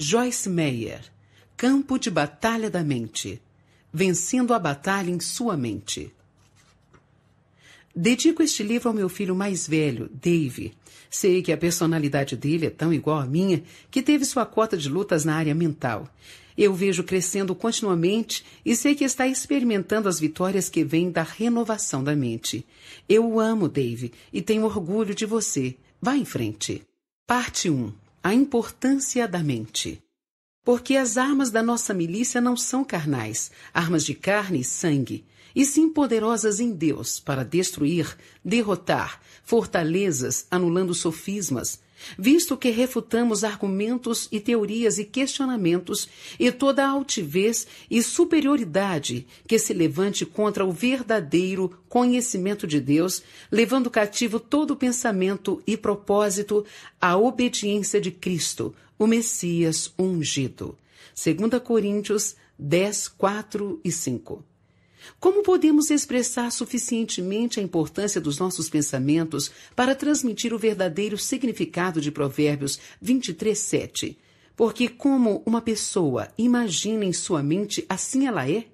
Joyce Meyer, Campo de Batalha da Mente Vencendo a Batalha em Sua Mente. Dedico este livro ao meu filho mais velho, Dave. Sei que a personalidade dele é tão igual à minha que teve sua cota de lutas na área mental. Eu vejo crescendo continuamente e sei que está experimentando as vitórias que vêm da renovação da mente. Eu o amo, Dave, e tenho orgulho de você. Vá em frente. Parte 1 a importância da mente. Porque as armas da nossa milícia não são carnais, armas de carne e sangue, e sim poderosas em Deus para destruir, derrotar, fortalezas, anulando sofismas, visto que refutamos argumentos e teorias e questionamentos e toda a altivez e superioridade que se levante contra o verdadeiro conhecimento de Deus, levando cativo todo pensamento e propósito à obediência de Cristo, o Messias ungido. 2 Coríntios 10, 4 e 5. Como podemos expressar suficientemente a importância dos nossos pensamentos para transmitir o verdadeiro significado de Provérbios 23:7? Porque como uma pessoa imagina em sua mente, assim ela é.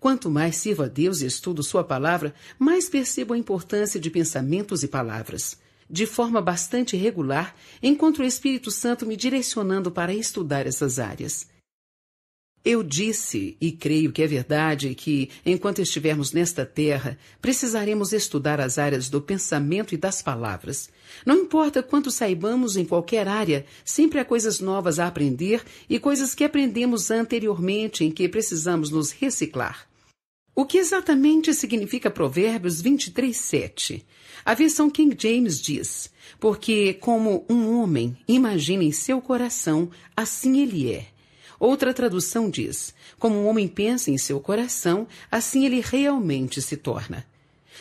Quanto mais sirvo a Deus e estudo sua palavra, mais percebo a importância de pensamentos e palavras. De forma bastante regular, encontro o Espírito Santo me direcionando para estudar essas áreas. Eu disse, e creio que é verdade, que, enquanto estivermos nesta terra, precisaremos estudar as áreas do pensamento e das palavras. Não importa quanto saibamos em qualquer área, sempre há coisas novas a aprender e coisas que aprendemos anteriormente em que precisamos nos reciclar. O que exatamente significa Provérbios 23, 7? A versão King James diz: Porque, como um homem imagina em seu coração, assim ele é. Outra tradução diz: Como um homem pensa em seu coração, assim ele realmente se torna.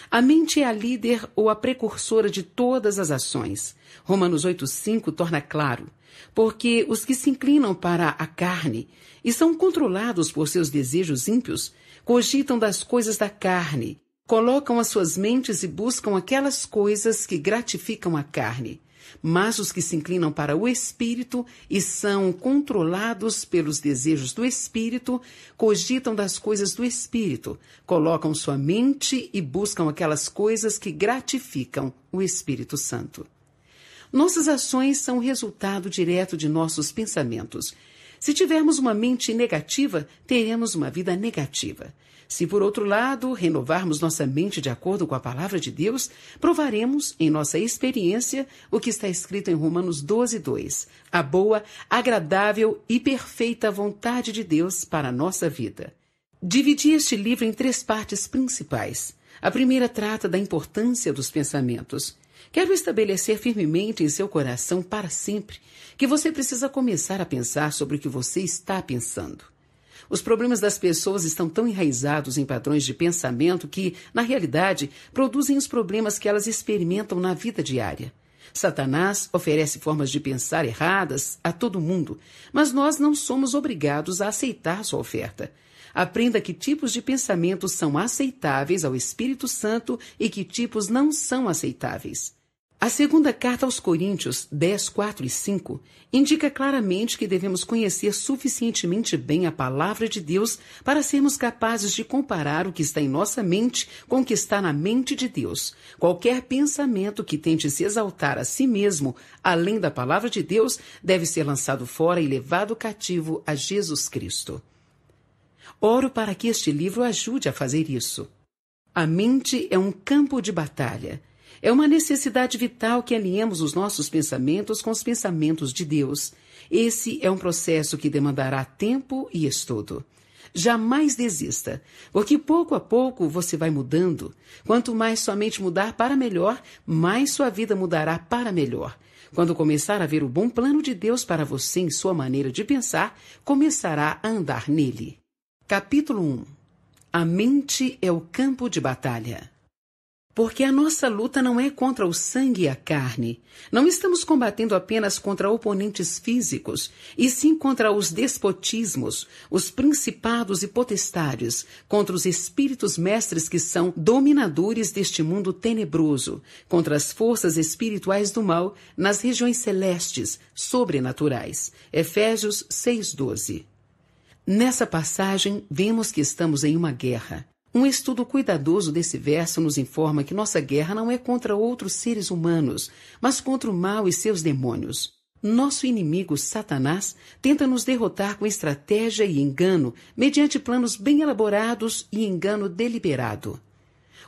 A mente é a líder ou a precursora de todas as ações. Romanos 8,5 torna claro: porque os que se inclinam para a carne e são controlados por seus desejos ímpios, cogitam das coisas da carne, colocam as suas mentes e buscam aquelas coisas que gratificam a carne mas os que se inclinam para o espírito e são controlados pelos desejos do espírito, cogitam das coisas do espírito, colocam sua mente e buscam aquelas coisas que gratificam o Espírito Santo. Nossas ações são resultado direto de nossos pensamentos. Se tivermos uma mente negativa, teremos uma vida negativa. Se, por outro lado, renovarmos nossa mente de acordo com a palavra de Deus, provaremos, em nossa experiência, o que está escrito em Romanos 12, 2, a boa, agradável e perfeita vontade de Deus para a nossa vida. Dividi este livro em três partes principais. A primeira trata da importância dos pensamentos. Quero estabelecer firmemente em seu coração para sempre que você precisa começar a pensar sobre o que você está pensando. Os problemas das pessoas estão tão enraizados em padrões de pensamento que, na realidade, produzem os problemas que elas experimentam na vida diária. Satanás oferece formas de pensar erradas a todo mundo, mas nós não somos obrigados a aceitar sua oferta. Aprenda que tipos de pensamentos são aceitáveis ao Espírito Santo e que tipos não são aceitáveis. A segunda carta aos Coríntios 10, 4 e 5 indica claramente que devemos conhecer suficientemente bem a palavra de Deus para sermos capazes de comparar o que está em nossa mente com o que está na mente de Deus. Qualquer pensamento que tente se exaltar a si mesmo além da palavra de Deus deve ser lançado fora e levado cativo a Jesus Cristo. Oro para que este livro ajude a fazer isso. A mente é um campo de batalha é uma necessidade vital que alinhemos os nossos pensamentos com os pensamentos de Deus. Esse é um processo que demandará tempo e estudo. Jamais desista, porque pouco a pouco você vai mudando. Quanto mais sua mente mudar para melhor, mais sua vida mudará para melhor. Quando começar a ver o bom plano de Deus para você em sua maneira de pensar, começará a andar nele. Capítulo 1 A mente é o campo de batalha. Porque a nossa luta não é contra o sangue e a carne. Não estamos combatendo apenas contra oponentes físicos, e sim contra os despotismos, os principados e potestades, contra os espíritos mestres que são dominadores deste mundo tenebroso, contra as forças espirituais do mal nas regiões celestes, sobrenaturais. Efésios 6:12. Nessa passagem, vemos que estamos em uma guerra. Um estudo cuidadoso desse verso nos informa que nossa guerra não é contra outros seres humanos, mas contra o mal e seus demônios. Nosso inimigo, Satanás, tenta nos derrotar com estratégia e engano, mediante planos bem elaborados e engano deliberado.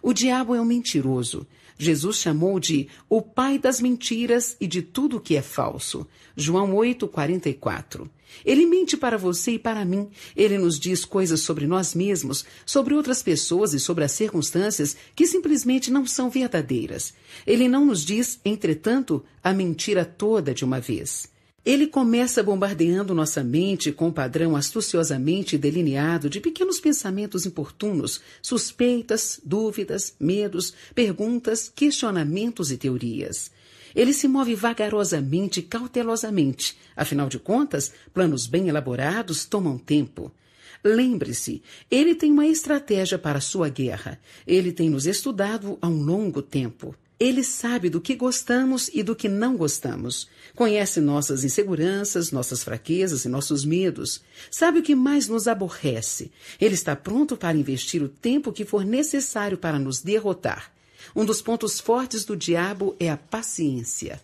O diabo é um mentiroso. Jesus chamou de o pai das mentiras e de tudo o que é falso. João 44. Ele mente para você e para mim. Ele nos diz coisas sobre nós mesmos, sobre outras pessoas e sobre as circunstâncias que simplesmente não são verdadeiras. Ele não nos diz, entretanto, a mentira toda de uma vez. Ele começa bombardeando nossa mente com um padrão astuciosamente delineado de pequenos pensamentos importunos, suspeitas, dúvidas, medos, perguntas, questionamentos e teorias. Ele se move vagarosamente e cautelosamente. Afinal de contas, planos bem elaborados tomam tempo. Lembre-se, ele tem uma estratégia para sua guerra. Ele tem nos estudado há um longo tempo. Ele sabe do que gostamos e do que não gostamos. Conhece nossas inseguranças, nossas fraquezas e nossos medos. Sabe o que mais nos aborrece. Ele está pronto para investir o tempo que for necessário para nos derrotar. Um dos pontos fortes do diabo é a paciência.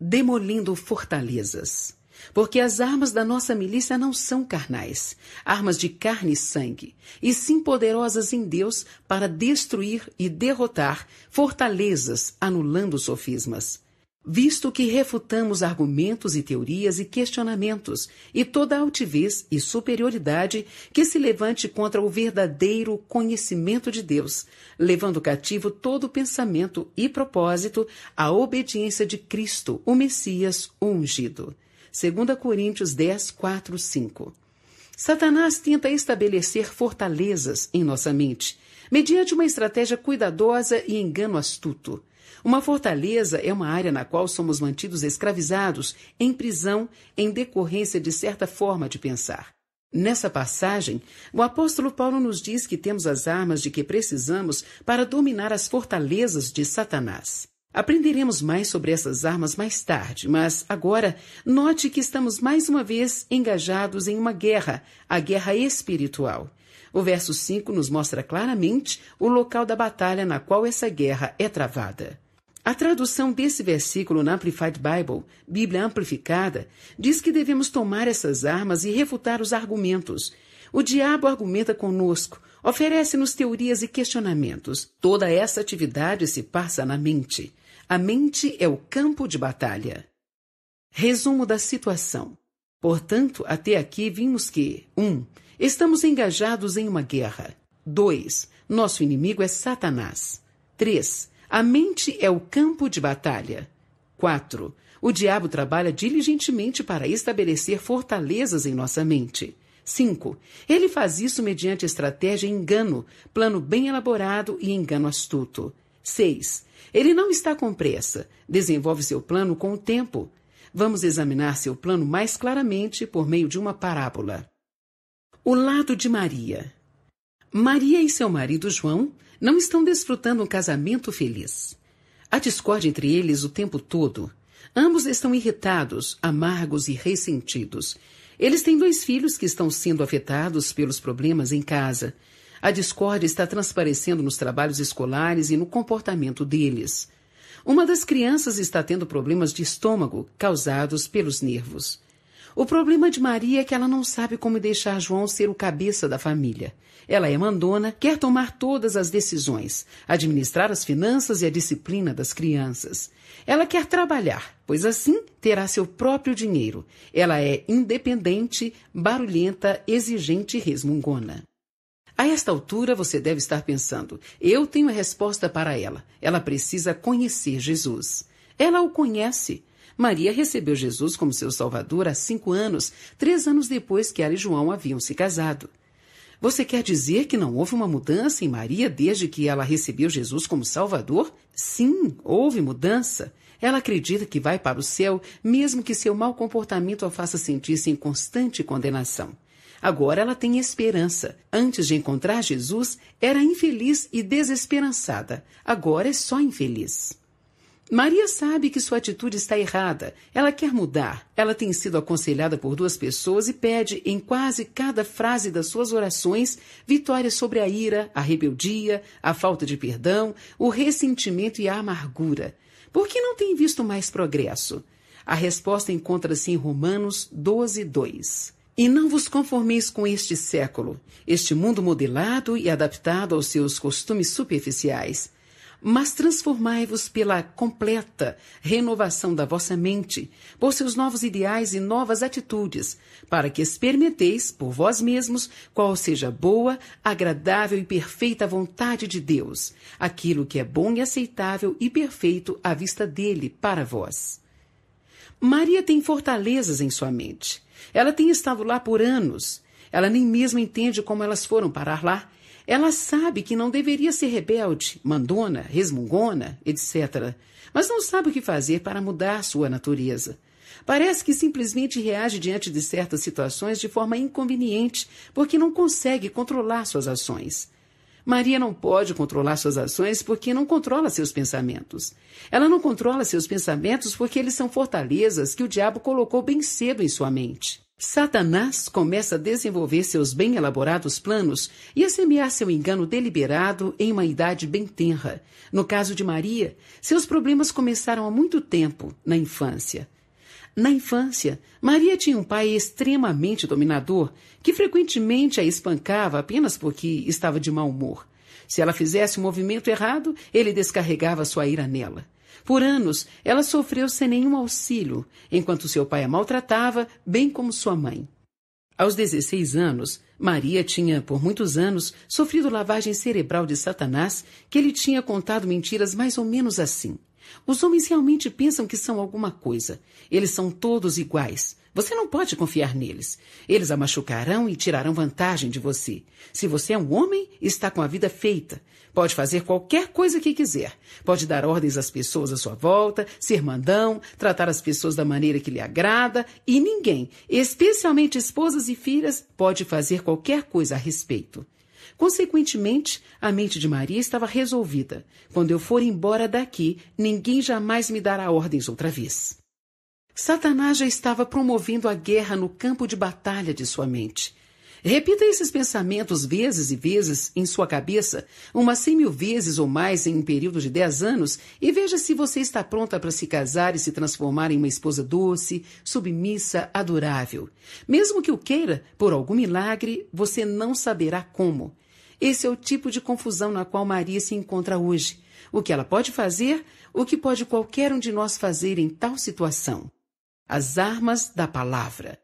Demolindo fortalezas. Porque as armas da nossa milícia não são carnais, armas de carne e sangue, e sim poderosas em Deus para destruir e derrotar fortalezas, anulando sofismas visto que refutamos argumentos e teorias e questionamentos e toda altivez e superioridade que se levante contra o verdadeiro conhecimento de Deus, levando cativo todo pensamento e propósito à obediência de Cristo, o Messias o ungido. 2 Coríntios 10, 4, 5. Satanás tenta estabelecer fortalezas em nossa mente, mediante uma estratégia cuidadosa e engano astuto. Uma fortaleza é uma área na qual somos mantidos escravizados, em prisão, em decorrência de certa forma de pensar. Nessa passagem, o apóstolo Paulo nos diz que temos as armas de que precisamos para dominar as fortalezas de Satanás. Aprenderemos mais sobre essas armas mais tarde, mas agora note que estamos mais uma vez engajados em uma guerra, a guerra espiritual. O verso 5 nos mostra claramente o local da batalha na qual essa guerra é travada. A tradução desse versículo na Amplified Bible, Bíblia Amplificada, diz que devemos tomar essas armas e refutar os argumentos. O diabo argumenta conosco, oferece-nos teorias e questionamentos. Toda essa atividade se passa na mente. A mente é o campo de batalha. Resumo da situação. Portanto, até aqui vimos que 1. Um, estamos engajados em uma guerra. 2. Nosso inimigo é Satanás. 3. A mente é o campo de batalha. 4. O diabo trabalha diligentemente para estabelecer fortalezas em nossa mente. 5. Ele faz isso mediante estratégia e engano, plano bem elaborado e engano astuto. 6. Ele não está com pressa, desenvolve seu plano com o tempo. Vamos examinar seu plano mais claramente por meio de uma parábola. O lado de Maria. Maria e seu marido João não estão desfrutando um casamento feliz. Há discórdia entre eles o tempo todo. Ambos estão irritados, amargos e ressentidos. Eles têm dois filhos que estão sendo afetados pelos problemas em casa. A discórdia está transparecendo nos trabalhos escolares e no comportamento deles. Uma das crianças está tendo problemas de estômago causados pelos nervos. O problema de Maria é que ela não sabe como deixar João ser o cabeça da família. Ela é mandona, quer tomar todas as decisões, administrar as finanças e a disciplina das crianças. Ela quer trabalhar, pois assim terá seu próprio dinheiro. Ela é independente, barulhenta, exigente e resmungona. A esta altura você deve estar pensando: eu tenho a resposta para ela. Ela precisa conhecer Jesus. Ela o conhece. Maria recebeu Jesus como seu Salvador há cinco anos, três anos depois que ela e João haviam se casado. Você quer dizer que não houve uma mudança em Maria desde que ela recebeu Jesus como Salvador? Sim, houve mudança. Ela acredita que vai para o céu, mesmo que seu mau comportamento a faça sentir-se em constante condenação. Agora ela tem esperança. Antes de encontrar Jesus, era infeliz e desesperançada. Agora é só infeliz. Maria sabe que sua atitude está errada. Ela quer mudar. Ela tem sido aconselhada por duas pessoas e pede, em quase cada frase das suas orações, vitória sobre a ira, a rebeldia, a falta de perdão, o ressentimento e a amargura. Por que não tem visto mais progresso? A resposta encontra-se em Romanos 12, 2. E não vos conformeis com este século, este mundo modelado e adaptado aos seus costumes superficiais mas transformai-vos pela completa renovação da vossa mente, por seus novos ideais e novas atitudes, para que experimenteis por vós mesmos qual seja boa, agradável e perfeita vontade de Deus, aquilo que é bom e aceitável e perfeito à vista dele para vós. Maria tem fortalezas em sua mente. Ela tem estado lá por anos. Ela nem mesmo entende como elas foram parar lá ela sabe que não deveria ser rebelde, mandona, resmungona, etc., mas não sabe o que fazer para mudar sua natureza. Parece que simplesmente reage diante de certas situações de forma inconveniente, porque não consegue controlar suas ações. Maria não pode controlar suas ações porque não controla seus pensamentos. Ela não controla seus pensamentos porque eles são fortalezas que o diabo colocou bem cedo em sua mente. Satanás começa a desenvolver seus bem elaborados planos e a semear seu engano deliberado em uma idade bem tenra. No caso de Maria, seus problemas começaram há muito tempo, na infância. Na infância, Maria tinha um pai extremamente dominador que frequentemente a espancava apenas porque estava de mau humor. Se ela fizesse um movimento errado, ele descarregava sua ira nela. Por anos, ela sofreu sem nenhum auxílio, enquanto seu pai a maltratava, bem como sua mãe. Aos 16 anos, Maria tinha, por muitos anos, sofrido lavagem cerebral de Satanás, que ele tinha contado mentiras mais ou menos assim. Os homens realmente pensam que são alguma coisa. Eles são todos iguais. Você não pode confiar neles. Eles a machucarão e tirarão vantagem de você. Se você é um homem, está com a vida feita. Pode fazer qualquer coisa que quiser. Pode dar ordens às pessoas à sua volta, ser mandão, tratar as pessoas da maneira que lhe agrada, e ninguém, especialmente esposas e filhas, pode fazer qualquer coisa a respeito. Consequentemente, a mente de Maria estava resolvida. Quando eu for embora daqui, ninguém jamais me dará ordens outra vez. Satanás já estava promovendo a guerra no campo de batalha de sua mente. Repita esses pensamentos vezes e vezes em sua cabeça, umas cem mil vezes ou mais em um período de dez anos, e veja se você está pronta para se casar e se transformar em uma esposa doce, submissa, adorável. Mesmo que o queira, por algum milagre, você não saberá como. Esse é o tipo de confusão na qual Maria se encontra hoje. O que ela pode fazer, o que pode qualquer um de nós fazer em tal situação? As armas da palavra.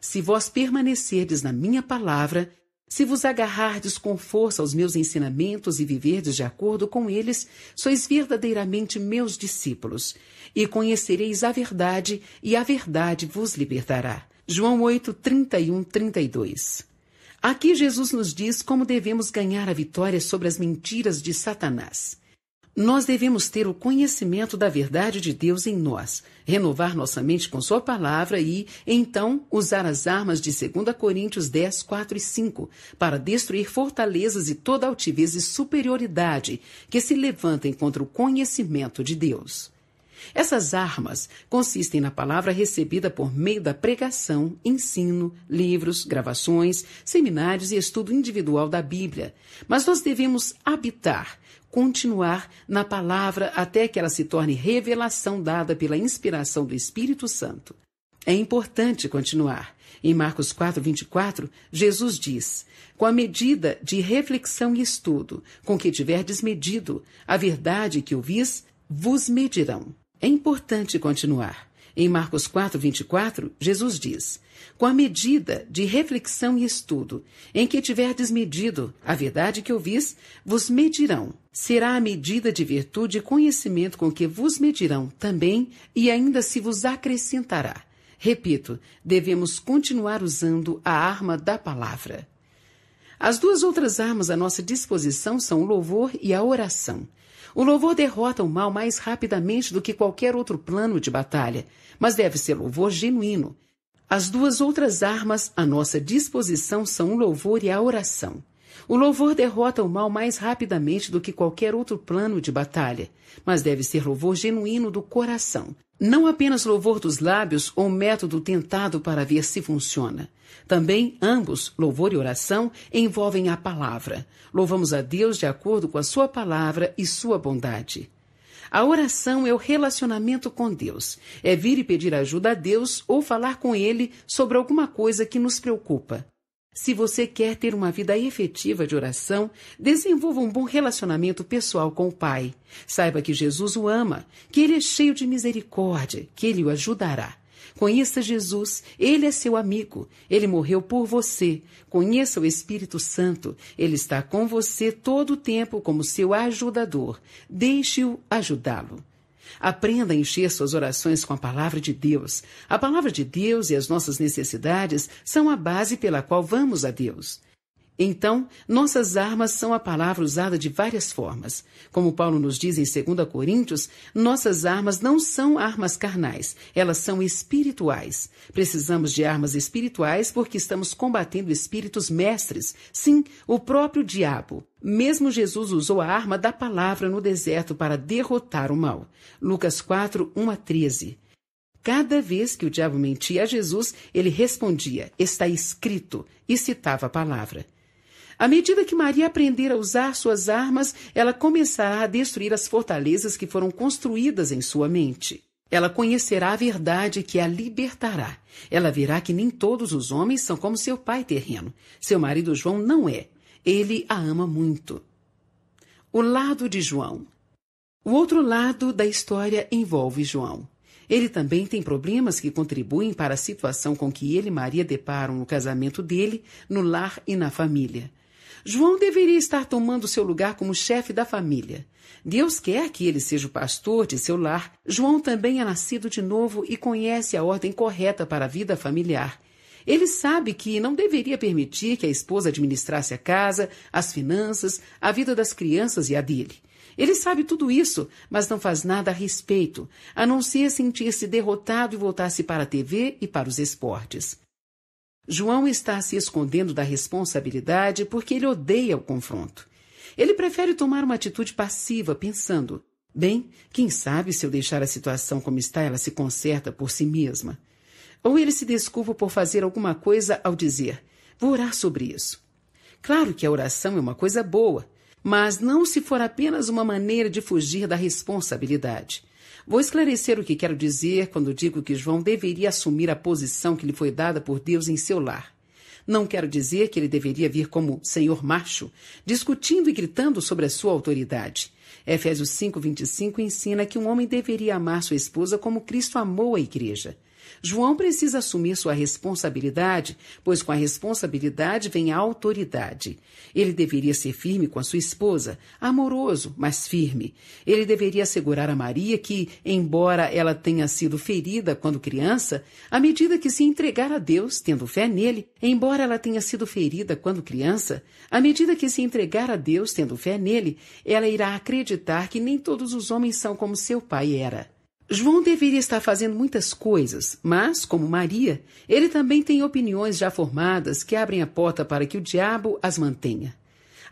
Se vós permanecerdes na minha palavra, se vos agarrardes com força aos meus ensinamentos e viverdes de acordo com eles, sois verdadeiramente meus discípulos, e conhecereis a verdade, e a verdade vos libertará. João 8, 31, 32 Aqui Jesus nos diz como devemos ganhar a vitória sobre as mentiras de Satanás. Nós devemos ter o conhecimento da verdade de Deus em nós, renovar nossa mente com Sua palavra e, então, usar as armas de 2 Coríntios 10, 4 e 5 para destruir fortalezas e toda altivez e superioridade que se levantem contra o conhecimento de Deus. Essas armas consistem na palavra recebida por meio da pregação, ensino, livros, gravações, seminários e estudo individual da Bíblia. Mas nós devemos habitar, continuar na palavra até que ela se torne revelação dada pela inspiração do Espírito Santo. É importante continuar. Em Marcos 4, 24, Jesus diz: Com a medida de reflexão e estudo com que tiverdes medido, a verdade que ouvis vos medirão. É importante continuar. Em Marcos 4, 24, Jesus diz: Com a medida de reflexão e estudo em que tiverdes medido a verdade que ouvis, vos medirão. Será a medida de virtude e conhecimento com que vos medirão também, e ainda se vos acrescentará. Repito, devemos continuar usando a arma da palavra. As duas outras armas à nossa disposição são o louvor e a oração. O louvor derrota o mal mais rapidamente do que qualquer outro plano de batalha, mas deve ser louvor genuíno. As duas outras armas à nossa disposição são o louvor e a oração. O louvor derrota o mal mais rapidamente do que qualquer outro plano de batalha, mas deve ser louvor genuíno do coração. Não apenas louvor dos lábios ou método tentado para ver se funciona. Também ambos, louvor e oração, envolvem a palavra. Louvamos a Deus de acordo com a sua palavra e sua bondade. A oração é o relacionamento com Deus. É vir e pedir ajuda a Deus ou falar com Ele sobre alguma coisa que nos preocupa. Se você quer ter uma vida efetiva de oração, desenvolva um bom relacionamento pessoal com o Pai. Saiba que Jesus o ama, que ele é cheio de misericórdia, que ele o ajudará. Conheça Jesus, ele é seu amigo, ele morreu por você. Conheça o Espírito Santo, ele está com você todo o tempo como seu ajudador. Deixe-o ajudá-lo. Aprenda a encher suas orações com a palavra de Deus. A palavra de Deus e as nossas necessidades são a base pela qual vamos a Deus. Então, nossas armas são a palavra usada de várias formas. Como Paulo nos diz em 2 Coríntios, nossas armas não são armas carnais, elas são espirituais. Precisamos de armas espirituais porque estamos combatendo espíritos mestres, sim, o próprio diabo. Mesmo Jesus usou a arma da palavra no deserto para derrotar o mal. Lucas 4, 1 a 13. Cada vez que o diabo mentia a Jesus, ele respondia: Está escrito, e citava a palavra. À medida que Maria aprender a usar suas armas, ela começará a destruir as fortalezas que foram construídas em sua mente. Ela conhecerá a verdade que a libertará. Ela verá que nem todos os homens são como seu pai terreno. Seu marido João não é. Ele a ama muito. O lado de João. O outro lado da história envolve João. Ele também tem problemas que contribuem para a situação com que ele e Maria deparam no casamento dele, no lar e na família. João deveria estar tomando seu lugar como chefe da família. Deus quer que ele seja o pastor de seu lar. João também é nascido de novo e conhece a ordem correta para a vida familiar. Ele sabe que não deveria permitir que a esposa administrasse a casa, as finanças, a vida das crianças e a dele. Ele sabe tudo isso, mas não faz nada a respeito, a não ser sentir-se derrotado e voltar-se para a TV e para os esportes. João está se escondendo da responsabilidade porque ele odeia o confronto. Ele prefere tomar uma atitude passiva, pensando: bem, quem sabe se eu deixar a situação como está, ela se conserta por si mesma. Ou ele se desculpa por fazer alguma coisa ao dizer: vou orar sobre isso. Claro que a oração é uma coisa boa, mas não se for apenas uma maneira de fugir da responsabilidade. Vou esclarecer o que quero dizer quando digo que João deveria assumir a posição que lhe foi dada por Deus em seu lar. Não quero dizer que ele deveria vir como senhor macho, discutindo e gritando sobre a sua autoridade. Efésios 5:25 ensina que um homem deveria amar sua esposa como Cristo amou a igreja. João precisa assumir sua responsabilidade, pois com a responsabilidade vem a autoridade. Ele deveria ser firme com a sua esposa, amoroso, mas firme. Ele deveria assegurar a Maria que, embora ela tenha sido ferida quando criança, à medida que se entregar a Deus, tendo fé nele, embora ela tenha sido ferida quando criança, à medida que se entregar a Deus, tendo fé nele, ela irá acreditar que nem todos os homens são como seu pai era. João deveria estar fazendo muitas coisas, mas, como Maria, ele também tem opiniões já formadas que abrem a porta para que o diabo as mantenha.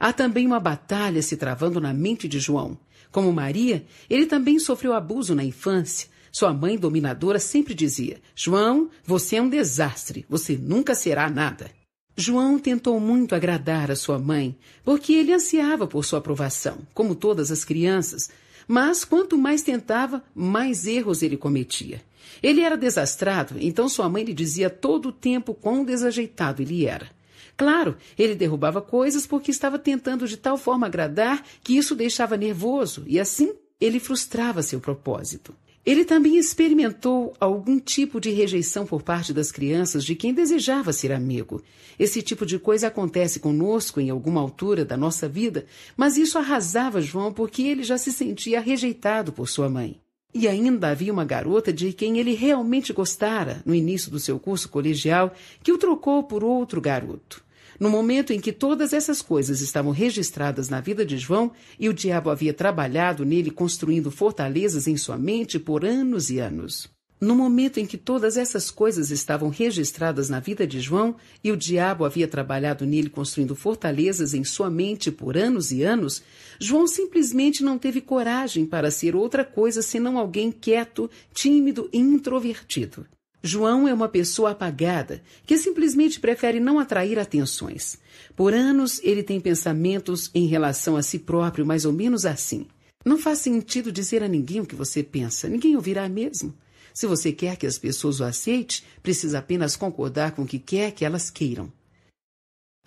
Há também uma batalha se travando na mente de João. Como Maria, ele também sofreu abuso na infância. Sua mãe dominadora sempre dizia: João, você é um desastre, você nunca será nada. João tentou muito agradar a sua mãe, porque ele ansiava por sua aprovação, como todas as crianças, mas quanto mais tentava, mais erros ele cometia. Ele era desastrado, então sua mãe lhe dizia todo o tempo quão desajeitado ele era. Claro, ele derrubava coisas porque estava tentando de tal forma agradar que isso deixava nervoso e assim ele frustrava seu propósito. Ele também experimentou algum tipo de rejeição por parte das crianças de quem desejava ser amigo. Esse tipo de coisa acontece conosco em alguma altura da nossa vida, mas isso arrasava João porque ele já se sentia rejeitado por sua mãe. E ainda havia uma garota de quem ele realmente gostara no início do seu curso colegial que o trocou por outro garoto. No momento em que todas essas coisas estavam registradas na vida de João e o diabo havia trabalhado nele construindo fortalezas em sua mente por anos e anos. No momento em que todas essas coisas estavam registradas na vida de João e o diabo havia trabalhado nele construindo fortalezas em sua mente por anos e anos, João simplesmente não teve coragem para ser outra coisa senão alguém quieto, tímido e introvertido. João é uma pessoa apagada que simplesmente prefere não atrair atenções. Por anos, ele tem pensamentos em relação a si próprio, mais ou menos assim. Não faz sentido dizer a ninguém o que você pensa, ninguém ouvirá mesmo. Se você quer que as pessoas o aceitem, precisa apenas concordar com o que quer que elas queiram.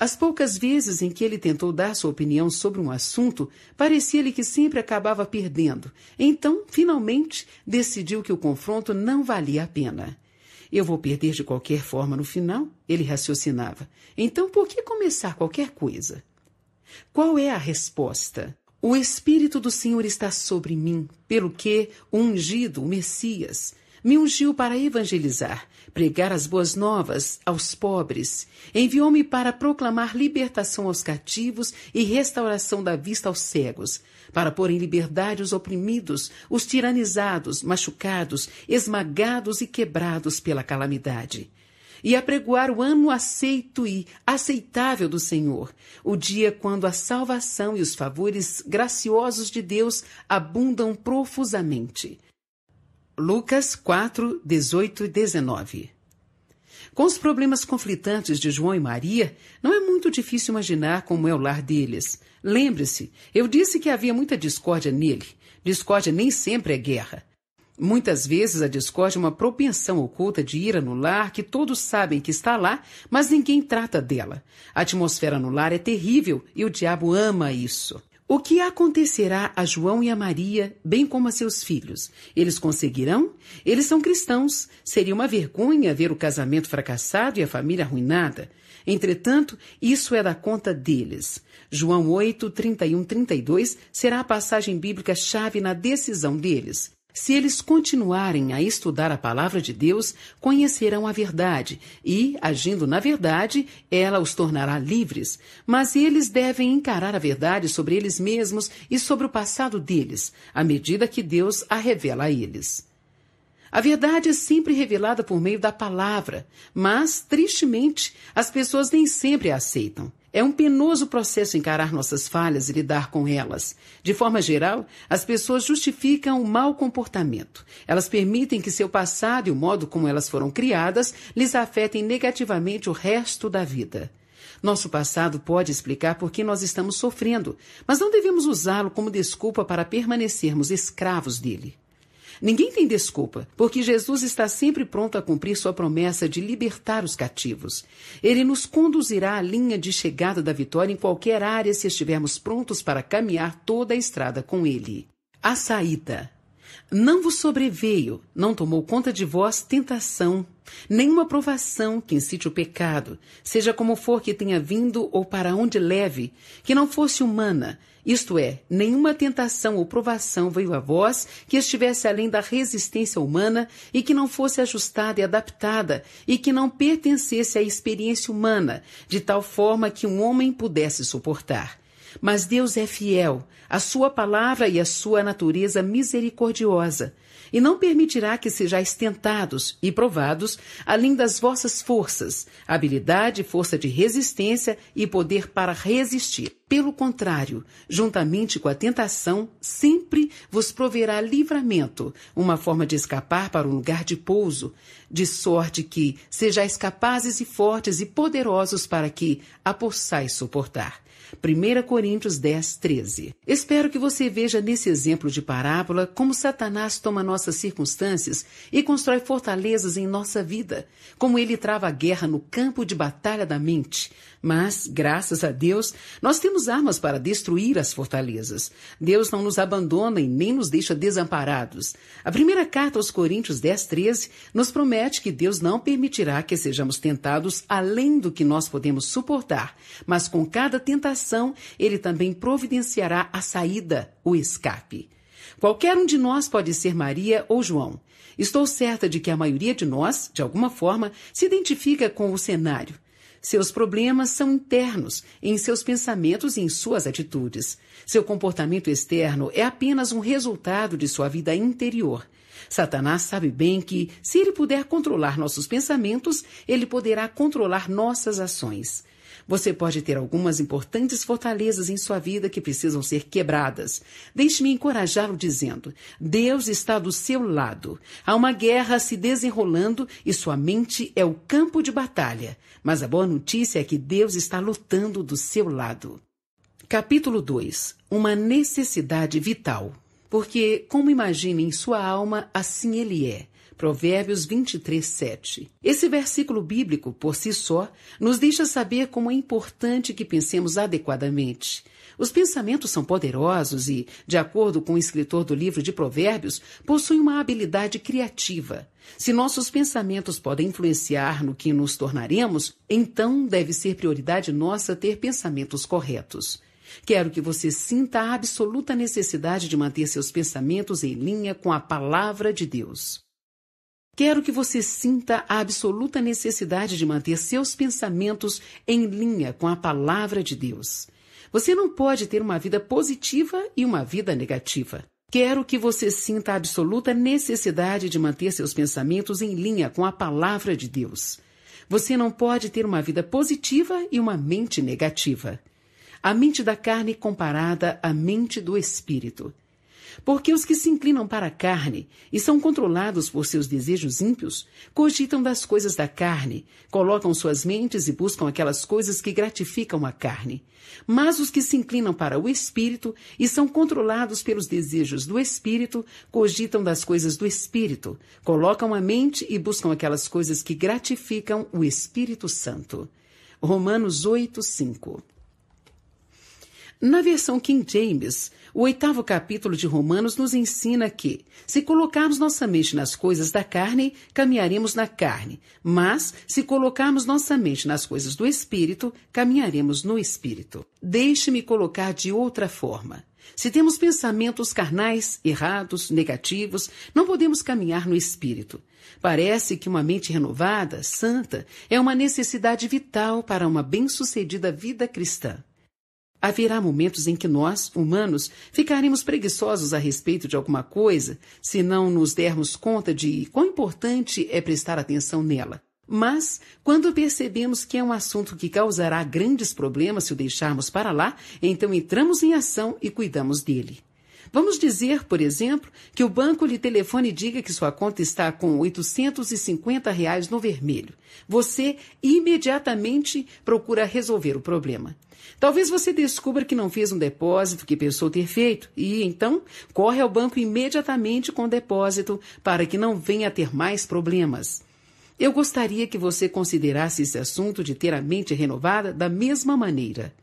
As poucas vezes em que ele tentou dar sua opinião sobre um assunto, parecia-lhe que sempre acabava perdendo. Então, finalmente, decidiu que o confronto não valia a pena. Eu vou perder de qualquer forma no final, ele raciocinava. Então por que começar qualquer coisa? Qual é a resposta? O Espírito do Senhor está sobre mim, pelo que o ungido, o Messias, me ungiu para evangelizar, pregar as boas novas aos pobres, enviou-me para proclamar libertação aos cativos e restauração da vista aos cegos, para pôr em liberdade os oprimidos, os tiranizados, machucados, esmagados e quebrados pela calamidade. E apregoar o ano aceito e aceitável do Senhor, o dia quando a salvação e os favores graciosos de Deus abundam profusamente. Lucas 4, 18 e 19. Com os problemas conflitantes de João e Maria, não é muito difícil imaginar como é o lar deles. Lembre-se, eu disse que havia muita discórdia nele. Discórdia nem sempre é guerra. Muitas vezes a discórdia é uma propensão oculta de ira no lar que todos sabem que está lá, mas ninguém trata dela. A atmosfera no lar é terrível e o diabo ama isso. O que acontecerá a João e a Maria, bem como a seus filhos? Eles conseguirão? Eles são cristãos. Seria uma vergonha ver o casamento fracassado e a família arruinada. Entretanto, isso é da conta deles. João 8, 31, 32 será a passagem bíblica chave na decisão deles. Se eles continuarem a estudar a palavra de Deus, conhecerão a verdade e, agindo na verdade, ela os tornará livres. Mas eles devem encarar a verdade sobre eles mesmos e sobre o passado deles, à medida que Deus a revela a eles. A verdade é sempre revelada por meio da palavra, mas, tristemente, as pessoas nem sempre a aceitam. É um penoso processo encarar nossas falhas e lidar com elas. De forma geral, as pessoas justificam o mau comportamento. Elas permitem que seu passado e o modo como elas foram criadas lhes afetem negativamente o resto da vida. Nosso passado pode explicar por que nós estamos sofrendo, mas não devemos usá-lo como desculpa para permanecermos escravos dele. Ninguém tem desculpa, porque Jesus está sempre pronto a cumprir sua promessa de libertar os cativos. Ele nos conduzirá à linha de chegada da vitória em qualquer área se estivermos prontos para caminhar toda a estrada com ele. A saída. Não vos sobreveio, não tomou conta de vós tentação Nenhuma provação que incite o pecado, seja como for que tenha vindo ou para onde leve, que não fosse humana, isto é, nenhuma tentação ou provação veio a vós que estivesse além da resistência humana e que não fosse ajustada e adaptada e que não pertencesse à experiência humana, de tal forma que um homem pudesse suportar. Mas Deus é fiel, a sua palavra e a sua natureza misericordiosa e não permitirá que sejais tentados e provados além das vossas forças, habilidade, força de resistência e poder para resistir. Pelo contrário, juntamente com a tentação, sempre vos proverá livramento, uma forma de escapar para um lugar de pouso, de sorte que sejais capazes e fortes e poderosos para que a possais suportar. 1 Coríntios 10, 13. Espero que você veja nesse exemplo de parábola como Satanás toma nossas circunstâncias e constrói fortalezas em nossa vida, como ele trava a guerra no campo de batalha da mente. Mas, graças a Deus, nós temos armas para destruir as fortalezas. Deus não nos abandona e nem nos deixa desamparados. A primeira carta aos Coríntios 10, 13 nos promete que Deus não permitirá que sejamos tentados além do que nós podemos suportar, mas com cada tentação ação, ele também providenciará a saída, o escape. Qualquer um de nós pode ser Maria ou João. Estou certa de que a maioria de nós, de alguma forma, se identifica com o cenário. Seus problemas são internos, em seus pensamentos e em suas atitudes. Seu comportamento externo é apenas um resultado de sua vida interior. Satanás sabe bem que, se ele puder controlar nossos pensamentos, ele poderá controlar nossas ações. Você pode ter algumas importantes fortalezas em sua vida que precisam ser quebradas. Deixe-me encorajá-lo dizendo: Deus está do seu lado. Há uma guerra se desenrolando e sua mente é o campo de batalha. Mas a boa notícia é que Deus está lutando do seu lado. Capítulo 2 Uma necessidade vital. Porque, como imagine em sua alma, assim ele é. Provérbios 23, 7. Esse versículo bíblico, por si só, nos deixa saber como é importante que pensemos adequadamente. Os pensamentos são poderosos e, de acordo com o escritor do livro de Provérbios, possuem uma habilidade criativa. Se nossos pensamentos podem influenciar no que nos tornaremos, então deve ser prioridade nossa ter pensamentos corretos. Quero que você sinta a absoluta necessidade de manter seus pensamentos em linha com a palavra de Deus. Quero que você sinta a absoluta necessidade de manter seus pensamentos em linha com a palavra de Deus. Você não pode ter uma vida positiva e uma vida negativa. Quero que você sinta a absoluta necessidade de manter seus pensamentos em linha com a palavra de Deus. Você não pode ter uma vida positiva e uma mente negativa. A mente da carne comparada à mente do espírito. Porque os que se inclinam para a carne e são controlados por seus desejos ímpios, cogitam das coisas da carne, colocam suas mentes e buscam aquelas coisas que gratificam a carne. Mas os que se inclinam para o espírito e são controlados pelos desejos do espírito, cogitam das coisas do espírito, colocam a mente e buscam aquelas coisas que gratificam o Espírito Santo. Romanos 8, 5. Na versão King James, o oitavo capítulo de Romanos nos ensina que, se colocarmos nossa mente nas coisas da carne, caminharemos na carne, mas, se colocarmos nossa mente nas coisas do espírito, caminharemos no espírito. Deixe-me colocar de outra forma. Se temos pensamentos carnais, errados, negativos, não podemos caminhar no espírito. Parece que uma mente renovada, santa, é uma necessidade vital para uma bem-sucedida vida cristã. Haverá momentos em que nós, humanos, ficaremos preguiçosos a respeito de alguma coisa se não nos dermos conta de quão importante é prestar atenção nela. Mas, quando percebemos que é um assunto que causará grandes problemas se o deixarmos para lá, então entramos em ação e cuidamos dele. Vamos dizer, por exemplo, que o banco lhe telefone e diga que sua conta está com R$ 850 reais no vermelho. Você imediatamente procura resolver o problema. Talvez você descubra que não fez um depósito que pensou ter feito e, então, corre ao banco imediatamente com o depósito para que não venha a ter mais problemas. Eu gostaria que você considerasse esse assunto de ter a mente renovada da mesma maneira.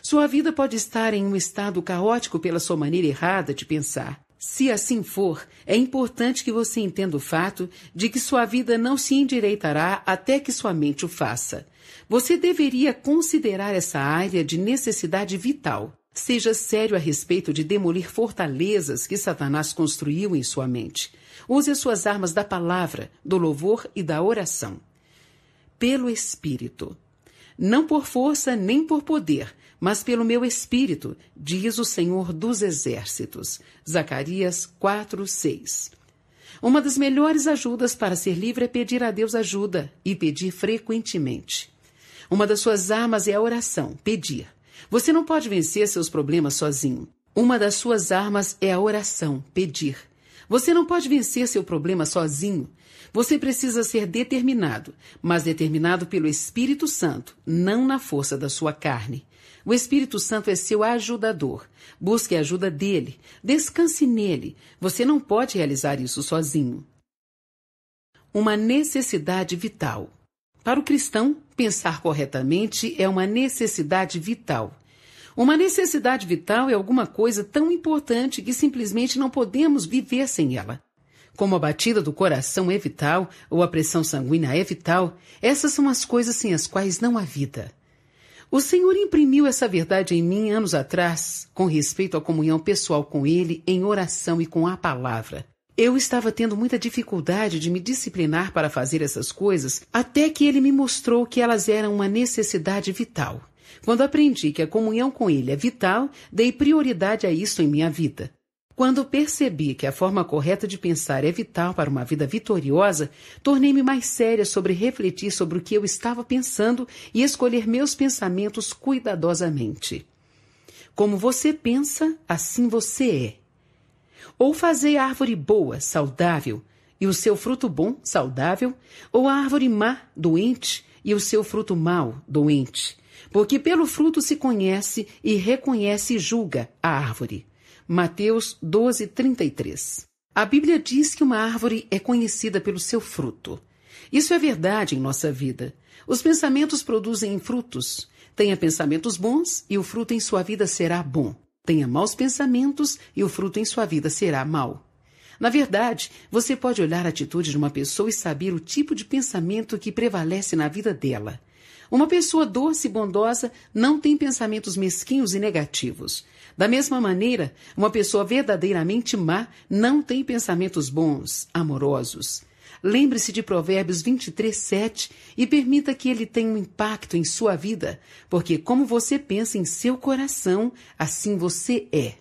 Sua vida pode estar em um estado caótico pela sua maneira errada de pensar. Se assim for, é importante que você entenda o fato de que sua vida não se endireitará até que sua mente o faça. Você deveria considerar essa área de necessidade vital. Seja sério a respeito de demolir fortalezas que Satanás construiu em sua mente. Use as suas armas da palavra, do louvor e da oração. Pelo Espírito. Não por força nem por poder, mas pelo meu Espírito, diz o Senhor dos Exércitos. Zacarias 4, 6. Uma das melhores ajudas para ser livre é pedir a Deus ajuda e pedir frequentemente. Uma das suas armas é a oração, pedir. Você não pode vencer seus problemas sozinho. Uma das suas armas é a oração, pedir. Você não pode vencer seu problema sozinho. Você precisa ser determinado, mas determinado pelo Espírito Santo, não na força da sua carne. O Espírito Santo é seu ajudador. Busque a ajuda dele. Descanse nele. Você não pode realizar isso sozinho. Uma necessidade vital. Para o cristão, Pensar corretamente é uma necessidade vital. Uma necessidade vital é alguma coisa tão importante que simplesmente não podemos viver sem ela. Como a batida do coração é vital ou a pressão sanguínea é vital, essas são as coisas sem as quais não há vida. O Senhor imprimiu essa verdade em mim anos atrás, com respeito à comunhão pessoal com Ele em oração e com a palavra. Eu estava tendo muita dificuldade de me disciplinar para fazer essas coisas, até que ele me mostrou que elas eram uma necessidade vital. Quando aprendi que a comunhão com ele é vital, dei prioridade a isso em minha vida. Quando percebi que a forma correta de pensar é vital para uma vida vitoriosa, tornei-me mais séria sobre refletir sobre o que eu estava pensando e escolher meus pensamentos cuidadosamente. Como você pensa, assim você é. Ou fazei árvore boa, saudável, e o seu fruto bom, saudável, ou a árvore má, doente, e o seu fruto mau, doente. Porque pelo fruto se conhece e reconhece e julga a árvore. Mateus 12, 33. A Bíblia diz que uma árvore é conhecida pelo seu fruto. Isso é verdade em nossa vida. Os pensamentos produzem frutos. Tenha pensamentos bons e o fruto em sua vida será bom tenha maus pensamentos e o fruto em sua vida será mau. Na verdade, você pode olhar a atitude de uma pessoa e saber o tipo de pensamento que prevalece na vida dela. Uma pessoa doce e bondosa não tem pensamentos mesquinhos e negativos. Da mesma maneira, uma pessoa verdadeiramente má não tem pensamentos bons, amorosos. Lembre-se de Provérbios 23, 7 e permita que ele tenha um impacto em sua vida, porque como você pensa em seu coração, assim você é.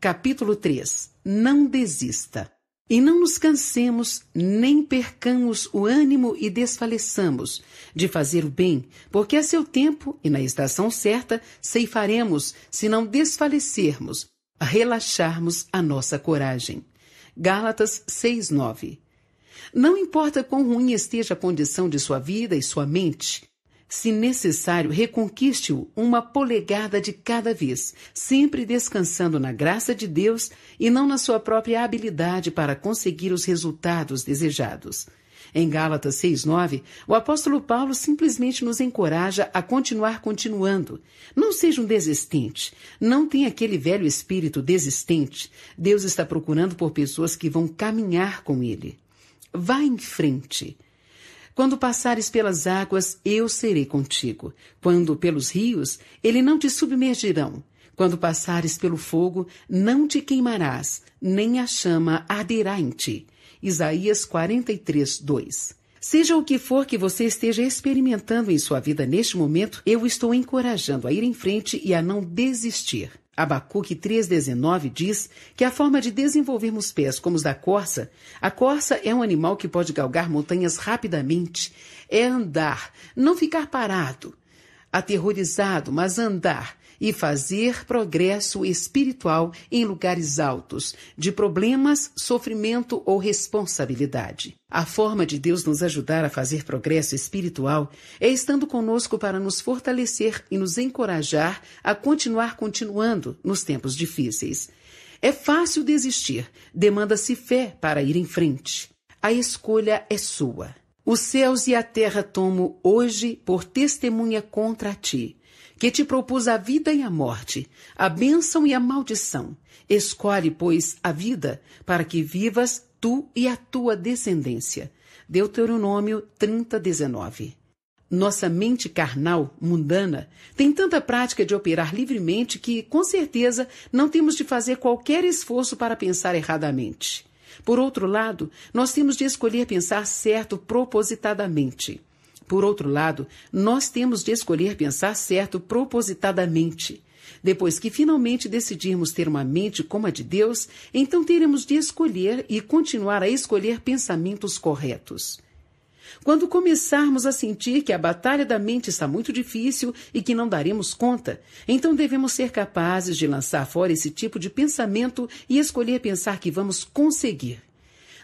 Capítulo 3 Não desista. E não nos cansemos, nem percamos o ânimo e desfaleçamos de fazer o bem, porque a seu tempo e na estação certa ceifaremos, se não desfalecermos, relaxarmos a nossa coragem. Gálatas 9. Não importa quão ruim esteja a condição de sua vida e sua mente, se necessário, reconquiste-o uma polegada de cada vez, sempre descansando na graça de Deus e não na sua própria habilidade para conseguir os resultados desejados. Em Gálatas 6,9, o apóstolo Paulo simplesmente nos encoraja a continuar continuando. Não seja um desistente. Não tenha aquele velho espírito desistente. Deus está procurando por pessoas que vão caminhar com ele. Vá em frente. Quando passares pelas águas, eu serei contigo. Quando pelos rios, eles não te submergirão. Quando passares pelo fogo, não te queimarás, nem a chama arderá em ti. Isaías 43, 2. Seja o que for que você esteja experimentando em sua vida neste momento, eu estou encorajando a ir em frente e a não desistir. Abacuque 3,19 diz que a forma de desenvolvermos pés como os da corça, a corça é um animal que pode galgar montanhas rapidamente, é andar, não ficar parado, aterrorizado, mas andar, e fazer progresso espiritual em lugares altos, de problemas, sofrimento ou responsabilidade. A forma de Deus nos ajudar a fazer progresso espiritual é estando conosco para nos fortalecer e nos encorajar a continuar continuando nos tempos difíceis. É fácil desistir, demanda-se fé para ir em frente. A escolha é sua. Os céus e a terra tomo hoje por testemunha contra ti que te propus a vida e a morte, a bênção e a maldição. Escolhe, pois, a vida, para que vivas tu e a tua descendência. Deuteronômio 30, 19. Nossa mente carnal, mundana, tem tanta prática de operar livremente que, com certeza, não temos de fazer qualquer esforço para pensar erradamente. Por outro lado, nós temos de escolher pensar certo propositadamente. Por outro lado, nós temos de escolher pensar certo propositadamente. Depois que finalmente decidirmos ter uma mente como a de Deus, então teremos de escolher e continuar a escolher pensamentos corretos. Quando começarmos a sentir que a batalha da mente está muito difícil e que não daremos conta, então devemos ser capazes de lançar fora esse tipo de pensamento e escolher pensar que vamos conseguir.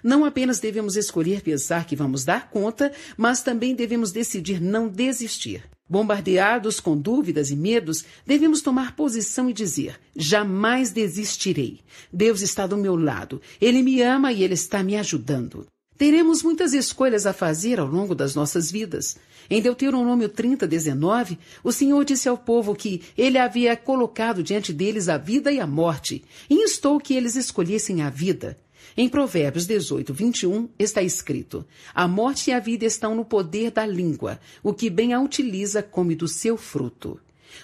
Não apenas devemos escolher pensar que vamos dar conta, mas também devemos decidir não desistir. Bombardeados com dúvidas e medos, devemos tomar posição e dizer: jamais desistirei. Deus está do meu lado. Ele me ama e ele está me ajudando. Teremos muitas escolhas a fazer ao longo das nossas vidas. Em Deuteronômio 30, 19, o Senhor disse ao povo que ele havia colocado diante deles a vida e a morte, e instou que eles escolhessem a vida. Em Provérbios 18, 21, está escrito: A morte e a vida estão no poder da língua, o que bem a utiliza come do seu fruto.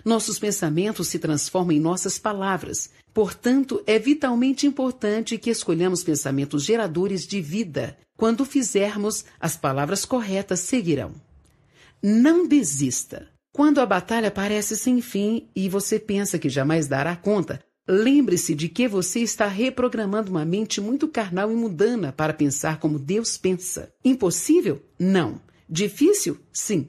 Nossos pensamentos se transformam em nossas palavras. Portanto, é vitalmente importante que escolhamos pensamentos geradores de vida. Quando fizermos, as palavras corretas seguirão. Não desista. Quando a batalha parece sem fim e você pensa que jamais dará conta, Lembre-se de que você está reprogramando uma mente muito carnal e mundana para pensar como Deus pensa. Impossível? Não. Difícil? Sim.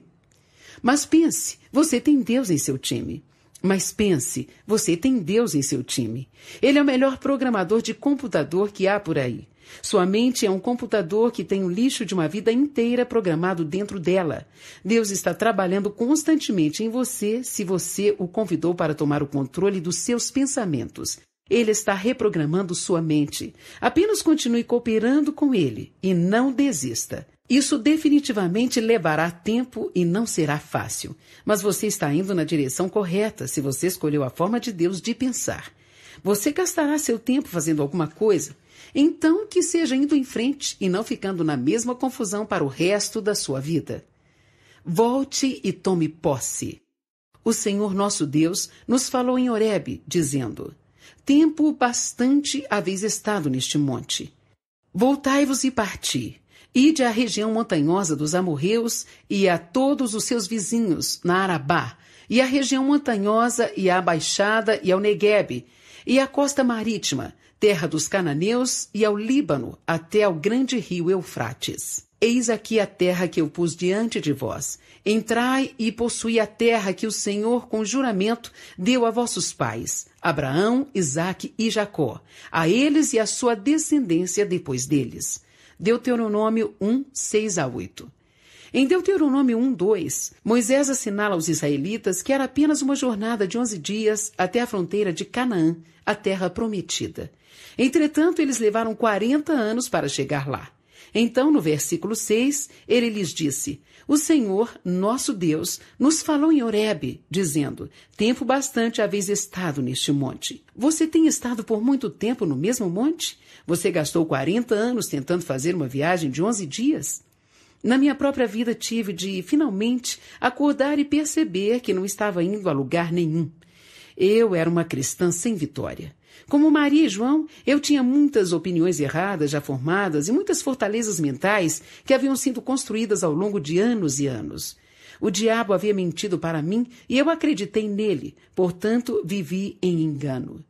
Mas pense, você tem Deus em seu time. Mas pense, você tem Deus em seu time. Ele é o melhor programador de computador que há por aí. Sua mente é um computador que tem o lixo de uma vida inteira programado dentro dela. Deus está trabalhando constantemente em você se você o convidou para tomar o controle dos seus pensamentos. Ele está reprogramando sua mente. Apenas continue cooperando com ele e não desista. Isso definitivamente levará tempo e não será fácil, mas você está indo na direção correta se você escolheu a forma de Deus de pensar. Você gastará seu tempo fazendo alguma coisa então, que seja indo em frente e não ficando na mesma confusão para o resto da sua vida. Volte e tome posse. O Senhor nosso Deus nos falou em Horebe, dizendo: Tempo bastante haveis estado neste monte. Voltai-vos e parti. Ide à região montanhosa dos amorreus e a todos os seus vizinhos, na Arabá, e à região montanhosa e à baixada e ao Neguebe, e à costa marítima, terra dos cananeus e ao Líbano, até ao grande rio Eufrates. Eis aqui a terra que eu pus diante de vós. Entrai e possui a terra que o Senhor, com juramento, deu a vossos pais, Abraão, Isaque e Jacó, a eles e à sua descendência depois deles. Deuteronômio 1, 6 a 8. Em Deuteronômio 1, 2, Moisés assinala aos israelitas que era apenas uma jornada de onze dias até a fronteira de Canaã, a terra prometida. Entretanto, eles levaram 40 anos para chegar lá. Então, no versículo 6, ele lhes disse: O Senhor, nosso Deus, nos falou em Horebe, dizendo: Tempo bastante haveis estado neste monte. Você tem estado por muito tempo no mesmo monte? Você gastou 40 anos tentando fazer uma viagem de 11 dias? Na minha própria vida tive de, finalmente, acordar e perceber que não estava indo a lugar nenhum. Eu era uma cristã sem vitória. Como Maria e João, eu tinha muitas opiniões erradas já formadas e muitas fortalezas mentais que haviam sido construídas ao longo de anos e anos. O diabo havia mentido para mim e eu acreditei nele, portanto, vivi em engano.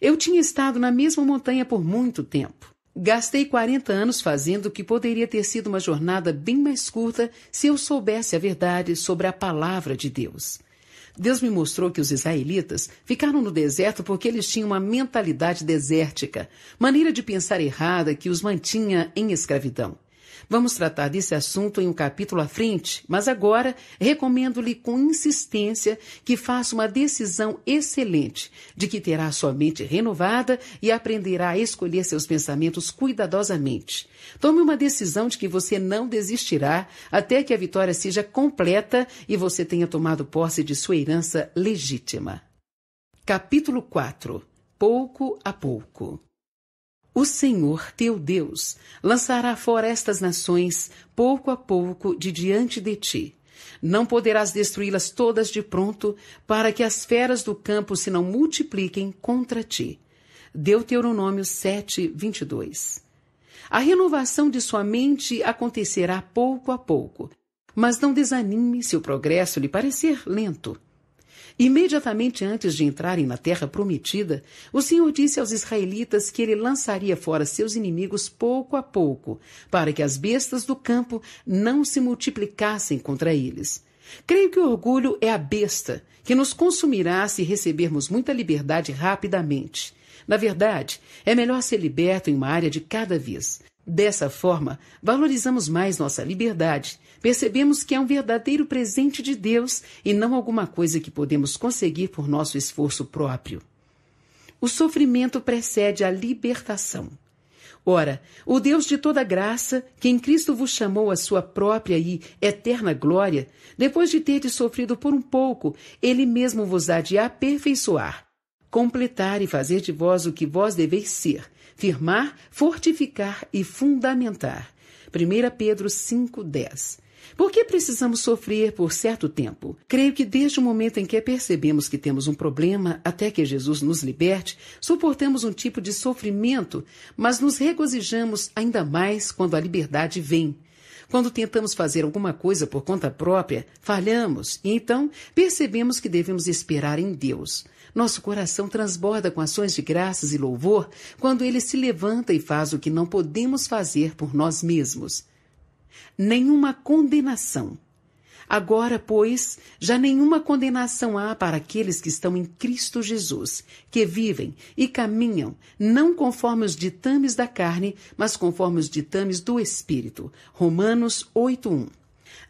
Eu tinha estado na mesma montanha por muito tempo. Gastei 40 anos fazendo o que poderia ter sido uma jornada bem mais curta se eu soubesse a verdade sobre a palavra de Deus. Deus me mostrou que os israelitas ficaram no deserto porque eles tinham uma mentalidade desértica, maneira de pensar errada que os mantinha em escravidão. Vamos tratar desse assunto em um capítulo à frente, mas agora recomendo-lhe com insistência que faça uma decisão excelente, de que terá sua mente renovada e aprenderá a escolher seus pensamentos cuidadosamente. Tome uma decisão de que você não desistirá até que a vitória seja completa e você tenha tomado posse de sua herança legítima. Capítulo 4 Pouco a pouco o Senhor teu Deus lançará fora estas nações pouco a pouco de diante de ti. Não poderás destruí-las todas de pronto, para que as feras do campo se não multipliquem contra ti. Deuteronômio 7, 22. A renovação de sua mente acontecerá pouco a pouco, mas não desanime se o progresso lhe parecer lento. Imediatamente antes de entrarem na terra prometida, o Senhor disse aos israelitas que ele lançaria fora seus inimigos pouco a pouco, para que as bestas do campo não se multiplicassem contra eles. Creio que o orgulho é a besta que nos consumirá se recebermos muita liberdade rapidamente. Na verdade, é melhor ser liberto em uma área de cada vez. Dessa forma, valorizamos mais nossa liberdade percebemos que é um verdadeiro presente de Deus e não alguma coisa que podemos conseguir por nosso esforço próprio. O sofrimento precede a libertação. Ora, o Deus de toda graça, que em Cristo vos chamou à sua própria e eterna glória, depois de terdes sofrido por um pouco, ele mesmo vos há de aperfeiçoar, completar e fazer de vós o que vós deveis ser, firmar, fortificar e fundamentar. 1 Pedro 10. Por que precisamos sofrer por certo tempo? Creio que desde o momento em que percebemos que temos um problema até que Jesus nos liberte, suportamos um tipo de sofrimento, mas nos regozijamos ainda mais quando a liberdade vem. Quando tentamos fazer alguma coisa por conta própria, falhamos e então percebemos que devemos esperar em Deus. Nosso coração transborda com ações de graças e louvor quando ele se levanta e faz o que não podemos fazer por nós mesmos nenhuma condenação. Agora, pois, já nenhuma condenação há para aqueles que estão em Cristo Jesus, que vivem e caminham não conforme os ditames da carne, mas conforme os ditames do Espírito. Romanos 8:1.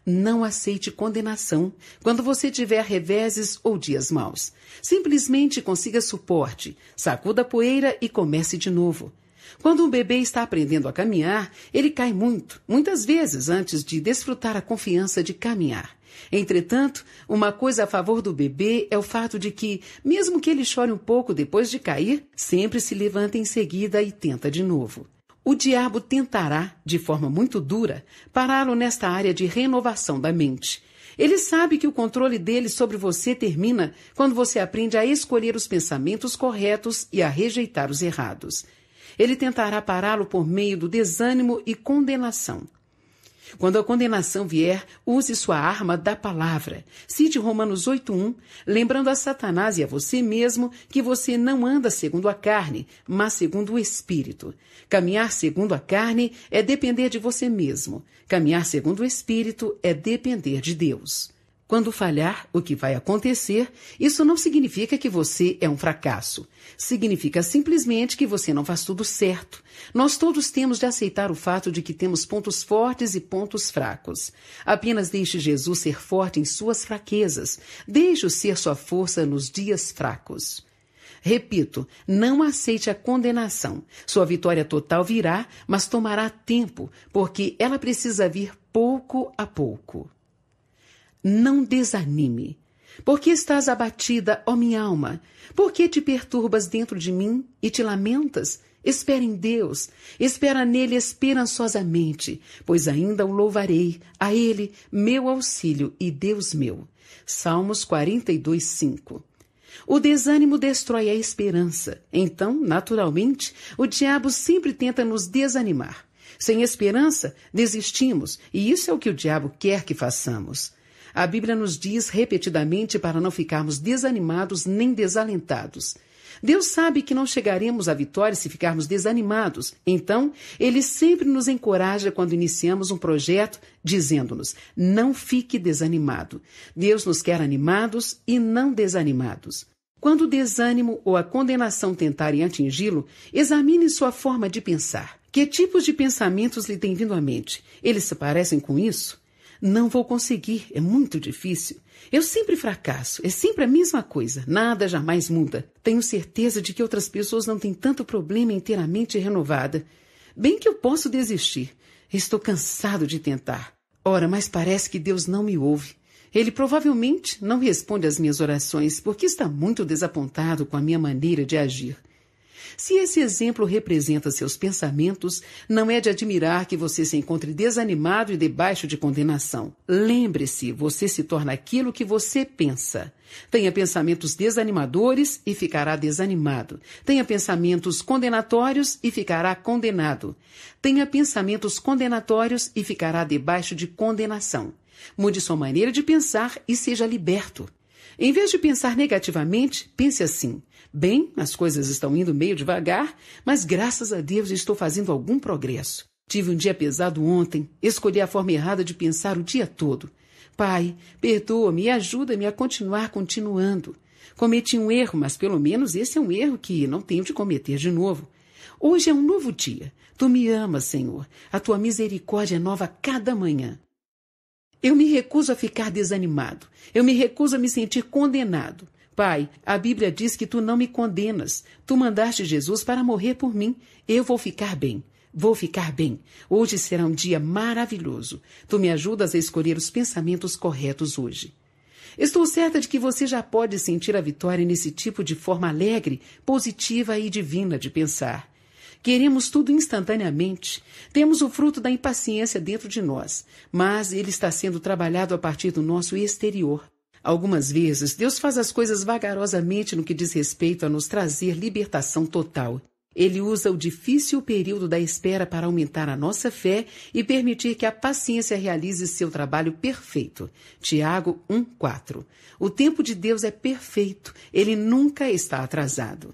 Não aceite condenação quando você tiver reveses ou dias maus. Simplesmente consiga suporte, sacuda a poeira e comece de novo. Quando um bebê está aprendendo a caminhar, ele cai muito, muitas vezes antes de desfrutar a confiança de caminhar. Entretanto, uma coisa a favor do bebê é o fato de que, mesmo que ele chore um pouco depois de cair, sempre se levanta em seguida e tenta de novo. O diabo tentará, de forma muito dura, pará-lo nesta área de renovação da mente. Ele sabe que o controle dele sobre você termina quando você aprende a escolher os pensamentos corretos e a rejeitar os errados. Ele tentará pará-lo por meio do desânimo e condenação. Quando a condenação vier, use sua arma da palavra. Cite Romanos 8:1, lembrando a Satanás e a você mesmo que você não anda segundo a carne, mas segundo o espírito. Caminhar segundo a carne é depender de você mesmo. Caminhar segundo o espírito é depender de Deus. Quando falhar, o que vai acontecer, isso não significa que você é um fracasso. Significa simplesmente que você não faz tudo certo. Nós todos temos de aceitar o fato de que temos pontos fortes e pontos fracos. Apenas deixe Jesus ser forte em suas fraquezas. Deixe-o ser sua força nos dias fracos. Repito, não aceite a condenação. Sua vitória total virá, mas tomará tempo, porque ela precisa vir pouco a pouco não desanime. Por que estás abatida, ó minha alma? Por que te perturbas dentro de mim e te lamentas? Espera em Deus, espera nele esperançosamente, pois ainda o louvarei, a ele, meu auxílio e Deus meu. Salmos 42, 5. O desânimo destrói a esperança. Então, naturalmente, o diabo sempre tenta nos desanimar. Sem esperança, desistimos, e isso é o que o diabo quer que façamos. A Bíblia nos diz repetidamente para não ficarmos desanimados nem desalentados. Deus sabe que não chegaremos à vitória se ficarmos desanimados. Então, Ele sempre nos encoraja quando iniciamos um projeto, dizendo-nos: não fique desanimado. Deus nos quer animados e não desanimados. Quando o desânimo ou a condenação tentarem atingi-lo, examine sua forma de pensar. Que tipos de pensamentos lhe têm vindo à mente? Eles se parecem com isso? Não vou conseguir, é muito difícil. Eu sempre fracasso, é sempre a mesma coisa, nada jamais muda. Tenho certeza de que outras pessoas não têm tanto problema em ter a mente renovada. Bem que eu posso desistir. Estou cansado de tentar. Ora, mas parece que Deus não me ouve. Ele provavelmente não responde às minhas orações porque está muito desapontado com a minha maneira de agir. Se esse exemplo representa seus pensamentos, não é de admirar que você se encontre desanimado e debaixo de condenação. Lembre-se, você se torna aquilo que você pensa. Tenha pensamentos desanimadores e ficará desanimado. Tenha pensamentos condenatórios e ficará condenado. Tenha pensamentos condenatórios e ficará debaixo de condenação. Mude sua maneira de pensar e seja liberto. Em vez de pensar negativamente, pense assim: Bem, as coisas estão indo meio devagar, mas graças a Deus estou fazendo algum progresso. Tive um dia pesado ontem, escolhi a forma errada de pensar o dia todo. Pai, perdoa-me e ajuda-me a continuar continuando. Cometi um erro, mas pelo menos esse é um erro que não tenho de cometer de novo. Hoje é um novo dia. Tu me amas, Senhor. A tua misericórdia é nova cada manhã. Eu me recuso a ficar desanimado. Eu me recuso a me sentir condenado. Pai, a Bíblia diz que tu não me condenas. Tu mandaste Jesus para morrer por mim. Eu vou ficar bem. Vou ficar bem. Hoje será um dia maravilhoso. Tu me ajudas a escolher os pensamentos corretos hoje. Estou certa de que você já pode sentir a vitória nesse tipo de forma alegre, positiva e divina de pensar. Queremos tudo instantaneamente. Temos o fruto da impaciência dentro de nós, mas ele está sendo trabalhado a partir do nosso exterior. Algumas vezes, Deus faz as coisas vagarosamente no que diz respeito a nos trazer libertação total. Ele usa o difícil período da espera para aumentar a nossa fé e permitir que a paciência realize seu trabalho perfeito. Tiago 1:4. O tempo de Deus é perfeito, ele nunca está atrasado.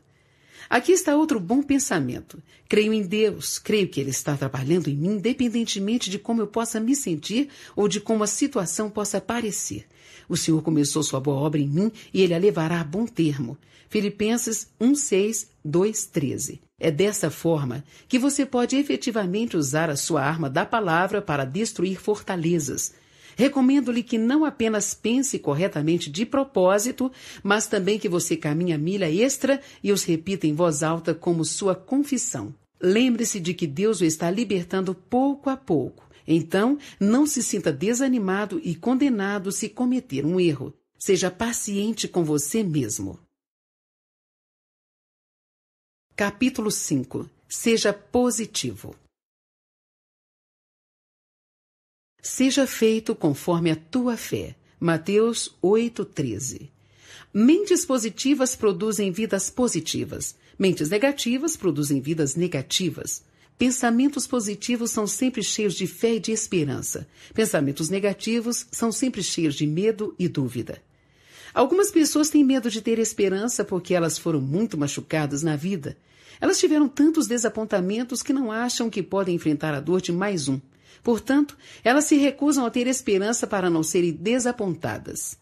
Aqui está outro bom pensamento. Creio em Deus, creio que Ele está trabalhando em mim, independentemente de como eu possa me sentir ou de como a situação possa parecer. O Senhor começou sua boa obra em mim e ele a levará a bom termo. Filipenses 1:6, 2:13. É dessa forma que você pode efetivamente usar a sua arma da palavra para destruir fortalezas. Recomendo-lhe que não apenas pense corretamente de propósito, mas também que você caminhe a milha extra e os repita em voz alta como sua confissão. Lembre-se de que Deus o está libertando pouco a pouco. Então, não se sinta desanimado e condenado se cometer um erro. Seja paciente com você mesmo. Capítulo 5 Seja positivo. Seja feito conforme a tua fé. Mateus 8:13. Mentes positivas produzem vidas positivas. Mentes negativas produzem vidas negativas. Pensamentos positivos são sempre cheios de fé e de esperança. Pensamentos negativos são sempre cheios de medo e dúvida. Algumas pessoas têm medo de ter esperança porque elas foram muito machucadas na vida. Elas tiveram tantos desapontamentos que não acham que podem enfrentar a dor de mais um. Portanto, elas se recusam a ter esperança para não serem desapontadas.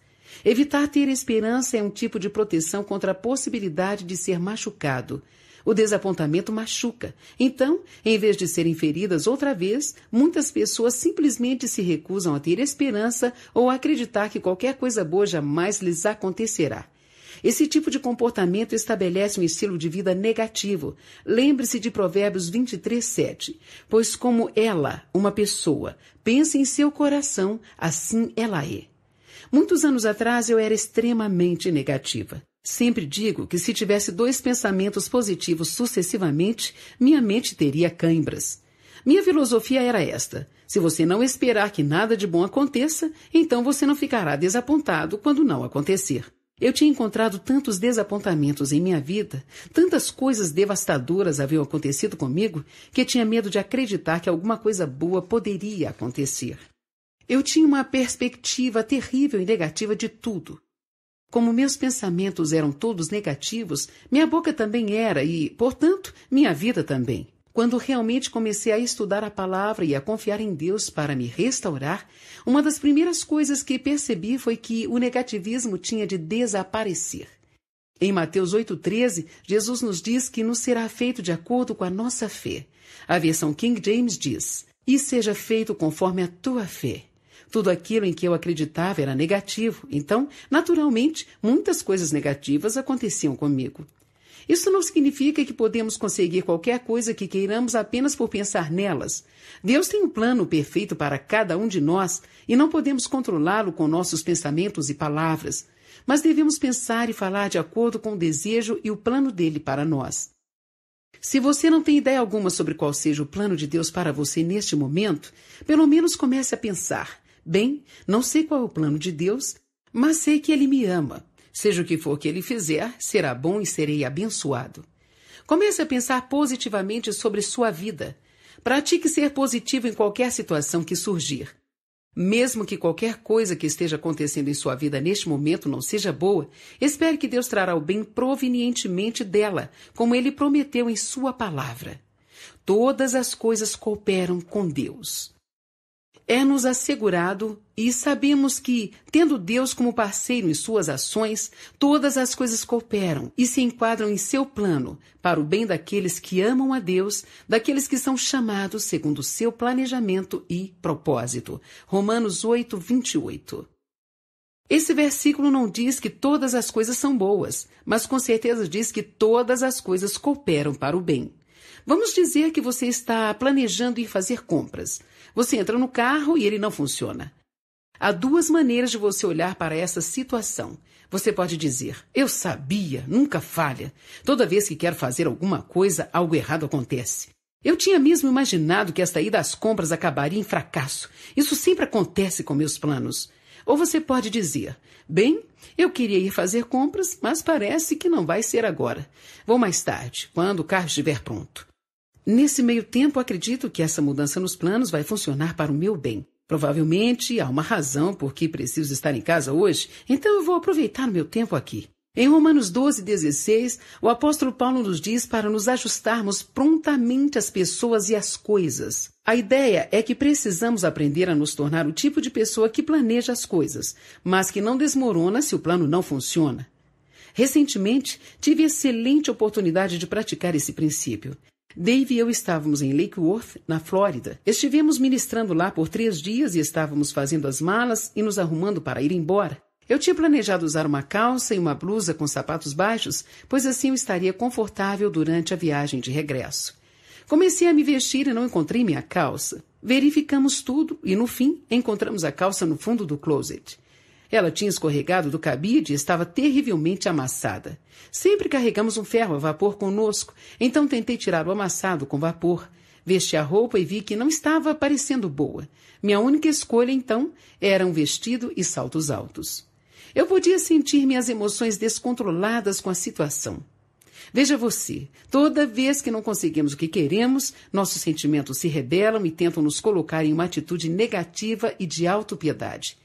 Evitar ter esperança é um tipo de proteção contra a possibilidade de ser machucado. O desapontamento machuca. Então, em vez de serem feridas outra vez, muitas pessoas simplesmente se recusam a ter esperança ou a acreditar que qualquer coisa boa jamais lhes acontecerá. Esse tipo de comportamento estabelece um estilo de vida negativo. Lembre-se de Provérbios 23, 7. Pois como ela, uma pessoa, pensa em seu coração, assim ela é. Muitos anos atrás eu era extremamente negativa. Sempre digo que se tivesse dois pensamentos positivos sucessivamente, minha mente teria cãibras. Minha filosofia era esta: se você não esperar que nada de bom aconteça, então você não ficará desapontado quando não acontecer. Eu tinha encontrado tantos desapontamentos em minha vida, tantas coisas devastadoras haviam acontecido comigo, que tinha medo de acreditar que alguma coisa boa poderia acontecer. Eu tinha uma perspectiva terrível e negativa de tudo. Como meus pensamentos eram todos negativos, minha boca também era e, portanto, minha vida também. Quando realmente comecei a estudar a palavra e a confiar em Deus para me restaurar, uma das primeiras coisas que percebi foi que o negativismo tinha de desaparecer. Em Mateus 8,13, Jesus nos diz que nos será feito de acordo com a nossa fé. A versão King James diz: E seja feito conforme a tua fé. Tudo aquilo em que eu acreditava era negativo, então, naturalmente, muitas coisas negativas aconteciam comigo. Isso não significa que podemos conseguir qualquer coisa que queiramos apenas por pensar nelas. Deus tem um plano perfeito para cada um de nós e não podemos controlá-lo com nossos pensamentos e palavras, mas devemos pensar e falar de acordo com o desejo e o plano dele para nós. Se você não tem ideia alguma sobre qual seja o plano de Deus para você neste momento, pelo menos comece a pensar. Bem, não sei qual é o plano de Deus, mas sei que Ele me ama. Seja o que for que Ele fizer, será bom e serei abençoado. Comece a pensar positivamente sobre sua vida. Pratique ser positivo em qualquer situação que surgir. Mesmo que qualquer coisa que esteja acontecendo em sua vida neste momento não seja boa, espere que Deus trará o bem provenientemente dela, como ele prometeu em sua palavra. Todas as coisas cooperam com Deus é-nos assegurado e sabemos que, tendo Deus como parceiro em suas ações, todas as coisas cooperam e se enquadram em seu plano, para o bem daqueles que amam a Deus, daqueles que são chamados segundo o seu planejamento e propósito. Romanos 8, 28. Esse versículo não diz que todas as coisas são boas, mas com certeza diz que todas as coisas cooperam para o bem. Vamos dizer que você está planejando ir fazer compras. Você entra no carro e ele não funciona. Há duas maneiras de você olhar para essa situação. Você pode dizer: Eu sabia, nunca falha. Toda vez que quero fazer alguma coisa, algo errado acontece. Eu tinha mesmo imaginado que esta ida às compras acabaria em fracasso. Isso sempre acontece com meus planos. Ou você pode dizer: Bem, eu queria ir fazer compras, mas parece que não vai ser agora. Vou mais tarde, quando o carro estiver pronto. Nesse meio tempo, acredito que essa mudança nos planos vai funcionar para o meu bem. Provavelmente há uma razão por que preciso estar em casa hoje, então eu vou aproveitar o meu tempo aqui. Em Romanos 12, 16, o apóstolo Paulo nos diz para nos ajustarmos prontamente às pessoas e às coisas. A ideia é que precisamos aprender a nos tornar o tipo de pessoa que planeja as coisas, mas que não desmorona se o plano não funciona. Recentemente, tive excelente oportunidade de praticar esse princípio. Dave e eu estávamos em Lake Worth, na Flórida. Estivemos ministrando lá por três dias e estávamos fazendo as malas e nos arrumando para ir embora. Eu tinha planejado usar uma calça e uma blusa com sapatos baixos, pois assim eu estaria confortável durante a viagem de regresso. Comecei a me vestir e não encontrei minha calça. Verificamos tudo e, no fim, encontramos a calça no fundo do closet. Ela tinha escorregado do cabide e estava terrivelmente amassada. Sempre carregamos um ferro a vapor conosco, então tentei tirar o amassado com vapor. Vesti a roupa e vi que não estava parecendo boa. Minha única escolha, então, era um vestido e saltos altos. Eu podia sentir minhas emoções descontroladas com a situação. Veja você, toda vez que não conseguimos o que queremos, nossos sentimentos se rebelam e tentam nos colocar em uma atitude negativa e de autopiedade.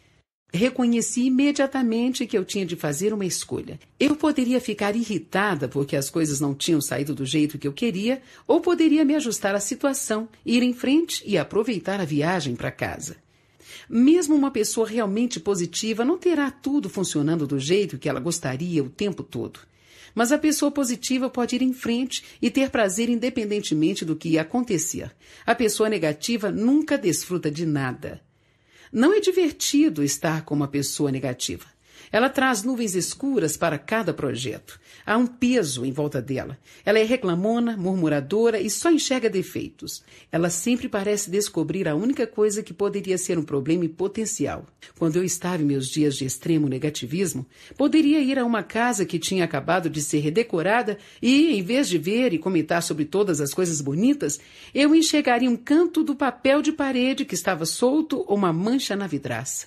Reconheci imediatamente que eu tinha de fazer uma escolha. Eu poderia ficar irritada porque as coisas não tinham saído do jeito que eu queria, ou poderia me ajustar à situação, ir em frente e aproveitar a viagem para casa. Mesmo uma pessoa realmente positiva não terá tudo funcionando do jeito que ela gostaria o tempo todo. Mas a pessoa positiva pode ir em frente e ter prazer independentemente do que acontecer. A pessoa negativa nunca desfruta de nada. Não é divertido estar com uma pessoa negativa. Ela traz nuvens escuras para cada projeto. Há um peso em volta dela. Ela é reclamona, murmuradora e só enxerga defeitos. Ela sempre parece descobrir a única coisa que poderia ser um problema e potencial. Quando eu estava em meus dias de extremo negativismo, poderia ir a uma casa que tinha acabado de ser redecorada e, em vez de ver e comentar sobre todas as coisas bonitas, eu enxergaria um canto do papel de parede que estava solto ou uma mancha na vidraça.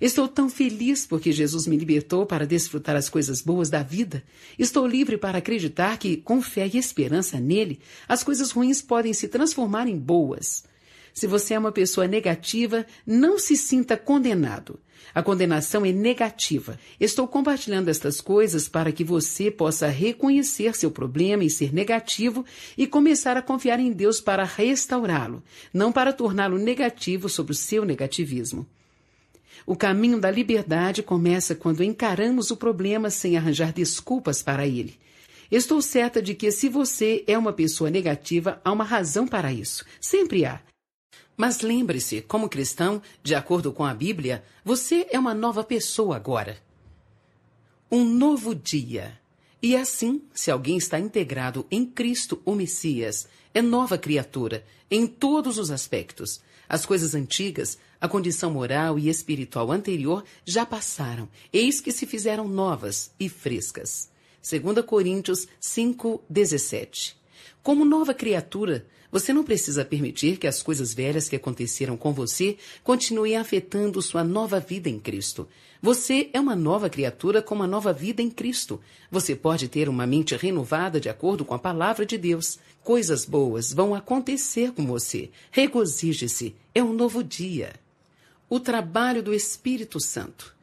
Estou tão feliz porque Jesus me libertou para desfrutar as coisas boas da vida. Estou livre para acreditar que, com fé e esperança nele, as coisas ruins podem se transformar em boas. Se você é uma pessoa negativa, não se sinta condenado. A condenação é negativa. Estou compartilhando estas coisas para que você possa reconhecer seu problema e ser negativo e começar a confiar em Deus para restaurá-lo, não para torná-lo negativo sobre o seu negativismo. O caminho da liberdade começa quando encaramos o problema sem arranjar desculpas para ele. Estou certa de que se você é uma pessoa negativa, há uma razão para isso. Sempre há. Mas lembre-se, como cristão, de acordo com a Bíblia, você é uma nova pessoa agora. Um novo dia. E assim, se alguém está integrado em Cristo, o Messias, é nova criatura, em todos os aspectos. As coisas antigas, a condição moral e espiritual anterior já passaram, eis que se fizeram novas e frescas. 2 Coríntios 5:17. Como nova criatura, você não precisa permitir que as coisas velhas que aconteceram com você continuem afetando sua nova vida em Cristo. Você é uma nova criatura com uma nova vida em Cristo. Você pode ter uma mente renovada de acordo com a palavra de Deus. Coisas boas vão acontecer com você. Regozije-se. É um novo dia. O trabalho do Espírito Santo.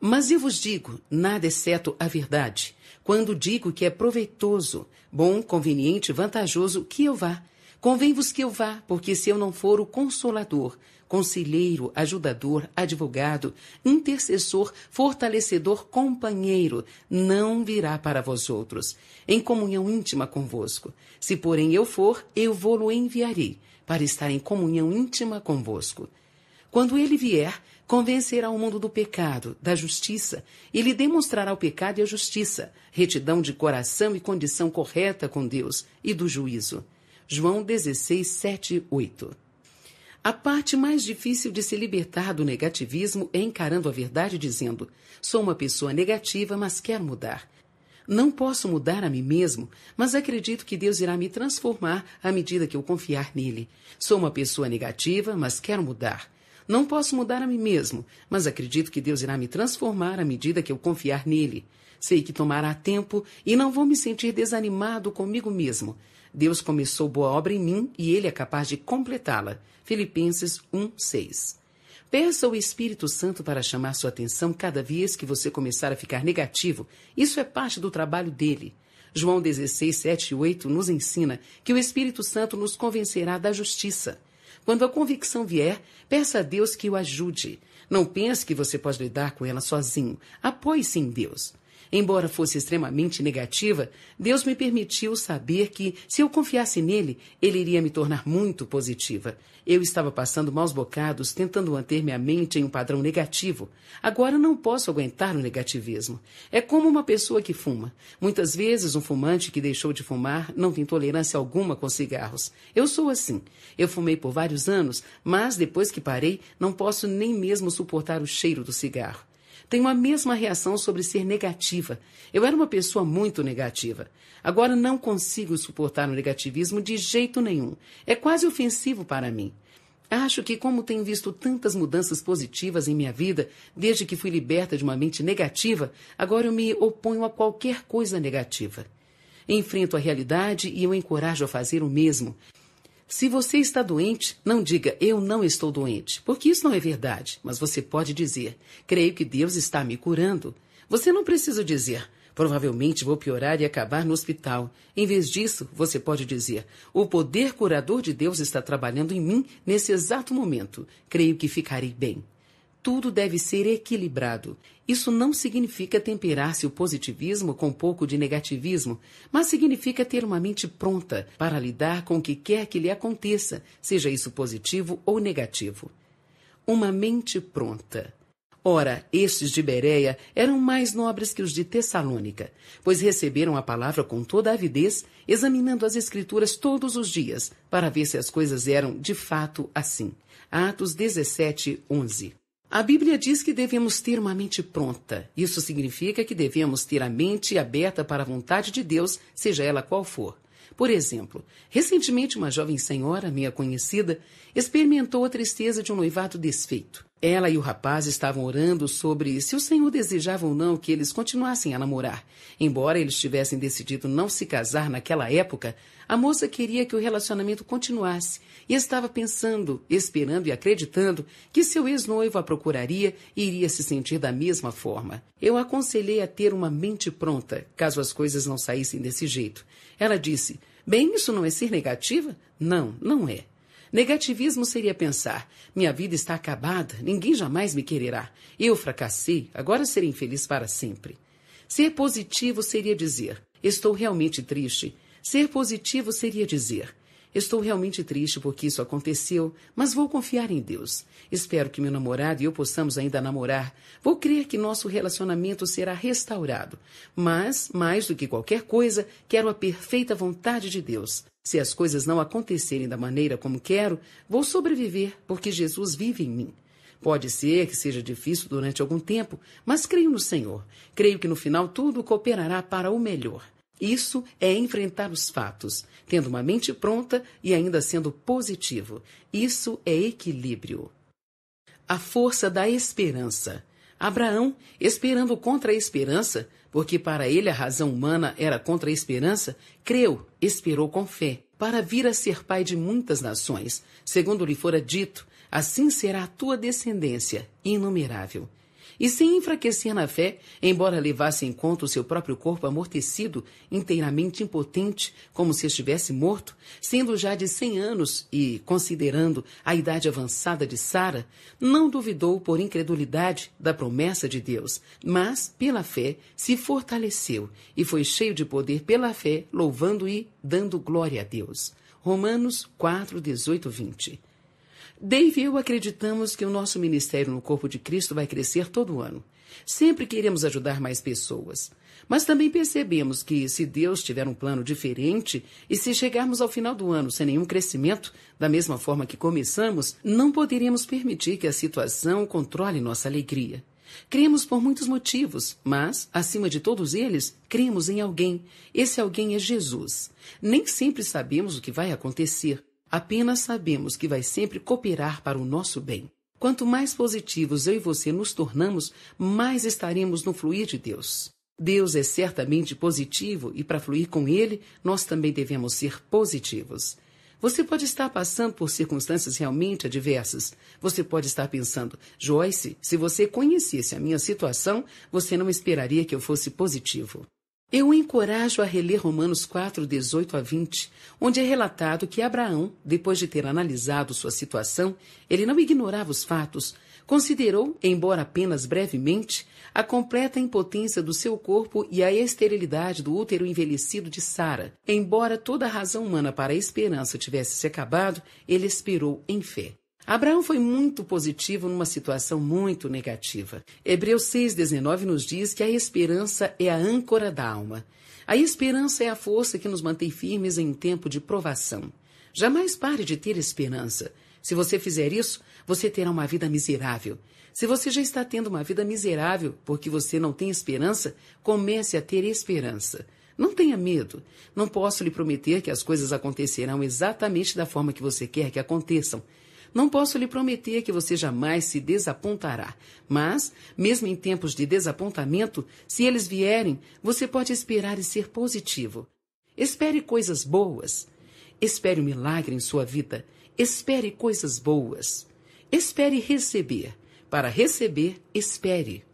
Mas eu vos digo: nada exceto a verdade. Quando digo que é proveitoso, bom, conveniente, vantajoso que eu vá. Convém-vos que eu vá, porque se eu não for o consolador, conselheiro, ajudador, advogado, intercessor, fortalecedor, companheiro, não virá para vós outros, em comunhão íntima convosco. Se, porém, eu for, eu vou-lo enviarei, para estar em comunhão íntima convosco. Quando ele vier, convencerá o mundo do pecado, da justiça, e lhe demonstrará o pecado e a justiça, retidão de coração e condição correta com Deus, e do juízo. João 16, 7, 8. A parte mais difícil de se libertar do negativismo é encarando a verdade dizendo: sou uma pessoa negativa, mas quero mudar. Não posso mudar a mim mesmo, mas acredito que Deus irá me transformar à medida que eu confiar nele. Sou uma pessoa negativa, mas quero mudar. Não posso mudar a mim mesmo, mas acredito que Deus irá me transformar à medida que eu confiar nele. Sei que tomará tempo e não vou me sentir desanimado comigo mesmo. Deus começou boa obra em mim e ele é capaz de completá-la. Filipenses 1:6. Peça o Espírito Santo para chamar sua atenção cada vez que você começar a ficar negativo. Isso é parte do trabalho dele. João 16, 7 e 8 nos ensina que o Espírito Santo nos convencerá da justiça. Quando a convicção vier, peça a Deus que o ajude. Não pense que você pode lidar com ela sozinho. Apoie-se em Deus. Embora fosse extremamente negativa, Deus me permitiu saber que, se eu confiasse nele, ele iria me tornar muito positiva. Eu estava passando maus bocados tentando manter minha mente em um padrão negativo. Agora não posso aguentar o negativismo. É como uma pessoa que fuma. Muitas vezes, um fumante que deixou de fumar não tem tolerância alguma com cigarros. Eu sou assim. Eu fumei por vários anos, mas depois que parei, não posso nem mesmo suportar o cheiro do cigarro tenho a mesma reação sobre ser negativa. Eu era uma pessoa muito negativa. Agora não consigo suportar o negativismo de jeito nenhum. É quase ofensivo para mim. Acho que, como tenho visto tantas mudanças positivas em minha vida, desde que fui liberta de uma mente negativa, agora eu me oponho a qualquer coisa negativa. Enfrento a realidade e eu encorajo a fazer o mesmo, se você está doente, não diga eu não estou doente, porque isso não é verdade. Mas você pode dizer: creio que Deus está me curando. Você não precisa dizer provavelmente vou piorar e acabar no hospital. Em vez disso, você pode dizer: o poder curador de Deus está trabalhando em mim nesse exato momento. Creio que ficarei bem. Tudo deve ser equilibrado. Isso não significa temperar-se o positivismo com um pouco de negativismo, mas significa ter uma mente pronta para lidar com o que quer que lhe aconteça, seja isso positivo ou negativo. Uma mente pronta. Ora, estes de Bereia eram mais nobres que os de Tessalônica, pois receberam a palavra com toda avidez, examinando as Escrituras todos os dias, para ver se as coisas eram de fato assim. Atos 17, 11. A Bíblia diz que devemos ter uma mente pronta. Isso significa que devemos ter a mente aberta para a vontade de Deus, seja ela qual for. Por exemplo, recentemente uma jovem senhora, minha conhecida, experimentou a tristeza de um noivado desfeito. Ela e o rapaz estavam orando sobre se o Senhor desejava ou não que eles continuassem a namorar. Embora eles tivessem decidido não se casar naquela época, a moça queria que o relacionamento continuasse e estava pensando, esperando e acreditando que seu ex-noivo a procuraria e iria se sentir da mesma forma. Eu aconselhei a ter uma mente pronta, caso as coisas não saíssem desse jeito. Ela disse: Bem, isso não é ser negativa? Não, não é. Negativismo seria pensar: minha vida está acabada, ninguém jamais me quererá. Eu fracassei, agora serei infeliz para sempre. Ser positivo seria dizer: estou realmente triste. Ser positivo seria dizer: Estou realmente triste porque isso aconteceu, mas vou confiar em Deus. Espero que meu namorado e eu possamos ainda namorar. Vou crer que nosso relacionamento será restaurado. Mas, mais do que qualquer coisa, quero a perfeita vontade de Deus. Se as coisas não acontecerem da maneira como quero, vou sobreviver, porque Jesus vive em mim. Pode ser que seja difícil durante algum tempo, mas creio no Senhor. Creio que no final tudo cooperará para o melhor. Isso é enfrentar os fatos, tendo uma mente pronta e ainda sendo positivo. Isso é equilíbrio. A força da esperança. Abraão, esperando contra a esperança, porque para ele a razão humana era contra a esperança, creu, esperou com fé, para vir a ser pai de muitas nações, segundo lhe fora dito, assim será a tua descendência, inumerável e sem enfraquecer na fé, embora levasse em conta o seu próprio corpo amortecido, inteiramente impotente, como se estivesse morto, sendo já de cem anos e considerando a idade avançada de Sara, não duvidou por incredulidade da promessa de Deus, mas, pela fé, se fortaleceu e foi cheio de poder pela fé, louvando e dando glória a Deus. Romanos 4, 18, 20. Dave e eu acreditamos que o nosso ministério no Corpo de Cristo vai crescer todo ano. Sempre queremos ajudar mais pessoas. Mas também percebemos que, se Deus tiver um plano diferente e se chegarmos ao final do ano sem nenhum crescimento, da mesma forma que começamos, não poderíamos permitir que a situação controle nossa alegria. Cremos por muitos motivos, mas, acima de todos eles, cremos em alguém. Esse alguém é Jesus. Nem sempre sabemos o que vai acontecer, Apenas sabemos que vai sempre cooperar para o nosso bem. Quanto mais positivos eu e você nos tornamos, mais estaremos no fluir de Deus. Deus é certamente positivo e, para fluir com Ele, nós também devemos ser positivos. Você pode estar passando por circunstâncias realmente adversas. Você pode estar pensando, Joyce, se você conhecesse a minha situação, você não esperaria que eu fosse positivo. Eu o encorajo a reler Romanos 4, 18 a 20, onde é relatado que Abraão, depois de ter analisado sua situação, ele não ignorava os fatos, considerou, embora apenas brevemente, a completa impotência do seu corpo e a esterilidade do útero envelhecido de Sara. Embora toda a razão humana para a esperança tivesse se acabado, ele esperou em fé. Abraão foi muito positivo numa situação muito negativa. Hebreus 6,19 nos diz que a esperança é a âncora da alma. A esperança é a força que nos mantém firmes em tempo de provação. Jamais pare de ter esperança. Se você fizer isso, você terá uma vida miserável. Se você já está tendo uma vida miserável porque você não tem esperança, comece a ter esperança. Não tenha medo. Não posso lhe prometer que as coisas acontecerão exatamente da forma que você quer que aconteçam não posso lhe prometer que você jamais se desapontará, mas, mesmo em tempos de desapontamento, se eles vierem, você pode esperar e ser positivo. Espere coisas boas. Espere um milagre em sua vida. Espere coisas boas. Espere receber. Para receber, espere.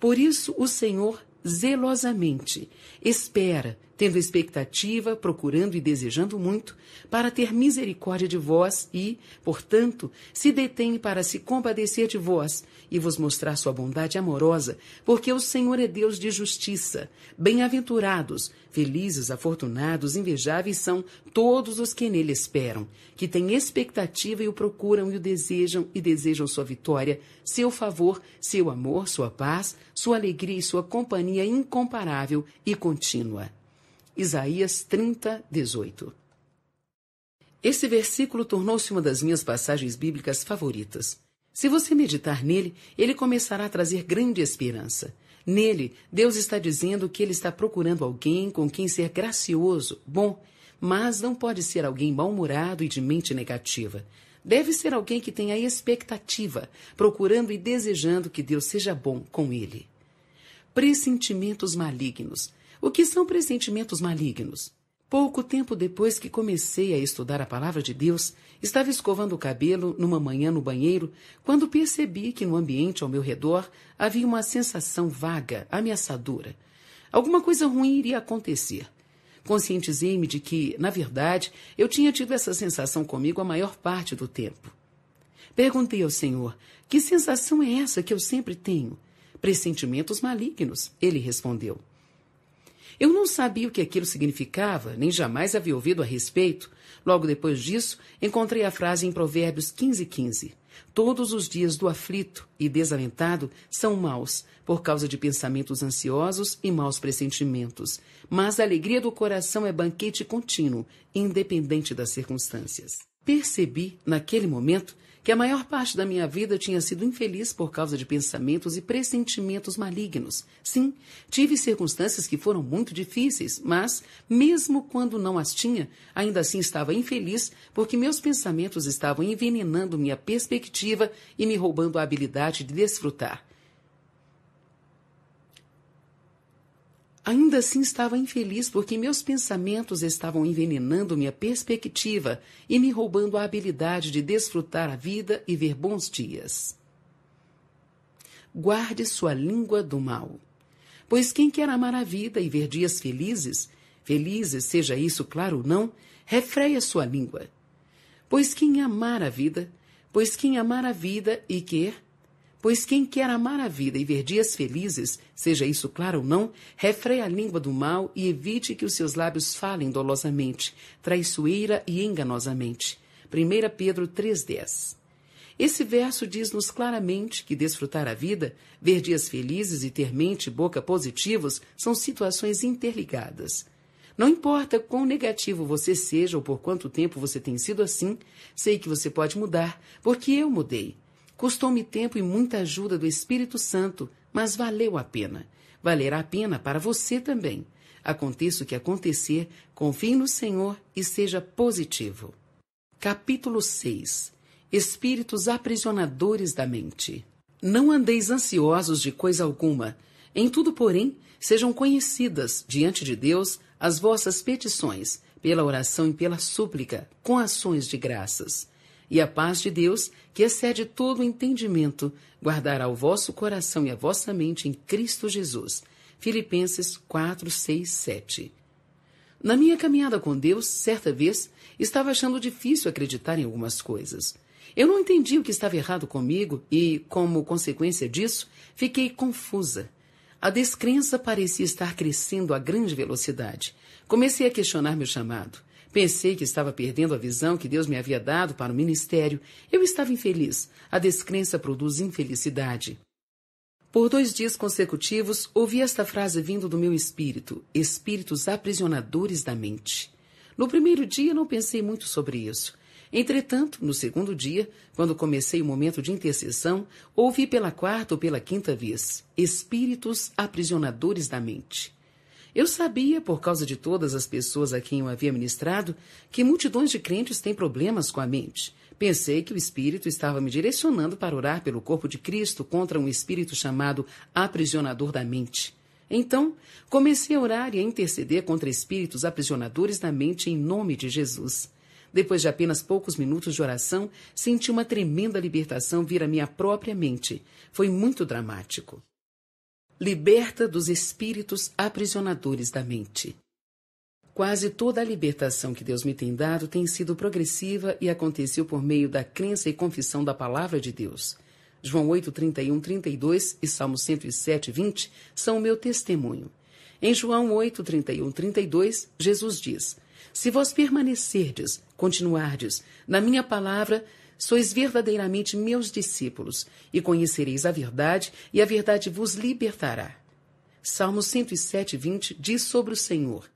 Por isso, o Senhor zelosamente espera tendo expectativa, procurando e desejando muito, para ter misericórdia de vós e, portanto, se detém para se compadecer de vós e vos mostrar sua bondade amorosa, porque o Senhor é Deus de justiça. Bem-aventurados, felizes, afortunados, invejáveis são todos os que nele esperam, que têm expectativa e o procuram e o desejam e desejam sua vitória, seu favor, seu amor, sua paz, sua alegria e sua companhia incomparável e contínua. Isaías 30, 18. Esse versículo tornou-se uma das minhas passagens bíblicas favoritas. Se você meditar nele, ele começará a trazer grande esperança. Nele, Deus está dizendo que ele está procurando alguém com quem ser gracioso, bom, mas não pode ser alguém mal-humorado e de mente negativa. Deve ser alguém que tenha expectativa, procurando e desejando que Deus seja bom com ele. Pressentimentos malignos, o que são pressentimentos malignos? Pouco tempo depois que comecei a estudar a palavra de Deus, estava escovando o cabelo numa manhã no banheiro, quando percebi que no ambiente ao meu redor havia uma sensação vaga, ameaçadora. Alguma coisa ruim iria acontecer. Conscientizei-me de que, na verdade, eu tinha tido essa sensação comigo a maior parte do tempo. Perguntei ao Senhor: Que sensação é essa que eu sempre tenho? Pressentimentos malignos. Ele respondeu. Eu não sabia o que aquilo significava, nem jamais havia ouvido a respeito. Logo depois disso, encontrei a frase em Provérbios 15,15. 15. Todos os dias do aflito e desalentado são maus, por causa de pensamentos ansiosos e maus pressentimentos. Mas a alegria do coração é banquete contínuo, independente das circunstâncias. Percebi, naquele momento, que a maior parte da minha vida tinha sido infeliz por causa de pensamentos e pressentimentos malignos. Sim, tive circunstâncias que foram muito difíceis, mas, mesmo quando não as tinha, ainda assim estava infeliz porque meus pensamentos estavam envenenando minha perspectiva e me roubando a habilidade de desfrutar. Ainda assim estava infeliz porque meus pensamentos estavam envenenando minha perspectiva e me roubando a habilidade de desfrutar a vida e ver bons dias. Guarde sua língua do mal. Pois quem quer amar a vida e ver dias felizes, felizes seja isso claro ou não, refreia sua língua. Pois quem amar a vida, pois quem amar a vida e quer, Pois quem quer amar a vida e ver dias felizes, seja isso claro ou não, refreia a língua do mal e evite que os seus lábios falem dolosamente, traiçoeira e enganosamente. 1 Pedro 3,10 Esse verso diz-nos claramente que desfrutar a vida, ver dias felizes e ter mente e boca positivos são situações interligadas. Não importa quão negativo você seja ou por quanto tempo você tem sido assim, sei que você pode mudar, porque eu mudei. Custou-me tempo e muita ajuda do Espírito Santo, mas valeu a pena. Valerá a pena para você também. Aconteça o que acontecer, confie no Senhor e seja positivo. Capítulo 6 Espíritos aprisionadores da mente. Não andeis ansiosos de coisa alguma. Em tudo, porém, sejam conhecidas diante de Deus as vossas petições, pela oração e pela súplica, com ações de graças. E a paz de Deus, que excede todo entendimento, guardará o vosso coração e a vossa mente em Cristo Jesus. Filipenses 4, 6, 7. Na minha caminhada com Deus, certa vez, estava achando difícil acreditar em algumas coisas. Eu não entendi o que estava errado comigo e, como consequência disso, fiquei confusa. A descrença parecia estar crescendo a grande velocidade. Comecei a questionar meu chamado. Pensei que estava perdendo a visão que Deus me havia dado para o ministério. Eu estava infeliz. A descrença produz infelicidade. Por dois dias consecutivos, ouvi esta frase vindo do meu espírito: espíritos aprisionadores da mente. No primeiro dia, não pensei muito sobre isso. Entretanto, no segundo dia, quando comecei o momento de intercessão, ouvi pela quarta ou pela quinta vez: espíritos aprisionadores da mente. Eu sabia, por causa de todas as pessoas a quem eu havia ministrado, que multidões de crentes têm problemas com a mente. Pensei que o Espírito estava me direcionando para orar pelo corpo de Cristo contra um espírito chamado aprisionador da mente. Então, comecei a orar e a interceder contra espíritos aprisionadores da mente em nome de Jesus. Depois de apenas poucos minutos de oração, senti uma tremenda libertação vir à minha própria mente. Foi muito dramático liberta dos espíritos aprisionadores da mente. Quase toda a libertação que Deus me tem dado tem sido progressiva e aconteceu por meio da crença e confissão da palavra de Deus. João 8, 31, 32 e Salmo 107, 20 são o meu testemunho. Em João 8, 31, 32, Jesus diz: Se vós permanecerdes, continuardes, na minha palavra, sois verdadeiramente meus discípulos, e conhecereis a verdade, e a verdade vos libertará. Salmo 107, 20 diz sobre o Senhor: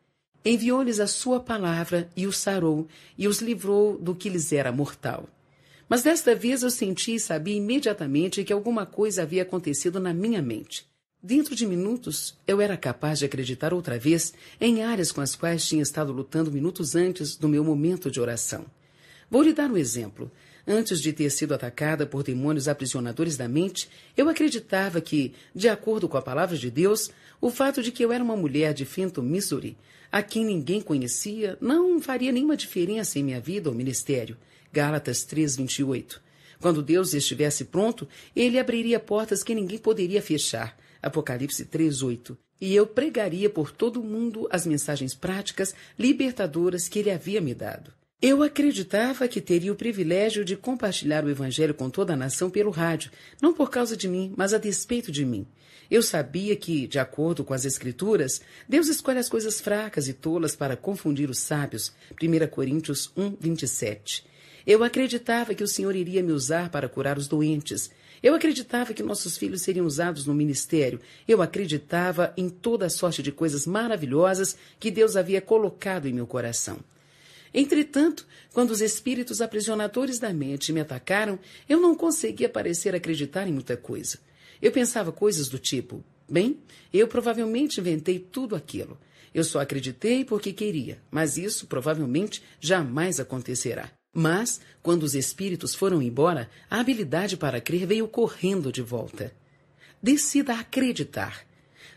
Enviou-lhes a sua palavra e os sarou, e os livrou do que lhes era mortal. Mas desta vez eu senti e sabia imediatamente que alguma coisa havia acontecido na minha mente. Dentro de minutos, eu era capaz de acreditar outra vez em áreas com as quais tinha estado lutando minutos antes do meu momento de oração. Vou lhe dar um exemplo. Antes de ter sido atacada por demônios aprisionadores da mente, eu acreditava que, de acordo com a palavra de Deus, o fato de que eu era uma mulher de Fenton, Missouri, a quem ninguém conhecia, não faria nenhuma diferença em minha vida ou ministério. Gálatas 3:28. Quando Deus estivesse pronto, ele abriria portas que ninguém poderia fechar. Apocalipse 3:8. E eu pregaria por todo o mundo as mensagens práticas libertadoras que ele havia me dado. Eu acreditava que teria o privilégio de compartilhar o Evangelho com toda a nação pelo rádio, não por causa de mim, mas a despeito de mim. Eu sabia que, de acordo com as Escrituras, Deus escolhe as coisas fracas e tolas para confundir os sábios. 1 Coríntios 1, 27. Eu acreditava que o Senhor iria me usar para curar os doentes. Eu acreditava que nossos filhos seriam usados no ministério. Eu acreditava em toda a sorte de coisas maravilhosas que Deus havia colocado em meu coração. Entretanto, quando os espíritos aprisionadores da mente me atacaram, eu não conseguia parecer acreditar em muita coisa. Eu pensava coisas do tipo: bem, eu provavelmente inventei tudo aquilo. Eu só acreditei porque queria, mas isso provavelmente jamais acontecerá. Mas, quando os espíritos foram embora, a habilidade para crer veio correndo de volta. Decida acreditar.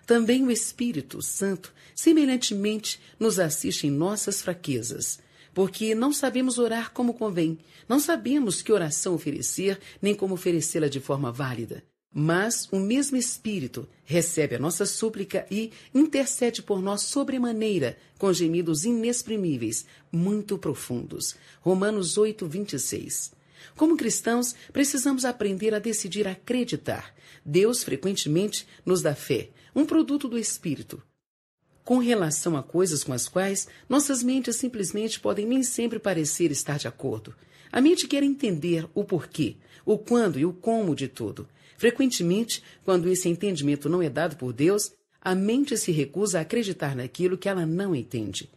Também o Espírito Santo, semelhantemente, nos assiste em nossas fraquezas porque não sabemos orar como convém, não sabemos que oração oferecer, nem como oferecê-la de forma válida. Mas o mesmo Espírito recebe a nossa súplica e intercede por nós sobremaneira, com gemidos inexprimíveis, muito profundos. Romanos 8, 26. Como cristãos, precisamos aprender a decidir acreditar. Deus frequentemente nos dá fé, um produto do Espírito com relação a coisas com as quais nossas mentes simplesmente podem nem sempre parecer estar de acordo. A mente quer entender o porquê, o quando e o como de tudo. Frequentemente, quando esse entendimento não é dado por Deus, a mente se recusa a acreditar naquilo que ela não entende.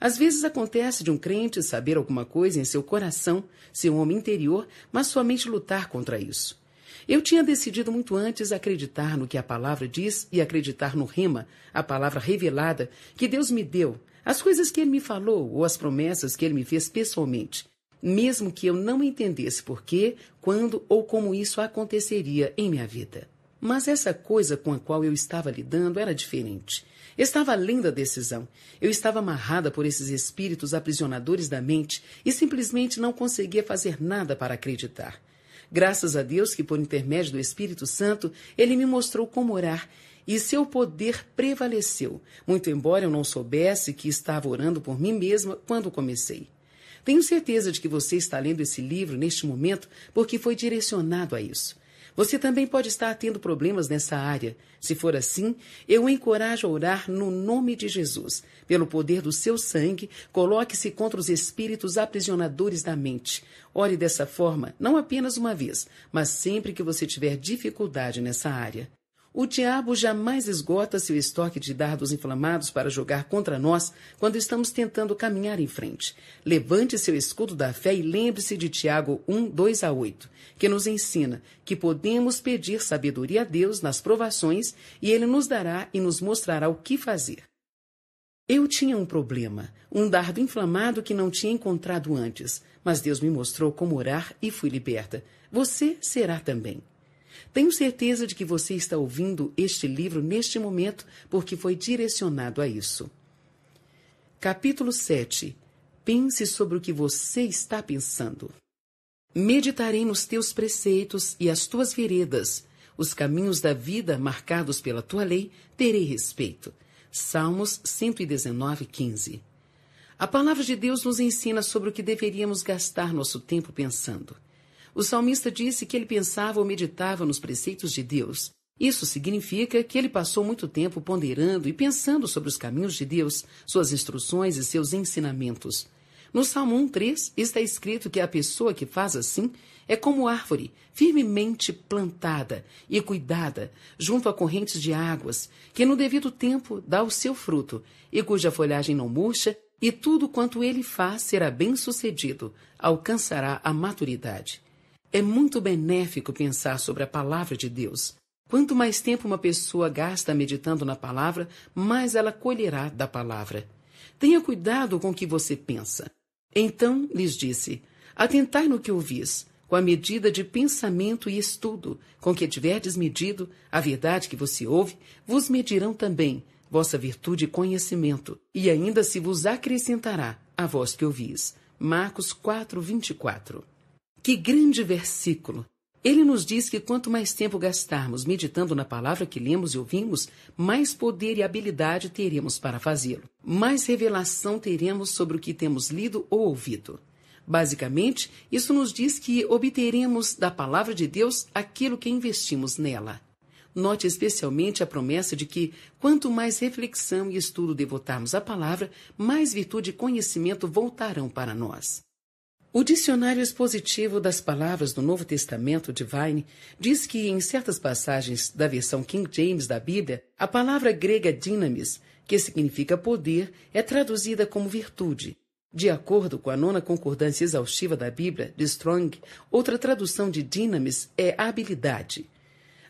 Às vezes acontece de um crente saber alguma coisa em seu coração, seu homem interior, mas sua mente lutar contra isso. Eu tinha decidido muito antes acreditar no que a palavra diz e acreditar no rema, a palavra revelada que Deus me deu, as coisas que ele me falou ou as promessas que ele me fez pessoalmente, mesmo que eu não entendesse por quê, quando ou como isso aconteceria em minha vida. Mas essa coisa com a qual eu estava lidando era diferente. Estava além da decisão. Eu estava amarrada por esses espíritos aprisionadores da mente e simplesmente não conseguia fazer nada para acreditar. Graças a Deus que, por intermédio do Espírito Santo, ele me mostrou como orar e seu poder prevaleceu, muito embora eu não soubesse que estava orando por mim mesma quando comecei. Tenho certeza de que você está lendo esse livro neste momento porque foi direcionado a isso. Você também pode estar tendo problemas nessa área. Se for assim, eu encorajo a orar no nome de Jesus. Pelo poder do seu sangue, coloque-se contra os espíritos aprisionadores da mente. Ore dessa forma, não apenas uma vez, mas sempre que você tiver dificuldade nessa área. O diabo jamais esgota seu estoque de dardos inflamados para jogar contra nós quando estamos tentando caminhar em frente. Levante seu escudo da fé e lembre-se de Tiago 1, 2 a 8, que nos ensina que podemos pedir sabedoria a Deus nas provações e ele nos dará e nos mostrará o que fazer. Eu tinha um problema, um dardo inflamado que não tinha encontrado antes, mas Deus me mostrou como orar e fui liberta. Você será também. Tenho certeza de que você está ouvindo este livro neste momento porque foi direcionado a isso. Capítulo 7 Pense sobre o que você está pensando. Meditarei nos teus preceitos e as tuas veredas. Os caminhos da vida marcados pela tua lei terei respeito. Salmos 119, 15. A palavra de Deus nos ensina sobre o que deveríamos gastar nosso tempo pensando. O salmista disse que ele pensava ou meditava nos preceitos de Deus. Isso significa que ele passou muito tempo ponderando e pensando sobre os caminhos de Deus, suas instruções e seus ensinamentos. No Salmo 1,3 está escrito que a pessoa que faz assim é como árvore, firmemente plantada e cuidada, junto a correntes de águas, que no devido tempo dá o seu fruto, e cuja folhagem não murcha, e tudo quanto ele faz será bem sucedido, alcançará a maturidade. É muito benéfico pensar sobre a palavra de Deus. Quanto mais tempo uma pessoa gasta meditando na palavra, mais ela colherá da palavra. Tenha cuidado com o que você pensa. Então lhes disse: Atentai no que ouvis, com a medida de pensamento e estudo, com que tiverdes medido a verdade que você ouve, vos medirão também vossa virtude e conhecimento, e ainda se vos acrescentará a vós que ouvis. Marcos 4, 24. Que grande versículo! Ele nos diz que quanto mais tempo gastarmos meditando na palavra que lemos e ouvimos, mais poder e habilidade teremos para fazê-lo. Mais revelação teremos sobre o que temos lido ou ouvido. Basicamente, isso nos diz que obteremos da palavra de Deus aquilo que investimos nela. Note especialmente a promessa de que, quanto mais reflexão e estudo devotarmos à palavra, mais virtude e conhecimento voltarão para nós. O dicionário expositivo das palavras do Novo Testamento de Vine diz que, em certas passagens da versão King James da Bíblia, a palavra grega dynamis, que significa poder, é traduzida como virtude. De acordo com a nona concordância exaustiva da Bíblia, de Strong, outra tradução de dynamis é habilidade.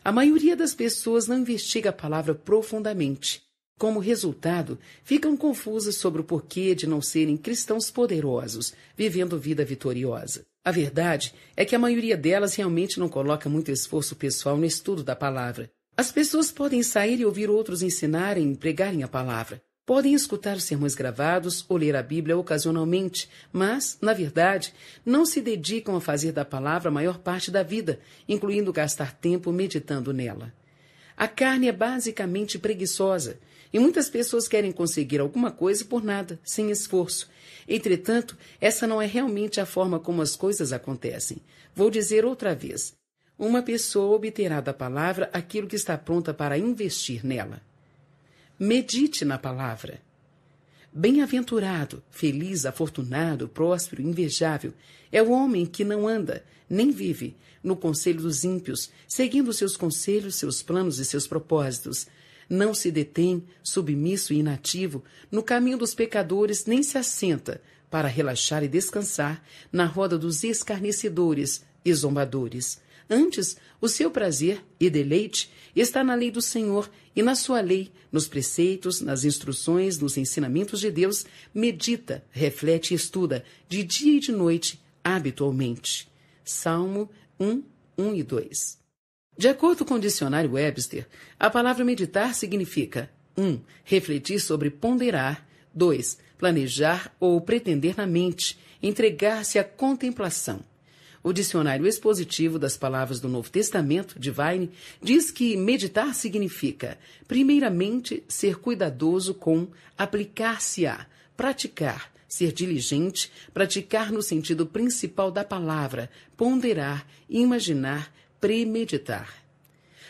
A maioria das pessoas não investiga a palavra profundamente. Como resultado, ficam confusas sobre o porquê de não serem cristãos poderosos, vivendo vida vitoriosa. A verdade é que a maioria delas realmente não coloca muito esforço pessoal no estudo da palavra. As pessoas podem sair e ouvir outros ensinarem e pregarem a palavra. Podem escutar os sermões gravados ou ler a Bíblia ocasionalmente, mas, na verdade, não se dedicam a fazer da palavra a maior parte da vida, incluindo gastar tempo meditando nela. A carne é basicamente preguiçosa e muitas pessoas querem conseguir alguma coisa por nada, sem esforço. Entretanto, essa não é realmente a forma como as coisas acontecem. Vou dizer outra vez: uma pessoa obterá da palavra aquilo que está pronta para investir nela. Medite na palavra. Bem-aventurado, feliz, afortunado, próspero, invejável é o homem que não anda, nem vive, no conselho dos ímpios, seguindo seus conselhos, seus planos e seus propósitos, não se detém, submisso e inativo, no caminho dos pecadores nem se assenta, para relaxar e descansar na roda dos escarnecedores e zombadores. Antes, o seu prazer e deleite está na lei do Senhor e na sua lei, nos preceitos, nas instruções, nos ensinamentos de Deus, medita, reflete e estuda, de dia e de noite, habitualmente. Salmo 1, 1 e 2. De acordo com o dicionário Webster, a palavra meditar significa 1. Um, refletir sobre ponderar. 2. Planejar ou pretender na mente. Entregar-se à contemplação. O dicionário expositivo das palavras do Novo Testamento, Divine, diz que meditar significa, primeiramente, ser cuidadoso com aplicar-se a, praticar, ser diligente, praticar no sentido principal da palavra, ponderar, imaginar, premeditar.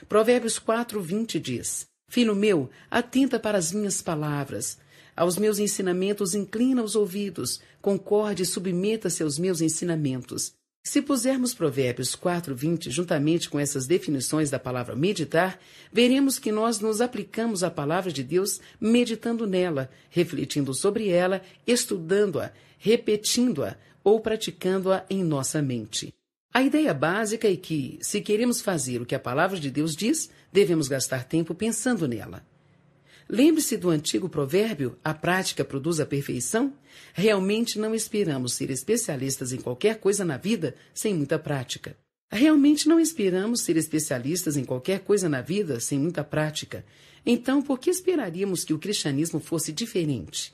Provérbios 4, 20 diz: Filho meu, atenta para as minhas palavras. Aos meus ensinamentos inclina os ouvidos, concorde e submeta-se aos meus ensinamentos. Se pusermos Provérbios 4:20 juntamente com essas definições da palavra meditar, veremos que nós nos aplicamos à palavra de Deus meditando nela, refletindo sobre ela, estudando-a, repetindo-a ou praticando-a em nossa mente. A ideia básica é que, se queremos fazer o que a palavra de Deus diz, devemos gastar tempo pensando nela. Lembre-se do antigo provérbio: a prática produz a perfeição? Realmente não esperamos ser especialistas em qualquer coisa na vida sem muita prática. Realmente não esperamos ser especialistas em qualquer coisa na vida sem muita prática. Então, por que esperaríamos que o cristianismo fosse diferente?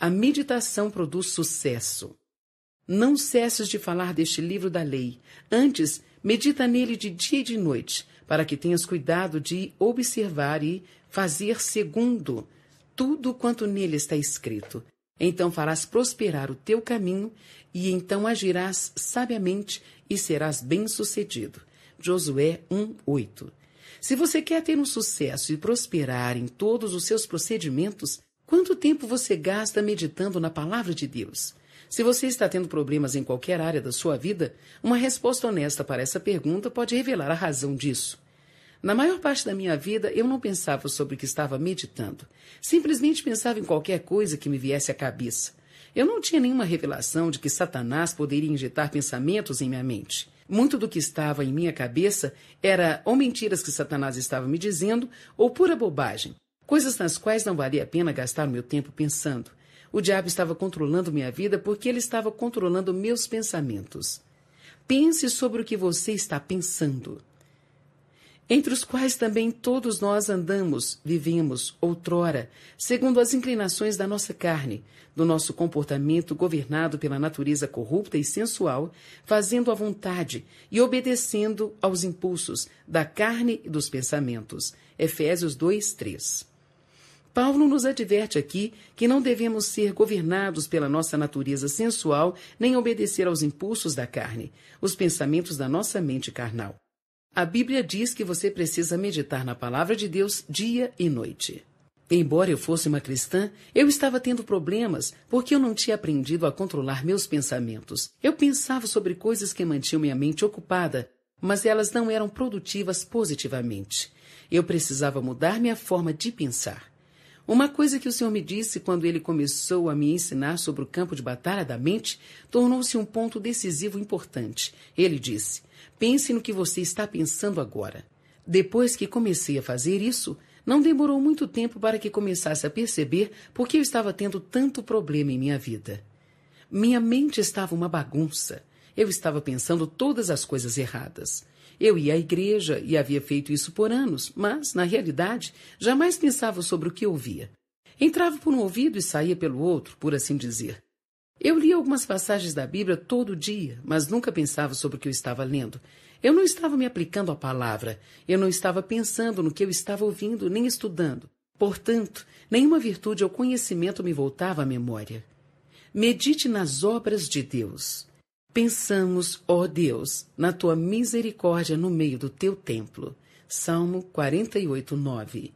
A meditação produz sucesso. Não cesses de falar deste livro da lei. Antes, medita nele de dia e de noite, para que tenhas cuidado de observar e fazer segundo tudo quanto nele está escrito. Então farás prosperar o teu caminho, e então agirás sabiamente e serás bem-sucedido. Josué 1:8. Se você quer ter um sucesso e prosperar em todos os seus procedimentos, quanto tempo você gasta meditando na palavra de Deus? Se você está tendo problemas em qualquer área da sua vida, uma resposta honesta para essa pergunta pode revelar a razão disso. Na maior parte da minha vida, eu não pensava sobre o que estava meditando. Simplesmente pensava em qualquer coisa que me viesse à cabeça. Eu não tinha nenhuma revelação de que Satanás poderia injetar pensamentos em minha mente. Muito do que estava em minha cabeça era ou mentiras que Satanás estava me dizendo, ou pura bobagem, coisas nas quais não valia a pena gastar meu tempo pensando. O diabo estava controlando minha vida porque ele estava controlando meus pensamentos. Pense sobre o que você está pensando. Entre os quais também todos nós andamos, vivemos, outrora, segundo as inclinações da nossa carne, do nosso comportamento governado pela natureza corrupta e sensual, fazendo a vontade e obedecendo aos impulsos da carne e dos pensamentos. Efésios 2, 3. Paulo nos adverte aqui que não devemos ser governados pela nossa natureza sensual nem obedecer aos impulsos da carne, os pensamentos da nossa mente carnal. A Bíblia diz que você precisa meditar na palavra de Deus dia e noite. Embora eu fosse uma cristã, eu estava tendo problemas porque eu não tinha aprendido a controlar meus pensamentos. Eu pensava sobre coisas que mantinham minha mente ocupada, mas elas não eram produtivas positivamente. Eu precisava mudar minha forma de pensar. Uma coisa que o senhor me disse quando ele começou a me ensinar sobre o campo de batalha da mente tornou-se um ponto decisivo importante. Ele disse: Pense no que você está pensando agora. Depois que comecei a fazer isso, não demorou muito tempo para que começasse a perceber por que eu estava tendo tanto problema em minha vida. Minha mente estava uma bagunça. Eu estava pensando todas as coisas erradas. Eu ia à igreja e havia feito isso por anos, mas, na realidade, jamais pensava sobre o que ouvia. Entrava por um ouvido e saía pelo outro, por assim dizer. Eu lia algumas passagens da Bíblia todo dia, mas nunca pensava sobre o que eu estava lendo. Eu não estava me aplicando à palavra, eu não estava pensando no que eu estava ouvindo nem estudando. Portanto, nenhuma virtude ou conhecimento me voltava à memória. Medite nas obras de Deus. Pensamos, ó Deus, na tua misericórdia no meio do teu templo. Salmo 48, 9.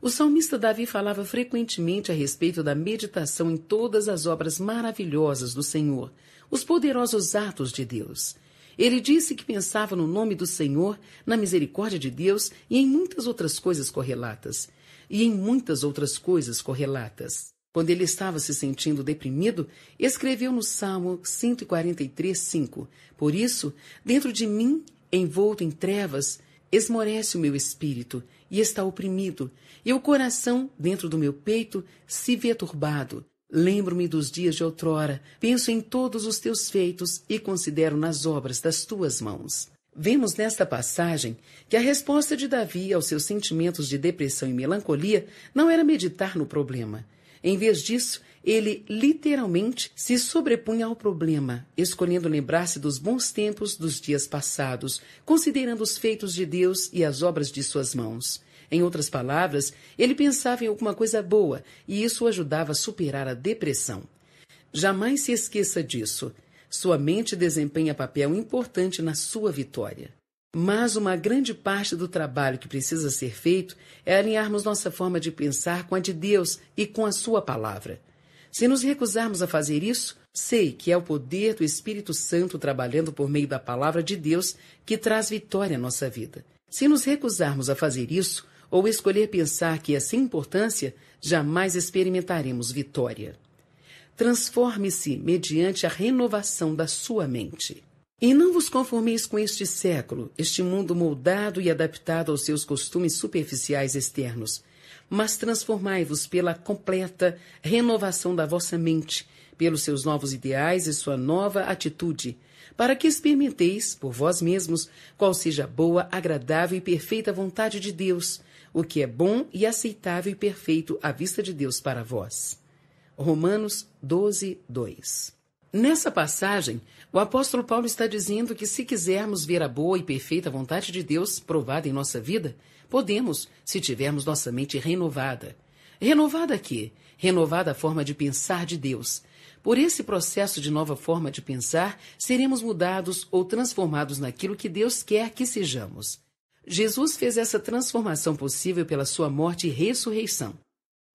O salmista Davi falava frequentemente a respeito da meditação em todas as obras maravilhosas do Senhor, os poderosos atos de Deus. Ele disse que pensava no nome do Senhor, na misericórdia de Deus e em muitas outras coisas correlatas. E em muitas outras coisas correlatas. Quando ele estava se sentindo deprimido, escreveu no Salmo 143, 5: Por isso, dentro de mim, envolto em trevas, esmorece o meu espírito e está oprimido, e o coração dentro do meu peito se vê turbado. Lembro-me dos dias de outrora, penso em todos os teus feitos e considero nas obras das tuas mãos. Vemos nesta passagem que a resposta de Davi aos seus sentimentos de depressão e melancolia não era meditar no problema, em vez disso, ele literalmente se sobrepunha ao problema, escolhendo lembrar-se dos bons tempos dos dias passados, considerando os feitos de Deus e as obras de suas mãos. Em outras palavras, ele pensava em alguma coisa boa e isso o ajudava a superar a depressão. Jamais se esqueça disso. Sua mente desempenha papel importante na sua vitória. Mas uma grande parte do trabalho que precisa ser feito é alinharmos nossa forma de pensar com a de Deus e com a Sua palavra. Se nos recusarmos a fazer isso, sei que é o poder do Espírito Santo trabalhando por meio da palavra de Deus que traz vitória à nossa vida. Se nos recusarmos a fazer isso, ou escolher pensar que é sem importância, jamais experimentaremos vitória. Transforme-se mediante a renovação da sua mente. E não vos conformeis com este século, este mundo moldado e adaptado aos seus costumes superficiais externos, mas transformai-vos pela completa renovação da vossa mente, pelos seus novos ideais e sua nova atitude, para que experimenteis por vós mesmos qual seja a boa, agradável e perfeita vontade de Deus, o que é bom e aceitável e perfeito à vista de Deus para vós. Romanos 12, 2. Nessa passagem, o apóstolo Paulo está dizendo que se quisermos ver a boa e perfeita vontade de Deus provada em nossa vida, podemos, se tivermos nossa mente renovada. Renovada aqui, renovada a forma de pensar de Deus. Por esse processo de nova forma de pensar, seremos mudados ou transformados naquilo que Deus quer que sejamos. Jesus fez essa transformação possível pela sua morte e ressurreição.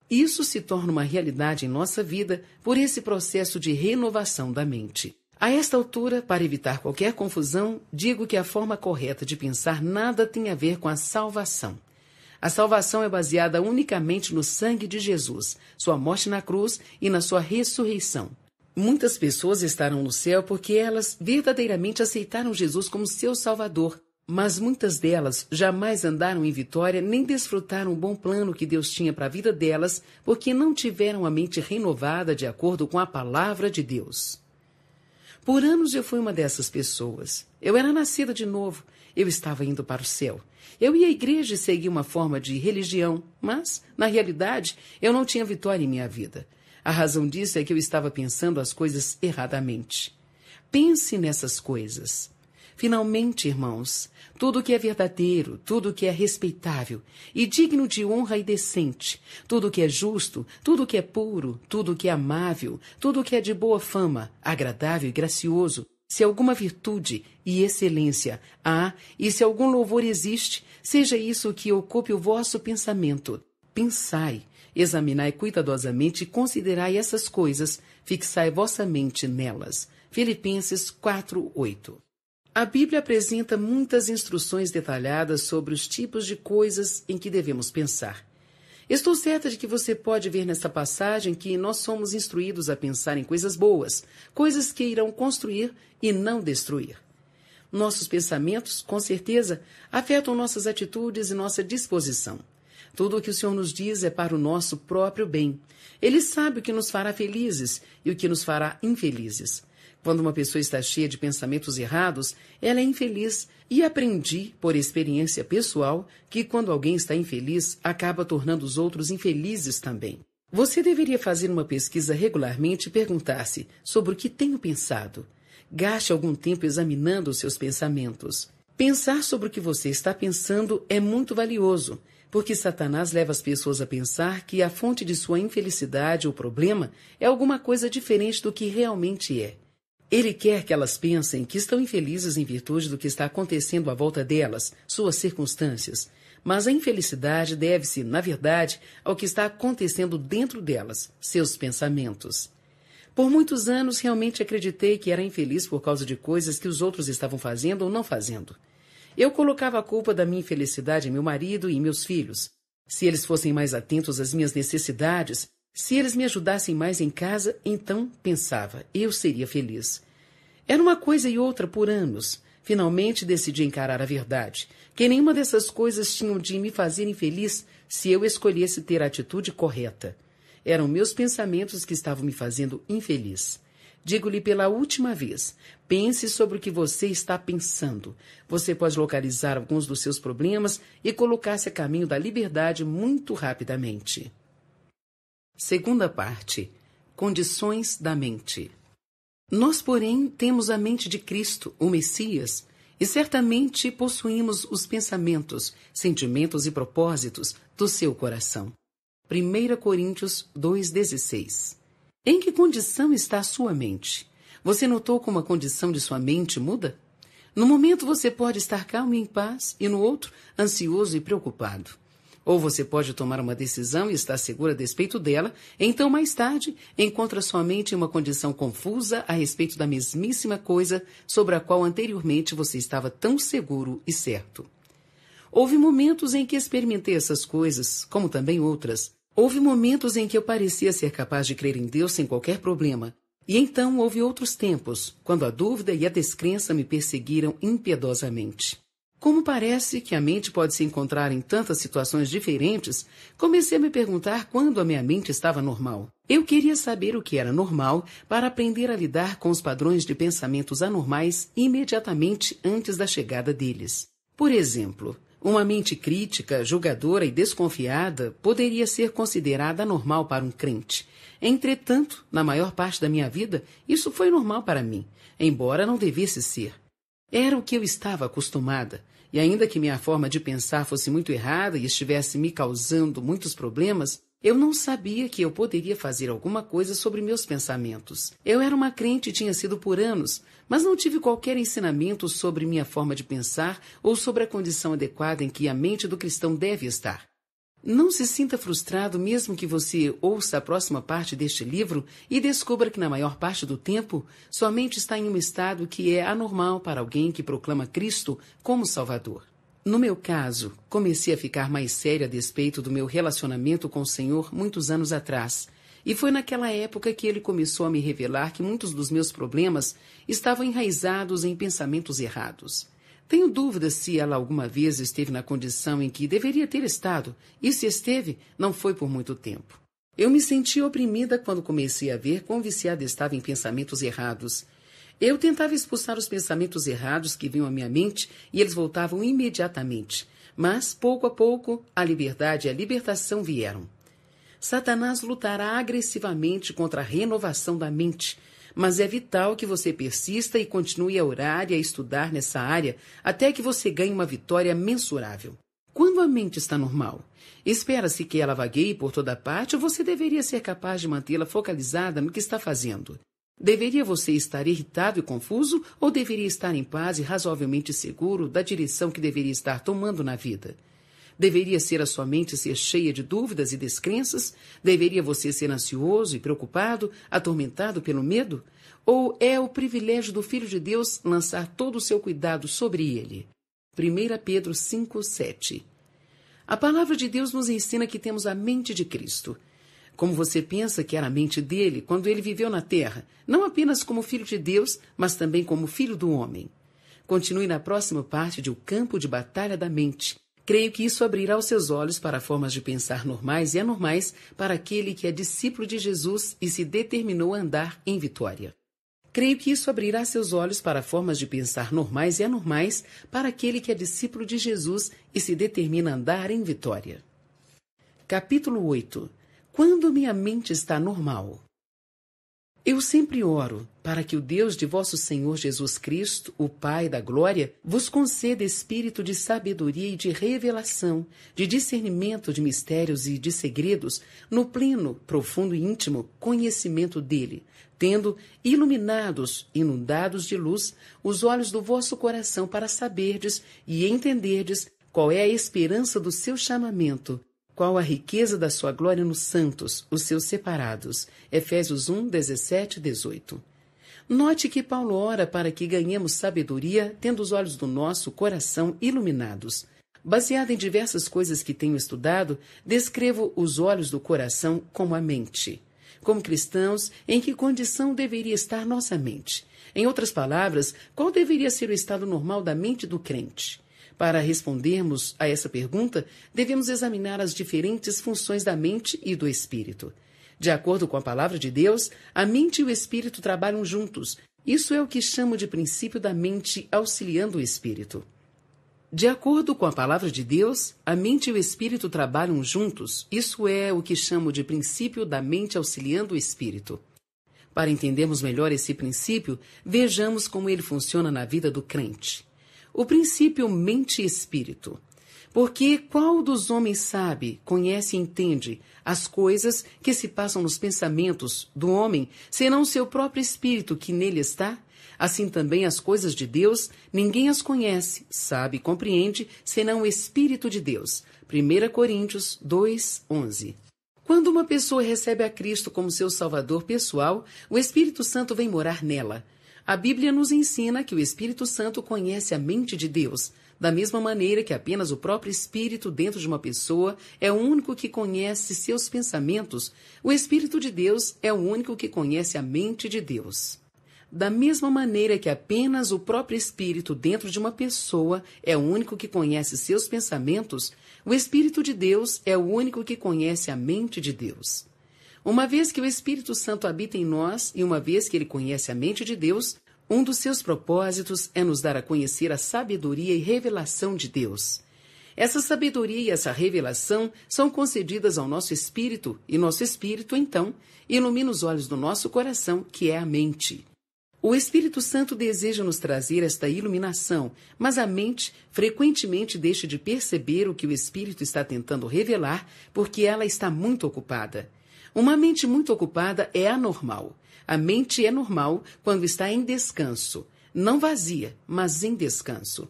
Isso se torna uma realidade em nossa vida por esse processo de renovação da mente. A esta altura, para evitar qualquer confusão, digo que a forma correta de pensar nada tem a ver com a salvação. A salvação é baseada unicamente no sangue de Jesus, sua morte na cruz e na sua ressurreição. Muitas pessoas estarão no céu porque elas verdadeiramente aceitaram Jesus como seu Salvador, mas muitas delas jamais andaram em vitória nem desfrutaram o bom plano que Deus tinha para a vida delas porque não tiveram a mente renovada de acordo com a palavra de Deus. Por anos eu fui uma dessas pessoas. Eu era nascida de novo. Eu estava indo para o céu. Eu ia à igreja e seguia uma forma de religião, mas, na realidade, eu não tinha vitória em minha vida. A razão disso é que eu estava pensando as coisas erradamente. Pense nessas coisas. Finalmente, irmãos, tudo que é verdadeiro, tudo que é respeitável e digno de honra e decente, tudo que é justo, tudo que é puro, tudo que é amável, tudo que é de boa fama, agradável e gracioso, se alguma virtude e excelência há, e se algum louvor existe, seja isso que ocupe o vosso pensamento. Pensai, examinai cuidadosamente e considerai essas coisas, fixai vossa mente nelas. Filipenses 4, 8. A Bíblia apresenta muitas instruções detalhadas sobre os tipos de coisas em que devemos pensar. Estou certa de que você pode ver nesta passagem que nós somos instruídos a pensar em coisas boas, coisas que irão construir e não destruir. Nossos pensamentos, com certeza, afetam nossas atitudes e nossa disposição. Tudo o que o Senhor nos diz é para o nosso próprio bem. Ele sabe o que nos fará felizes e o que nos fará infelizes. Quando uma pessoa está cheia de pensamentos errados, ela é infeliz. E aprendi, por experiência pessoal, que quando alguém está infeliz, acaba tornando os outros infelizes também. Você deveria fazer uma pesquisa regularmente e perguntar-se sobre o que tenho pensado. Gaste algum tempo examinando os seus pensamentos. Pensar sobre o que você está pensando é muito valioso, porque Satanás leva as pessoas a pensar que a fonte de sua infelicidade ou problema é alguma coisa diferente do que realmente é. Ele quer que elas pensem que estão infelizes em virtude do que está acontecendo à volta delas, suas circunstâncias. Mas a infelicidade deve-se, na verdade, ao que está acontecendo dentro delas, seus pensamentos. Por muitos anos realmente acreditei que era infeliz por causa de coisas que os outros estavam fazendo ou não fazendo. Eu colocava a culpa da minha infelicidade em meu marido e em meus filhos. Se eles fossem mais atentos às minhas necessidades, se eles me ajudassem mais em casa, então, pensava, eu seria feliz. Era uma coisa e outra por anos. Finalmente decidi encarar a verdade, que nenhuma dessas coisas tinham de me fazer infeliz se eu escolhesse ter a atitude correta. Eram meus pensamentos que estavam me fazendo infeliz. Digo-lhe pela última vez: pense sobre o que você está pensando. Você pode localizar alguns dos seus problemas e colocar-se a caminho da liberdade muito rapidamente. Segunda parte: Condições da mente. Nós, porém, temos a mente de Cristo, o Messias, e certamente possuímos os pensamentos, sentimentos e propósitos do seu coração. 1 Coríntios 2,16 Em que condição está a sua mente? Você notou como a condição de sua mente muda? No momento você pode estar calmo e em paz, e no outro, ansioso e preocupado. Ou você pode tomar uma decisão e estar segura a despeito dela, então mais tarde encontra sua mente em uma condição confusa a respeito da mesmíssima coisa sobre a qual anteriormente você estava tão seguro e certo. Houve momentos em que experimentei essas coisas, como também outras. Houve momentos em que eu parecia ser capaz de crer em Deus sem qualquer problema. E então houve outros tempos, quando a dúvida e a descrença me perseguiram impiedosamente. Como parece que a mente pode se encontrar em tantas situações diferentes, comecei a me perguntar quando a minha mente estava normal. Eu queria saber o que era normal para aprender a lidar com os padrões de pensamentos anormais imediatamente antes da chegada deles. Por exemplo, uma mente crítica, julgadora e desconfiada poderia ser considerada normal para um crente. Entretanto, na maior parte da minha vida, isso foi normal para mim, embora não devesse ser. Era o que eu estava acostumada. E ainda que minha forma de pensar fosse muito errada e estivesse me causando muitos problemas, eu não sabia que eu poderia fazer alguma coisa sobre meus pensamentos. Eu era uma crente e tinha sido por anos, mas não tive qualquer ensinamento sobre minha forma de pensar ou sobre a condição adequada em que a mente do cristão deve estar. Não se sinta frustrado mesmo que você ouça a próxima parte deste livro e descubra que, na maior parte do tempo, sua mente está em um estado que é anormal para alguém que proclama Cristo como Salvador. No meu caso, comecei a ficar mais séria a despeito do meu relacionamento com o Senhor muitos anos atrás. E foi naquela época que ele começou a me revelar que muitos dos meus problemas estavam enraizados em pensamentos errados. Tenho dúvidas se ela alguma vez esteve na condição em que deveria ter estado, e se esteve, não foi por muito tempo. Eu me senti oprimida quando comecei a ver quão viciada estava em pensamentos errados. Eu tentava expulsar os pensamentos errados que vinham à minha mente e eles voltavam imediatamente. Mas, pouco a pouco, a liberdade e a libertação vieram. Satanás lutará agressivamente contra a renovação da mente, mas é vital que você persista e continue a orar e a estudar nessa área até que você ganhe uma vitória mensurável. Quando a mente está normal, espera-se que ela vagueie por toda parte ou você deveria ser capaz de mantê-la focalizada no que está fazendo. Deveria você estar irritado e confuso ou deveria estar em paz e razoavelmente seguro da direção que deveria estar tomando na vida? Deveria ser a sua mente ser cheia de dúvidas e descrenças? Deveria você ser ansioso e preocupado, atormentado pelo medo? Ou é o privilégio do Filho de Deus lançar todo o seu cuidado sobre ele? 1 Pedro 5, 7. A palavra de Deus nos ensina que temos a mente de Cristo. Como você pensa que era a mente dele quando ele viveu na terra, não apenas como filho de Deus, mas também como filho do homem? Continue na próxima parte de O Campo de Batalha da Mente. Creio que isso abrirá os seus olhos para formas de pensar normais e anormais para aquele que é discípulo de Jesus e se determinou a andar em vitória. Creio que isso abrirá seus olhos para formas de pensar normais e anormais para aquele que é discípulo de Jesus e se determina a andar em vitória. Capítulo 8 Quando minha mente está normal. Eu sempre oro para que o Deus de vosso Senhor Jesus Cristo, o Pai da Glória, vos conceda espírito de sabedoria e de revelação, de discernimento de mistérios e de segredos, no pleno, profundo e íntimo conhecimento dele, tendo iluminados, inundados de luz, os olhos do vosso coração para saberdes e entenderdes qual é a esperança do seu chamamento qual a riqueza da sua glória nos santos, os seus separados. Efésios 1, 17 18. Note que Paulo ora para que ganhemos sabedoria, tendo os olhos do nosso coração iluminados. Baseado em diversas coisas que tenho estudado, descrevo os olhos do coração como a mente. Como cristãos, em que condição deveria estar nossa mente? Em outras palavras, qual deveria ser o estado normal da mente do crente? Para respondermos a essa pergunta, devemos examinar as diferentes funções da mente e do espírito. De acordo com a palavra de Deus, a mente e o espírito trabalham juntos. Isso é o que chamo de princípio da mente auxiliando o espírito. De acordo com a palavra de Deus, a mente e o espírito trabalham juntos. Isso é o que chamo de princípio da mente auxiliando o espírito. Para entendermos melhor esse princípio, vejamos como ele funciona na vida do crente o princípio mente e espírito. Porque qual dos homens sabe, conhece e entende as coisas que se passam nos pensamentos do homem, senão seu próprio espírito que nele está? Assim também as coisas de Deus, ninguém as conhece, sabe e compreende, senão o Espírito de Deus. 1 Coríntios 2, 11. Quando uma pessoa recebe a Cristo como seu Salvador pessoal, o Espírito Santo vem morar nela. A Bíblia nos ensina que o Espírito Santo conhece a mente de Deus, da mesma maneira que apenas o próprio Espírito dentro de uma pessoa é o único que conhece seus pensamentos, o Espírito de Deus é o único que conhece a mente de Deus. Da mesma maneira que apenas o próprio espírito dentro de uma pessoa é o único que conhece seus pensamentos, o Espírito de Deus é o único que conhece a mente de Deus. Uma vez que o Espírito Santo habita em nós e uma vez que ele conhece a mente de Deus, um dos seus propósitos é nos dar a conhecer a sabedoria e revelação de Deus. Essa sabedoria e essa revelação são concedidas ao nosso espírito, e nosso espírito, então, ilumina os olhos do nosso coração, que é a mente. O Espírito Santo deseja nos trazer esta iluminação, mas a mente frequentemente deixa de perceber o que o Espírito está tentando revelar porque ela está muito ocupada. Uma mente muito ocupada é anormal. A mente é normal quando está em descanso, não vazia, mas em descanso.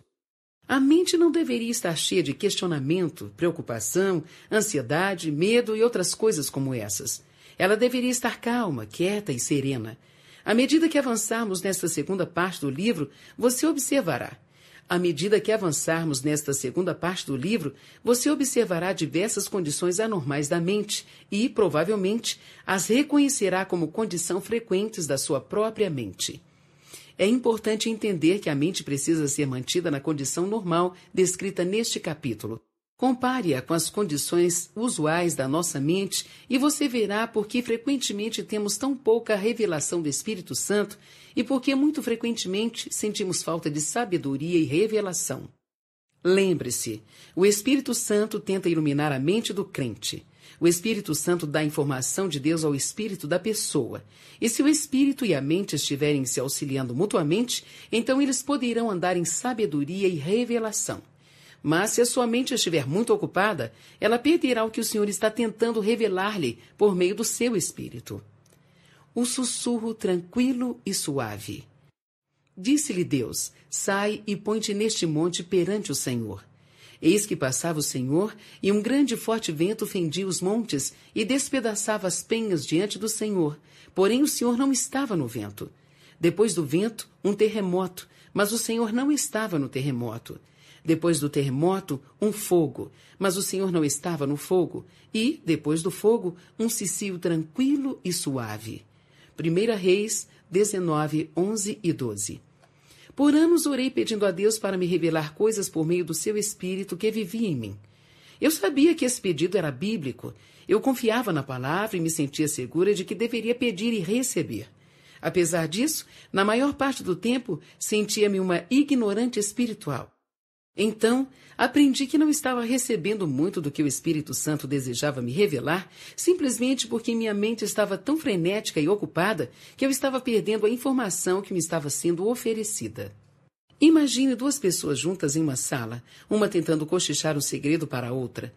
A mente não deveria estar cheia de questionamento, preocupação, ansiedade, medo e outras coisas como essas. Ela deveria estar calma, quieta e serena. À medida que avançarmos nesta segunda parte do livro, você observará à medida que avançarmos nesta segunda parte do livro, você observará diversas condições anormais da mente e, provavelmente, as reconhecerá como condição frequentes da sua própria mente. É importante entender que a mente precisa ser mantida na condição normal descrita neste capítulo. Compare-a com as condições usuais da nossa mente e você verá por que frequentemente temos tão pouca revelação do Espírito Santo e porque muito frequentemente sentimos falta de sabedoria e revelação. Lembre-se, o Espírito Santo tenta iluminar a mente do crente. O Espírito Santo dá informação de Deus ao espírito da pessoa. E se o espírito e a mente estiverem se auxiliando mutuamente, então eles poderão andar em sabedoria e revelação. Mas se a sua mente estiver muito ocupada, ela perderá o que o Senhor está tentando revelar-lhe por meio do seu espírito um sussurro tranquilo e suave. Disse-lhe Deus: Sai e põe-te neste monte perante o Senhor. Eis que passava o Senhor, e um grande e forte vento fendia os montes e despedaçava as penhas diante do Senhor. Porém, o Senhor não estava no vento. Depois do vento, um terremoto, mas o Senhor não estava no terremoto. Depois do terremoto, um fogo, mas o Senhor não estava no fogo. E, depois do fogo, um cicio tranquilo e suave. 1 Reis 19, 11 e 12. Por anos orei pedindo a Deus para me revelar coisas por meio do seu espírito que vivia em mim. Eu sabia que esse pedido era bíblico. Eu confiava na palavra e me sentia segura de que deveria pedir e receber. Apesar disso, na maior parte do tempo, sentia-me uma ignorante espiritual. Então, aprendi que não estava recebendo muito do que o Espírito Santo desejava me revelar, simplesmente porque minha mente estava tão frenética e ocupada que eu estava perdendo a informação que me estava sendo oferecida. Imagine duas pessoas juntas em uma sala, uma tentando cochichar um segredo para a outra.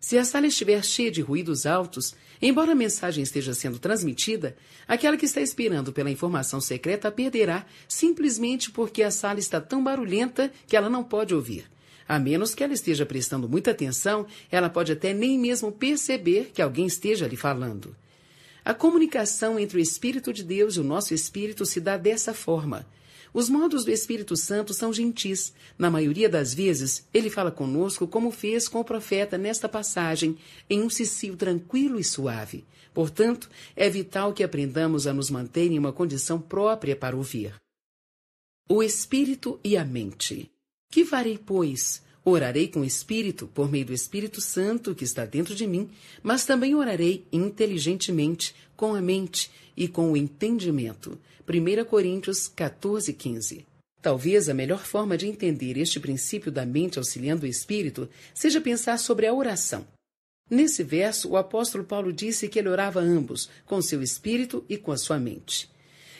Se a sala estiver cheia de ruídos altos, embora a mensagem esteja sendo transmitida, aquela que está esperando pela informação secreta perderá simplesmente porque a sala está tão barulhenta que ela não pode ouvir. A menos que ela esteja prestando muita atenção, ela pode até nem mesmo perceber que alguém esteja lhe falando. A comunicação entre o Espírito de Deus e o nosso espírito se dá dessa forma. Os modos do Espírito Santo são gentis. Na maioria das vezes, ele fala conosco como fez com o profeta nesta passagem, em um cicio tranquilo e suave. Portanto, é vital que aprendamos a nos manter em uma condição própria para ouvir. O espírito e a mente. Que farei, pois? Orarei com o espírito, por meio do Espírito Santo que está dentro de mim, mas também orarei inteligentemente, com a mente e com o entendimento. 1 Coríntios 14, 15. Talvez a melhor forma de entender este princípio da mente auxiliando o espírito seja pensar sobre a oração. Nesse verso, o apóstolo Paulo disse que ele orava ambos, com seu espírito e com a sua mente.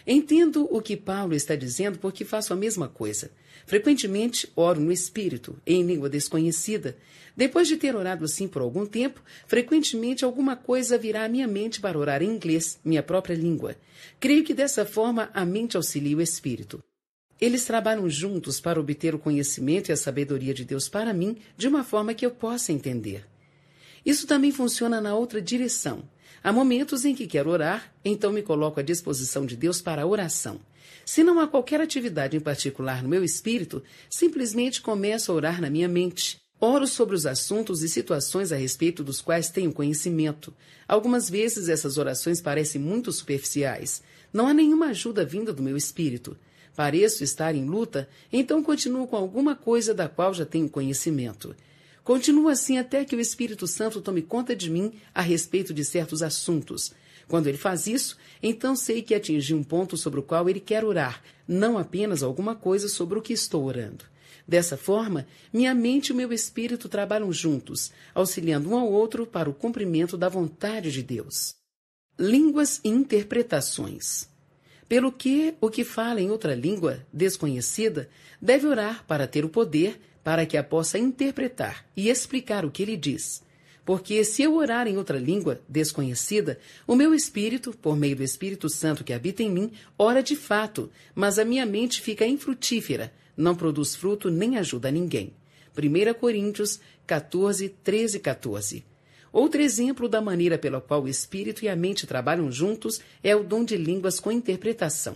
Entendo o que Paulo está dizendo porque faço a mesma coisa. Frequentemente oro no espírito, em língua desconhecida, depois de ter orado assim por algum tempo, frequentemente alguma coisa virá à minha mente para orar em inglês, minha própria língua. Creio que dessa forma a mente auxilia o espírito. Eles trabalham juntos para obter o conhecimento e a sabedoria de Deus para mim de uma forma que eu possa entender. Isso também funciona na outra direção. Há momentos em que quero orar, então me coloco à disposição de Deus para a oração. Se não há qualquer atividade em particular no meu espírito, simplesmente começo a orar na minha mente. Oro sobre os assuntos e situações a respeito dos quais tenho conhecimento. Algumas vezes essas orações parecem muito superficiais. Não há nenhuma ajuda vinda do meu espírito. Pareço estar em luta, então continuo com alguma coisa da qual já tenho conhecimento. Continuo assim até que o Espírito Santo tome conta de mim a respeito de certos assuntos. Quando ele faz isso, então sei que atingi um ponto sobre o qual ele quer orar, não apenas alguma coisa sobre o que estou orando. Dessa forma, minha mente e meu espírito trabalham juntos, auxiliando um ao outro para o cumprimento da vontade de Deus. Línguas e interpretações. Pelo que o que fala em outra língua desconhecida deve orar para ter o poder para que a possa interpretar e explicar o que ele diz. Porque se eu orar em outra língua desconhecida, o meu espírito, por meio do Espírito Santo que habita em mim, ora de fato, mas a minha mente fica infrutífera, não produz fruto nem ajuda ninguém. 1 Coríntios 14, 13 14. Outro exemplo da maneira pela qual o espírito e a mente trabalham juntos é o dom de línguas com interpretação.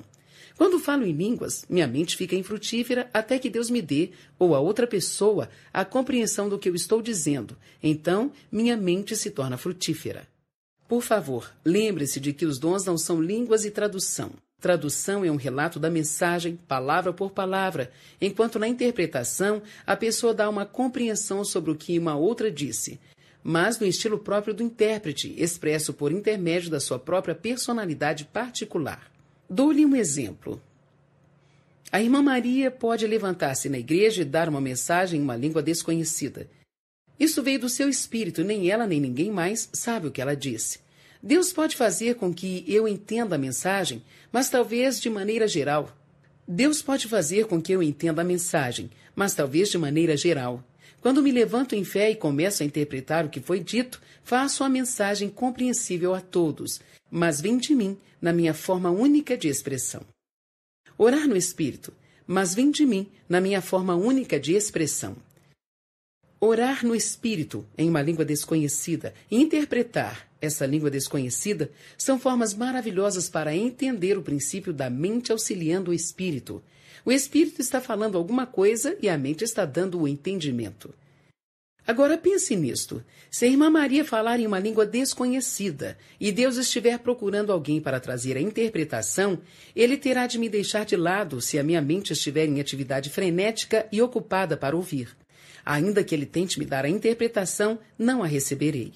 Quando falo em línguas, minha mente fica infrutífera até que Deus me dê, ou a outra pessoa, a compreensão do que eu estou dizendo. Então, minha mente se torna frutífera. Por favor, lembre-se de que os dons não são línguas e tradução. Tradução é um relato da mensagem, palavra por palavra, enquanto na interpretação a pessoa dá uma compreensão sobre o que uma outra disse, mas no estilo próprio do intérprete, expresso por intermédio da sua própria personalidade particular. Dou-lhe um exemplo. A irmã Maria pode levantar-se na igreja e dar uma mensagem em uma língua desconhecida. Isso veio do seu espírito, nem ela nem ninguém mais sabe o que ela disse. Deus pode fazer com que eu entenda a mensagem, mas talvez de maneira geral. Deus pode fazer com que eu entenda a mensagem, mas talvez de maneira geral. Quando me levanto em fé e começo a interpretar o que foi dito, faço a mensagem compreensível a todos, mas vem de mim na minha forma única de expressão. Orar no Espírito, mas vem de mim na minha forma única de expressão. Orar no Espírito, em uma língua desconhecida, interpretar, essa língua desconhecida, são formas maravilhosas para entender o princípio da mente auxiliando o espírito. O espírito está falando alguma coisa e a mente está dando o entendimento. Agora pense nisto. Se a irmã Maria falar em uma língua desconhecida e Deus estiver procurando alguém para trazer a interpretação, ele terá de me deixar de lado se a minha mente estiver em atividade frenética e ocupada para ouvir. Ainda que ele tente me dar a interpretação, não a receberei.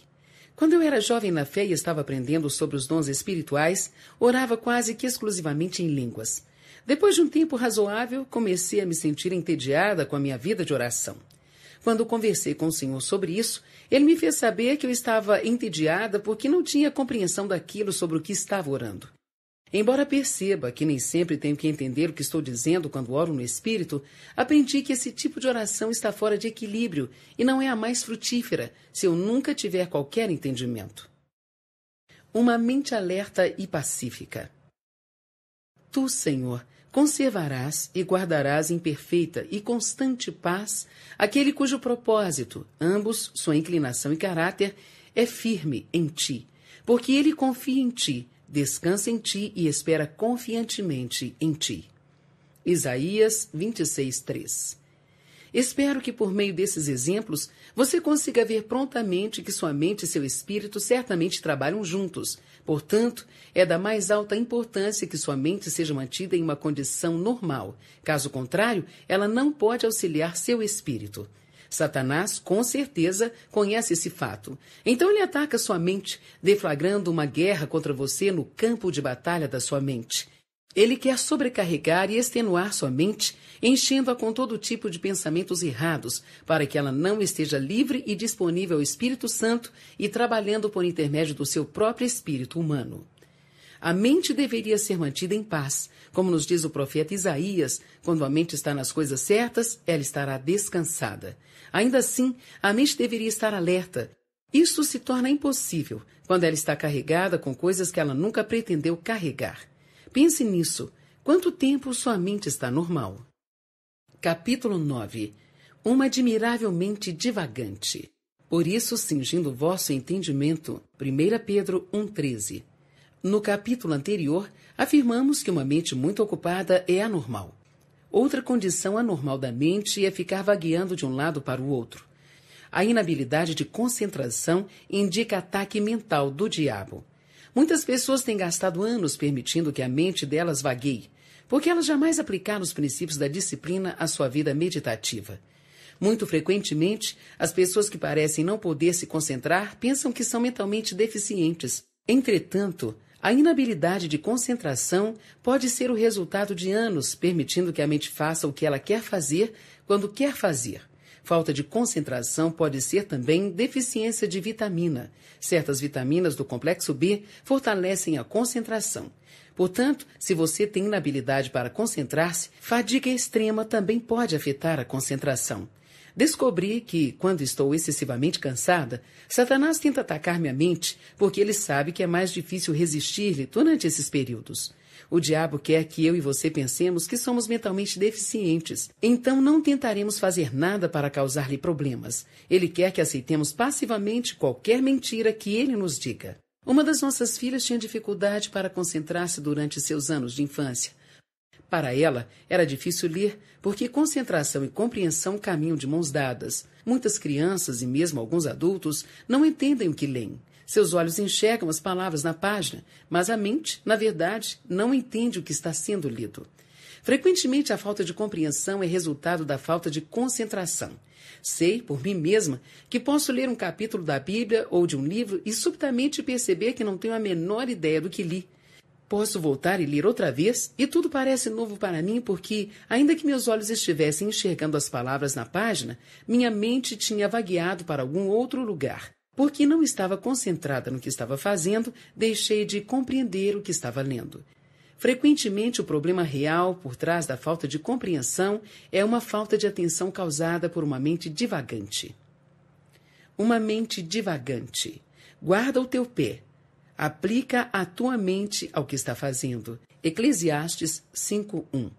Quando eu era jovem na fé e estava aprendendo sobre os dons espirituais, orava quase que exclusivamente em línguas. Depois de um tempo razoável, comecei a me sentir entediada com a minha vida de oração. Quando conversei com o Senhor sobre isso, ele me fez saber que eu estava entediada porque não tinha compreensão daquilo sobre o que estava orando. Embora perceba que nem sempre tenho que entender o que estou dizendo quando oro no Espírito, aprendi que esse tipo de oração está fora de equilíbrio e não é a mais frutífera se eu nunca tiver qualquer entendimento. Uma mente alerta e pacífica. Tu, Senhor, conservarás e guardarás em perfeita e constante paz aquele cujo propósito, ambos sua inclinação e caráter, é firme em ti, porque ele confia em ti descansa em ti e espera confiantemente em ti. Isaías 26, 3. Espero que, por meio desses exemplos, você consiga ver prontamente que sua mente e seu espírito certamente trabalham juntos. Portanto, é da mais alta importância que sua mente seja mantida em uma condição normal. Caso contrário, ela não pode auxiliar seu espírito. Satanás, com certeza, conhece esse fato. Então ele ataca sua mente, deflagrando uma guerra contra você no campo de batalha da sua mente. Ele quer sobrecarregar e extenuar sua mente, enchendo-a com todo tipo de pensamentos errados, para que ela não esteja livre e disponível ao Espírito Santo e trabalhando por intermédio do seu próprio espírito humano. A mente deveria ser mantida em paz. Como nos diz o profeta Isaías, quando a mente está nas coisas certas, ela estará descansada. Ainda assim, a mente deveria estar alerta. Isso se torna impossível quando ela está carregada com coisas que ela nunca pretendeu carregar. Pense nisso. Quanto tempo sua mente está normal? Capítulo 9 Uma admiravelmente divagante. Por isso, cingindo vosso entendimento. 1 Pedro 1,13. No capítulo anterior, afirmamos que uma mente muito ocupada é anormal. Outra condição anormal da mente é ficar vagueando de um lado para o outro. A inabilidade de concentração indica ataque mental do diabo. Muitas pessoas têm gastado anos permitindo que a mente delas vagueie, porque elas jamais aplicaram os princípios da disciplina à sua vida meditativa. Muito frequentemente, as pessoas que parecem não poder se concentrar pensam que são mentalmente deficientes. Entretanto, a inabilidade de concentração pode ser o resultado de anos permitindo que a mente faça o que ela quer fazer quando quer fazer. Falta de concentração pode ser também deficiência de vitamina. Certas vitaminas do complexo B fortalecem a concentração. Portanto, se você tem inabilidade para concentrar-se, fadiga extrema também pode afetar a concentração. Descobri que, quando estou excessivamente cansada, Satanás tenta atacar minha mente porque ele sabe que é mais difícil resistir-lhe durante esses períodos. O diabo quer que eu e você pensemos que somos mentalmente deficientes, então não tentaremos fazer nada para causar-lhe problemas. Ele quer que aceitemos passivamente qualquer mentira que ele nos diga. Uma das nossas filhas tinha dificuldade para concentrar-se durante seus anos de infância. Para ela, era difícil ler, porque concentração e compreensão caminham de mãos dadas. Muitas crianças e mesmo alguns adultos não entendem o que leem. Seus olhos enxergam as palavras na página, mas a mente, na verdade, não entende o que está sendo lido. Frequentemente, a falta de compreensão é resultado da falta de concentração. Sei, por mim mesma, que posso ler um capítulo da Bíblia ou de um livro e subitamente perceber que não tenho a menor ideia do que li. Posso voltar e ler outra vez, e tudo parece novo para mim porque, ainda que meus olhos estivessem enxergando as palavras na página, minha mente tinha vagueado para algum outro lugar. Porque não estava concentrada no que estava fazendo, deixei de compreender o que estava lendo. Frequentemente, o problema real por trás da falta de compreensão é uma falta de atenção causada por uma mente divagante. Uma mente divagante. Guarda o teu pé, Aplica a tua mente ao que está fazendo. Eclesiastes 5:1.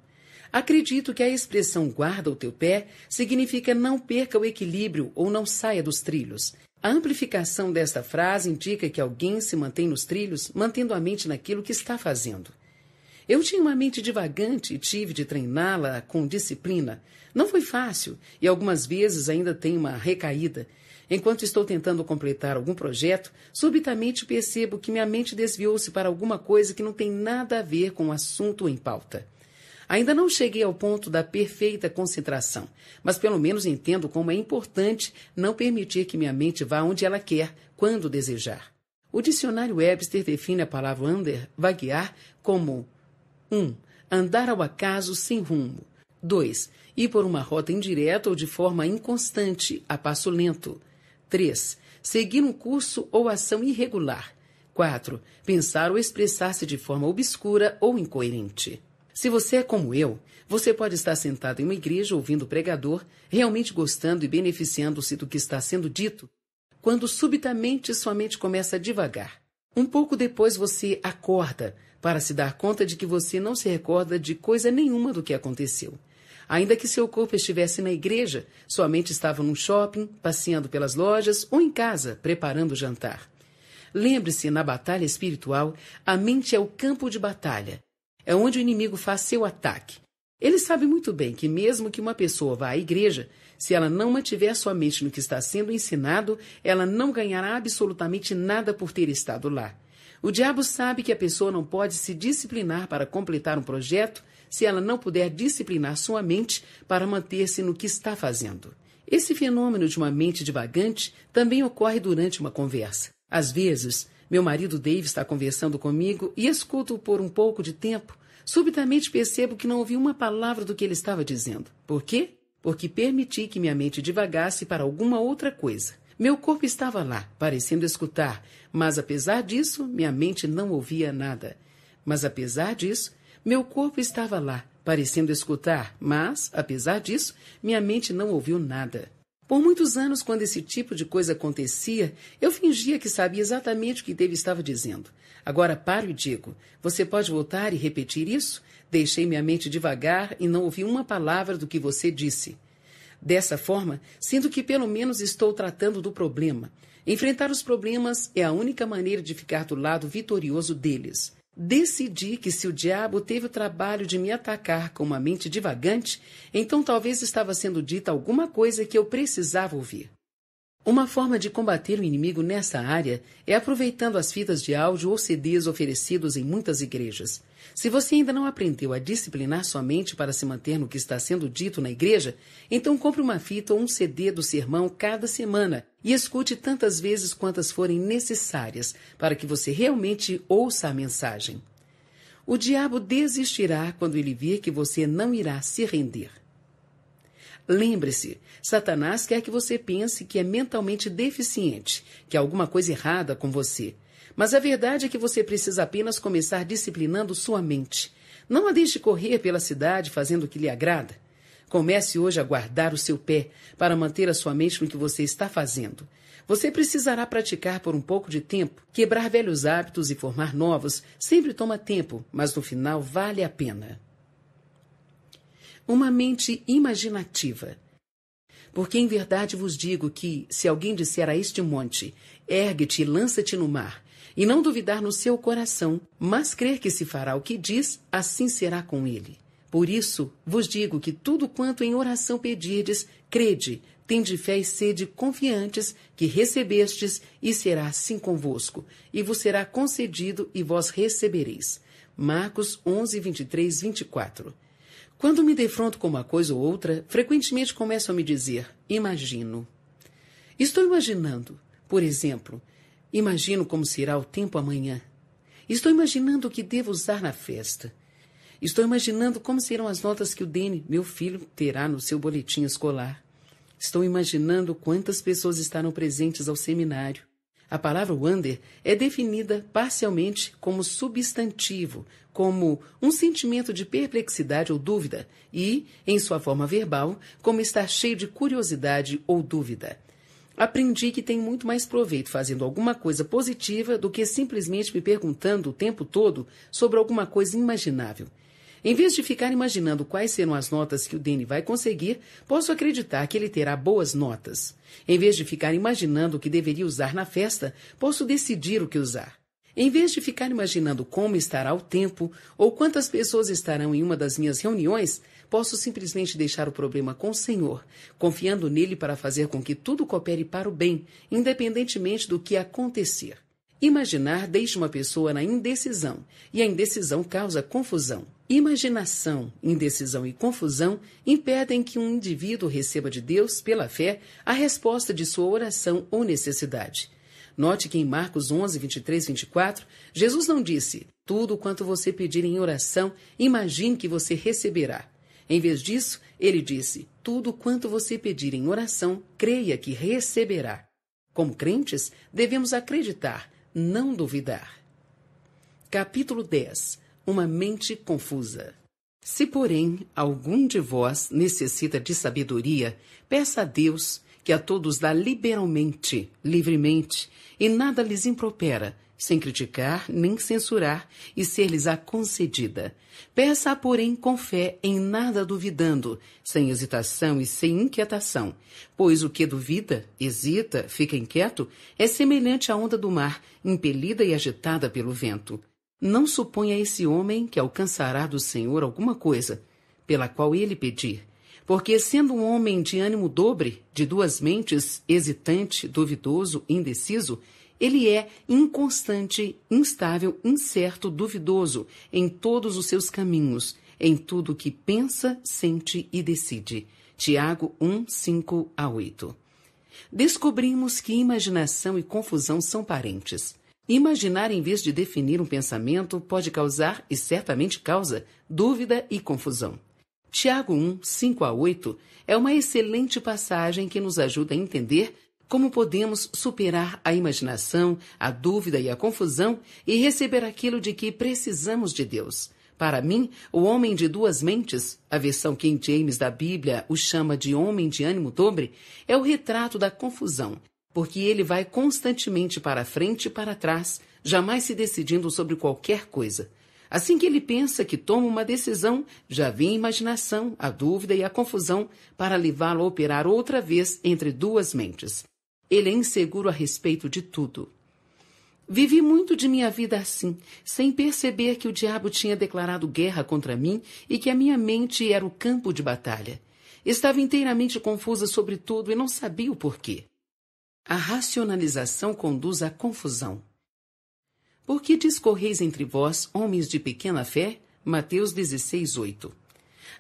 Acredito que a expressão guarda o teu pé significa não perca o equilíbrio ou não saia dos trilhos. A amplificação desta frase indica que alguém se mantém nos trilhos, mantendo a mente naquilo que está fazendo. Eu tinha uma mente divagante e tive de treiná-la com disciplina. Não foi fácil e algumas vezes ainda tenho uma recaída, Enquanto estou tentando completar algum projeto, subitamente percebo que minha mente desviou-se para alguma coisa que não tem nada a ver com o assunto em pauta. Ainda não cheguei ao ponto da perfeita concentração, mas pelo menos entendo como é importante não permitir que minha mente vá onde ela quer, quando desejar. O dicionário Webster define a palavra under, vaguear, como 1. Um, andar ao acaso sem rumo. 2. Ir por uma rota indireta ou de forma inconstante, a passo lento. 3. Seguir um curso ou ação irregular. 4. Pensar ou expressar-se de forma obscura ou incoerente. Se você é como eu, você pode estar sentado em uma igreja ouvindo o pregador, realmente gostando e beneficiando-se do que está sendo dito, quando subitamente sua mente começa a divagar. Um pouco depois você acorda para se dar conta de que você não se recorda de coisa nenhuma do que aconteceu ainda que seu corpo estivesse na igreja, sua mente estava num shopping, passeando pelas lojas ou em casa, preparando o jantar. Lembre-se, na batalha espiritual, a mente é o campo de batalha. É onde o inimigo faz seu ataque. Ele sabe muito bem que, mesmo que uma pessoa vá à igreja, se ela não mantiver sua mente no que está sendo ensinado, ela não ganhará absolutamente nada por ter estado lá. O diabo sabe que a pessoa não pode se disciplinar para completar um projeto se ela não puder disciplinar sua mente para manter-se no que está fazendo. Esse fenômeno de uma mente divagante também ocorre durante uma conversa. Às vezes, meu marido Dave está conversando comigo e escuto por um pouco de tempo. Subitamente percebo que não ouvi uma palavra do que ele estava dizendo. Por quê? Porque permiti que minha mente divagasse para alguma outra coisa. Meu corpo estava lá, parecendo escutar, mas apesar disso, minha mente não ouvia nada. Mas apesar disso, meu corpo estava lá, parecendo escutar, mas, apesar disso, minha mente não ouviu nada. Por muitos anos, quando esse tipo de coisa acontecia, eu fingia que sabia exatamente o que Dave estava dizendo. Agora paro e digo: Você pode voltar e repetir isso? Deixei minha mente devagar e não ouvi uma palavra do que você disse. Dessa forma, sinto que pelo menos estou tratando do problema. Enfrentar os problemas é a única maneira de ficar do lado vitorioso deles. Decidi que se o diabo teve o trabalho de me atacar com uma mente divagante, então talvez estava sendo dita alguma coisa que eu precisava ouvir. Uma forma de combater o inimigo nessa área é aproveitando as fitas de áudio ou CDs oferecidos em muitas igrejas. Se você ainda não aprendeu a disciplinar sua mente para se manter no que está sendo dito na igreja, então compre uma fita ou um CD do sermão cada semana e escute tantas vezes quantas forem necessárias para que você realmente ouça a mensagem. O diabo desistirá quando ele vir que você não irá se render. Lembre-se, Satanás quer que você pense que é mentalmente deficiente, que há alguma coisa errada com você mas a verdade é que você precisa apenas começar disciplinando sua mente. Não a deixe correr pela cidade fazendo o que lhe agrada. Comece hoje a guardar o seu pé para manter a sua mente no que você está fazendo. Você precisará praticar por um pouco de tempo. Quebrar velhos hábitos e formar novos sempre toma tempo, mas no final vale a pena. Uma mente imaginativa. Porque em verdade vos digo que, se alguém disser a este monte, ergue-te e lança-te no mar, e não duvidar no seu coração, mas crer que se fará o que diz, assim será com ele. Por isso, vos digo que tudo quanto em oração pedirdes, crede, tende fé e sede confiantes que recebestes, e será assim convosco, e vos será concedido e vós recebereis. Marcos 11, 23, 24. Quando me defronto com uma coisa ou outra, frequentemente começo a me dizer: imagino. Estou imaginando, por exemplo, Imagino como será o tempo amanhã. Estou imaginando o que devo usar na festa. Estou imaginando como serão as notas que o Dene, meu filho, terá no seu boletim escolar. Estou imaginando quantas pessoas estarão presentes ao seminário. A palavra wonder é definida parcialmente como substantivo, como um sentimento de perplexidade ou dúvida, e, em sua forma verbal, como estar cheio de curiosidade ou dúvida. Aprendi que tem muito mais proveito fazendo alguma coisa positiva do que simplesmente me perguntando o tempo todo sobre alguma coisa imaginável. Em vez de ficar imaginando quais serão as notas que o Danny vai conseguir, posso acreditar que ele terá boas notas. Em vez de ficar imaginando o que deveria usar na festa, posso decidir o que usar. Em vez de ficar imaginando como estará o tempo ou quantas pessoas estarão em uma das minhas reuniões, Posso simplesmente deixar o problema com o Senhor, confiando nele para fazer com que tudo coopere para o bem, independentemente do que acontecer. Imaginar deixa uma pessoa na indecisão, e a indecisão causa confusão. Imaginação, indecisão e confusão impedem que um indivíduo receba de Deus, pela fé, a resposta de sua oração ou necessidade. Note que em Marcos 11, 23, 24, Jesus não disse: Tudo quanto você pedir em oração, imagine que você receberá. Em vez disso, ele disse: Tudo quanto você pedir em oração, creia que receberá. Como crentes, devemos acreditar, não duvidar. Capítulo 10 Uma mente confusa. Se, porém, algum de vós necessita de sabedoria, peça a Deus que a todos dá liberalmente, livremente, e nada lhes impropera, sem criticar nem censurar, e ser lhes a concedida. Peça, porém, com fé, em nada duvidando, sem hesitação e sem inquietação, pois o que duvida, hesita, fica inquieto, é semelhante à onda do mar, impelida e agitada pelo vento. Não suponha esse homem que alcançará do Senhor alguma coisa, pela qual ele pedir, porque, sendo um homem de ânimo dobre, de duas mentes, hesitante, duvidoso, indeciso, ele é inconstante, instável, incerto, duvidoso em todos os seus caminhos, em tudo o que pensa, sente e decide. Tiago 1, 5 a 8. Descobrimos que imaginação e confusão são parentes. Imaginar em vez de definir um pensamento pode causar, e certamente causa, dúvida e confusão. Tiago 1, 5 a 8 é uma excelente passagem que nos ajuda a entender como podemos superar a imaginação, a dúvida e a confusão e receber aquilo de que precisamos de Deus? Para mim, o homem de duas mentes, a versão King James da Bíblia o chama de homem de ânimo dobre, é o retrato da confusão, porque ele vai constantemente para frente e para trás, jamais se decidindo sobre qualquer coisa. Assim que ele pensa que toma uma decisão, já vem a imaginação, a dúvida e a confusão para levá-lo a operar outra vez entre duas mentes. Ele é inseguro a respeito de tudo. Vivi muito de minha vida assim, sem perceber que o diabo tinha declarado guerra contra mim e que a minha mente era o campo de batalha. Estava inteiramente confusa sobre tudo e não sabia o porquê. A racionalização conduz à confusão. Por que discorreis entre vós, homens de pequena fé? Mateus 16, 8.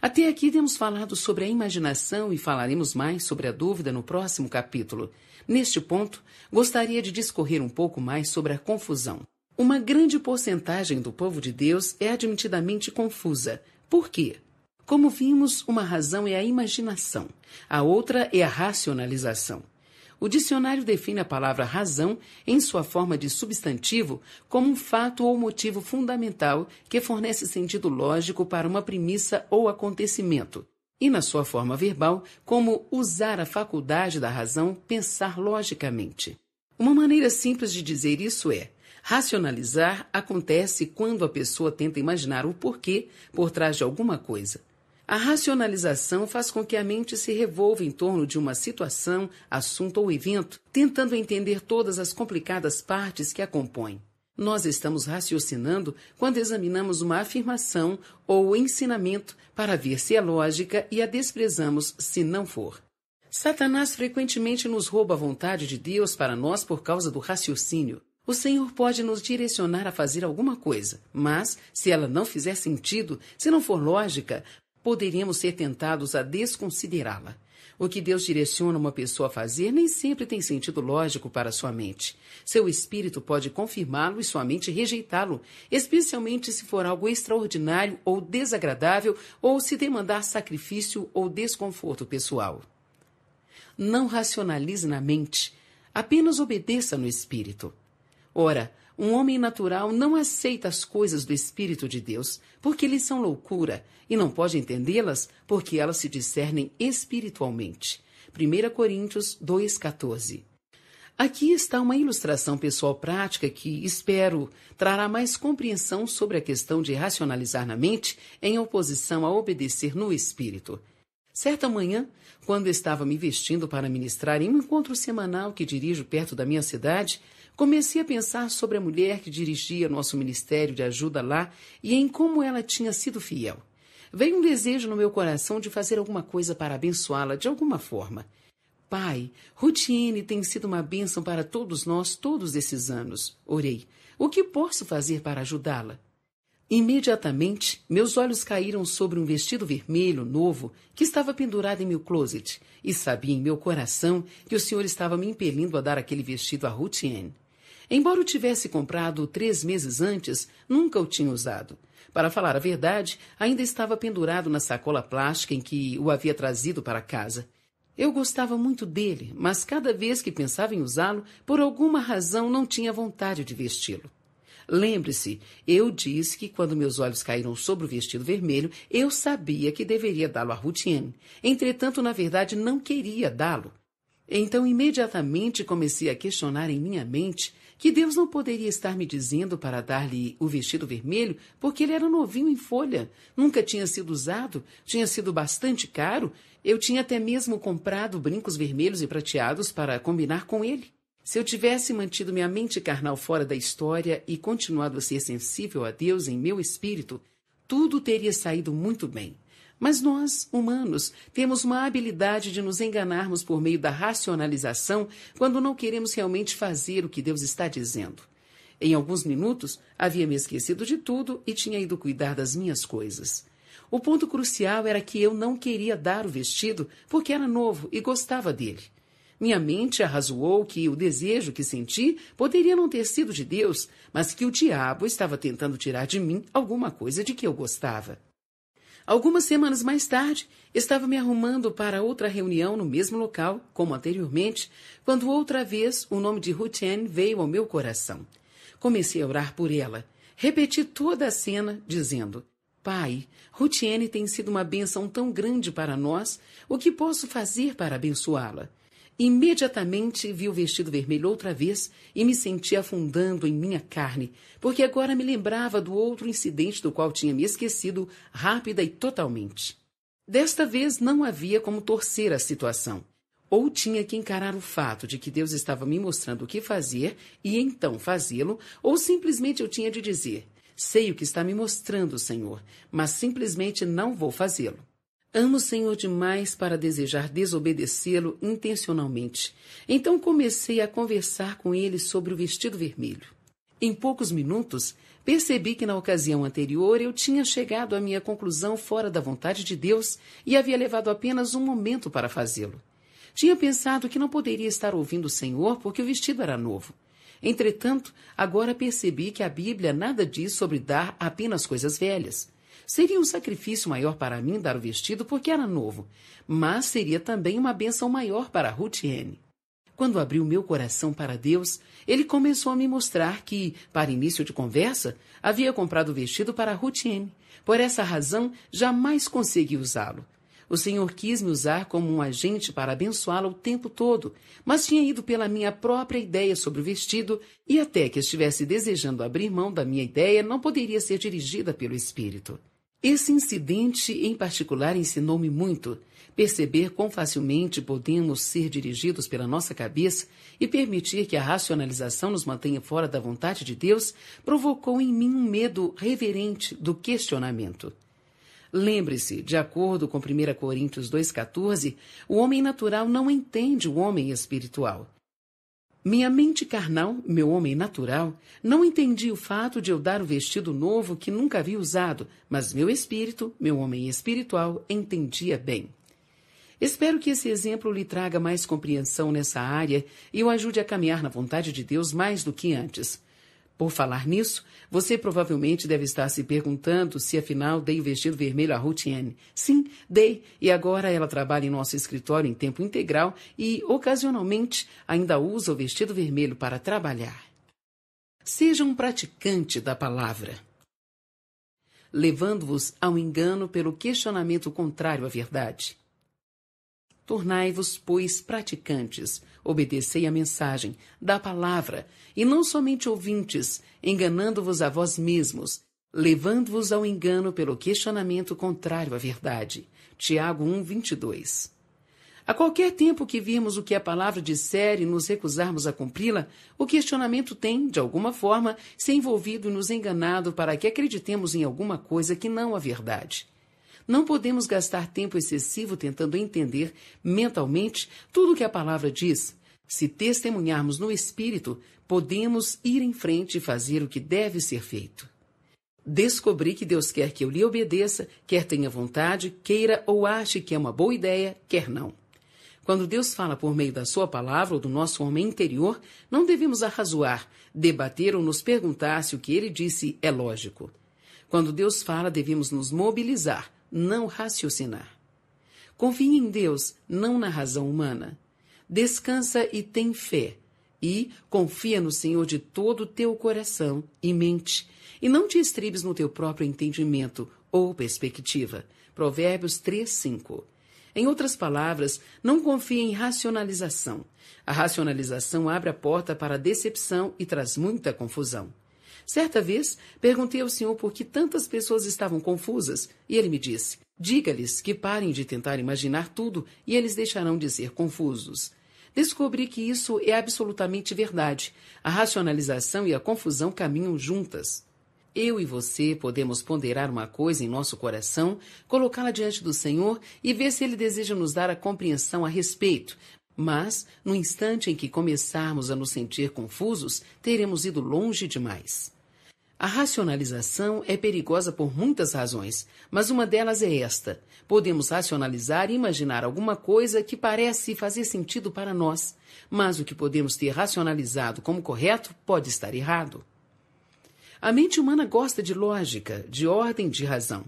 Até aqui temos falado sobre a imaginação e falaremos mais sobre a dúvida no próximo capítulo. Neste ponto, gostaria de discorrer um pouco mais sobre a confusão. Uma grande porcentagem do povo de Deus é admitidamente confusa. Por quê? Como vimos, uma razão é a imaginação, a outra é a racionalização. O dicionário define a palavra razão, em sua forma de substantivo, como um fato ou motivo fundamental que fornece sentido lógico para uma premissa ou acontecimento, e na sua forma verbal, como usar a faculdade da razão pensar logicamente. Uma maneira simples de dizer isso é: racionalizar acontece quando a pessoa tenta imaginar o porquê por trás de alguma coisa. A racionalização faz com que a mente se revolva em torno de uma situação, assunto ou evento, tentando entender todas as complicadas partes que a compõem. Nós estamos raciocinando quando examinamos uma afirmação ou ensinamento para ver se é lógica e a desprezamos se não for. Satanás frequentemente nos rouba a vontade de Deus para nós por causa do raciocínio. O Senhor pode nos direcionar a fazer alguma coisa, mas, se ela não fizer sentido, se não for lógica, poderíamos ser tentados a desconsiderá-la. O que Deus direciona uma pessoa a fazer nem sempre tem sentido lógico para sua mente. Seu espírito pode confirmá-lo e sua mente rejeitá-lo, especialmente se for algo extraordinário ou desagradável ou se demandar sacrifício ou desconforto pessoal. Não racionalize na mente, apenas obedeça no espírito. Ora, um homem natural não aceita as coisas do Espírito de Deus, porque eles são loucura, e não pode entendê-las, porque elas se discernem espiritualmente. 1 Coríntios 2,14 Aqui está uma ilustração pessoal prática que, espero, trará mais compreensão sobre a questão de racionalizar na mente em oposição a obedecer no espírito. Certa manhã, quando estava me vestindo para ministrar em um encontro semanal que dirijo perto da minha cidade, comecei a pensar sobre a mulher que dirigia nosso ministério de ajuda lá e em como ela tinha sido fiel. Veio um desejo no meu coração de fazer alguma coisa para abençoá-la de alguma forma. Pai, Rutiene tem sido uma bênção para todos nós todos esses anos. Orei. O que posso fazer para ajudá-la? Imediatamente, meus olhos caíram sobre um vestido vermelho novo que estava pendurado em meu closet, e sabia em meu coração que o senhor estava me impelindo a dar aquele vestido a Ruth Anne. Embora o tivesse comprado três meses antes, nunca o tinha usado. Para falar a verdade, ainda estava pendurado na sacola plástica em que o havia trazido para casa. Eu gostava muito dele, mas cada vez que pensava em usá-lo, por alguma razão não tinha vontade de vesti-lo. Lembre-se, eu disse que quando meus olhos caíram sobre o vestido vermelho, eu sabia que deveria dá-lo a Routine. Entretanto, na verdade, não queria dá-lo. Então, imediatamente comecei a questionar em minha mente que Deus não poderia estar me dizendo para dar-lhe o vestido vermelho, porque ele era novinho em folha, nunca tinha sido usado, tinha sido bastante caro, eu tinha até mesmo comprado brincos vermelhos e prateados para combinar com ele. Se eu tivesse mantido minha mente carnal fora da história e continuado a ser sensível a Deus em meu espírito, tudo teria saído muito bem. Mas nós, humanos, temos uma habilidade de nos enganarmos por meio da racionalização quando não queremos realmente fazer o que Deus está dizendo. Em alguns minutos, havia me esquecido de tudo e tinha ido cuidar das minhas coisas. O ponto crucial era que eu não queria dar o vestido porque era novo e gostava dele. Minha mente arrazoou que o desejo que senti poderia não ter sido de Deus, mas que o diabo estava tentando tirar de mim alguma coisa de que eu gostava. Algumas semanas mais tarde, estava me arrumando para outra reunião no mesmo local, como anteriormente, quando outra vez o nome de Ruth Chen veio ao meu coração. Comecei a orar por ela. Repeti toda a cena, dizendo: Pai, Rutiene tem sido uma bênção tão grande para nós, o que posso fazer para abençoá-la? Imediatamente vi o vestido vermelho outra vez e me senti afundando em minha carne, porque agora me lembrava do outro incidente do qual tinha me esquecido rápida e totalmente. Desta vez não havia como torcer a situação. Ou tinha que encarar o fato de que Deus estava me mostrando o que fazer e então fazê-lo, ou simplesmente eu tinha de dizer: Sei o que está me mostrando, Senhor, mas simplesmente não vou fazê-lo. Amo o Senhor demais para desejar desobedecê-lo intencionalmente. Então comecei a conversar com ele sobre o vestido vermelho. Em poucos minutos, percebi que na ocasião anterior eu tinha chegado à minha conclusão fora da vontade de Deus e havia levado apenas um momento para fazê-lo. Tinha pensado que não poderia estar ouvindo o Senhor porque o vestido era novo. Entretanto, agora percebi que a Bíblia nada diz sobre dar apenas coisas velhas. Seria um sacrifício maior para mim dar o vestido porque era novo, mas seria também uma bênção maior para Ruth N. Quando abri o meu coração para Deus, ele começou a me mostrar que, para início de conversa, havia comprado o vestido para Ruth N. Por essa razão, jamais consegui usá-lo. O Senhor quis me usar como um agente para abençoá-la o tempo todo, mas tinha ido pela minha própria ideia sobre o vestido e até que estivesse desejando abrir mão da minha ideia, não poderia ser dirigida pelo Espírito. Esse incidente em particular ensinou-me muito. Perceber quão facilmente podemos ser dirigidos pela nossa cabeça e permitir que a racionalização nos mantenha fora da vontade de Deus provocou em mim um medo reverente do questionamento. Lembre-se, de acordo com 1 Coríntios 2,14, o homem natural não entende o homem espiritual. Minha mente carnal, meu homem natural, não entendia o fato de eu dar o vestido novo que nunca havia usado, mas meu espírito, meu homem espiritual, entendia bem. Espero que esse exemplo lhe traga mais compreensão nessa área e o ajude a caminhar na vontade de Deus mais do que antes. Por falar nisso, você provavelmente deve estar se perguntando se afinal dei o vestido vermelho à Routiane. Sim, dei, e agora ela trabalha em nosso escritório em tempo integral e, ocasionalmente, ainda usa o vestido vermelho para trabalhar. Seja um praticante da palavra, levando-vos ao engano pelo questionamento contrário à verdade. Tornai-vos, pois, praticantes, obedecei a mensagem da palavra, e não somente ouvintes, enganando-vos a vós mesmos, levando-vos ao engano pelo questionamento contrário à verdade. Tiago 1, 22. A qualquer tempo que virmos o que a palavra disser e nos recusarmos a cumpri-la, o questionamento tem, de alguma forma, se envolvido e nos enganado para que acreditemos em alguma coisa que não a verdade. Não podemos gastar tempo excessivo tentando entender, mentalmente, tudo o que a palavra diz. Se testemunharmos no Espírito, podemos ir em frente e fazer o que deve ser feito. Descobri que Deus quer que eu lhe obedeça, quer tenha vontade, queira ou ache que é uma boa ideia, quer não. Quando Deus fala por meio da Sua palavra ou do nosso homem interior, não devemos arrazoar, debater ou nos perguntar se o que ele disse é lógico. Quando Deus fala, devemos nos mobilizar, não raciocinar. Confie em Deus, não na razão humana. Descansa e tem fé. E confia no Senhor de todo o teu coração e mente, e não te estribes no teu próprio entendimento ou perspectiva. Provérbios 3, 5. Em outras palavras, não confie em racionalização. A racionalização abre a porta para a decepção e traz muita confusão. Certa vez, perguntei ao senhor por que tantas pessoas estavam confusas, e ele me disse: Diga-lhes que parem de tentar imaginar tudo e eles deixarão de ser confusos. Descobri que isso é absolutamente verdade. A racionalização e a confusão caminham juntas. Eu e você podemos ponderar uma coisa em nosso coração, colocá-la diante do Senhor e ver se Ele deseja nos dar a compreensão a respeito, mas, no instante em que começarmos a nos sentir confusos, teremos ido longe demais. A racionalização é perigosa por muitas razões, mas uma delas é esta: podemos racionalizar e imaginar alguma coisa que parece fazer sentido para nós, mas o que podemos ter racionalizado como correto pode estar errado. A mente humana gosta de lógica, de ordem de razão.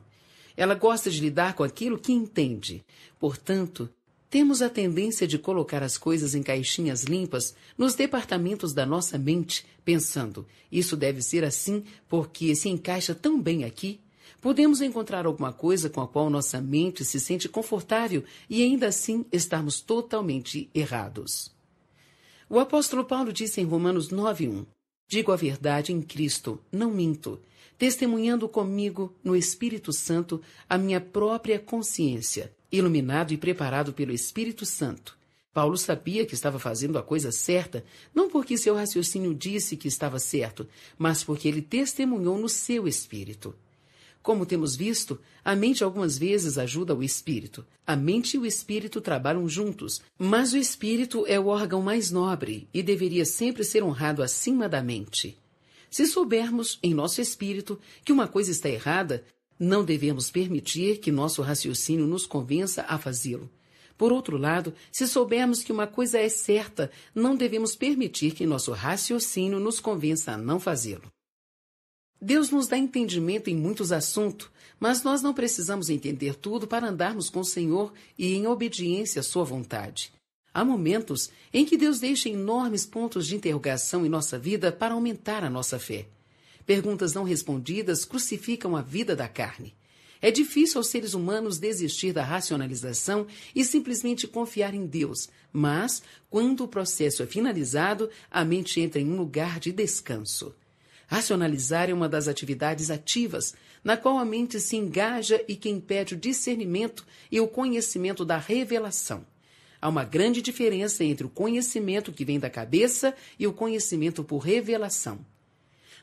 Ela gosta de lidar com aquilo que entende. Portanto, temos a tendência de colocar as coisas em caixinhas limpas nos departamentos da nossa mente, pensando: isso deve ser assim porque se encaixa tão bem aqui. Podemos encontrar alguma coisa com a qual nossa mente se sente confortável e ainda assim estarmos totalmente errados. O apóstolo Paulo disse em Romanos 9:1: Digo a verdade em Cristo, não minto, testemunhando comigo, no Espírito Santo, a minha própria consciência iluminado e preparado pelo Espírito Santo. Paulo sabia que estava fazendo a coisa certa, não porque seu raciocínio disse que estava certo, mas porque ele testemunhou no seu espírito. Como temos visto, a mente algumas vezes ajuda o espírito. A mente e o espírito trabalham juntos, mas o espírito é o órgão mais nobre e deveria sempre ser honrado acima da mente. Se soubermos, em nosso espírito, que uma coisa está errada, não devemos permitir que nosso raciocínio nos convença a fazê-lo. Por outro lado, se soubermos que uma coisa é certa, não devemos permitir que nosso raciocínio nos convença a não fazê-lo. Deus nos dá entendimento em muitos assuntos, mas nós não precisamos entender tudo para andarmos com o Senhor e em obediência à Sua vontade. Há momentos em que Deus deixa enormes pontos de interrogação em nossa vida para aumentar a nossa fé. Perguntas não respondidas crucificam a vida da carne. É difícil aos seres humanos desistir da racionalização e simplesmente confiar em Deus, mas, quando o processo é finalizado, a mente entra em um lugar de descanso. Racionalizar é uma das atividades ativas, na qual a mente se engaja e que impede o discernimento e o conhecimento da revelação. Há uma grande diferença entre o conhecimento que vem da cabeça e o conhecimento por revelação.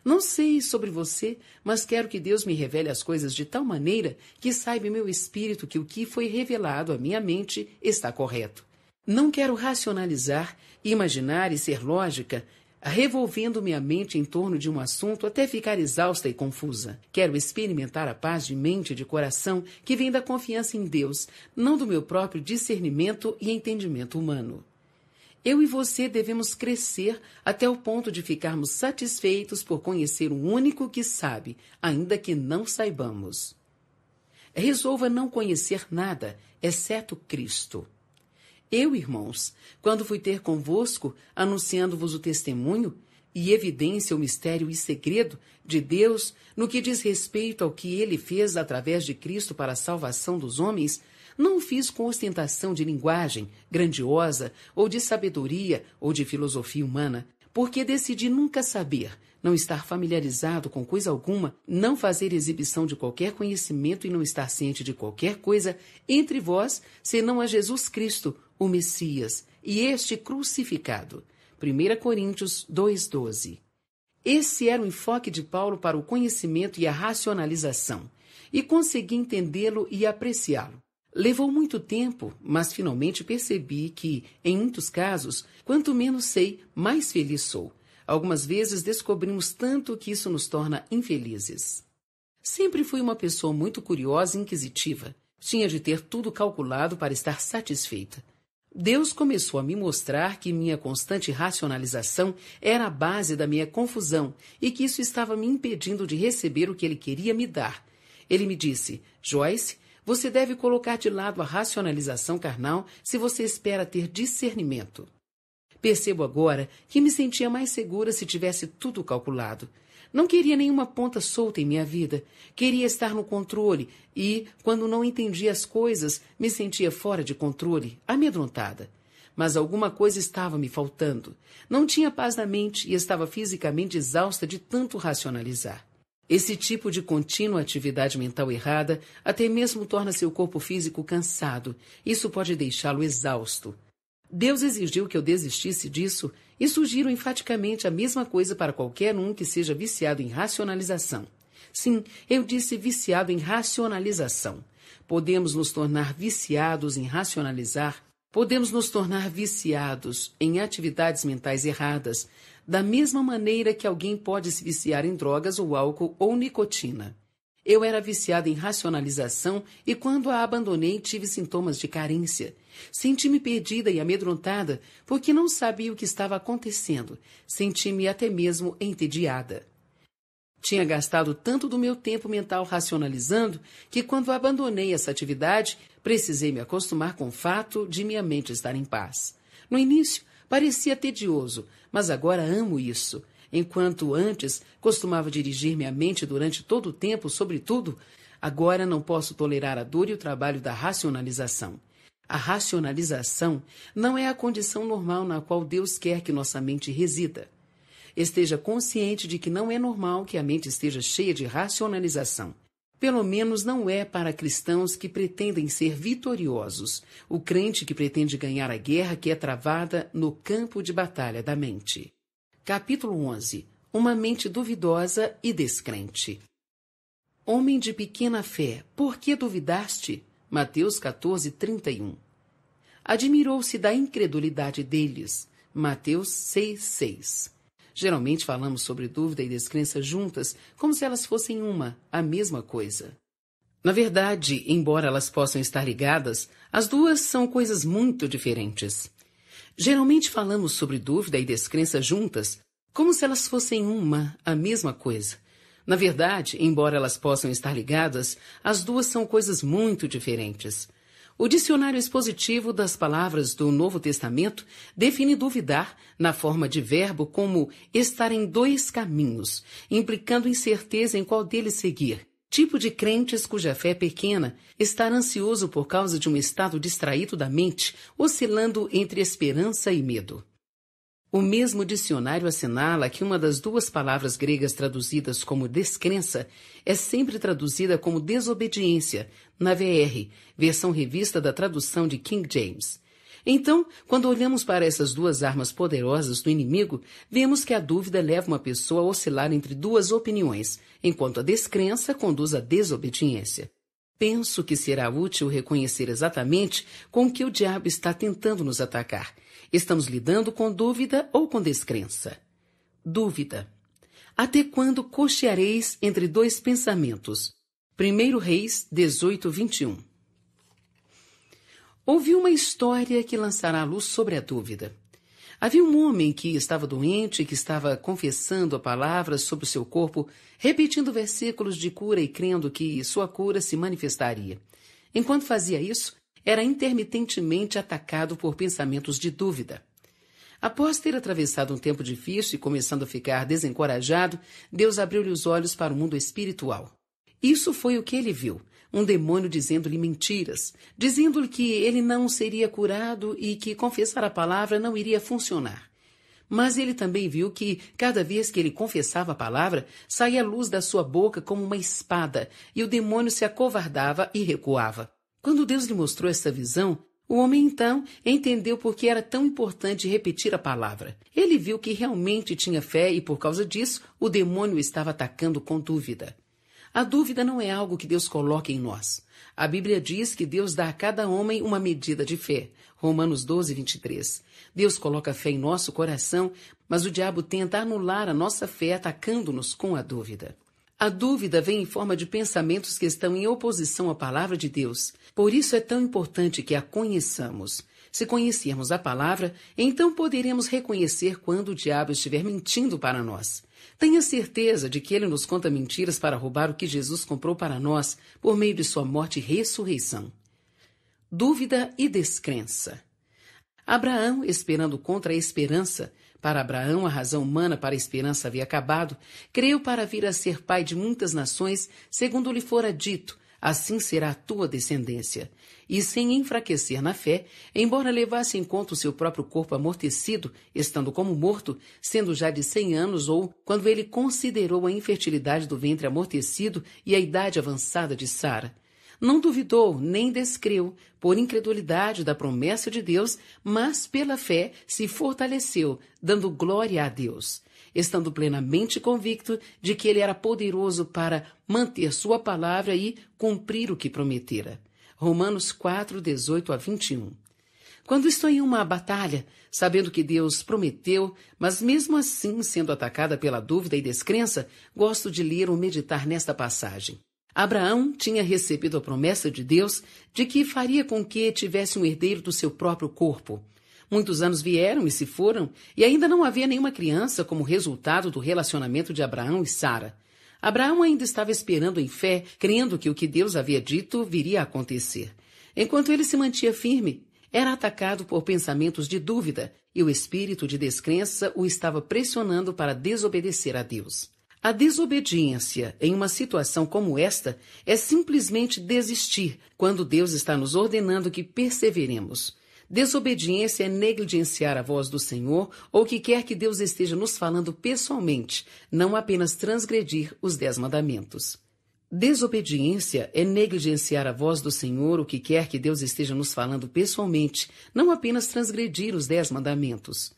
Não sei sobre você, mas quero que Deus me revele as coisas de tal maneira que saiba meu espírito que o que foi revelado à minha mente está correto. Não quero racionalizar, imaginar e ser lógica, revolvendo minha mente em torno de um assunto até ficar exausta e confusa. Quero experimentar a paz de mente e de coração que vem da confiança em Deus, não do meu próprio discernimento e entendimento humano. Eu e você devemos crescer até o ponto de ficarmos satisfeitos por conhecer o único que sabe, ainda que não saibamos. Resolva não conhecer nada, exceto Cristo. Eu, irmãos, quando fui ter convosco, anunciando-vos o testemunho, e evidência o mistério e segredo de Deus no que diz respeito ao que ele fez através de Cristo para a salvação dos homens, não o fiz com ostentação de linguagem grandiosa, ou de sabedoria, ou de filosofia humana, porque decidi nunca saber, não estar familiarizado com coisa alguma, não fazer exibição de qualquer conhecimento e não estar ciente de qualquer coisa entre vós, senão a Jesus Cristo, o Messias, e este crucificado. 1 Coríntios 2,12. Esse era o enfoque de Paulo para o conhecimento e a racionalização, e consegui entendê-lo e apreciá-lo. Levou muito tempo, mas finalmente percebi que, em muitos casos, quanto menos sei, mais feliz sou. Algumas vezes descobrimos tanto que isso nos torna infelizes. Sempre fui uma pessoa muito curiosa e inquisitiva. Tinha de ter tudo calculado para estar satisfeita. Deus começou a me mostrar que minha constante racionalização era a base da minha confusão e que isso estava me impedindo de receber o que ele queria me dar. Ele me disse: Joyce, você deve colocar de lado a racionalização carnal se você espera ter discernimento. Percebo agora que me sentia mais segura se tivesse tudo calculado. Não queria nenhuma ponta solta em minha vida. Queria estar no controle e, quando não entendia as coisas, me sentia fora de controle, amedrontada. Mas alguma coisa estava me faltando. Não tinha paz na mente e estava fisicamente exausta de tanto racionalizar. Esse tipo de contínua atividade mental errada até mesmo torna seu corpo físico cansado. Isso pode deixá-lo exausto. Deus exigiu que eu desistisse disso e sugiro enfaticamente a mesma coisa para qualquer um que seja viciado em racionalização. Sim, eu disse viciado em racionalização. Podemos nos tornar viciados em racionalizar Podemos nos tornar viciados em atividades mentais erradas, da mesma maneira que alguém pode se viciar em drogas ou álcool ou nicotina. Eu era viciada em racionalização e, quando a abandonei, tive sintomas de carência. Senti-me perdida e amedrontada porque não sabia o que estava acontecendo. Senti-me até mesmo entediada. Tinha gastado tanto do meu tempo mental racionalizando que, quando abandonei essa atividade, precisei me acostumar com o fato de minha mente estar em paz. No início, Parecia tedioso, mas agora amo isso. Enquanto antes costumava dirigir minha mente durante todo o tempo sobre tudo, agora não posso tolerar a dor e o trabalho da racionalização. A racionalização não é a condição normal na qual Deus quer que nossa mente resida. Esteja consciente de que não é normal que a mente esteja cheia de racionalização. Pelo menos não é para cristãos que pretendem ser vitoriosos, o crente que pretende ganhar a guerra que é travada no campo de batalha da mente. Capítulo 11 Uma mente duvidosa e descrente. Homem de pequena fé, por que duvidaste? Mateus 14, 31. Admirou-se da incredulidade deles. Mateus 6, 6. Geralmente falamos sobre dúvida e descrença juntas, como se elas fossem uma, a mesma coisa. Na verdade, embora elas possam estar ligadas, as duas são coisas muito diferentes. Geralmente falamos sobre dúvida e descrença juntas, como se elas fossem uma, a mesma coisa. Na verdade, embora elas possam estar ligadas, as duas são coisas muito diferentes. O dicionário expositivo das palavras do Novo Testamento define duvidar na forma de verbo como estar em dois caminhos, implicando incerteza em qual deles seguir. Tipo de crentes cuja fé é pequena, estar ansioso por causa de um estado distraído da mente, oscilando entre esperança e medo. O mesmo dicionário assinala que uma das duas palavras gregas traduzidas como descrença é sempre traduzida como desobediência, na VR, versão revista da tradução de King James. Então, quando olhamos para essas duas armas poderosas do inimigo, vemos que a dúvida leva uma pessoa a oscilar entre duas opiniões, enquanto a descrença conduz à desobediência. Penso que será útil reconhecer exatamente com que o diabo está tentando nos atacar Estamos lidando com dúvida ou com descrença? Dúvida. Até quando cocheareis entre dois pensamentos? 1 Reis 18, 21. Ouvi uma história que lançará luz sobre a dúvida. Havia um homem que estava doente e que estava confessando a palavra sobre o seu corpo, repetindo versículos de cura e crendo que sua cura se manifestaria. Enquanto fazia isso, era intermitentemente atacado por pensamentos de dúvida. Após ter atravessado um tempo difícil e começando a ficar desencorajado, Deus abriu-lhe os olhos para o mundo espiritual. Isso foi o que ele viu: um demônio dizendo-lhe mentiras, dizendo-lhe que ele não seria curado e que confessar a palavra não iria funcionar. Mas ele também viu que, cada vez que ele confessava a palavra, saía luz da sua boca como uma espada, e o demônio se acovardava e recuava. Quando Deus lhe mostrou esta visão, o homem então entendeu por que era tão importante repetir a palavra. Ele viu que realmente tinha fé e, por causa disso, o demônio estava atacando com dúvida. A dúvida não é algo que Deus coloca em nós. A Bíblia diz que Deus dá a cada homem uma medida de fé. Romanos 12, 23. Deus coloca fé em nosso coração, mas o diabo tenta anular a nossa fé atacando-nos com a dúvida. A dúvida vem em forma de pensamentos que estão em oposição à palavra de Deus. Por isso é tão importante que a conheçamos. Se conhecermos a palavra, então poderemos reconhecer quando o diabo estiver mentindo para nós. Tenha certeza de que ele nos conta mentiras para roubar o que Jesus comprou para nós por meio de sua morte e ressurreição. Dúvida e descrença. Abraão, esperando contra a esperança, para Abraão, a razão humana para a esperança havia acabado, creu para vir a ser pai de muitas nações, segundo lhe fora dito, assim será a tua descendência. E sem enfraquecer na fé, embora levasse em conta o seu próprio corpo amortecido, estando como morto, sendo já de cem anos, ou quando ele considerou a infertilidade do ventre amortecido e a idade avançada de Sara, não duvidou nem descreu, por incredulidade da promessa de Deus, mas pela fé se fortaleceu, dando glória a Deus, estando plenamente convicto de que ele era poderoso para manter sua palavra e cumprir o que prometera. Romanos 4, 18 a 21. Quando estou em uma batalha, sabendo que Deus prometeu, mas mesmo assim sendo atacada pela dúvida e descrença, gosto de ler ou meditar nesta passagem. Abraão tinha recebido a promessa de Deus de que faria com que tivesse um herdeiro do seu próprio corpo. Muitos anos vieram e se foram, e ainda não havia nenhuma criança como resultado do relacionamento de Abraão e Sara. Abraão ainda estava esperando em fé, crendo que o que Deus havia dito viria a acontecer. Enquanto ele se mantinha firme, era atacado por pensamentos de dúvida e o espírito de descrença o estava pressionando para desobedecer a Deus. A desobediência em uma situação como esta é simplesmente desistir quando Deus está nos ordenando que perseveremos. Desobediência é negligenciar a voz do Senhor ou o que quer que Deus esteja nos falando pessoalmente, não apenas transgredir os dez mandamentos. Desobediência é negligenciar a voz do Senhor, o que quer que Deus esteja nos falando pessoalmente, não apenas transgredir os dez mandamentos.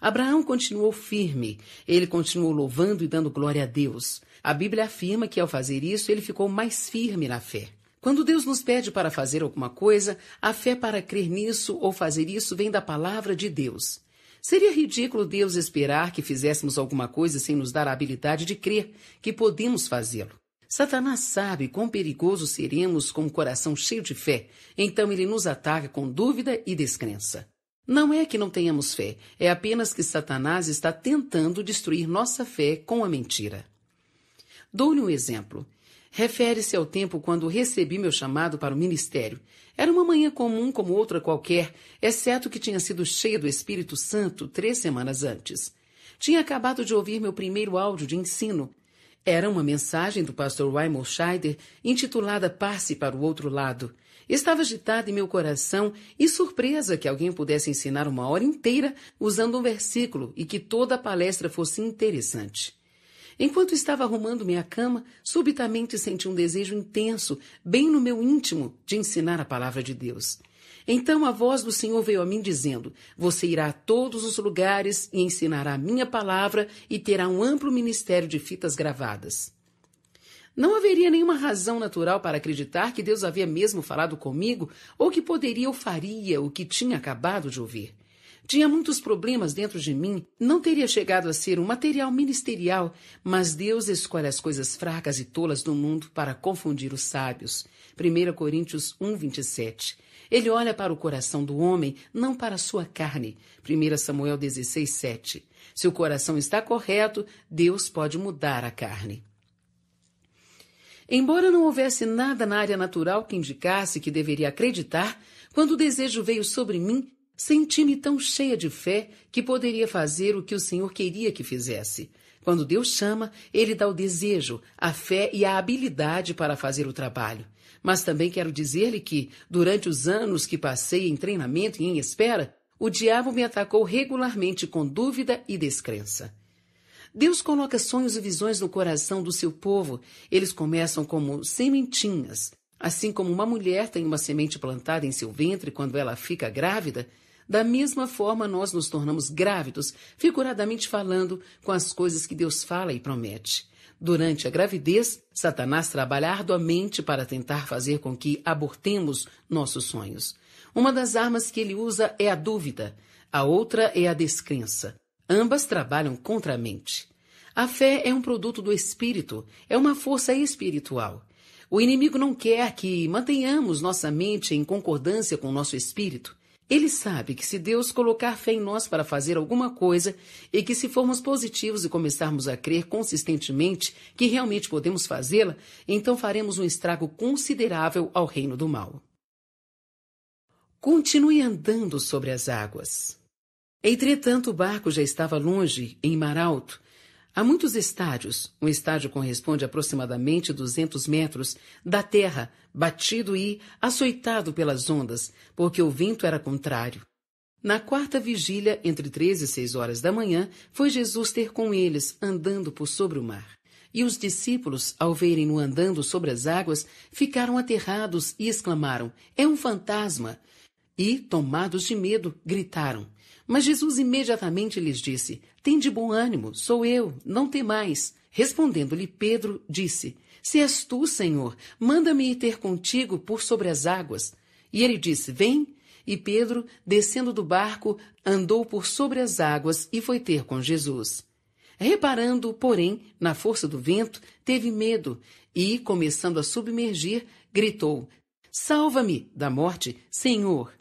Abraão continuou firme, ele continuou louvando e dando glória a Deus. A Bíblia afirma que ao fazer isso ele ficou mais firme na fé. Quando Deus nos pede para fazer alguma coisa, a fé para crer nisso ou fazer isso vem da palavra de Deus. Seria ridículo Deus esperar que fizéssemos alguma coisa sem nos dar a habilidade de crer que podemos fazê-lo. Satanás sabe quão perigoso seremos com o um coração cheio de fé, então ele nos ataca com dúvida e descrença. Não é que não tenhamos fé, é apenas que Satanás está tentando destruir nossa fé com a mentira. Dou-lhe um exemplo. Refere-se ao tempo quando recebi meu chamado para o ministério. Era uma manhã comum como outra qualquer, exceto que tinha sido cheia do Espírito Santo três semanas antes. Tinha acabado de ouvir meu primeiro áudio de ensino. Era uma mensagem do pastor Wyman Scheider intitulada Passe para o Outro Lado Estava agitada em meu coração e surpresa que alguém pudesse ensinar uma hora inteira usando um versículo e que toda a palestra fosse interessante. Enquanto estava arrumando minha cama, subitamente senti um desejo intenso, bem no meu íntimo, de ensinar a palavra de Deus. Então a voz do Senhor veio a mim dizendo: Você irá a todos os lugares e ensinará a minha palavra e terá um amplo ministério de fitas gravadas. Não haveria nenhuma razão natural para acreditar que Deus havia mesmo falado comigo ou que poderia ou faria o que tinha acabado de ouvir. Tinha muitos problemas dentro de mim, não teria chegado a ser um material ministerial, mas Deus escolhe as coisas fracas e tolas do mundo para confundir os sábios. 1 Coríntios 1, 27. Ele olha para o coração do homem, não para a sua carne. 1 Samuel 16, 7. Se o coração está correto, Deus pode mudar a carne. Embora não houvesse nada na área natural que indicasse que deveria acreditar, quando o desejo veio sobre mim, senti-me tão cheia de fé que poderia fazer o que o Senhor queria que fizesse. Quando Deus chama, Ele dá o desejo, a fé e a habilidade para fazer o trabalho. Mas também quero dizer-lhe que, durante os anos que passei em treinamento e em espera, o diabo me atacou regularmente com dúvida e descrença. Deus coloca sonhos e visões no coração do seu povo. Eles começam como sementinhas. Assim como uma mulher tem uma semente plantada em seu ventre quando ela fica grávida, da mesma forma nós nos tornamos grávidos, figuradamente falando, com as coisas que Deus fala e promete. Durante a gravidez, Satanás trabalha arduamente para tentar fazer com que abortemos nossos sonhos. Uma das armas que ele usa é a dúvida, a outra é a descrença. Ambas trabalham contra a mente. A fé é um produto do espírito, é uma força espiritual. O inimigo não quer que mantenhamos nossa mente em concordância com nosso espírito. Ele sabe que se Deus colocar fé em nós para fazer alguma coisa e que se formos positivos e começarmos a crer consistentemente que realmente podemos fazê-la, então faremos um estrago considerável ao reino do mal. Continue andando sobre as águas. Entretanto, o barco já estava longe, em mar alto. Há muitos estádios. Um estádio corresponde a aproximadamente 200 metros da terra, batido e açoitado pelas ondas, porque o vento era contrário. Na quarta vigília, entre três e seis horas da manhã, foi Jesus ter com eles, andando por sobre o mar. E os discípulos, ao verem-no andando sobre as águas, ficaram aterrados e exclamaram: É um fantasma! E, tomados de medo, gritaram. Mas Jesus imediatamente lhes disse: Tende bom ânimo, sou eu, não temais. Respondendo-lhe Pedro, disse: Se és tu, Senhor, manda-me ir ter contigo por sobre as águas. E ele disse: Vem. E Pedro, descendo do barco, andou por sobre as águas e foi ter com Jesus. Reparando, porém, na força do vento, teve medo e, começando a submergir, gritou: Salva-me da morte, Senhor!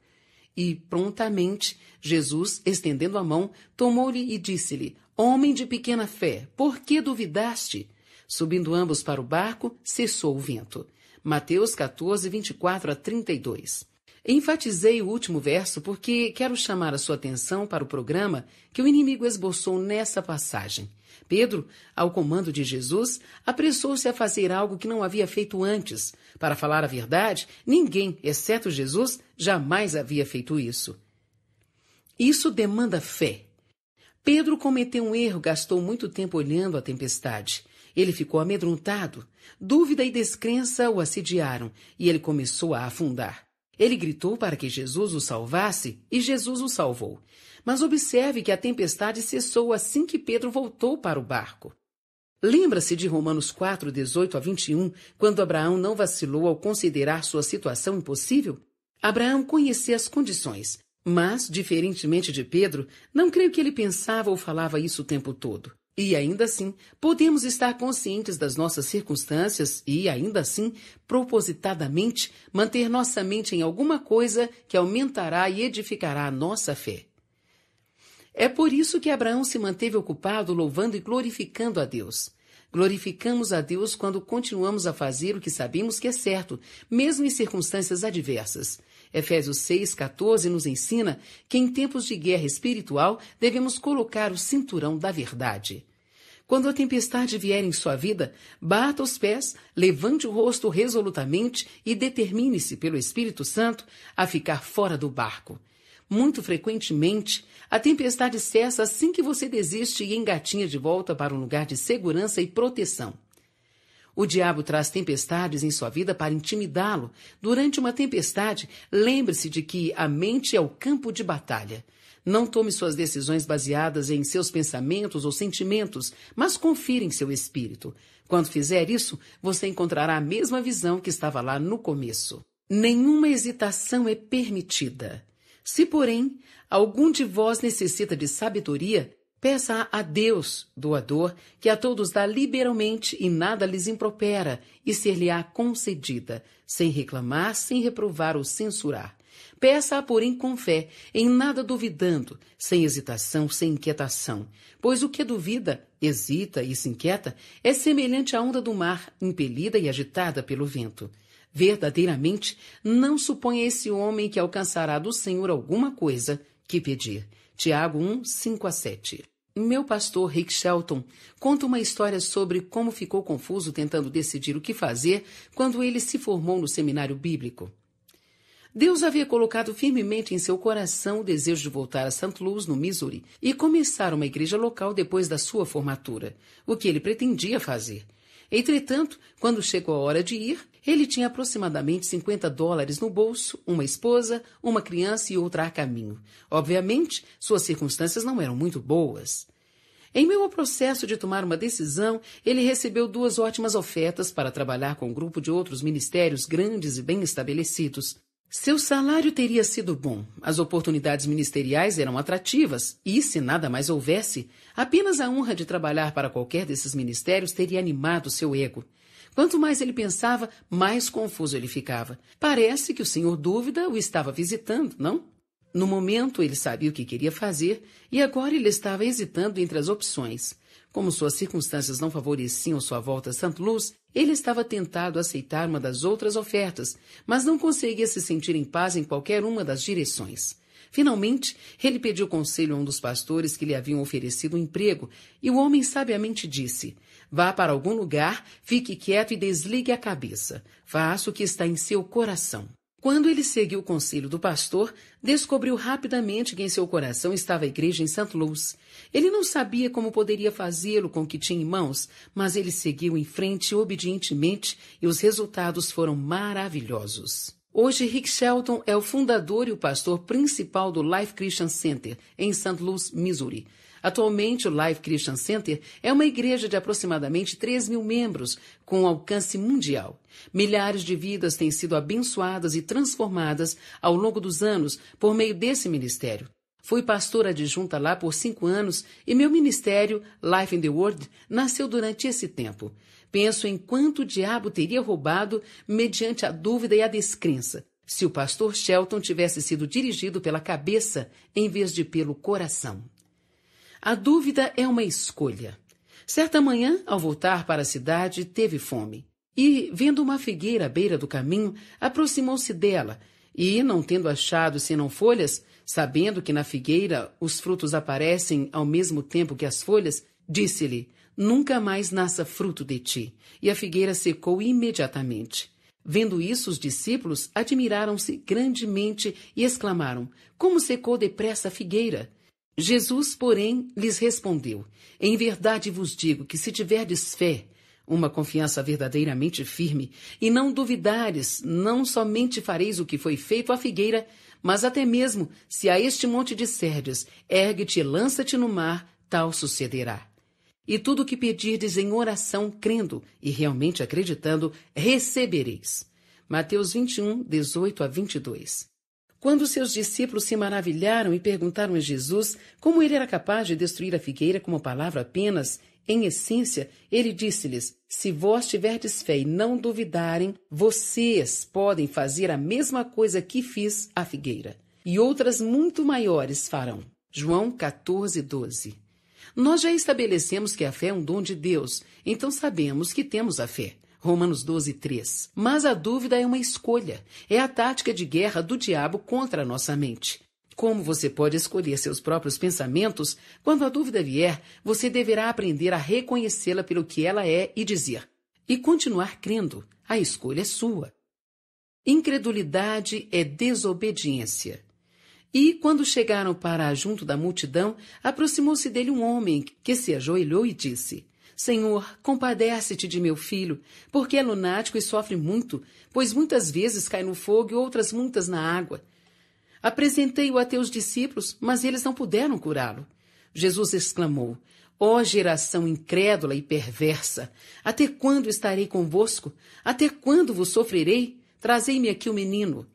E prontamente Jesus, estendendo a mão, tomou-lhe e disse-lhe: Homem de pequena fé, por que duvidaste? Subindo ambos para o barco, cessou o vento. Mateus 14, 24 a 32. Enfatizei o último verso porque quero chamar a sua atenção para o programa que o inimigo esboçou nessa passagem. Pedro, ao comando de Jesus, apressou-se a fazer algo que não havia feito antes. Para falar a verdade, ninguém, exceto Jesus, jamais havia feito isso. Isso demanda fé. Pedro cometeu um erro, gastou muito tempo olhando a tempestade. Ele ficou amedrontado. Dúvida e descrença o assediaram e ele começou a afundar. Ele gritou para que Jesus o salvasse e Jesus o salvou. Mas observe que a tempestade cessou assim que Pedro voltou para o barco. Lembra-se de Romanos 4, 18 a 21, quando Abraão não vacilou ao considerar sua situação impossível? Abraão conhecia as condições, mas, diferentemente de Pedro, não creio que ele pensava ou falava isso o tempo todo. E ainda assim, podemos estar conscientes das nossas circunstâncias e, ainda assim, propositadamente, manter nossa mente em alguma coisa que aumentará e edificará a nossa fé. É por isso que Abraão se manteve ocupado louvando e glorificando a Deus. Glorificamos a Deus quando continuamos a fazer o que sabemos que é certo, mesmo em circunstâncias adversas. Efésios 6,14 nos ensina que em tempos de guerra espiritual devemos colocar o cinturão da verdade. Quando a tempestade vier em sua vida, bata os pés, levante o rosto resolutamente e determine-se pelo Espírito Santo a ficar fora do barco. Muito frequentemente, a tempestade cessa assim que você desiste e engatinha de volta para um lugar de segurança e proteção. O diabo traz tempestades em sua vida para intimidá-lo. Durante uma tempestade, lembre-se de que a mente é o campo de batalha. Não tome suas decisões baseadas em seus pensamentos ou sentimentos, mas confira em seu espírito. Quando fizer isso, você encontrará a mesma visão que estava lá no começo. Nenhuma hesitação é permitida. Se, porém, algum de vós necessita de sabedoria, Peça a Deus, doador, que a todos dá liberalmente e nada lhes impropera, e ser-lhe-á concedida, sem reclamar, sem reprovar ou censurar. Peça-a, porém, com fé, em nada duvidando, sem hesitação, sem inquietação. Pois o que duvida, hesita e se inquieta, é semelhante à onda do mar, impelida e agitada pelo vento. Verdadeiramente, não suponha esse homem que alcançará do Senhor alguma coisa que pedir. Tiago 1, 5 a 7. Meu pastor Rick Shelton conta uma história sobre como ficou confuso tentando decidir o que fazer quando ele se formou no seminário bíblico. Deus havia colocado firmemente em seu coração o desejo de voltar a St. Louis, no Missouri, e começar uma igreja local depois da sua formatura, o que ele pretendia fazer. Entretanto, quando chegou a hora de ir, ele tinha aproximadamente 50 dólares no bolso, uma esposa, uma criança e outra a caminho. Obviamente, suas circunstâncias não eram muito boas. Em meio ao processo de tomar uma decisão, ele recebeu duas ótimas ofertas para trabalhar com um grupo de outros ministérios grandes e bem estabelecidos. Seu salário teria sido bom, as oportunidades ministeriais eram atrativas e, se nada mais houvesse, apenas a honra de trabalhar para qualquer desses ministérios teria animado seu ego. Quanto mais ele pensava, mais confuso ele ficava. Parece que o senhor Dúvida o estava visitando, não? No momento, ele sabia o que queria fazer e agora ele estava hesitando entre as opções. Como suas circunstâncias não favoreciam sua volta a Santo Luz, ele estava tentado a aceitar uma das outras ofertas, mas não conseguia se sentir em paz em qualquer uma das direções. Finalmente, ele pediu conselho a um dos pastores que lhe haviam oferecido um emprego, e o homem sabiamente disse: Vá para algum lugar, fique quieto e desligue a cabeça. Faça o que está em seu coração. Quando ele seguiu o conselho do pastor, descobriu rapidamente que em seu coração estava a igreja em Santo Luz. Ele não sabia como poderia fazê-lo com o que tinha em mãos, mas ele seguiu em frente obedientemente e os resultados foram maravilhosos. Hoje, Rick Shelton é o fundador e o pastor principal do Life Christian Center, em St. Louis, Missouri. Atualmente, o Life Christian Center é uma igreja de aproximadamente 3 mil membros, com alcance mundial. Milhares de vidas têm sido abençoadas e transformadas ao longo dos anos por meio desse ministério. Fui pastora adjunta lá por cinco anos e meu ministério, Life in the World, nasceu durante esse tempo. Penso em quanto o diabo teria roubado mediante a dúvida e a descrença, se o pastor Shelton tivesse sido dirigido pela cabeça em vez de pelo coração. A dúvida é uma escolha. Certa manhã, ao voltar para a cidade, teve fome. E, vendo uma figueira à beira do caminho, aproximou-se dela e, não tendo achado senão folhas, sabendo que na figueira os frutos aparecem ao mesmo tempo que as folhas, disse-lhe: Nunca mais nasça fruto de ti. E a figueira secou imediatamente. Vendo isso, os discípulos admiraram-se grandemente e exclamaram: Como secou depressa a figueira! Jesus, porém, lhes respondeu: Em verdade vos digo que se tiverdes fé, uma confiança verdadeiramente firme, e não duvidares, não somente fareis o que foi feito à figueira, mas até mesmo se a este monte disserdes: ergue-te e lança-te no mar, tal sucederá. E tudo o que pedirdes em oração, crendo e realmente acreditando, recebereis. Mateus 21, 18 a 22. Quando seus discípulos se maravilharam e perguntaram a Jesus como ele era capaz de destruir a figueira com uma palavra apenas, em essência, ele disse-lhes: Se vós tiverdes fé e não duvidarem, vocês podem fazer a mesma coisa que fiz à figueira, e outras muito maiores farão. João 14, 12. Nós já estabelecemos que a fé é um dom de Deus, então sabemos que temos a fé. Romanos 12, 3. Mas a dúvida é uma escolha. É a tática de guerra do diabo contra a nossa mente. Como você pode escolher seus próprios pensamentos, quando a dúvida vier, você deverá aprender a reconhecê-la pelo que ela é e dizer: e continuar crendo, a escolha é sua. Incredulidade é desobediência. E, quando chegaram para junto da multidão, aproximou-se dele um homem que se ajoelhou e disse: Senhor, compadece-te de meu filho, porque é lunático e sofre muito, pois muitas vezes cai no fogo e outras muitas na água. Apresentei-o a teus discípulos, mas eles não puderam curá-lo. Jesus exclamou: Ó oh, geração incrédula e perversa, até quando estarei convosco? Até quando vos sofrerei? Trazei-me aqui o menino.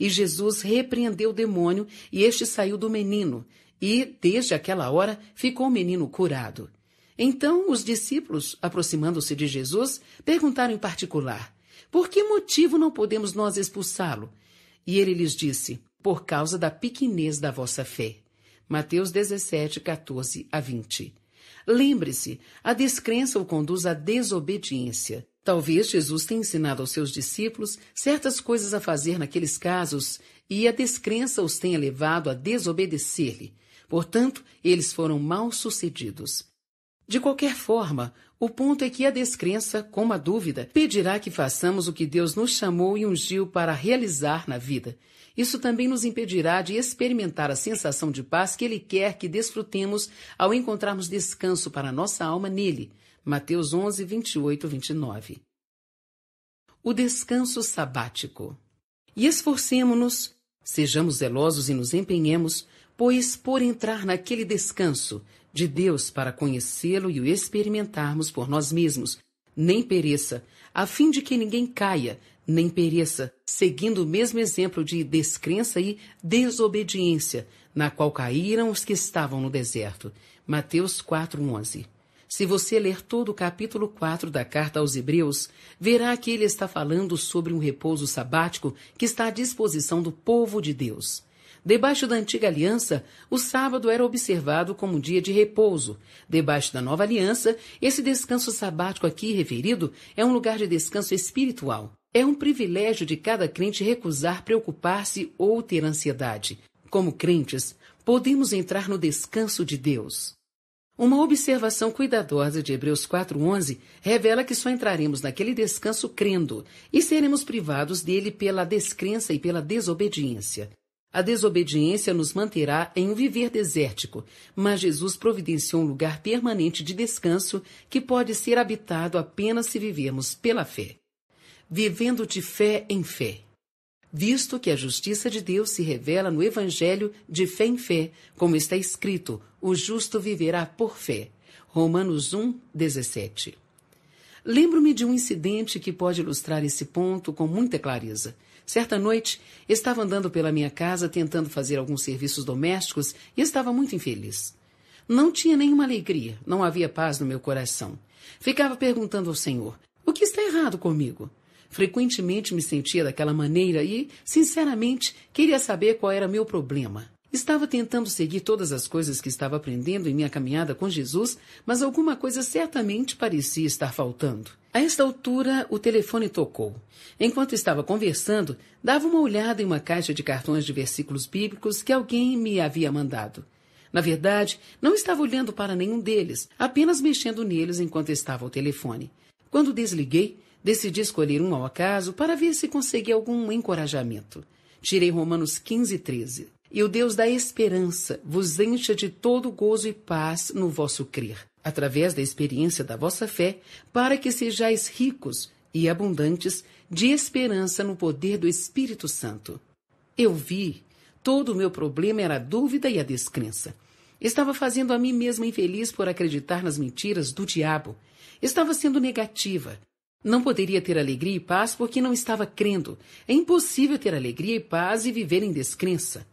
E Jesus repreendeu o demônio, e este saiu do menino, e, desde aquela hora, ficou o menino curado. Então os discípulos, aproximando-se de Jesus, perguntaram em particular: Por que motivo não podemos nós expulsá-lo? E ele lhes disse: Por causa da pequenez da vossa fé. Mateus 17, 14 a 20. Lembre-se, a descrença o conduz à desobediência. Talvez Jesus tenha ensinado aos seus discípulos certas coisas a fazer naqueles casos e a descrença os tenha levado a desobedecer-lhe. Portanto, eles foram mal sucedidos. De qualquer forma, o ponto é que a descrença, como a dúvida, pedirá que façamos o que Deus nos chamou e ungiu para realizar na vida. Isso também nos impedirá de experimentar a sensação de paz que Ele quer que desfrutemos ao encontrarmos descanso para nossa alma nele. Mateus 11, 28, 29. O descanso sabático. E esforcemo-nos, sejamos zelosos e nos empenhemos, pois por entrar naquele descanso, de Deus para conhecê-lo e o experimentarmos por nós mesmos, nem pereça, a fim de que ninguém caia, nem pereça, seguindo o mesmo exemplo de descrença e desobediência, na qual caíram os que estavam no deserto. Mateus 4:11. Se você ler todo o capítulo 4 da carta aos Hebreus, verá que ele está falando sobre um repouso sabático que está à disposição do povo de Deus. Debaixo da antiga aliança, o sábado era observado como um dia de repouso. Debaixo da nova aliança, esse descanso sabático aqui referido é um lugar de descanso espiritual. É um privilégio de cada crente recusar preocupar-se ou ter ansiedade. Como crentes, podemos entrar no descanso de Deus. Uma observação cuidadosa de Hebreus 4:11 revela que só entraremos naquele descanso crendo e seremos privados dele pela descrença e pela desobediência. A desobediência nos manterá em um viver desértico, mas Jesus providenciou um lugar permanente de descanso que pode ser habitado apenas se vivermos pela fé. Vivendo de fé em fé visto que a justiça de Deus se revela no Evangelho de fé em fé, como está escrito: o justo viverá por fé. Romanos 1, 17. Lembro-me de um incidente que pode ilustrar esse ponto com muita clareza. Certa noite, estava andando pela minha casa tentando fazer alguns serviços domésticos e estava muito infeliz. Não tinha nenhuma alegria, não havia paz no meu coração. Ficava perguntando ao Senhor: o que está errado comigo? Frequentemente me sentia daquela maneira e, sinceramente, queria saber qual era meu problema. Estava tentando seguir todas as coisas que estava aprendendo em minha caminhada com Jesus, mas alguma coisa certamente parecia estar faltando. A esta altura, o telefone tocou. Enquanto estava conversando, dava uma olhada em uma caixa de cartões de versículos bíblicos que alguém me havia mandado. Na verdade, não estava olhando para nenhum deles, apenas mexendo neles enquanto estava ao telefone. Quando desliguei, decidi escolher um ao acaso para ver se conseguia algum encorajamento. Tirei Romanos 15, 13. E o Deus da esperança vos encha de todo gozo e paz no vosso crer, através da experiência da vossa fé, para que sejais ricos e abundantes de esperança no poder do Espírito Santo. Eu vi, todo o meu problema era a dúvida e a descrença. Estava fazendo a mim mesma infeliz por acreditar nas mentiras do diabo. Estava sendo negativa. Não poderia ter alegria e paz porque não estava crendo. É impossível ter alegria e paz e viver em descrença.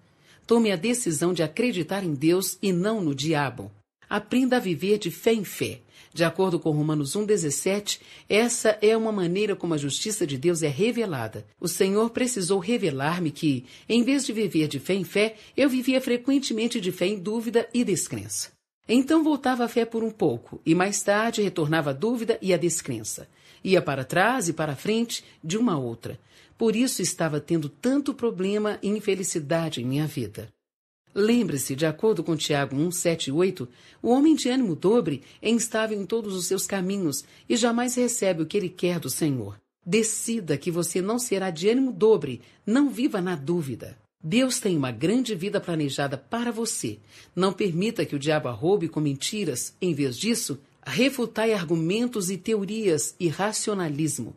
Tome a decisão de acreditar em Deus e não no diabo. Aprenda a viver de fé em fé. De acordo com Romanos 1,17, essa é uma maneira como a justiça de Deus é revelada. O Senhor precisou revelar-me que, em vez de viver de fé em fé, eu vivia frequentemente de fé em dúvida e descrença. Então voltava à fé por um pouco, e mais tarde retornava à dúvida e à descrença. Ia para trás e para frente, de uma a outra. Por isso estava tendo tanto problema e infelicidade em minha vida. Lembre-se, de acordo com Tiago e 8, o homem de ânimo dobre é instável em todos os seus caminhos e jamais recebe o que ele quer do Senhor. Decida que você não será de ânimo dobre, não viva na dúvida. Deus tem uma grande vida planejada para você. Não permita que o diabo a roube com mentiras. Em vez disso, refutai argumentos e teorias e racionalismo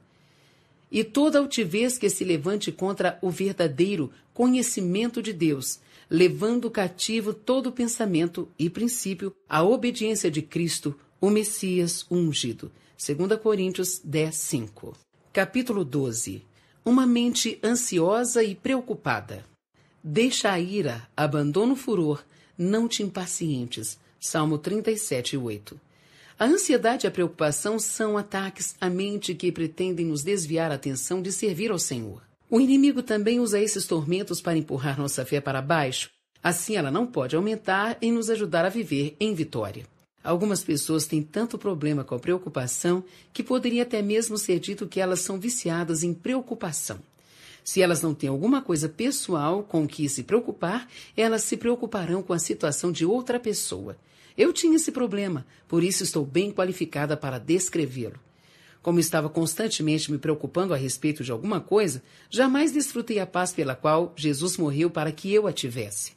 e toda altivez que se levante contra o verdadeiro conhecimento de Deus, levando cativo todo pensamento e princípio à obediência de Cristo, o Messias ungido. 2 Coríntios 10, 5. Capítulo 12. Uma mente ansiosa e preocupada. Deixa a ira, abandona o furor, não te impacientes. Salmo 37, 8. A ansiedade e a preocupação são ataques à mente que pretendem nos desviar a atenção de servir ao Senhor. O inimigo também usa esses tormentos para empurrar nossa fé para baixo, assim ela não pode aumentar e nos ajudar a viver em vitória. Algumas pessoas têm tanto problema com a preocupação que poderia até mesmo ser dito que elas são viciadas em preocupação. Se elas não têm alguma coisa pessoal com que se preocupar, elas se preocuparão com a situação de outra pessoa. Eu tinha esse problema, por isso estou bem qualificada para descrevê-lo. Como estava constantemente me preocupando a respeito de alguma coisa, jamais desfrutei a paz pela qual Jesus morreu para que eu a tivesse.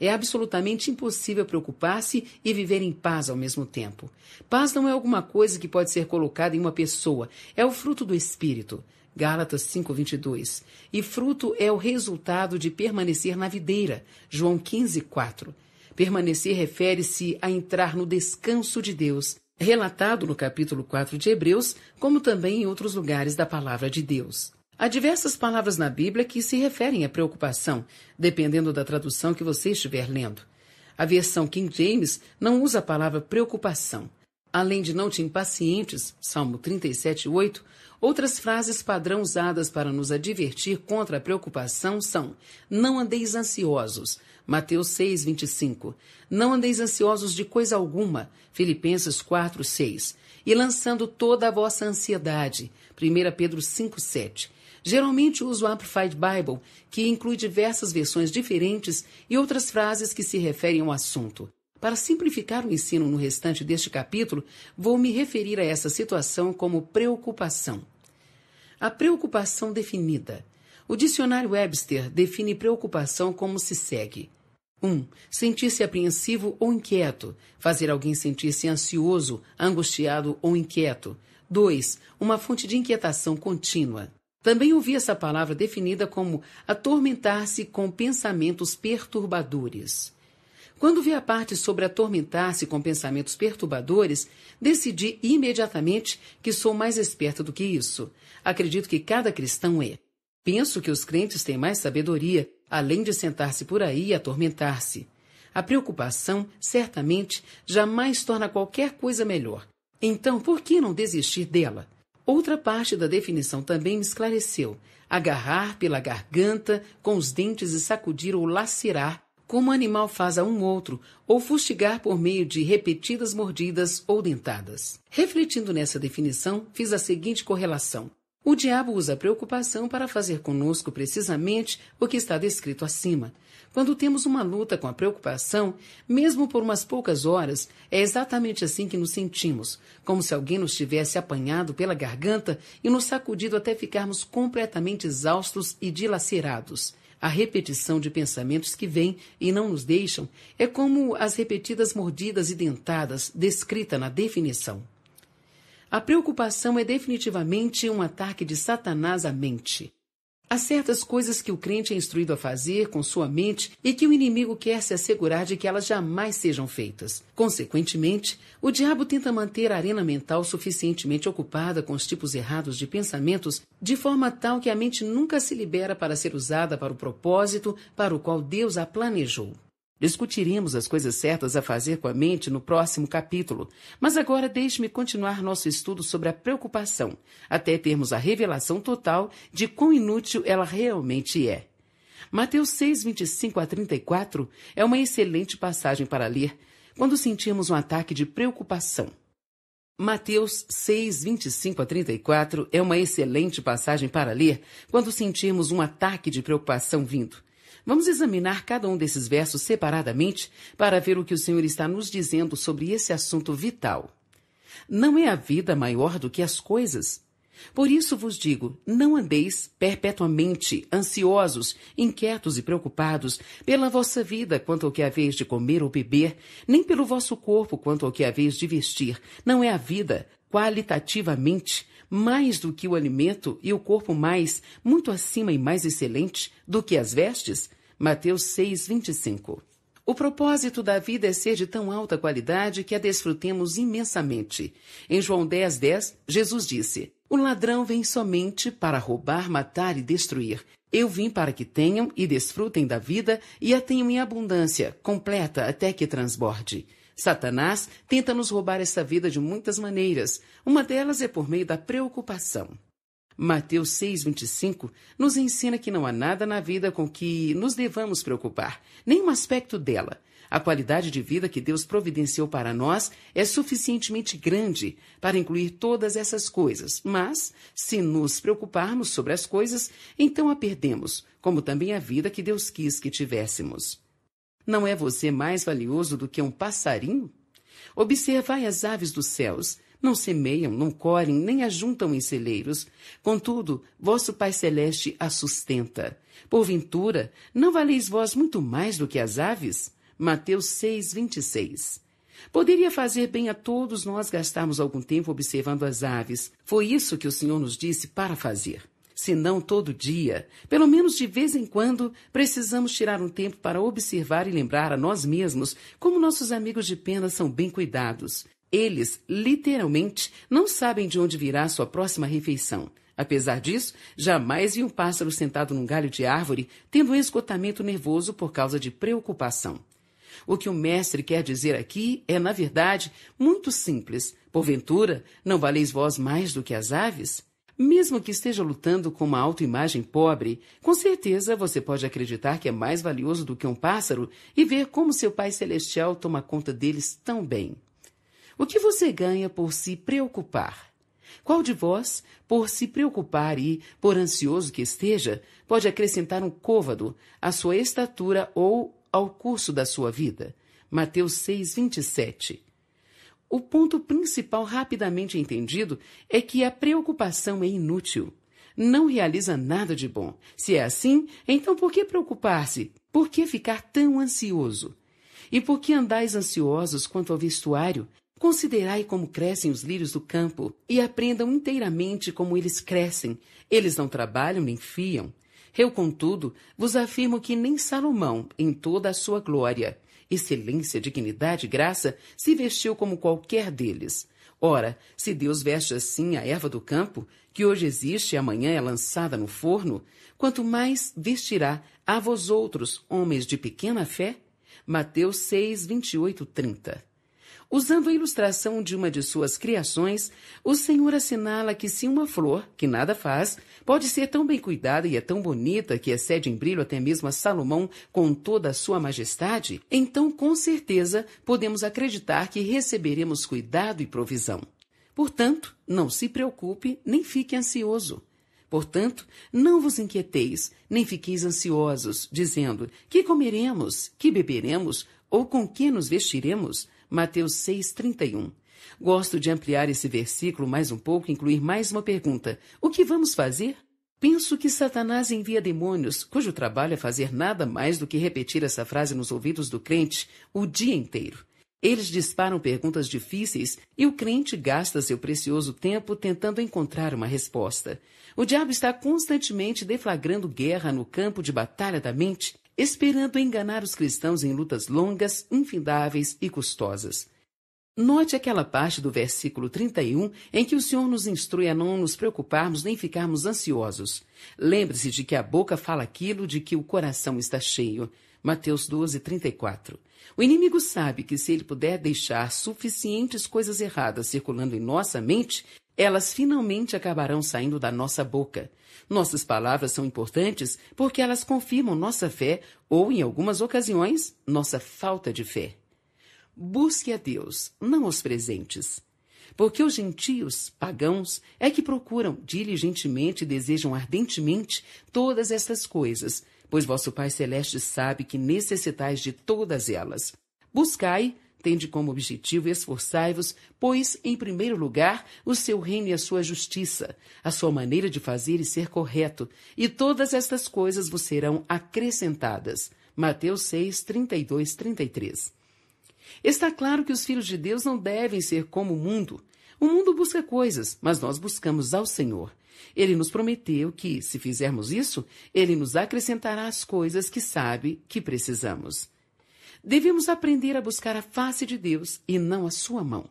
É absolutamente impossível preocupar-se e viver em paz ao mesmo tempo. Paz não é alguma coisa que pode ser colocada em uma pessoa, é o fruto do espírito. Gálatas 5:22. E fruto é o resultado de permanecer na videira. João 15:4. Permanecer refere-se a entrar no descanso de Deus, relatado no capítulo 4 de Hebreus, como também em outros lugares da palavra de Deus. Há diversas palavras na Bíblia que se referem à preocupação, dependendo da tradução que você estiver lendo. A versão King James não usa a palavra preocupação. Além de não te impacientes, Salmo 37:8, outras frases padrão usadas para nos advertir contra a preocupação são: não andeis ansiosos, Mateus 6, 25. Não andeis ansiosos de coisa alguma. Filipenses 4, 6. E lançando toda a vossa ansiedade. 1 Pedro 5, 7. Geralmente uso o Amplified Bible, que inclui diversas versões diferentes e outras frases que se referem ao assunto. Para simplificar o ensino no restante deste capítulo, vou me referir a essa situação como preocupação. A preocupação definida o dicionário Webster define preocupação como se segue: 1. Um, sentir-se apreensivo ou inquieto, fazer alguém sentir-se ansioso, angustiado ou inquieto. 2. Uma fonte de inquietação contínua. Também ouvi essa palavra definida como atormentar-se com pensamentos perturbadores. Quando vi a parte sobre atormentar-se com pensamentos perturbadores, decidi imediatamente que sou mais esperta do que isso. Acredito que cada cristão é. Penso que os crentes têm mais sabedoria, além de sentar-se por aí e atormentar-se. A preocupação, certamente, jamais torna qualquer coisa melhor. Então, por que não desistir dela? Outra parte da definição também me esclareceu: agarrar pela garganta com os dentes e sacudir ou lacerar, como o animal faz a um outro, ou fustigar por meio de repetidas mordidas ou dentadas. Refletindo nessa definição, fiz a seguinte correlação: o diabo usa preocupação para fazer conosco precisamente o que está descrito acima. Quando temos uma luta com a preocupação, mesmo por umas poucas horas, é exatamente assim que nos sentimos, como se alguém nos tivesse apanhado pela garganta e nos sacudido até ficarmos completamente exaustos e dilacerados. A repetição de pensamentos que vêm e não nos deixam é como as repetidas mordidas e dentadas descrita na definição. A preocupação é definitivamente um ataque de Satanás à mente. Há certas coisas que o crente é instruído a fazer com sua mente e que o inimigo quer se assegurar de que elas jamais sejam feitas. Consequentemente, o diabo tenta manter a arena mental suficientemente ocupada com os tipos errados de pensamentos, de forma tal que a mente nunca se libera para ser usada para o propósito para o qual Deus a planejou. Discutiremos as coisas certas a fazer com a mente no próximo capítulo, mas agora deixe-me continuar nosso estudo sobre a preocupação, até termos a revelação total de quão inútil ela realmente é. Mateus 6, 25 a 34 é uma excelente passagem para ler quando sentirmos um ataque de preocupação. Mateus 6, 25 a 34 é uma excelente passagem para ler quando sentirmos um ataque de preocupação vindo. Vamos examinar cada um desses versos separadamente para ver o que o Senhor está nos dizendo sobre esse assunto vital. Não é a vida maior do que as coisas? Por isso vos digo: não andeis perpetuamente ansiosos, inquietos e preocupados pela vossa vida quanto ao que haveis é de comer ou beber, nem pelo vosso corpo quanto ao que haveis é de vestir. Não é a vida, qualitativamente, mais do que o alimento e o corpo mais, muito acima e mais excelente do que as vestes? Mateus 6, 25. O propósito da vida é ser de tão alta qualidade que a desfrutemos imensamente. Em João 10, 10, Jesus disse: O ladrão vem somente para roubar, matar e destruir. Eu vim para que tenham e desfrutem da vida e a tenham em abundância, completa até que transborde. Satanás tenta nos roubar esta vida de muitas maneiras. Uma delas é por meio da preocupação. Mateus 6,25 nos ensina que não há nada na vida com que nos devamos preocupar, nenhum aspecto dela. A qualidade de vida que Deus providenciou para nós é suficientemente grande para incluir todas essas coisas, mas, se nos preocuparmos sobre as coisas, então a perdemos, como também a vida que Deus quis que tivéssemos. Não é você mais valioso do que um passarinho? Observai as aves dos céus. Não semeiam, não colhem, nem ajuntam em celeiros. Contudo, vosso Pai Celeste as sustenta. Porventura, não valeis vós muito mais do que as aves? Mateus 6, 26. Poderia fazer bem a todos nós gastarmos algum tempo observando as aves. Foi isso que o Senhor nos disse para fazer se não todo dia, pelo menos de vez em quando, precisamos tirar um tempo para observar e lembrar a nós mesmos como nossos amigos de pena são bem cuidados. Eles, literalmente, não sabem de onde virá sua próxima refeição. Apesar disso, jamais vi um pássaro sentado num galho de árvore tendo um esgotamento nervoso por causa de preocupação. O que o mestre quer dizer aqui é, na verdade, muito simples. Porventura, não valeis vós mais do que as aves? Mesmo que esteja lutando com uma autoimagem pobre, com certeza você pode acreditar que é mais valioso do que um pássaro e ver como seu Pai Celestial toma conta deles tão bem. O que você ganha por se preocupar? Qual de vós, por se preocupar e, por ansioso que esteja, pode acrescentar um côvado à sua estatura ou ao curso da sua vida? Mateus 6, 27. O ponto principal rapidamente entendido é que a preocupação é inútil. Não realiza nada de bom. Se é assim, então por que preocupar-se? Por que ficar tão ansioso? E por que andais ansiosos quanto ao vestuário? Considerai como crescem os lírios do campo e aprendam inteiramente como eles crescem. Eles não trabalham nem fiam. Eu, contudo, vos afirmo que nem Salomão, em toda a sua glória, excelência, dignidade, graça, se vestiu como qualquer deles. Ora, se Deus veste assim a erva do campo, que hoje existe e amanhã é lançada no forno, quanto mais vestirá a vós outros, homens de pequena fé? Mateus 6, 28, 30. Usando a ilustração de uma de suas criações, o Senhor assinala que se uma flor, que nada faz, pode ser tão bem cuidada e é tão bonita que excede em brilho até mesmo a Salomão com toda a sua majestade, então com certeza podemos acreditar que receberemos cuidado e provisão. Portanto, não se preocupe nem fique ansioso. Portanto, não vos inquieteis, nem fiqueis ansiosos, dizendo: que comeremos, que beberemos ou com que nos vestiremos? Mateus 6:31. Gosto de ampliar esse versículo mais um pouco e incluir mais uma pergunta: o que vamos fazer? Penso que Satanás envia demônios, cujo trabalho é fazer nada mais do que repetir essa frase nos ouvidos do crente o dia inteiro. Eles disparam perguntas difíceis e o crente gasta seu precioso tempo tentando encontrar uma resposta. O diabo está constantemente deflagrando guerra no campo de batalha da mente esperando enganar os cristãos em lutas longas, infindáveis e custosas. Note aquela parte do versículo 31 em que o Senhor nos instrui a não nos preocuparmos nem ficarmos ansiosos. Lembre-se de que a boca fala aquilo de que o coração está cheio. Mateus 12, 34. O inimigo sabe que se ele puder deixar suficientes coisas erradas circulando em nossa mente, elas finalmente acabarão saindo da nossa boca. Nossas palavras são importantes porque elas confirmam nossa fé ou, em algumas ocasiões, nossa falta de fé. Busque a Deus, não os presentes. Porque os gentios, pagãos, é que procuram diligentemente e desejam ardentemente todas estas coisas, pois vosso Pai Celeste sabe que necessitais de todas elas. Buscai Tende como objetivo esforçai-vos, pois, em primeiro lugar, o seu reino e a sua justiça, a sua maneira de fazer e ser correto, e todas estas coisas vos serão acrescentadas. Mateus 6, 32, 33. Está claro que os filhos de Deus não devem ser como o mundo. O mundo busca coisas, mas nós buscamos ao Senhor. Ele nos prometeu que, se fizermos isso, ele nos acrescentará as coisas que sabe que precisamos. Devemos aprender a buscar a face de Deus e não a sua mão.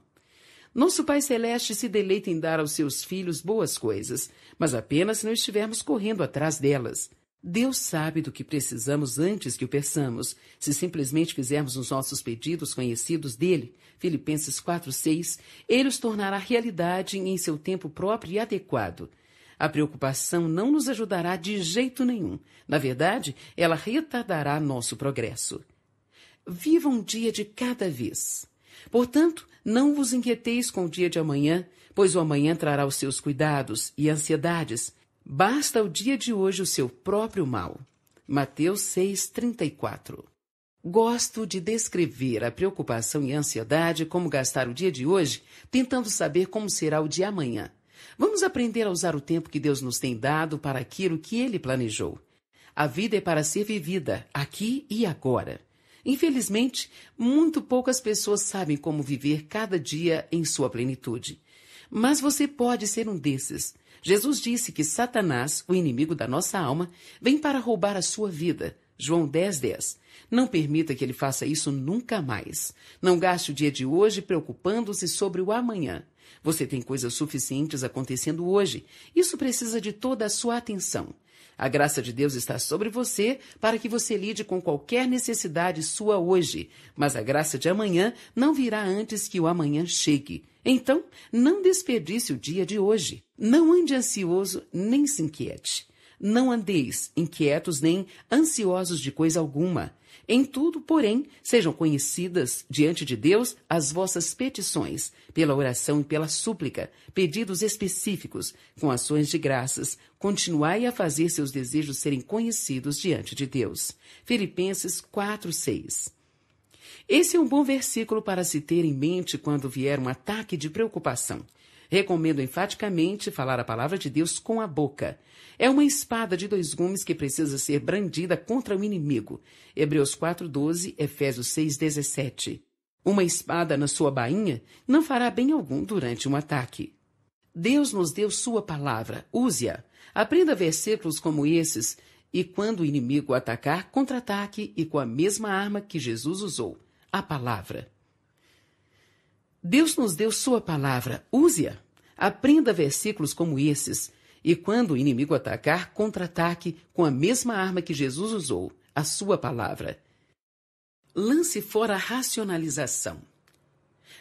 Nosso Pai Celeste se deleita em dar aos seus filhos boas coisas, mas apenas se não estivermos correndo atrás delas. Deus sabe do que precisamos antes que o peçamos, se simplesmente fizermos os nossos pedidos conhecidos dele. Filipenses 4:6, ele os tornará realidade em seu tempo próprio e adequado. A preocupação não nos ajudará de jeito nenhum. Na verdade, ela retardará nosso progresso. Viva um dia de cada vez. Portanto, não vos inquieteis com o dia de amanhã, pois o amanhã trará os seus cuidados e ansiedades. Basta o dia de hoje o seu próprio mal. Mateus 6:34. Gosto de descrever a preocupação e a ansiedade como gastar o dia de hoje tentando saber como será o de amanhã. Vamos aprender a usar o tempo que Deus nos tem dado para aquilo que ele planejou. A vida é para ser vivida aqui e agora. Infelizmente, muito poucas pessoas sabem como viver cada dia em sua plenitude. Mas você pode ser um desses. Jesus disse que Satanás, o inimigo da nossa alma, vem para roubar a sua vida. João 10, 10. Não permita que ele faça isso nunca mais. Não gaste o dia de hoje preocupando-se sobre o amanhã. Você tem coisas suficientes acontecendo hoje. Isso precisa de toda a sua atenção. A graça de Deus está sobre você para que você lide com qualquer necessidade sua hoje, mas a graça de amanhã não virá antes que o amanhã chegue. Então, não desperdice o dia de hoje. Não ande ansioso nem se inquiete. Não andeis inquietos nem ansiosos de coisa alguma em tudo, porém, sejam conhecidas diante de Deus as vossas petições, pela oração e pela súplica, pedidos específicos, com ações de graças, continuai a fazer seus desejos serem conhecidos diante de Deus. Filipenses 4, 6. Esse é um bom versículo para se ter em mente quando vier um ataque de preocupação. Recomendo enfaticamente falar a palavra de Deus com a boca. É uma espada de dois gumes que precisa ser brandida contra o inimigo. Hebreus 4:12, Efésios 6:17. Uma espada na sua bainha não fará bem algum durante um ataque. Deus nos deu sua palavra, use-a. Aprenda versículos como esses e quando o inimigo atacar, contra-ataque e com a mesma arma que Jesus usou, a palavra. Deus nos deu Sua palavra, use-a. Aprenda versículos como esses. E quando o inimigo atacar, contra-ataque com a mesma arma que Jesus usou, a Sua palavra. Lance fora a racionalização,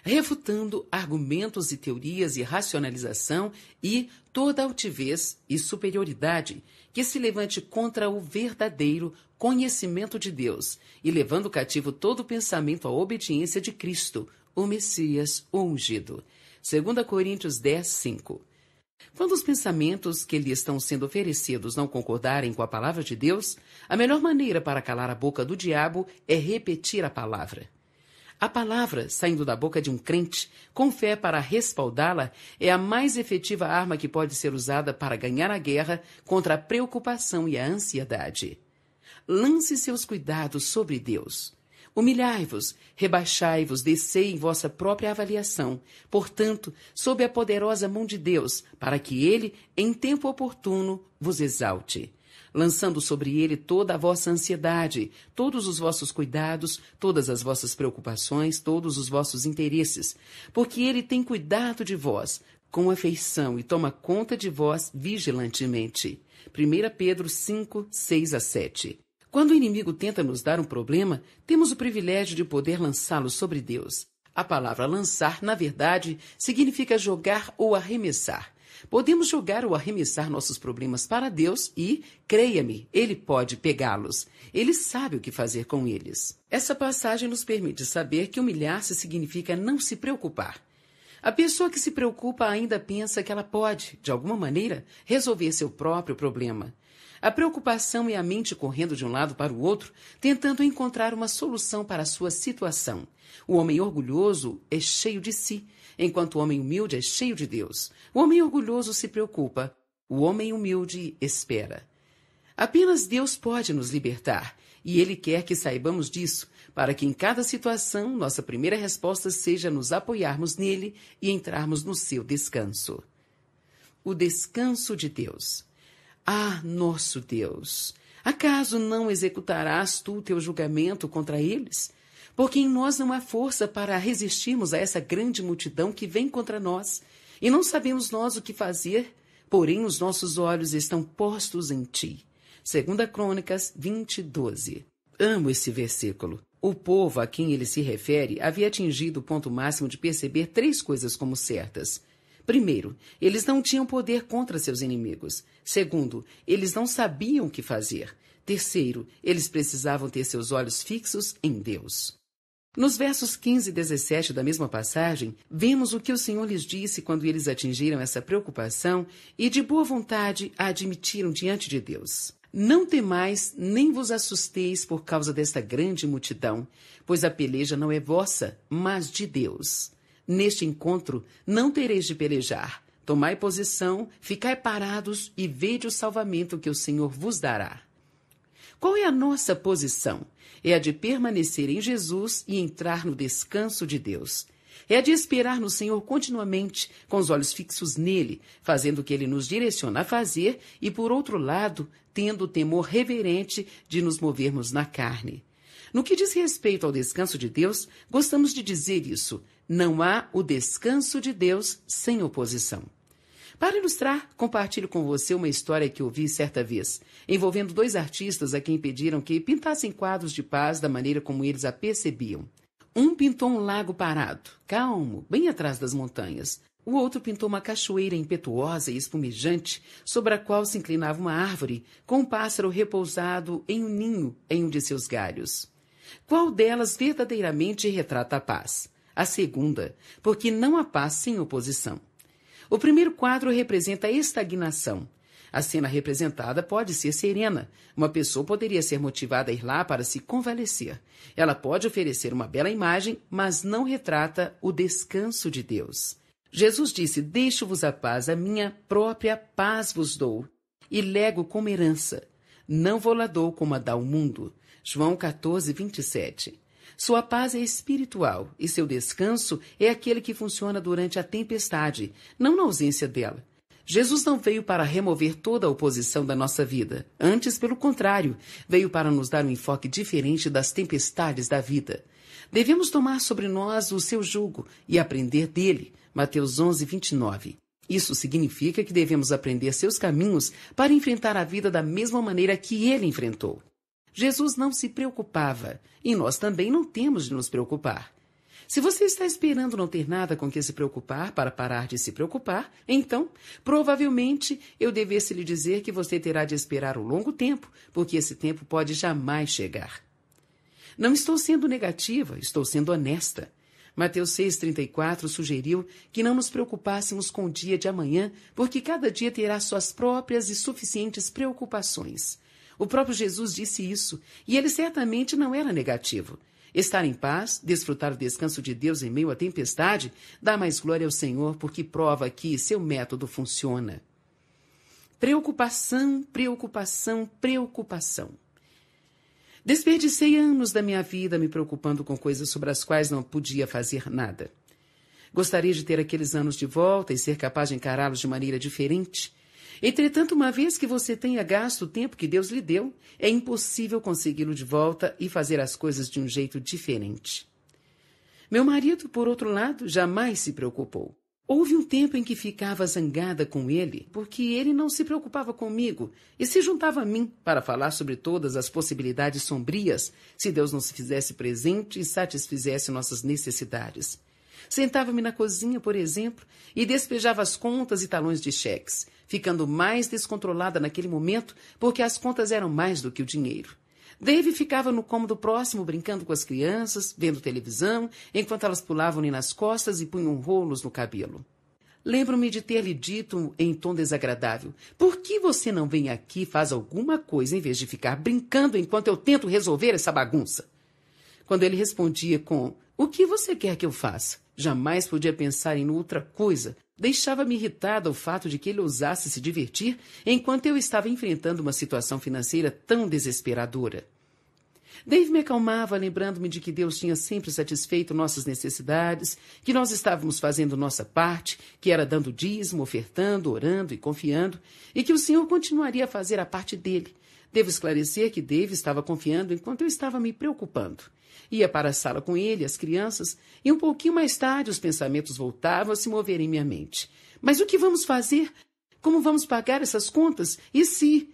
refutando argumentos e teorias e racionalização e toda altivez e superioridade que se levante contra o verdadeiro conhecimento de Deus e levando cativo todo pensamento à obediência de Cristo o Messias, o ungido. 2 Coríntios 10, 5. Quando os pensamentos que lhe estão sendo oferecidos não concordarem com a palavra de Deus, a melhor maneira para calar a boca do diabo é repetir a palavra. A palavra, saindo da boca de um crente, com fé para respaldá-la, é a mais efetiva arma que pode ser usada para ganhar a guerra contra a preocupação e a ansiedade. Lance seus cuidados sobre Deus. Humilhai-vos, rebaixai-vos, descei em vossa própria avaliação, portanto, sob a poderosa mão de Deus, para que ele, em tempo oportuno, vos exalte lançando sobre ele toda a vossa ansiedade, todos os vossos cuidados, todas as vossas preocupações, todos os vossos interesses, porque ele tem cuidado de vós com afeição e toma conta de vós vigilantemente. 1 Pedro 5, 6 a 7. Quando o inimigo tenta nos dar um problema, temos o privilégio de poder lançá-lo sobre Deus. A palavra lançar, na verdade, significa jogar ou arremessar. Podemos jogar ou arremessar nossos problemas para Deus e, creia-me, Ele pode pegá-los. Ele sabe o que fazer com eles. Essa passagem nos permite saber que humilhar-se significa não se preocupar. A pessoa que se preocupa ainda pensa que ela pode, de alguma maneira, resolver seu próprio problema. A preocupação e a mente correndo de um lado para o outro, tentando encontrar uma solução para a sua situação. O homem orgulhoso é cheio de si, enquanto o homem humilde é cheio de Deus. O homem orgulhoso se preocupa, o homem humilde espera. Apenas Deus pode nos libertar, e Ele quer que saibamos disso, para que em cada situação nossa primeira resposta seja nos apoiarmos nele e entrarmos no seu descanso. O descanso de Deus. Ah, nosso Deus! Acaso não executarás tu teu julgamento contra eles? Porque em nós não há força para resistirmos a essa grande multidão que vem contra nós, e não sabemos nós o que fazer, porém os nossos olhos estão postos em ti. Segunda Crônicas 20, 12. Amo esse versículo. O povo a quem ele se refere havia atingido o ponto máximo de perceber três coisas como certas. Primeiro, eles não tinham poder contra seus inimigos. Segundo, eles não sabiam o que fazer. Terceiro, eles precisavam ter seus olhos fixos em Deus. Nos versos 15 e 17 da mesma passagem, vemos o que o Senhor lhes disse quando eles atingiram essa preocupação e de boa vontade a admitiram diante de Deus. Não temais, nem vos assusteis por causa desta grande multidão, pois a peleja não é vossa, mas de Deus. Neste encontro não tereis de pelejar. Tomai posição, ficai parados e vede o salvamento que o Senhor vos dará. Qual é a nossa posição? É a de permanecer em Jesus e entrar no descanso de Deus. É a de esperar no Senhor continuamente, com os olhos fixos nele, fazendo o que ele nos direciona a fazer e, por outro lado, tendo o temor reverente de nos movermos na carne. No que diz respeito ao descanso de Deus, gostamos de dizer isso não há o descanso de Deus sem oposição. Para ilustrar, compartilho com você uma história que ouvi certa vez, envolvendo dois artistas a quem pediram que pintassem quadros de paz da maneira como eles a percebiam. Um pintou um lago parado, calmo, bem atrás das montanhas. O outro pintou uma cachoeira impetuosa e espumejante, sobre a qual se inclinava uma árvore, com um pássaro repousado em um ninho em um de seus galhos. Qual delas verdadeiramente retrata a paz? A segunda, porque não há paz sem oposição. O primeiro quadro representa a estagnação. A cena representada pode ser serena. Uma pessoa poderia ser motivada a ir lá para se convalescer. Ela pode oferecer uma bela imagem, mas não retrata o descanso de Deus. Jesus disse: Deixo-vos a paz, a minha própria paz vos dou, e lego como herança. Não vou lá dou como a dá o mundo. João 14, 27. Sua paz é espiritual e seu descanso é aquele que funciona durante a tempestade, não na ausência dela. Jesus não veio para remover toda a oposição da nossa vida. Antes, pelo contrário, veio para nos dar um enfoque diferente das tempestades da vida. Devemos tomar sobre nós o seu jugo e aprender dele. Mateus 11, 29. Isso significa que devemos aprender seus caminhos para enfrentar a vida da mesma maneira que ele enfrentou. Jesus não se preocupava e nós também não temos de nos preocupar. Se você está esperando não ter nada com que se preocupar para parar de se preocupar, então, provavelmente, eu devesse lhe dizer que você terá de esperar um longo tempo, porque esse tempo pode jamais chegar. Não estou sendo negativa, estou sendo honesta. Mateus 6,34 sugeriu que não nos preocupássemos com o dia de amanhã, porque cada dia terá suas próprias e suficientes preocupações. O próprio Jesus disse isso, e ele certamente não era negativo. Estar em paz, desfrutar o descanso de Deus em meio à tempestade, dá mais glória ao Senhor porque prova que seu método funciona. Preocupação, preocupação, preocupação. Desperdicei anos da minha vida me preocupando com coisas sobre as quais não podia fazer nada. Gostaria de ter aqueles anos de volta e ser capaz de encará-los de maneira diferente. Entretanto, uma vez que você tenha gasto o tempo que Deus lhe deu, é impossível consegui-lo de volta e fazer as coisas de um jeito diferente. Meu marido, por outro lado, jamais se preocupou. Houve um tempo em que ficava zangada com ele, porque ele não se preocupava comigo e se juntava a mim para falar sobre todas as possibilidades sombrias se Deus não se fizesse presente e satisfizesse nossas necessidades. Sentava-me na cozinha, por exemplo, e despejava as contas e talões de cheques, ficando mais descontrolada naquele momento porque as contas eram mais do que o dinheiro. Dave ficava no cômodo próximo brincando com as crianças, vendo televisão, enquanto elas pulavam-lhe nas costas e punham rolos no cabelo. Lembro-me de ter-lhe dito em tom desagradável: Por que você não vem aqui e faz alguma coisa em vez de ficar brincando enquanto eu tento resolver essa bagunça? Quando ele respondia com: O que você quer que eu faça? Jamais podia pensar em outra coisa. Deixava-me irritada o fato de que ele ousasse se divertir enquanto eu estava enfrentando uma situação financeira tão desesperadora. Dave me acalmava, lembrando-me de que Deus tinha sempre satisfeito nossas necessidades, que nós estávamos fazendo nossa parte, que era dando dízimo, ofertando, orando e confiando, e que o Senhor continuaria a fazer a parte dele. Devo esclarecer que Dave estava confiando enquanto eu estava me preocupando. Ia para a sala com ele, as crianças, e um pouquinho mais tarde os pensamentos voltavam a se mover em minha mente. Mas o que vamos fazer? Como vamos pagar essas contas? E se?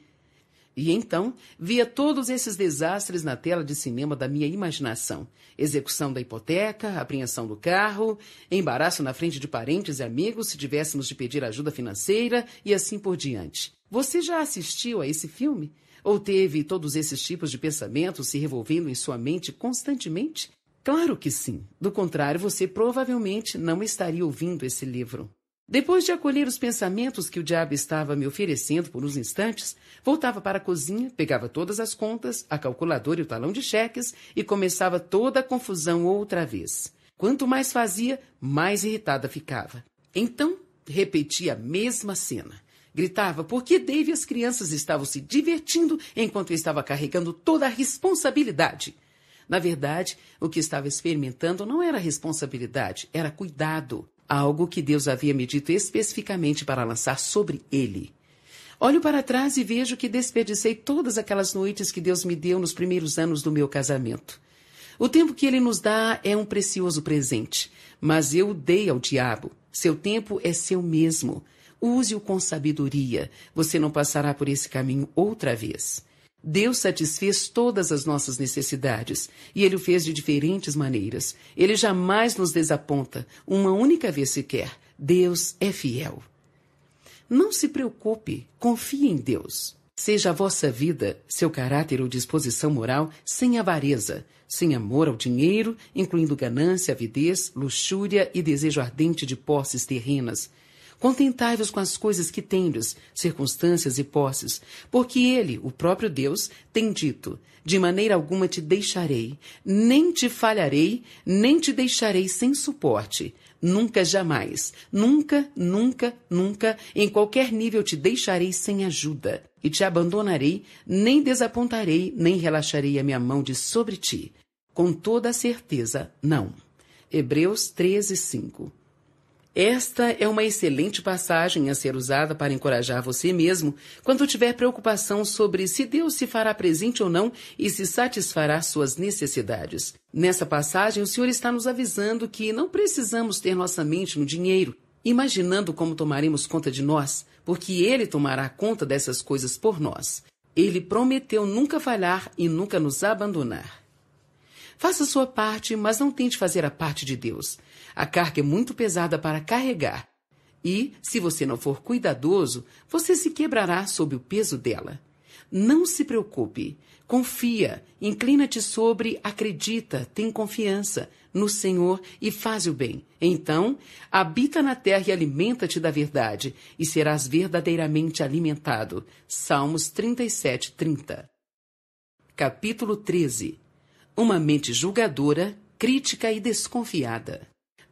E então via todos esses desastres na tela de cinema da minha imaginação: execução da hipoteca, apreensão do carro, embaraço na frente de parentes e amigos se tivéssemos de pedir ajuda financeira e assim por diante. Você já assistiu a esse filme? Ou teve todos esses tipos de pensamentos se revolvendo em sua mente constantemente? Claro que sim. Do contrário, você provavelmente não estaria ouvindo esse livro. Depois de acolher os pensamentos que o diabo estava me oferecendo por uns instantes, voltava para a cozinha, pegava todas as contas, a calculadora e o talão de cheques e começava toda a confusão outra vez. Quanto mais fazia, mais irritada ficava. Então, repetia a mesma cena. Gritava porque Dave e as crianças estavam se divertindo enquanto eu estava carregando toda a responsabilidade. Na verdade, o que estava experimentando não era responsabilidade, era cuidado. Algo que Deus havia me dito especificamente para lançar sobre ele. Olho para trás e vejo que desperdicei todas aquelas noites que Deus me deu nos primeiros anos do meu casamento. O tempo que ele nos dá é um precioso presente, mas eu o dei ao diabo. Seu tempo é seu mesmo. Use-o com sabedoria. Você não passará por esse caminho outra vez. Deus satisfez todas as nossas necessidades e ele o fez de diferentes maneiras. Ele jamais nos desaponta, uma única vez sequer. Deus é fiel. Não se preocupe, confie em Deus. Seja a vossa vida, seu caráter ou disposição moral sem avareza, sem amor ao dinheiro, incluindo ganância, avidez, luxúria e desejo ardente de posses terrenas Contentai-vos com as coisas que tendes, circunstâncias e posses, porque ele, o próprio Deus, tem dito: De maneira alguma te deixarei, nem te falharei, nem te deixarei sem suporte. Nunca, jamais, nunca, nunca, nunca, em qualquer nível te deixarei sem ajuda, e te abandonarei, nem desapontarei, nem relaxarei a minha mão de sobre ti. Com toda a certeza, não. Hebreus 13, 5. Esta é uma excelente passagem a ser usada para encorajar você mesmo quando tiver preocupação sobre se Deus se fará presente ou não e se satisfará suas necessidades. Nessa passagem, o Senhor está nos avisando que não precisamos ter nossa mente no dinheiro, imaginando como tomaremos conta de nós, porque Ele tomará conta dessas coisas por nós. Ele prometeu nunca falhar e nunca nos abandonar. Faça sua parte, mas não tente fazer a parte de Deus. A carga é muito pesada para carregar e, se você não for cuidadoso, você se quebrará sob o peso dela. Não se preocupe. Confia, inclina-te sobre, acredita, tem confiança no Senhor e faz o bem. Então, habita na terra e alimenta-te da verdade, e serás verdadeiramente alimentado. Salmos 37, 30. Capítulo 13 Uma mente julgadora, crítica e desconfiada.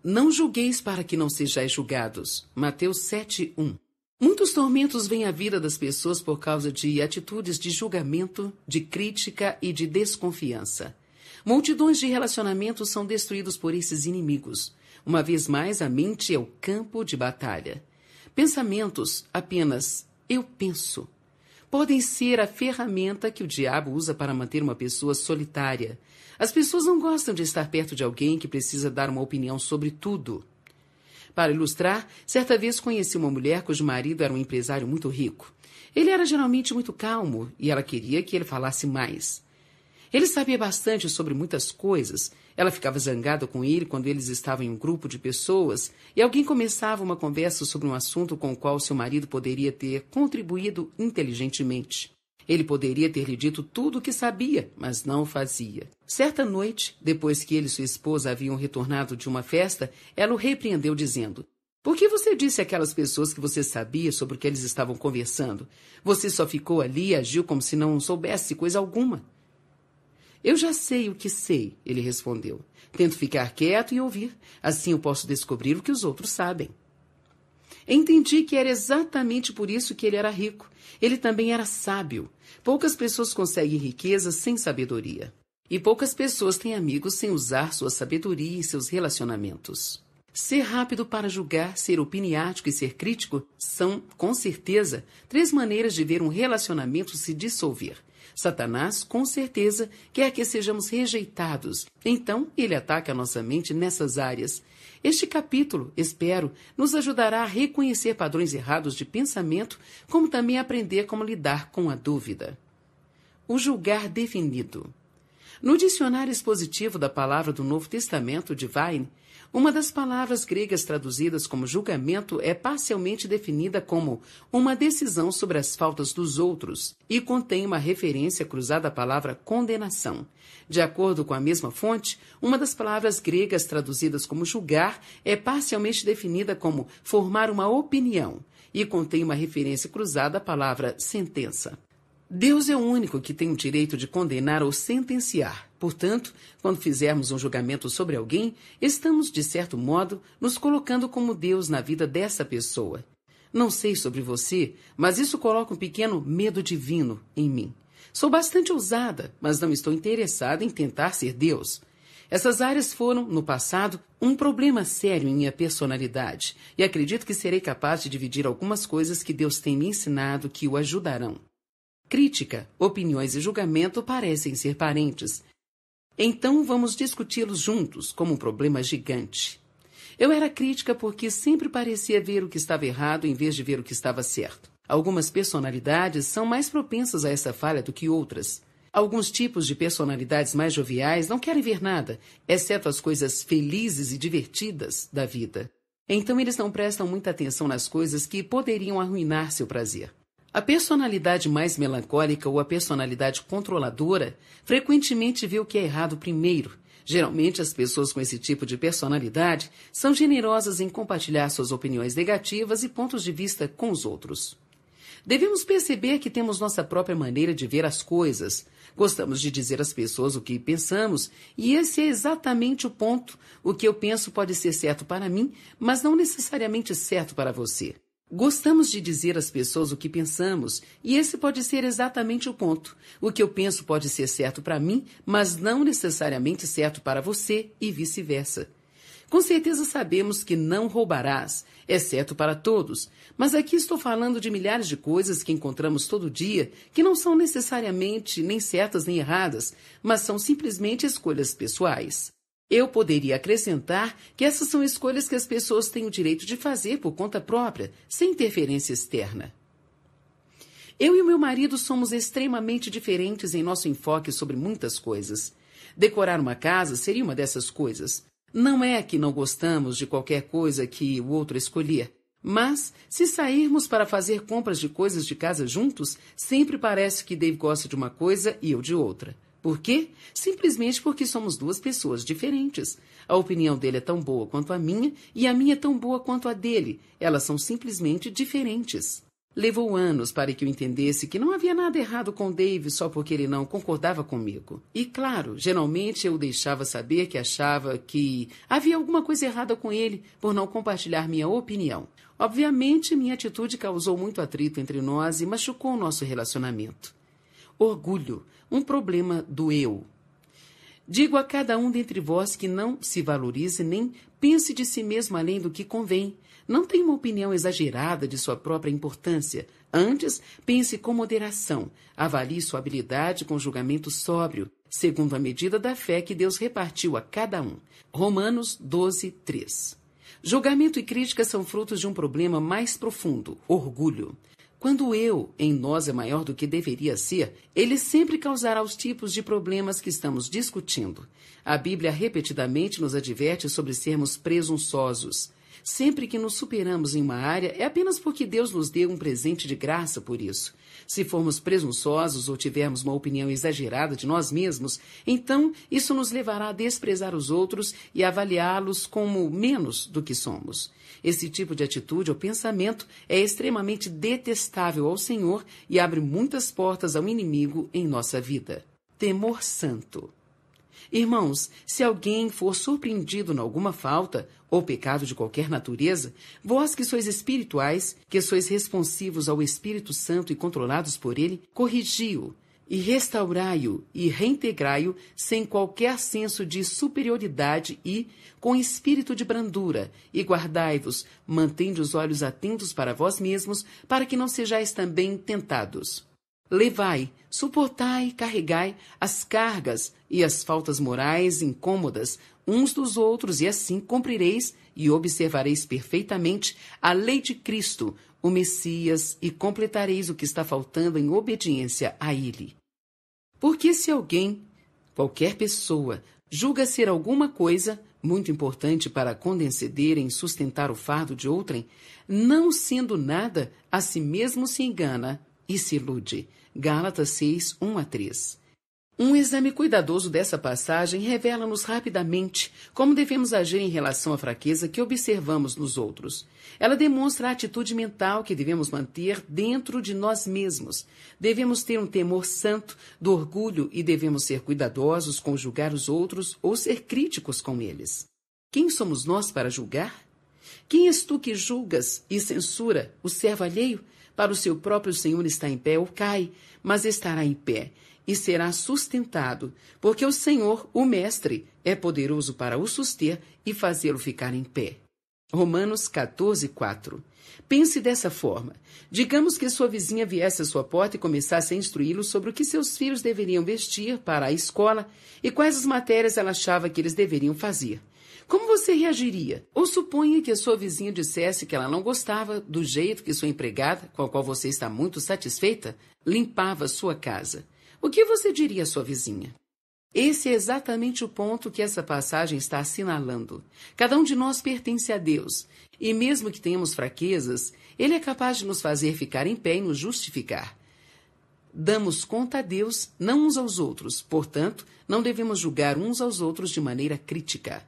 Não julgueis para que não sejais julgados. Mateus 7, 1. Muitos tormentos vêm à vida das pessoas por causa de atitudes de julgamento, de crítica e de desconfiança. Multidões de relacionamentos são destruídos por esses inimigos. Uma vez mais, a mente é o campo de batalha. Pensamentos, apenas eu penso, podem ser a ferramenta que o diabo usa para manter uma pessoa solitária, as pessoas não gostam de estar perto de alguém que precisa dar uma opinião sobre tudo. Para ilustrar, certa vez conheci uma mulher cujo marido era um empresário muito rico. Ele era geralmente muito calmo e ela queria que ele falasse mais. Ele sabia bastante sobre muitas coisas. Ela ficava zangada com ele quando eles estavam em um grupo de pessoas e alguém começava uma conversa sobre um assunto com o qual seu marido poderia ter contribuído inteligentemente. Ele poderia ter lhe dito tudo o que sabia, mas não fazia. Certa noite, depois que ele e sua esposa haviam retornado de uma festa, ela o repreendeu, dizendo: Por que você disse àquelas pessoas que você sabia sobre o que eles estavam conversando? Você só ficou ali e agiu como se não soubesse coisa alguma. Eu já sei o que sei, ele respondeu. Tento ficar quieto e ouvir. Assim eu posso descobrir o que os outros sabem. Entendi que era exatamente por isso que ele era rico. Ele também era sábio. Poucas pessoas conseguem riqueza sem sabedoria. E poucas pessoas têm amigos sem usar sua sabedoria e seus relacionamentos. Ser rápido para julgar, ser opiniático e ser crítico são, com certeza, três maneiras de ver um relacionamento se dissolver. Satanás, com certeza, quer que sejamos rejeitados. Então, ele ataca a nossa mente nessas áreas este capítulo, espero, nos ajudará a reconhecer padrões errados de pensamento, como também aprender como lidar com a dúvida. O julgar definido. No dicionário expositivo da palavra do Novo Testamento de Vine, uma das palavras gregas traduzidas como julgamento é parcialmente definida como uma decisão sobre as faltas dos outros e contém uma referência cruzada à palavra condenação. De acordo com a mesma fonte, uma das palavras gregas traduzidas como julgar é parcialmente definida como formar uma opinião e contém uma referência cruzada à palavra sentença. Deus é o único que tem o direito de condenar ou sentenciar. Portanto, quando fizermos um julgamento sobre alguém, estamos, de certo modo, nos colocando como Deus na vida dessa pessoa. Não sei sobre você, mas isso coloca um pequeno medo divino em mim. Sou bastante ousada, mas não estou interessada em tentar ser Deus. Essas áreas foram, no passado, um problema sério em minha personalidade, e acredito que serei capaz de dividir algumas coisas que Deus tem me ensinado que o ajudarão crítica, opiniões e julgamento parecem ser parentes. Então vamos discuti-los juntos como um problema gigante. Eu era crítica porque sempre parecia ver o que estava errado em vez de ver o que estava certo. Algumas personalidades são mais propensas a essa falha do que outras. Alguns tipos de personalidades mais joviais não querem ver nada, exceto as coisas felizes e divertidas da vida. Então eles não prestam muita atenção nas coisas que poderiam arruinar seu prazer. A personalidade mais melancólica ou a personalidade controladora frequentemente vê o que é errado primeiro. Geralmente, as pessoas com esse tipo de personalidade são generosas em compartilhar suas opiniões negativas e pontos de vista com os outros. Devemos perceber que temos nossa própria maneira de ver as coisas. Gostamos de dizer às pessoas o que pensamos, e esse é exatamente o ponto. O que eu penso pode ser certo para mim, mas não necessariamente certo para você. Gostamos de dizer às pessoas o que pensamos, e esse pode ser exatamente o ponto. O que eu penso pode ser certo para mim, mas não necessariamente certo para você e vice-versa. Com certeza sabemos que não roubarás, é certo para todos, mas aqui estou falando de milhares de coisas que encontramos todo dia, que não são necessariamente nem certas nem erradas, mas são simplesmente escolhas pessoais. Eu poderia acrescentar que essas são escolhas que as pessoas têm o direito de fazer por conta própria, sem interferência externa. Eu e meu marido somos extremamente diferentes em nosso enfoque sobre muitas coisas. Decorar uma casa seria uma dessas coisas. Não é que não gostamos de qualquer coisa que o outro escolher, mas se sairmos para fazer compras de coisas de casa juntos, sempre parece que Dave gosta de uma coisa e eu de outra. Por quê? Simplesmente porque somos duas pessoas diferentes. A opinião dele é tão boa quanto a minha e a minha é tão boa quanto a dele. Elas são simplesmente diferentes. Levou anos para que eu entendesse que não havia nada errado com Dave só porque ele não concordava comigo. E claro, geralmente eu deixava saber que achava que havia alguma coisa errada com ele por não compartilhar minha opinião. Obviamente, minha atitude causou muito atrito entre nós e machucou o nosso relacionamento. Orgulho um problema do eu. Digo a cada um dentre vós que não se valorize nem pense de si mesmo além do que convém. Não tenha uma opinião exagerada de sua própria importância. Antes, pense com moderação. Avalie sua habilidade com julgamento sóbrio, segundo a medida da fé que Deus repartiu a cada um. Romanos 12, 3. Julgamento e crítica são frutos de um problema mais profundo, orgulho. Quando o eu em nós é maior do que deveria ser, ele sempre causará os tipos de problemas que estamos discutindo. A Bíblia repetidamente nos adverte sobre sermos presunçosos. Sempre que nos superamos em uma área, é apenas porque Deus nos deu um presente de graça por isso. Se formos presunçosos ou tivermos uma opinião exagerada de nós mesmos, então isso nos levará a desprezar os outros e avaliá-los como menos do que somos. Esse tipo de atitude ou pensamento é extremamente detestável ao Senhor e abre muitas portas ao inimigo em nossa vida. Temor santo. Irmãos, se alguém for surpreendido em alguma falta ou pecado de qualquer natureza, vós que sois espirituais, que sois responsivos ao Espírito Santo e controlados por ele, corrigi-o, e restaurai-o e reintegrai-o sem qualquer senso de superioridade e com espírito de brandura, e guardai-vos, mantende os olhos atentos para vós mesmos, para que não sejais também tentados. Levai, suportai, carregai as cargas e as faltas morais incômodas uns dos outros, e assim cumprireis e observareis perfeitamente a lei de Cristo, o Messias e completareis o que está faltando em obediência a ele. Porque se alguém, qualquer pessoa, julga ser alguma coisa muito importante para condescender em sustentar o fardo de outrem, não sendo nada, a si mesmo se engana e se ilude. Gálatas 6, 1 a 3. Um exame cuidadoso dessa passagem revela-nos rapidamente como devemos agir em relação à fraqueza que observamos nos outros. Ela demonstra a atitude mental que devemos manter dentro de nós mesmos. Devemos ter um temor santo do orgulho e devemos ser cuidadosos com julgar os outros ou ser críticos com eles. Quem somos nós para julgar? Quem és tu que julgas e censura o servo alheio? Para o seu próprio Senhor está em pé ou cai, mas estará em pé e será sustentado, porque o Senhor, o Mestre, é poderoso para o suster e fazê-lo ficar em pé. Romanos 14, 4. Pense dessa forma. Digamos que sua vizinha viesse à sua porta e começasse a instruí-lo sobre o que seus filhos deveriam vestir para a escola e quais as matérias ela achava que eles deveriam fazer. Como você reagiria? Ou suponha que a sua vizinha dissesse que ela não gostava do jeito que sua empregada, com a qual você está muito satisfeita, limpava sua casa. O que você diria à sua vizinha? Esse é exatamente o ponto que essa passagem está assinalando. Cada um de nós pertence a Deus, e mesmo que tenhamos fraquezas, Ele é capaz de nos fazer ficar em pé e nos justificar. Damos conta a Deus, não uns aos outros, portanto, não devemos julgar uns aos outros de maneira crítica.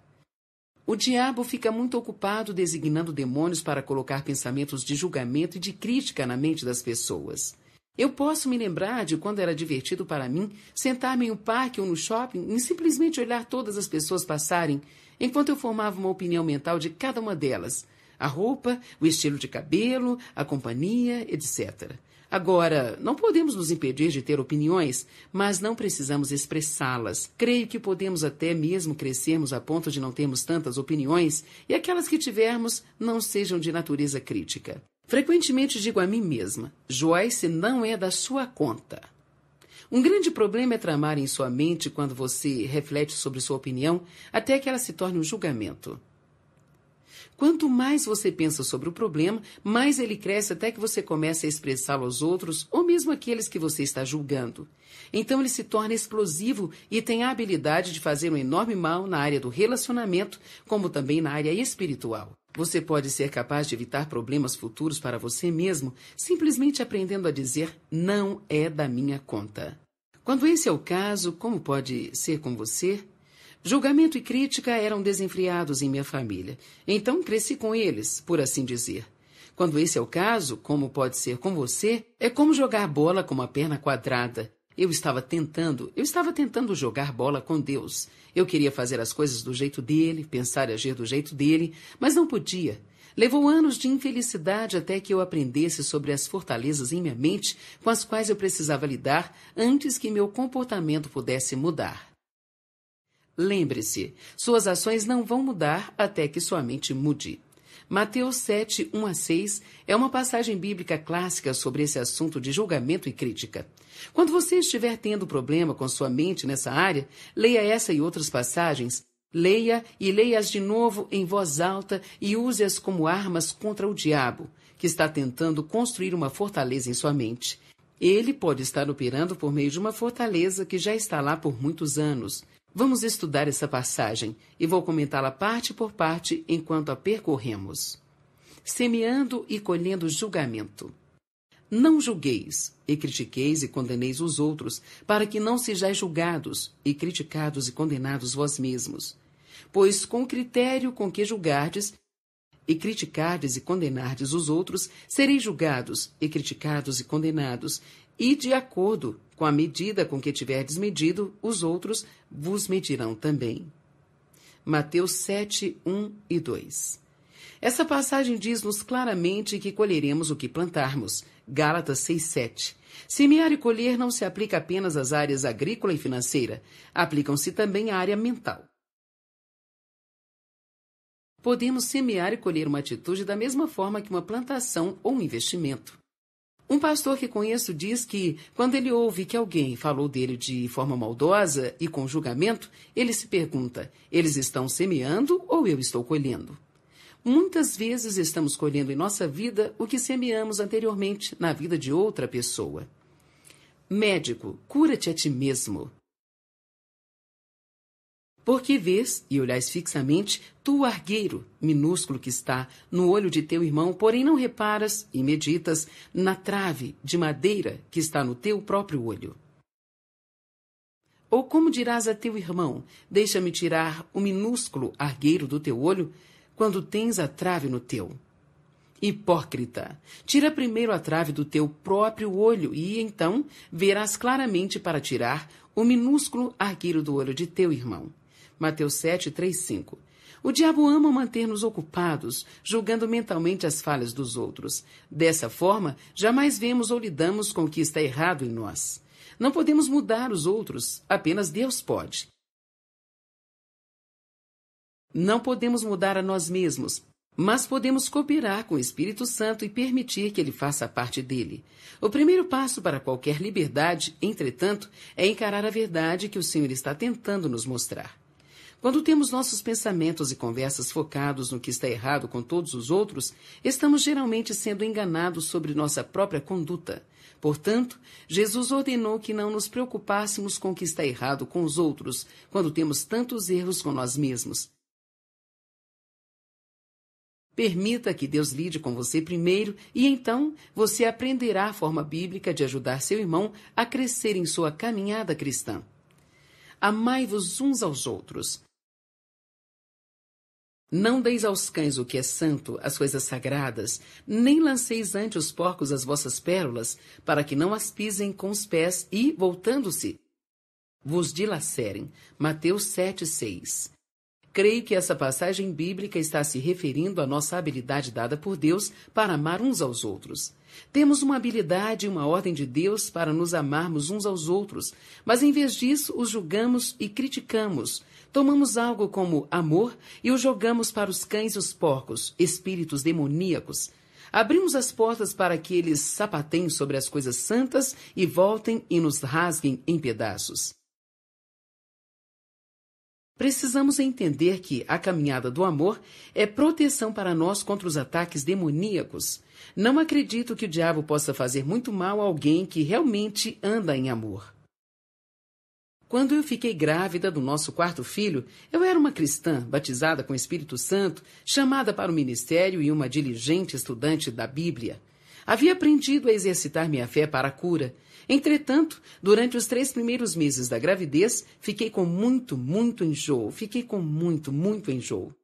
O diabo fica muito ocupado designando demônios para colocar pensamentos de julgamento e de crítica na mente das pessoas. Eu posso me lembrar de quando era divertido para mim sentar-me em um parque ou no shopping e simplesmente olhar todas as pessoas passarem, enquanto eu formava uma opinião mental de cada uma delas. A roupa, o estilo de cabelo, a companhia, etc. Agora, não podemos nos impedir de ter opiniões, mas não precisamos expressá-las. Creio que podemos até mesmo crescermos a ponto de não termos tantas opiniões e aquelas que tivermos não sejam de natureza crítica. Frequentemente digo a mim mesma: Joyce não é da sua conta. Um grande problema é tramar em sua mente quando você reflete sobre sua opinião até que ela se torne um julgamento. Quanto mais você pensa sobre o problema, mais ele cresce até que você comece a expressá-lo aos outros ou mesmo aqueles que você está julgando. Então ele se torna explosivo e tem a habilidade de fazer um enorme mal na área do relacionamento, como também na área espiritual. Você pode ser capaz de evitar problemas futuros para você mesmo simplesmente aprendendo a dizer não é da minha conta. Quando esse é o caso, como pode ser com você? Julgamento e crítica eram desenfreados em minha família, então cresci com eles, por assim dizer. Quando esse é o caso, como pode ser com você, é como jogar bola com uma perna quadrada. Eu estava tentando, eu estava tentando jogar bola com Deus. Eu queria fazer as coisas do jeito dele, pensar e agir do jeito dele, mas não podia. Levou anos de infelicidade até que eu aprendesse sobre as fortalezas em minha mente com as quais eu precisava lidar antes que meu comportamento pudesse mudar. Lembre-se, suas ações não vão mudar até que sua mente mude. Mateus 7, 1 a 6 é uma passagem bíblica clássica sobre esse assunto de julgamento e crítica. Quando você estiver tendo problema com sua mente nessa área, leia essa e outras passagens. Leia e leia-as de novo em voz alta e use-as como armas contra o diabo, que está tentando construir uma fortaleza em sua mente. Ele pode estar operando por meio de uma fortaleza que já está lá por muitos anos Vamos estudar essa passagem e vou comentá-la parte por parte enquanto a percorremos. Semeando e colhendo julgamento. Não julgueis, e critiqueis e condeneis os outros, para que não sejais julgados, e criticados e condenados vós mesmos. Pois com o critério com que julgardes, e criticardes e condenardes os outros, sereis julgados, e criticados e condenados, e de acordo com a medida com que tiverdes medido, os outros vos medirão também. Mateus 7, 1 e 2. Essa passagem diz-nos claramente que colheremos o que plantarmos. Gálatas 7 Semear e colher não se aplica apenas às áreas agrícola e financeira, aplicam-se também à área mental. Podemos semear e colher uma atitude da mesma forma que uma plantação ou um investimento. Um pastor que conheço diz que, quando ele ouve que alguém falou dele de forma maldosa e com julgamento, ele se pergunta: eles estão semeando ou eu estou colhendo? Muitas vezes estamos colhendo em nossa vida o que semeamos anteriormente na vida de outra pessoa. Médico, cura-te a ti mesmo. Porque vês e olhais fixamente tu argueiro, minúsculo que está, no olho de teu irmão, porém não reparas e meditas na trave de madeira que está no teu próprio olho. Ou como dirás a teu irmão: Deixa-me tirar o minúsculo argueiro do teu olho, quando tens a trave no teu? Hipócrita, tira primeiro a trave do teu próprio olho e então verás claramente para tirar o minúsculo argueiro do olho de teu irmão. Mateus 7, 3, 5. O diabo ama manter-nos ocupados, julgando mentalmente as falhas dos outros. Dessa forma, jamais vemos ou lidamos com o que está errado em nós. Não podemos mudar os outros, apenas Deus pode. Não podemos mudar a nós mesmos, mas podemos cooperar com o Espírito Santo e permitir que ele faça parte dele. O primeiro passo para qualquer liberdade, entretanto, é encarar a verdade que o Senhor está tentando nos mostrar. Quando temos nossos pensamentos e conversas focados no que está errado com todos os outros, estamos geralmente sendo enganados sobre nossa própria conduta. Portanto, Jesus ordenou que não nos preocupássemos com o que está errado com os outros, quando temos tantos erros com nós mesmos. Permita que Deus lide com você primeiro e então você aprenderá a forma bíblica de ajudar seu irmão a crescer em sua caminhada cristã. Amai-vos uns aos outros não deis aos cães o que é santo, as coisas sagradas, nem lanceis ante os porcos as vossas pérolas, para que não as pisem com os pés e, voltando-se, vos dilacerem. Mateus 7, 6. Creio que essa passagem bíblica está se referindo à nossa habilidade dada por Deus para amar uns aos outros. Temos uma habilidade e uma ordem de Deus para nos amarmos uns aos outros, mas em vez disso os julgamos e criticamos, Tomamos algo como amor e o jogamos para os cães e os porcos, espíritos demoníacos. Abrimos as portas para que eles sapatem sobre as coisas santas e voltem e nos rasguem em pedaços. Precisamos entender que a caminhada do amor é proteção para nós contra os ataques demoníacos. Não acredito que o diabo possa fazer muito mal a alguém que realmente anda em amor. Quando eu fiquei grávida do nosso quarto filho, eu era uma cristã, batizada com o Espírito Santo, chamada para o ministério e uma diligente estudante da Bíblia. Havia aprendido a exercitar minha fé para a cura. Entretanto, durante os três primeiros meses da gravidez, fiquei com muito, muito enjoo. Fiquei com muito, muito enjoo.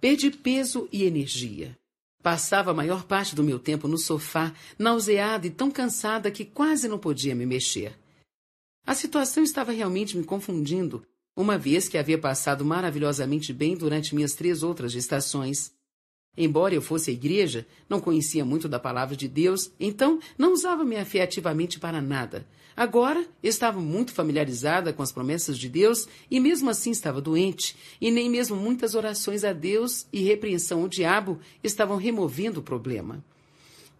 Perdi peso e energia. Passava a maior parte do meu tempo no sofá, nauseada e tão cansada que quase não podia me mexer. A situação estava realmente me confundindo, uma vez que havia passado maravilhosamente bem durante minhas três outras gestações. Embora eu fosse à igreja, não conhecia muito da palavra de Deus, então não usava me afiativamente para nada. Agora estava muito familiarizada com as promessas de Deus e mesmo assim estava doente, e nem mesmo muitas orações a Deus e repreensão ao diabo estavam removendo o problema.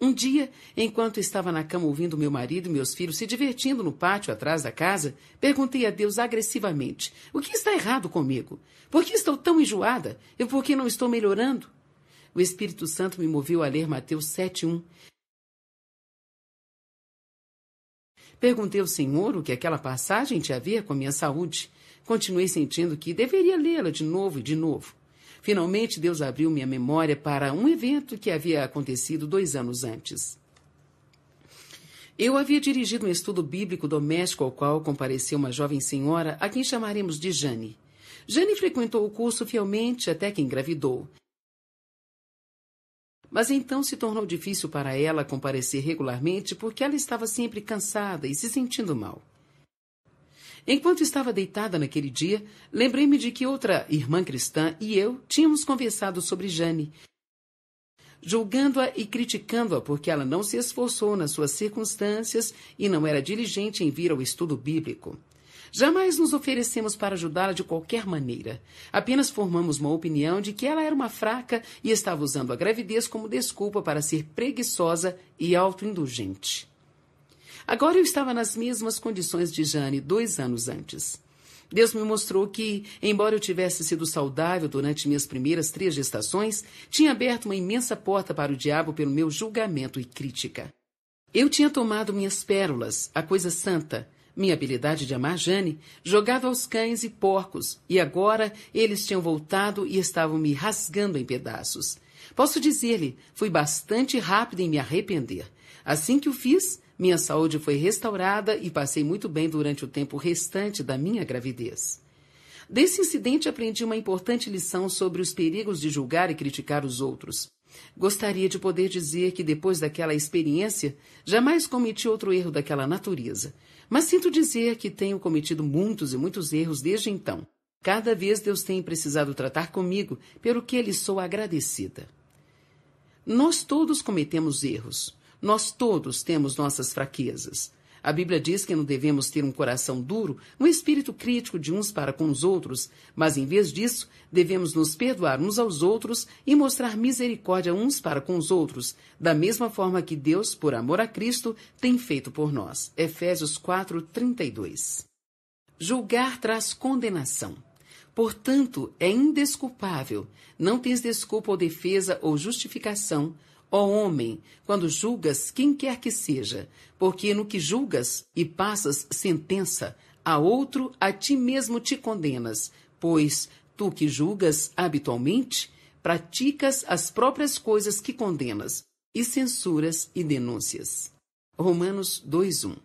Um dia, enquanto estava na cama ouvindo meu marido e meus filhos se divertindo no pátio atrás da casa, perguntei a Deus agressivamente: O que está errado comigo? Por que estou tão enjoada? E por que não estou melhorando? O Espírito Santo me moveu a ler Mateus 7:1. Perguntei ao Senhor o que aquela passagem tinha a ver com a minha saúde. Continuei sentindo que deveria lê-la de novo e de novo. Finalmente, Deus abriu minha memória para um evento que havia acontecido dois anos antes. Eu havia dirigido um estudo bíblico doméstico ao qual compareceu uma jovem senhora, a quem chamaremos de Jane. Jane frequentou o curso fielmente até que engravidou. Mas então se tornou difícil para ela comparecer regularmente porque ela estava sempre cansada e se sentindo mal. Enquanto estava deitada naquele dia, lembrei-me de que outra irmã cristã e eu tínhamos conversado sobre Jane, julgando-a e criticando-a porque ela não se esforçou nas suas circunstâncias e não era diligente em vir ao estudo bíblico. Jamais nos oferecemos para ajudá-la de qualquer maneira. Apenas formamos uma opinião de que ela era uma fraca e estava usando a gravidez como desculpa para ser preguiçosa e autoindulgente. Agora eu estava nas mesmas condições de Jane dois anos antes. Deus me mostrou que, embora eu tivesse sido saudável durante minhas primeiras três gestações, tinha aberto uma imensa porta para o diabo pelo meu julgamento e crítica. Eu tinha tomado minhas pérolas, a coisa santa, minha habilidade de amar Jane, jogado aos cães e porcos, e agora eles tinham voltado e estavam me rasgando em pedaços. Posso dizer-lhe, fui bastante rápido em me arrepender. Assim que o fiz, minha saúde foi restaurada e passei muito bem durante o tempo restante da minha gravidez. Desse incidente aprendi uma importante lição sobre os perigos de julgar e criticar os outros. Gostaria de poder dizer que depois daquela experiência jamais cometi outro erro daquela natureza, mas sinto dizer que tenho cometido muitos e muitos erros desde então. Cada vez Deus tem precisado tratar comigo, pelo que lhe sou agradecida. Nós todos cometemos erros. Nós todos temos nossas fraquezas. A Bíblia diz que não devemos ter um coração duro, um espírito crítico de uns para com os outros, mas em vez disso, devemos nos perdoar uns aos outros e mostrar misericórdia uns para com os outros, da mesma forma que Deus, por amor a Cristo, tem feito por nós. Efésios 4, 32. Julgar traz condenação. Portanto, é indesculpável. Não tens desculpa ou defesa ou justificação Ó homem, quando julgas quem quer que seja, porque no que julgas e passas sentença a outro, a ti mesmo te condenas, pois tu que julgas habitualmente, praticas as próprias coisas que condenas, e censuras e denúncias. Romanos 2:1.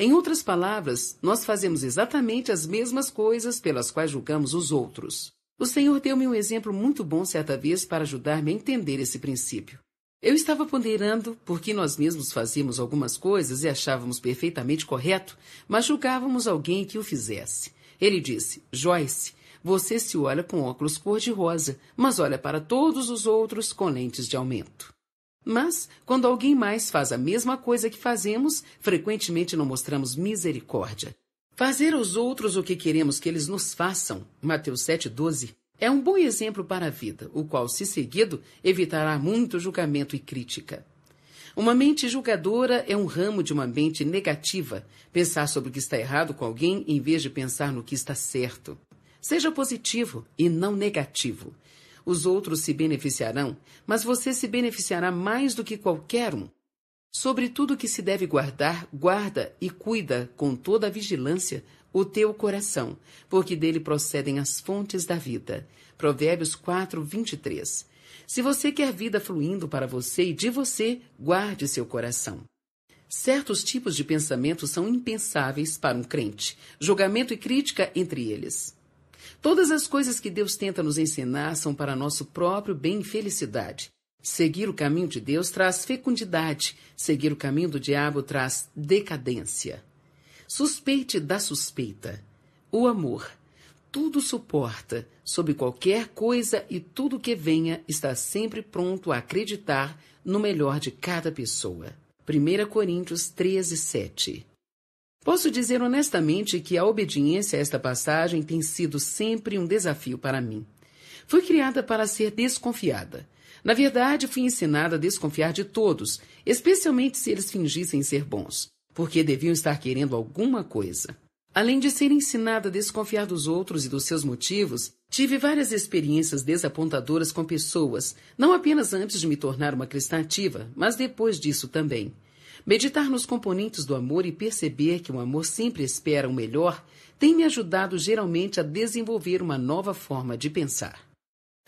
Em outras palavras, nós fazemos exatamente as mesmas coisas pelas quais julgamos os outros. O Senhor deu-me um exemplo muito bom certa vez para ajudar-me a entender esse princípio. Eu estava ponderando por que nós mesmos fazíamos algumas coisas e achávamos perfeitamente correto, mas julgávamos alguém que o fizesse. Ele disse: Joyce, você se olha com óculos cor-de-rosa, mas olha para todos os outros com lentes de aumento. Mas, quando alguém mais faz a mesma coisa que fazemos, frequentemente não mostramos misericórdia. Fazer aos outros o que queremos que eles nos façam, Mateus 7,12, é um bom exemplo para a vida, o qual, se seguido, evitará muito julgamento e crítica. Uma mente julgadora é um ramo de uma mente negativa, pensar sobre o que está errado com alguém em vez de pensar no que está certo. Seja positivo e não negativo. Os outros se beneficiarão, mas você se beneficiará mais do que qualquer um. Sobre tudo que se deve guardar, guarda e cuida com toda a vigilância o teu coração, porque dele procedem as fontes da vida. Provérbios 4, 23. Se você quer vida fluindo para você e de você, guarde seu coração. Certos tipos de pensamentos são impensáveis para um crente, julgamento e crítica entre eles. Todas as coisas que Deus tenta nos ensinar são para nosso próprio bem e felicidade. Seguir o caminho de Deus traz fecundidade, seguir o caminho do diabo traz decadência. Suspeite da suspeita. O amor. Tudo suporta, sob qualquer coisa e tudo que venha, está sempre pronto a acreditar no melhor de cada pessoa. 1 Coríntios 13, 7. Posso dizer honestamente que a obediência a esta passagem tem sido sempre um desafio para mim. Fui criada para ser desconfiada na verdade, fui ensinada a desconfiar de todos, especialmente se eles fingissem ser bons, porque deviam estar querendo alguma coisa. Além de ser ensinada a desconfiar dos outros e dos seus motivos, tive várias experiências desapontadoras com pessoas, não apenas antes de me tornar uma cristã ativa, mas depois disso também. Meditar nos componentes do amor e perceber que o amor sempre espera o melhor tem me ajudado geralmente a desenvolver uma nova forma de pensar.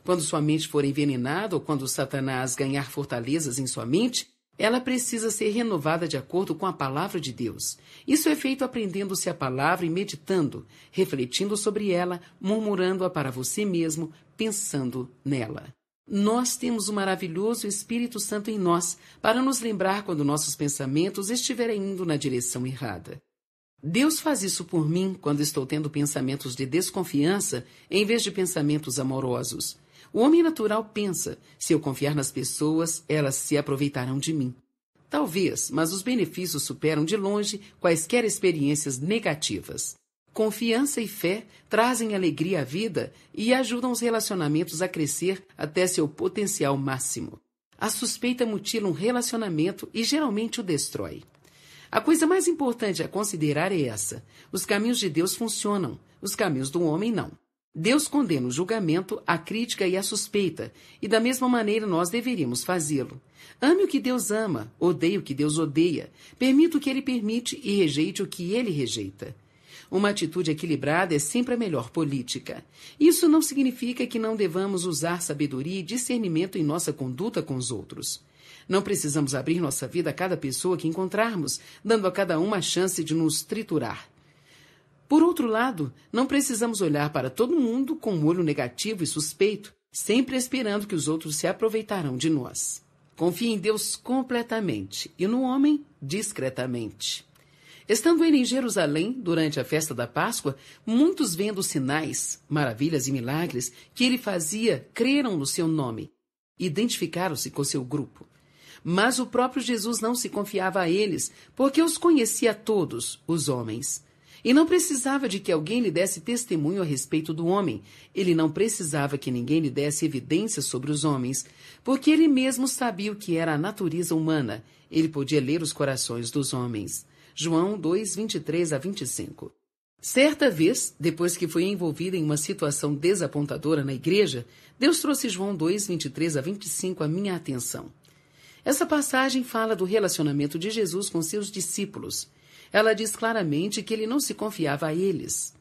Quando sua mente for envenenada ou quando Satanás ganhar fortalezas em sua mente, ela precisa ser renovada de acordo com a palavra de Deus. Isso é feito aprendendo-se a palavra e meditando, refletindo sobre ela, murmurando-a para você mesmo, pensando nela. Nós temos o maravilhoso Espírito Santo em nós para nos lembrar quando nossos pensamentos estiverem indo na direção errada. Deus faz isso por mim quando estou tendo pensamentos de desconfiança em vez de pensamentos amorosos. O homem natural pensa: se eu confiar nas pessoas, elas se aproveitarão de mim. Talvez, mas os benefícios superam de longe quaisquer experiências negativas. Confiança e fé trazem alegria à vida e ajudam os relacionamentos a crescer até seu potencial máximo. A suspeita mutila um relacionamento e geralmente o destrói. A coisa mais importante a considerar é essa: os caminhos de Deus funcionam, os caminhos do homem não. Deus condena o julgamento, a crítica e a suspeita, e da mesma maneira nós deveríamos fazê-lo. Ame o que Deus ama, odeie o que Deus odeia, permita o que ele permite e rejeite o que ele rejeita. Uma atitude equilibrada é sempre a melhor política. Isso não significa que não devamos usar sabedoria e discernimento em nossa conduta com os outros. Não precisamos abrir nossa vida a cada pessoa que encontrarmos, dando a cada uma a chance de nos triturar. Por outro lado, não precisamos olhar para todo mundo com um olho negativo e suspeito, sempre esperando que os outros se aproveitarão de nós. Confie em Deus completamente e no homem discretamente. Estando ele em Jerusalém, durante a festa da Páscoa, muitos vendo os sinais, maravilhas e milagres que ele fazia, creram no seu nome. Identificaram-se com seu grupo. Mas o próprio Jesus não se confiava a eles, porque os conhecia todos, os homens. E não precisava de que alguém lhe desse testemunho a respeito do homem. Ele não precisava que ninguém lhe desse evidências sobre os homens, porque ele mesmo sabia o que era a natureza humana. Ele podia ler os corações dos homens. João 2, 23 a 25. Certa vez, depois que foi envolvida em uma situação desapontadora na igreja, Deus trouxe João 2, 23 a 25 à minha atenção. Essa passagem fala do relacionamento de Jesus com seus discípulos. Ela diz claramente que ele não se confiava a eles.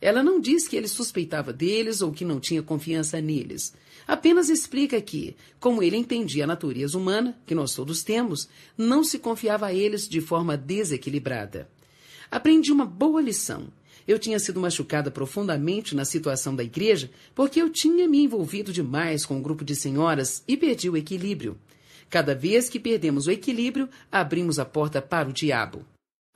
Ela não diz que ele suspeitava deles ou que não tinha confiança neles. Apenas explica que, como ele entendia a natureza humana, que nós todos temos, não se confiava a eles de forma desequilibrada. Aprendi uma boa lição. Eu tinha sido machucada profundamente na situação da igreja porque eu tinha me envolvido demais com um grupo de senhoras e perdi o equilíbrio. Cada vez que perdemos o equilíbrio, abrimos a porta para o diabo.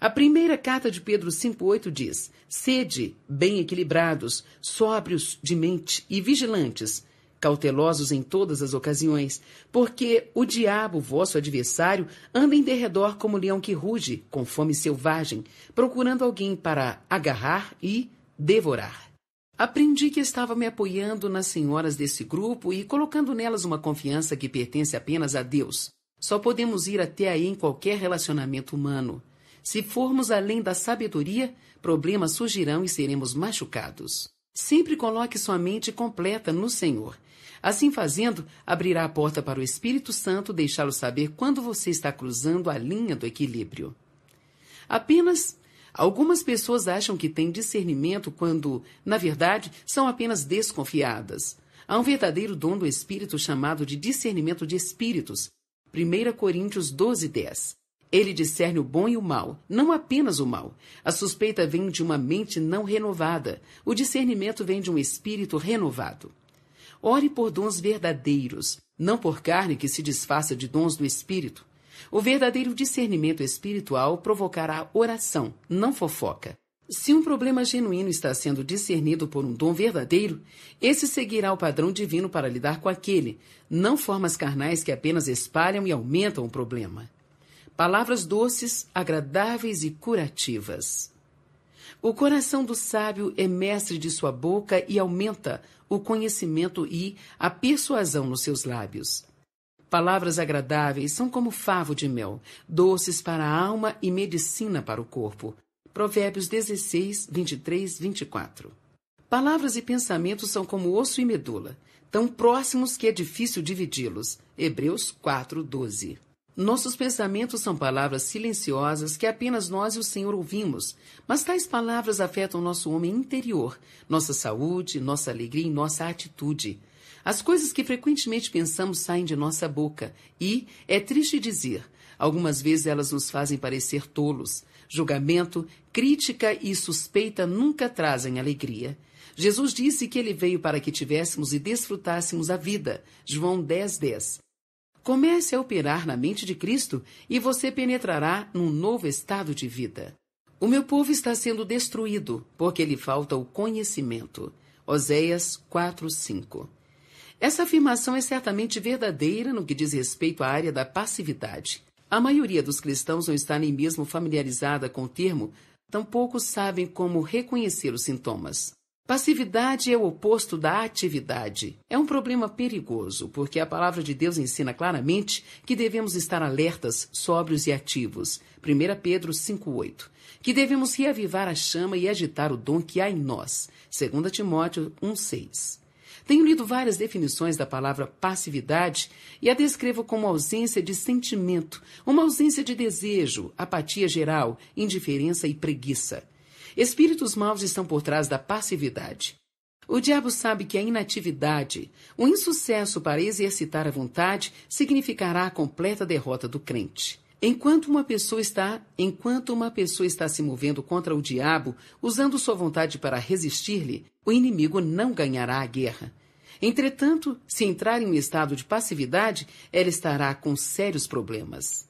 A primeira carta de Pedro 5,8 diz: Sede bem equilibrados, sóbrios de mente e vigilantes, cautelosos em todas as ocasiões, porque o diabo, vosso adversário, anda em derredor como leão que ruge, com fome selvagem, procurando alguém para agarrar e devorar. Aprendi que estava me apoiando nas senhoras desse grupo e colocando nelas uma confiança que pertence apenas a Deus. Só podemos ir até aí em qualquer relacionamento humano. Se formos além da sabedoria, problemas surgirão e seremos machucados. Sempre coloque sua mente completa no Senhor. Assim fazendo, abrirá a porta para o Espírito Santo deixá-lo saber quando você está cruzando a linha do equilíbrio. Apenas algumas pessoas acham que têm discernimento quando, na verdade, são apenas desconfiadas. Há um verdadeiro dom do Espírito chamado de discernimento de espíritos. 1 Coríntios 12, 10. Ele discerne o bom e o mal, não apenas o mal. A suspeita vem de uma mente não renovada. O discernimento vem de um espírito renovado. Ore por dons verdadeiros, não por carne que se disfarça de dons do espírito. O verdadeiro discernimento espiritual provocará oração, não fofoca. Se um problema genuíno está sendo discernido por um dom verdadeiro, esse seguirá o padrão divino para lidar com aquele, não formas carnais que apenas espalham e aumentam o problema palavras doces, agradáveis e curativas. O coração do sábio é mestre de sua boca e aumenta o conhecimento e a persuasão nos seus lábios. Palavras agradáveis são como favo de mel, doces para a alma e medicina para o corpo. Provérbios 16, 23, 24. Palavras e pensamentos são como osso e medula, tão próximos que é difícil dividi-los. Hebreus 4, 12. Nossos pensamentos são palavras silenciosas que apenas nós e o Senhor ouvimos, mas tais palavras afetam nosso homem interior, nossa saúde, nossa alegria e nossa atitude. As coisas que frequentemente pensamos saem de nossa boca e, é triste dizer, algumas vezes elas nos fazem parecer tolos. Julgamento, crítica e suspeita nunca trazem alegria. Jesus disse que ele veio para que tivéssemos e desfrutássemos a vida. João 10, 10 comece a operar na mente de Cristo e você penetrará num novo estado de vida. O meu povo está sendo destruído porque lhe falta o conhecimento. Oséias 4, 5. Essa afirmação é certamente verdadeira no que diz respeito à área da passividade. A maioria dos cristãos não está nem mesmo familiarizada com o termo, tampouco sabem como reconhecer os sintomas. Passividade é o oposto da atividade. É um problema perigoso, porque a palavra de Deus ensina claramente que devemos estar alertas, sóbrios e ativos. 1 Pedro 5,8. Que devemos reavivar a chama e agitar o dom que há em nós. 2 Timóteo 1,6. Tenho lido várias definições da palavra passividade e a descrevo como ausência de sentimento, uma ausência de desejo, apatia geral, indiferença e preguiça. Espíritos maus estão por trás da passividade. O diabo sabe que a inatividade, o insucesso para exercitar a vontade, significará a completa derrota do crente. Enquanto uma pessoa está, enquanto uma pessoa está se movendo contra o diabo, usando sua vontade para resistir-lhe, o inimigo não ganhará a guerra. Entretanto, se entrar em um estado de passividade, ela estará com sérios problemas.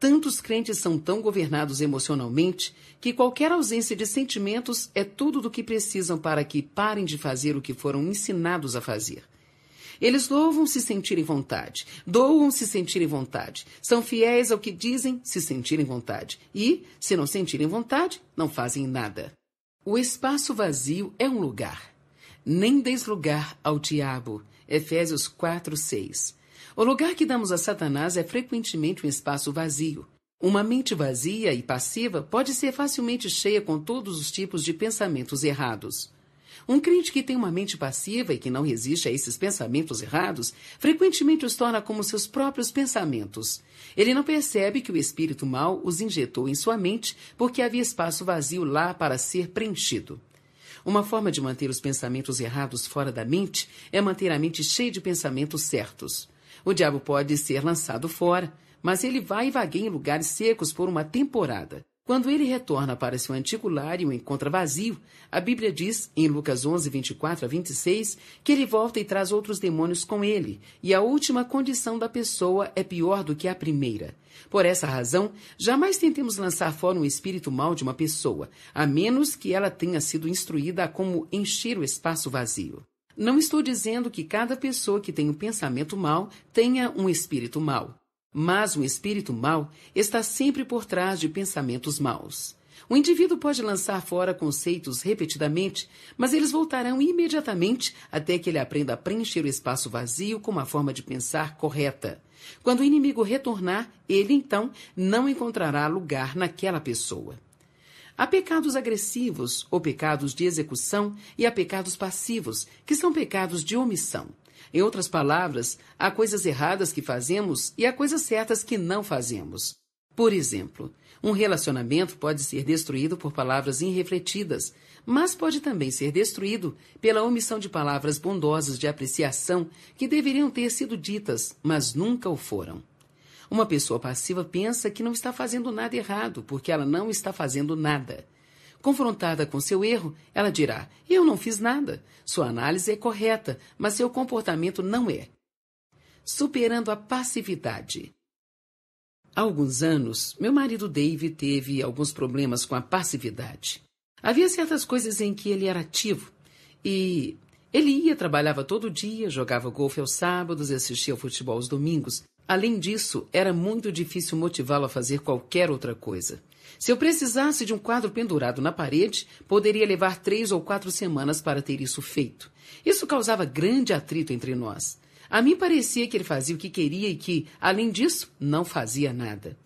Tantos crentes são tão governados emocionalmente que qualquer ausência de sentimentos é tudo do que precisam para que parem de fazer o que foram ensinados a fazer. Eles louvam se sentirem vontade, doam se sentirem vontade, são fiéis ao que dizem se sentirem vontade e, se não sentirem vontade, não fazem nada. O espaço vazio é um lugar. Nem deslugar lugar ao diabo. Efésios 4, 6. O lugar que damos a Satanás é frequentemente um espaço vazio. Uma mente vazia e passiva pode ser facilmente cheia com todos os tipos de pensamentos errados. Um crente que tem uma mente passiva e que não resiste a esses pensamentos errados, frequentemente os torna como seus próprios pensamentos. Ele não percebe que o espírito mal os injetou em sua mente porque havia espaço vazio lá para ser preenchido. Uma forma de manter os pensamentos errados fora da mente é manter a mente cheia de pensamentos certos. O diabo pode ser lançado fora, mas ele vai e vagueia em lugares secos por uma temporada. Quando ele retorna para seu antigo lar e o encontra vazio, a Bíblia diz, em Lucas 11, 24 a 26, que ele volta e traz outros demônios com ele, e a última condição da pessoa é pior do que a primeira. Por essa razão, jamais tentemos lançar fora um espírito mal de uma pessoa, a menos que ela tenha sido instruída a como encher o espaço vazio. Não estou dizendo que cada pessoa que tem um pensamento mau tenha um espírito mau. Mas um espírito mau está sempre por trás de pensamentos maus. O indivíduo pode lançar fora conceitos repetidamente, mas eles voltarão imediatamente até que ele aprenda a preencher o espaço vazio com uma forma de pensar correta. Quando o inimigo retornar, ele então não encontrará lugar naquela pessoa. Há pecados agressivos, ou pecados de execução, e há pecados passivos, que são pecados de omissão. Em outras palavras, há coisas erradas que fazemos e há coisas certas que não fazemos. Por exemplo, um relacionamento pode ser destruído por palavras irrefletidas, mas pode também ser destruído pela omissão de palavras bondosas de apreciação que deveriam ter sido ditas, mas nunca o foram. Uma pessoa passiva pensa que não está fazendo nada errado, porque ela não está fazendo nada. Confrontada com seu erro, ela dirá: Eu não fiz nada. Sua análise é correta, mas seu comportamento não é. Superando a passividade. Há alguns anos, meu marido Dave teve alguns problemas com a passividade. Havia certas coisas em que ele era ativo e ele ia, trabalhava todo dia, jogava golfe aos sábados e assistia ao futebol aos domingos, Além disso, era muito difícil motivá-lo a fazer qualquer outra coisa. Se eu precisasse de um quadro pendurado na parede, poderia levar três ou quatro semanas para ter isso feito. Isso causava grande atrito entre nós. A mim parecia que ele fazia o que queria e que, além disso, não fazia nada.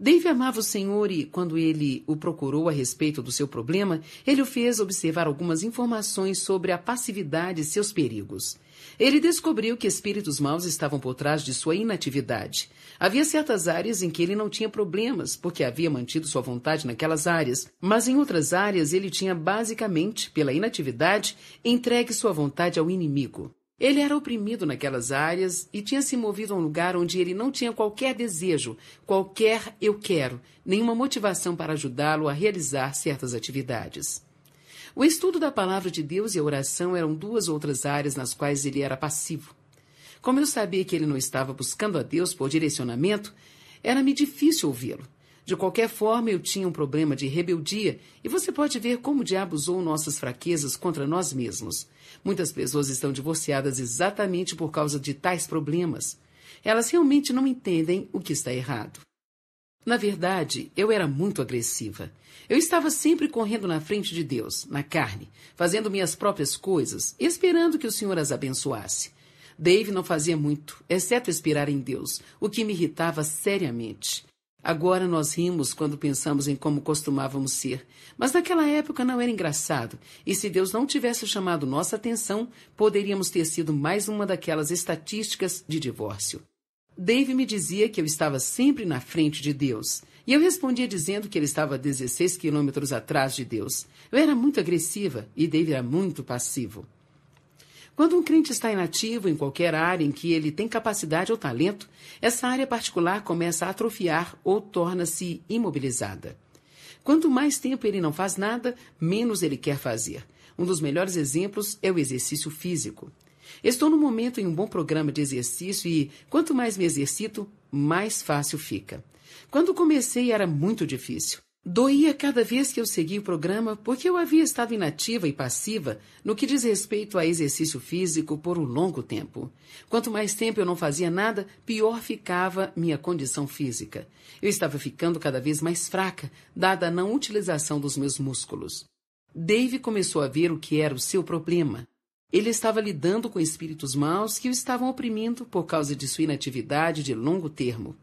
Dave amava o senhor e, quando ele o procurou a respeito do seu problema, ele o fez observar algumas informações sobre a passividade e seus perigos. Ele descobriu que espíritos maus estavam por trás de sua inatividade. Havia certas áreas em que ele não tinha problemas, porque havia mantido sua vontade naquelas áreas, mas em outras áreas ele tinha basicamente, pela inatividade, entregue sua vontade ao inimigo. Ele era oprimido naquelas áreas e tinha se movido a um lugar onde ele não tinha qualquer desejo, qualquer eu quero, nenhuma motivação para ajudá-lo a realizar certas atividades. O estudo da palavra de Deus e a oração eram duas outras áreas nas quais ele era passivo. Como eu sabia que ele não estava buscando a Deus por direcionamento, era-me difícil ouvi-lo. De qualquer forma, eu tinha um problema de rebeldia, e você pode ver como o diabo usou nossas fraquezas contra nós mesmos. Muitas pessoas estão divorciadas exatamente por causa de tais problemas. Elas realmente não entendem o que está errado. Na verdade, eu era muito agressiva. Eu estava sempre correndo na frente de Deus, na carne, fazendo minhas próprias coisas, esperando que o Senhor as abençoasse. Dave não fazia muito, exceto esperar em Deus, o que me irritava seriamente. Agora nós rimos quando pensamos em como costumávamos ser, mas naquela época não era engraçado, e se Deus não tivesse chamado nossa atenção, poderíamos ter sido mais uma daquelas estatísticas de divórcio. Dave me dizia que eu estava sempre na frente de Deus. E eu respondia dizendo que ele estava 16 quilômetros atrás de Deus. Eu era muito agressiva e Dave era muito passivo. Quando um crente está inativo em qualquer área em que ele tem capacidade ou talento, essa área particular começa a atrofiar ou torna-se imobilizada. Quanto mais tempo ele não faz nada, menos ele quer fazer. Um dos melhores exemplos é o exercício físico. Estou no momento em um bom programa de exercício e, quanto mais me exercito, mais fácil fica. Quando comecei era muito difícil. Doía cada vez que eu seguia o programa porque eu havia estado inativa e passiva no que diz respeito a exercício físico por um longo tempo. Quanto mais tempo eu não fazia nada, pior ficava minha condição física. Eu estava ficando cada vez mais fraca, dada a não utilização dos meus músculos. Dave começou a ver o que era o seu problema. Ele estava lidando com espíritos maus que o estavam oprimindo por causa de sua inatividade de longo termo.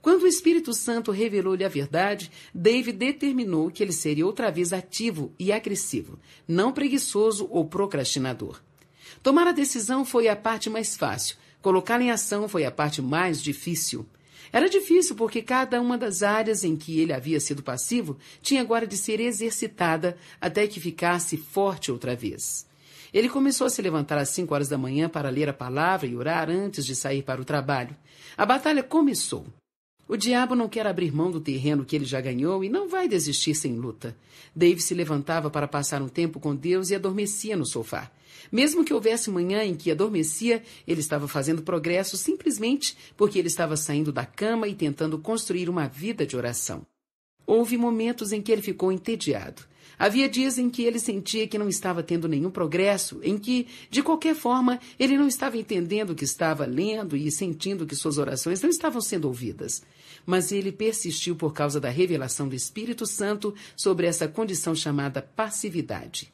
Quando o Espírito Santo revelou-lhe a verdade, David determinou que ele seria outra vez ativo e agressivo, não preguiçoso ou procrastinador. Tomar a decisão foi a parte mais fácil, colocá-la em ação foi a parte mais difícil. Era difícil porque cada uma das áreas em que ele havia sido passivo tinha agora de ser exercitada até que ficasse forte outra vez. Ele começou a se levantar às cinco horas da manhã para ler a palavra e orar antes de sair para o trabalho. A batalha começou. O diabo não quer abrir mão do terreno que ele já ganhou e não vai desistir sem luta. Dave se levantava para passar um tempo com Deus e adormecia no sofá. Mesmo que houvesse manhã em que adormecia, ele estava fazendo progresso simplesmente porque ele estava saindo da cama e tentando construir uma vida de oração. Houve momentos em que ele ficou entediado. Havia dias em que ele sentia que não estava tendo nenhum progresso, em que, de qualquer forma, ele não estava entendendo o que estava lendo e sentindo que suas orações não estavam sendo ouvidas. Mas ele persistiu por causa da revelação do Espírito Santo sobre essa condição chamada passividade.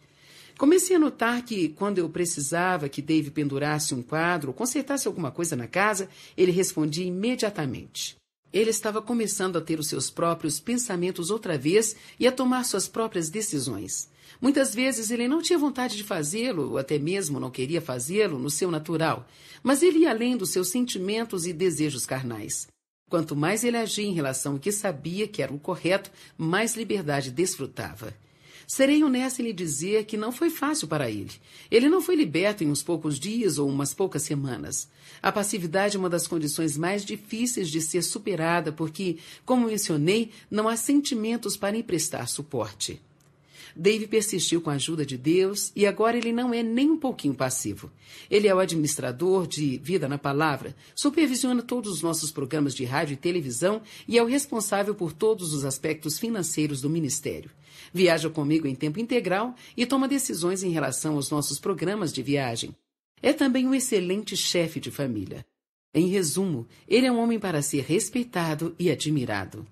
Comecei a notar que, quando eu precisava que Dave pendurasse um quadro ou consertasse alguma coisa na casa, ele respondia imediatamente ele estava começando a ter os seus próprios pensamentos outra vez e a tomar suas próprias decisões. Muitas vezes ele não tinha vontade de fazê-lo, ou até mesmo não queria fazê-lo no seu natural, mas ele ia além dos seus sentimentos e desejos carnais. Quanto mais ele agia em relação ao que sabia que era o correto, mais liberdade desfrutava. Serei honesta em lhe dizer que não foi fácil para ele. Ele não foi liberto em uns poucos dias ou umas poucas semanas. A passividade é uma das condições mais difíceis de ser superada, porque, como mencionei, não há sentimentos para emprestar suporte. Dave persistiu com a ajuda de Deus e agora ele não é nem um pouquinho passivo. Ele é o administrador de Vida na Palavra, supervisiona todos os nossos programas de rádio e televisão e é o responsável por todos os aspectos financeiros do ministério viaja comigo em tempo integral e toma decisões em relação aos nossos programas de viagem. É também um excelente chefe de família. Em resumo, ele é um homem para ser respeitado e admirado.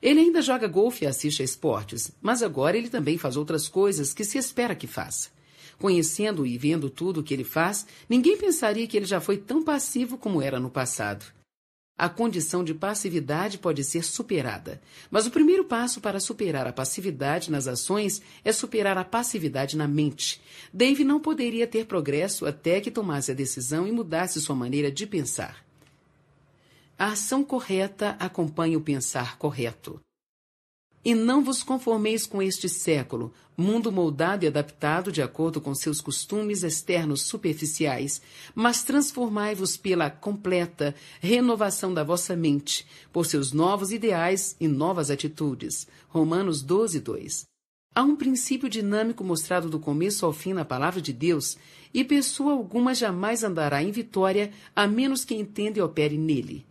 Ele ainda joga golfe e assiste a esportes, mas agora ele também faz outras coisas que se espera que faça. Conhecendo e vendo tudo o que ele faz, ninguém pensaria que ele já foi tão passivo como era no passado. A condição de passividade pode ser superada, mas o primeiro passo para superar a passividade nas ações é superar a passividade na mente. Dave não poderia ter progresso até que tomasse a decisão e mudasse sua maneira de pensar. A ação correta acompanha o pensar correto. E não vos conformeis com este século, mundo moldado e adaptado de acordo com seus costumes externos superficiais, mas transformai-vos pela completa renovação da vossa mente, por seus novos ideais e novas atitudes. Romanos 12, 2. Há um princípio dinâmico mostrado do começo ao fim na palavra de Deus, e pessoa alguma jamais andará em vitória a menos que entenda e opere nele.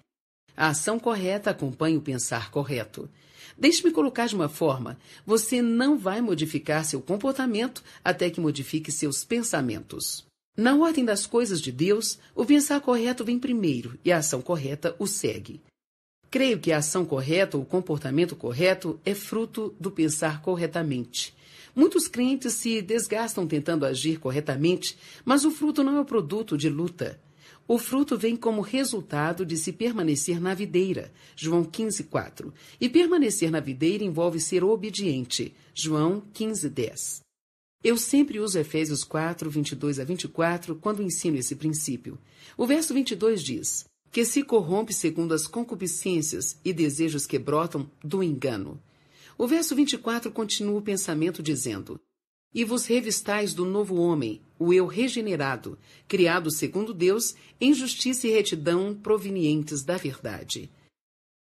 A ação correta acompanha o pensar correto. Deixe-me colocar de uma forma: você não vai modificar seu comportamento até que modifique seus pensamentos. Na ordem das coisas de Deus, o pensar correto vem primeiro e a ação correta o segue. Creio que a ação correta ou o comportamento correto é fruto do pensar corretamente. Muitos crentes se desgastam tentando agir corretamente, mas o fruto não é o produto de luta. O fruto vem como resultado de se permanecer na videira. João 15, 4. E permanecer na videira envolve ser obediente. João 15, 10. Eu sempre uso Efésios 4, 22 a 24 quando ensino esse princípio. O verso 22 diz: Que se corrompe segundo as concupiscências e desejos que brotam do engano. O verso 24 continua o pensamento dizendo: e vos revistais do novo homem, o eu regenerado, criado segundo Deus, em justiça e retidão provenientes da verdade.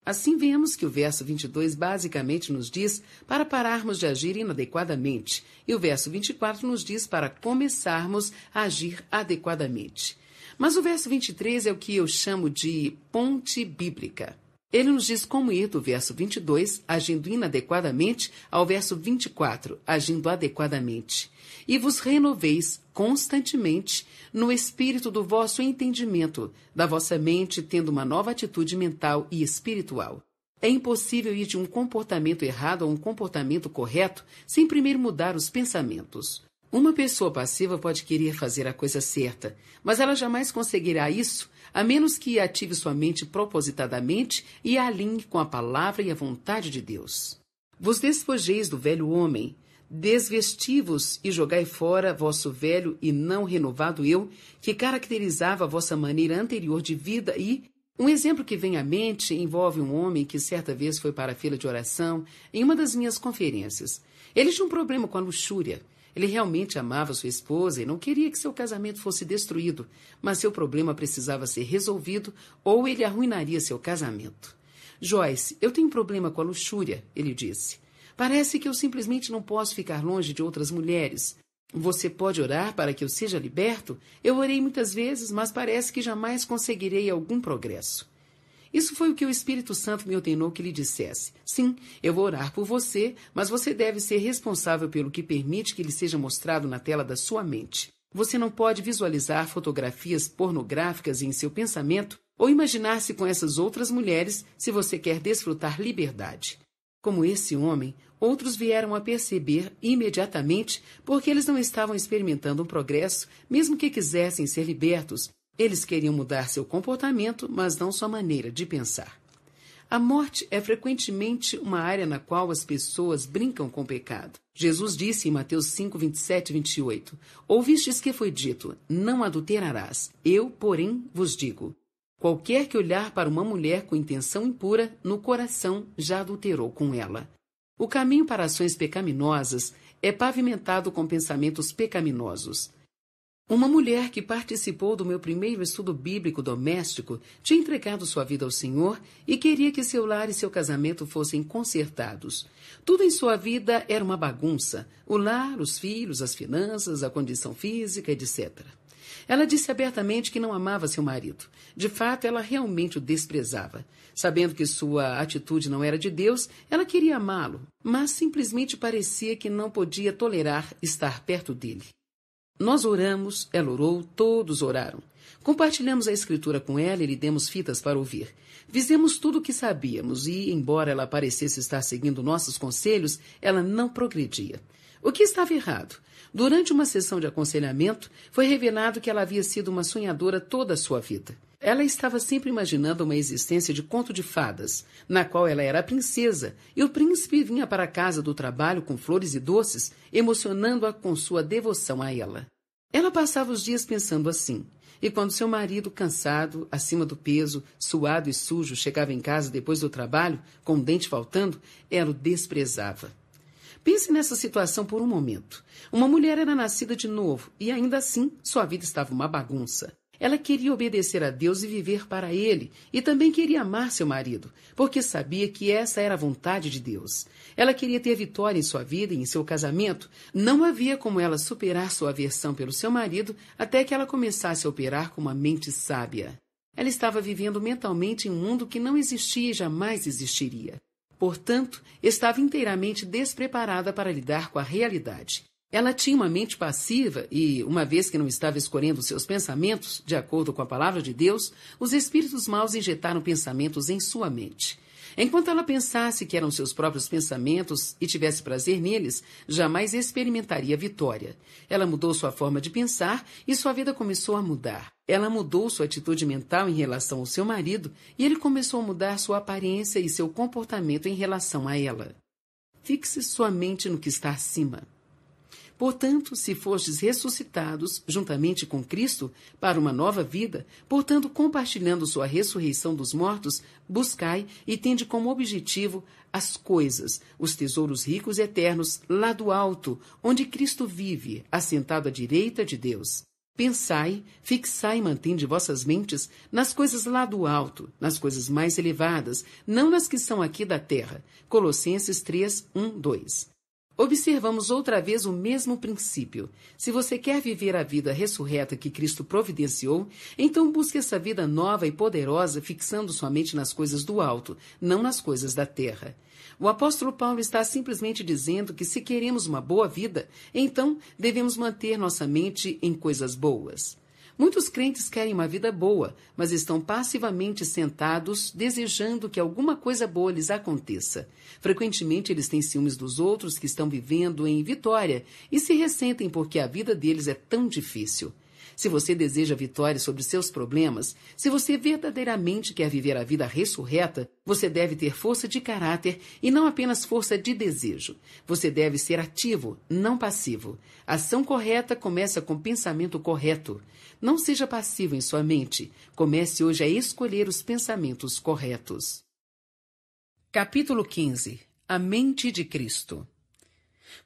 Assim vemos que o verso 22 basicamente nos diz para pararmos de agir inadequadamente, e o verso 24 nos diz para começarmos a agir adequadamente. Mas o verso 23 é o que eu chamo de ponte bíblica. Ele nos diz como ir do verso 22, agindo inadequadamente, ao verso 24, agindo adequadamente. E vos renoveis constantemente no espírito do vosso entendimento, da vossa mente tendo uma nova atitude mental e espiritual. É impossível ir de um comportamento errado a um comportamento correto sem primeiro mudar os pensamentos. Uma pessoa passiva pode querer fazer a coisa certa, mas ela jamais conseguirá isso a menos que ative sua mente propositadamente e a alinhe com a palavra e a vontade de Deus. Vos despojeis do velho homem, desvestivos e jogai fora vosso velho e não renovado eu, que caracterizava a vossa maneira anterior de vida e, um exemplo que vem à mente envolve um homem que certa vez foi para a fila de oração em uma das minhas conferências. Ele tinha um problema com a luxúria ele realmente amava sua esposa e não queria que seu casamento fosse destruído, mas seu problema precisava ser resolvido ou ele arruinaria seu casamento. Joyce, eu tenho um problema com a luxúria, ele disse. Parece que eu simplesmente não posso ficar longe de outras mulheres. Você pode orar para que eu seja liberto? Eu orei muitas vezes, mas parece que jamais conseguirei algum progresso. Isso foi o que o Espírito Santo me ordenou que lhe dissesse. Sim, eu vou orar por você, mas você deve ser responsável pelo que permite que lhe seja mostrado na tela da sua mente. Você não pode visualizar fotografias pornográficas em seu pensamento ou imaginar-se com essas outras mulheres se você quer desfrutar liberdade. Como esse homem, outros vieram a perceber imediatamente porque eles não estavam experimentando um progresso, mesmo que quisessem ser libertos, eles queriam mudar seu comportamento, mas não sua maneira de pensar. A morte é frequentemente uma área na qual as pessoas brincam com o pecado. Jesus disse em Mateus 5, 27 e 28, Ouvistes que foi dito, não adulterarás. Eu, porém, vos digo, qualquer que olhar para uma mulher com intenção impura, no coração já adulterou com ela. O caminho para ações pecaminosas é pavimentado com pensamentos pecaminosos. Uma mulher que participou do meu primeiro estudo bíblico doméstico tinha entregado sua vida ao Senhor e queria que seu lar e seu casamento fossem consertados. Tudo em sua vida era uma bagunça: o lar, os filhos, as finanças, a condição física, etc. Ela disse abertamente que não amava seu marido. De fato, ela realmente o desprezava. Sabendo que sua atitude não era de Deus, ela queria amá-lo, mas simplesmente parecia que não podia tolerar estar perto dele. Nós oramos, ela orou, todos oraram. Compartilhamos a escritura com ela e lhe demos fitas para ouvir. Fizemos tudo o que sabíamos e, embora ela parecesse estar seguindo nossos conselhos, ela não progredia. O que estava errado? Durante uma sessão de aconselhamento, foi revelado que ela havia sido uma sonhadora toda a sua vida. Ela estava sempre imaginando uma existência de conto de fadas, na qual ela era a princesa e o príncipe vinha para a casa do trabalho com flores e doces, emocionando-a com sua devoção a ela. Ela passava os dias pensando assim, e quando seu marido, cansado, acima do peso, suado e sujo, chegava em casa depois do trabalho, com o dente faltando, ela o desprezava. Pense nessa situação por um momento. Uma mulher era nascida de novo e ainda assim sua vida estava uma bagunça. Ela queria obedecer a Deus e viver para Ele, e também queria amar seu marido, porque sabia que essa era a vontade de Deus. Ela queria ter vitória em sua vida e em seu casamento. Não havia como ela superar sua aversão pelo seu marido até que ela começasse a operar com uma mente sábia. Ela estava vivendo mentalmente em um mundo que não existia e jamais existiria. Portanto, estava inteiramente despreparada para lidar com a realidade. Ela tinha uma mente passiva e, uma vez que não estava escolhendo seus pensamentos, de acordo com a palavra de Deus, os espíritos maus injetaram pensamentos em sua mente. Enquanto ela pensasse que eram seus próprios pensamentos e tivesse prazer neles, jamais experimentaria vitória. Ela mudou sua forma de pensar e sua vida começou a mudar. Ela mudou sua atitude mental em relação ao seu marido e ele começou a mudar sua aparência e seu comportamento em relação a ela. Fixe sua mente no que está acima. Portanto, se fostes ressuscitados juntamente com Cristo para uma nova vida, portanto, compartilhando sua ressurreição dos mortos, buscai e tende como objetivo as coisas, os tesouros ricos e eternos lá do alto, onde Cristo vive, assentado à direita de Deus. Pensai, fixai e mantende vossas mentes nas coisas lá do alto, nas coisas mais elevadas, não nas que são aqui da terra. Colossenses 3, 1, 2. Observamos outra vez o mesmo princípio. Se você quer viver a vida ressurreta que Cristo providenciou, então busque essa vida nova e poderosa, fixando somente nas coisas do alto, não nas coisas da terra. O apóstolo Paulo está simplesmente dizendo que se queremos uma boa vida, então devemos manter nossa mente em coisas boas. Muitos crentes querem uma vida boa, mas estão passivamente sentados, desejando que alguma coisa boa lhes aconteça. Frequentemente, eles têm ciúmes dos outros que estão vivendo em vitória e se ressentem porque a vida deles é tão difícil. Se você deseja vitória sobre seus problemas, se você verdadeiramente quer viver a vida ressurreta, você deve ter força de caráter e não apenas força de desejo. Você deve ser ativo, não passivo. Ação correta começa com pensamento correto. Não seja passivo em sua mente. Comece hoje a escolher os pensamentos corretos. Capítulo 15 A Mente de Cristo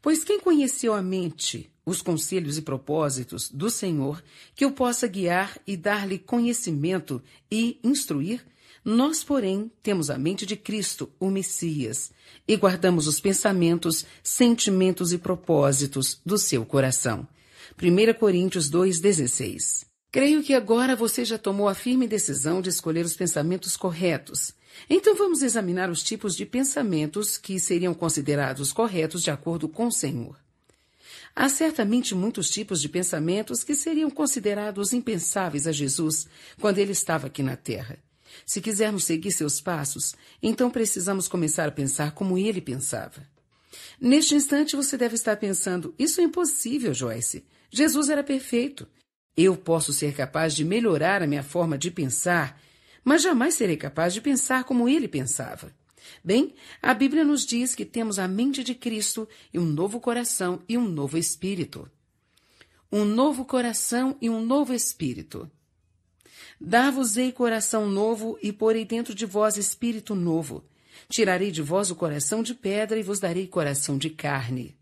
Pois quem conheceu a mente os conselhos e propósitos do Senhor, que o possa guiar e dar-lhe conhecimento e instruir. Nós, porém, temos a mente de Cristo, o Messias, e guardamos os pensamentos, sentimentos e propósitos do seu coração. 1 Coríntios 2,16 Creio que agora você já tomou a firme decisão de escolher os pensamentos corretos. Então vamos examinar os tipos de pensamentos que seriam considerados corretos de acordo com o Senhor. Há certamente muitos tipos de pensamentos que seriam considerados impensáveis a Jesus quando ele estava aqui na Terra. Se quisermos seguir seus passos, então precisamos começar a pensar como ele pensava. Neste instante você deve estar pensando: isso é impossível, Joyce. Jesus era perfeito. Eu posso ser capaz de melhorar a minha forma de pensar, mas jamais serei capaz de pensar como ele pensava. Bem, a Bíblia nos diz que temos a mente de Cristo e um novo coração e um novo espírito. Um novo coração e um novo espírito. Dar-vos-ei coração novo e porei dentro de vós espírito novo. Tirarei de vós o coração de pedra e vos darei coração de carne.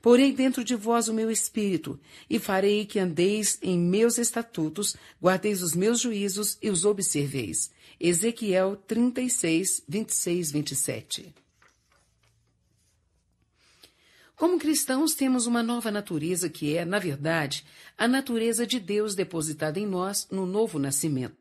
Porei dentro de vós o meu espírito, e farei que andeis em meus estatutos, guardeis os meus juízos e os observeis, Ezequiel 36, 26, 27. Como cristãos, temos uma nova natureza que é, na verdade, a natureza de Deus depositada em nós no novo nascimento.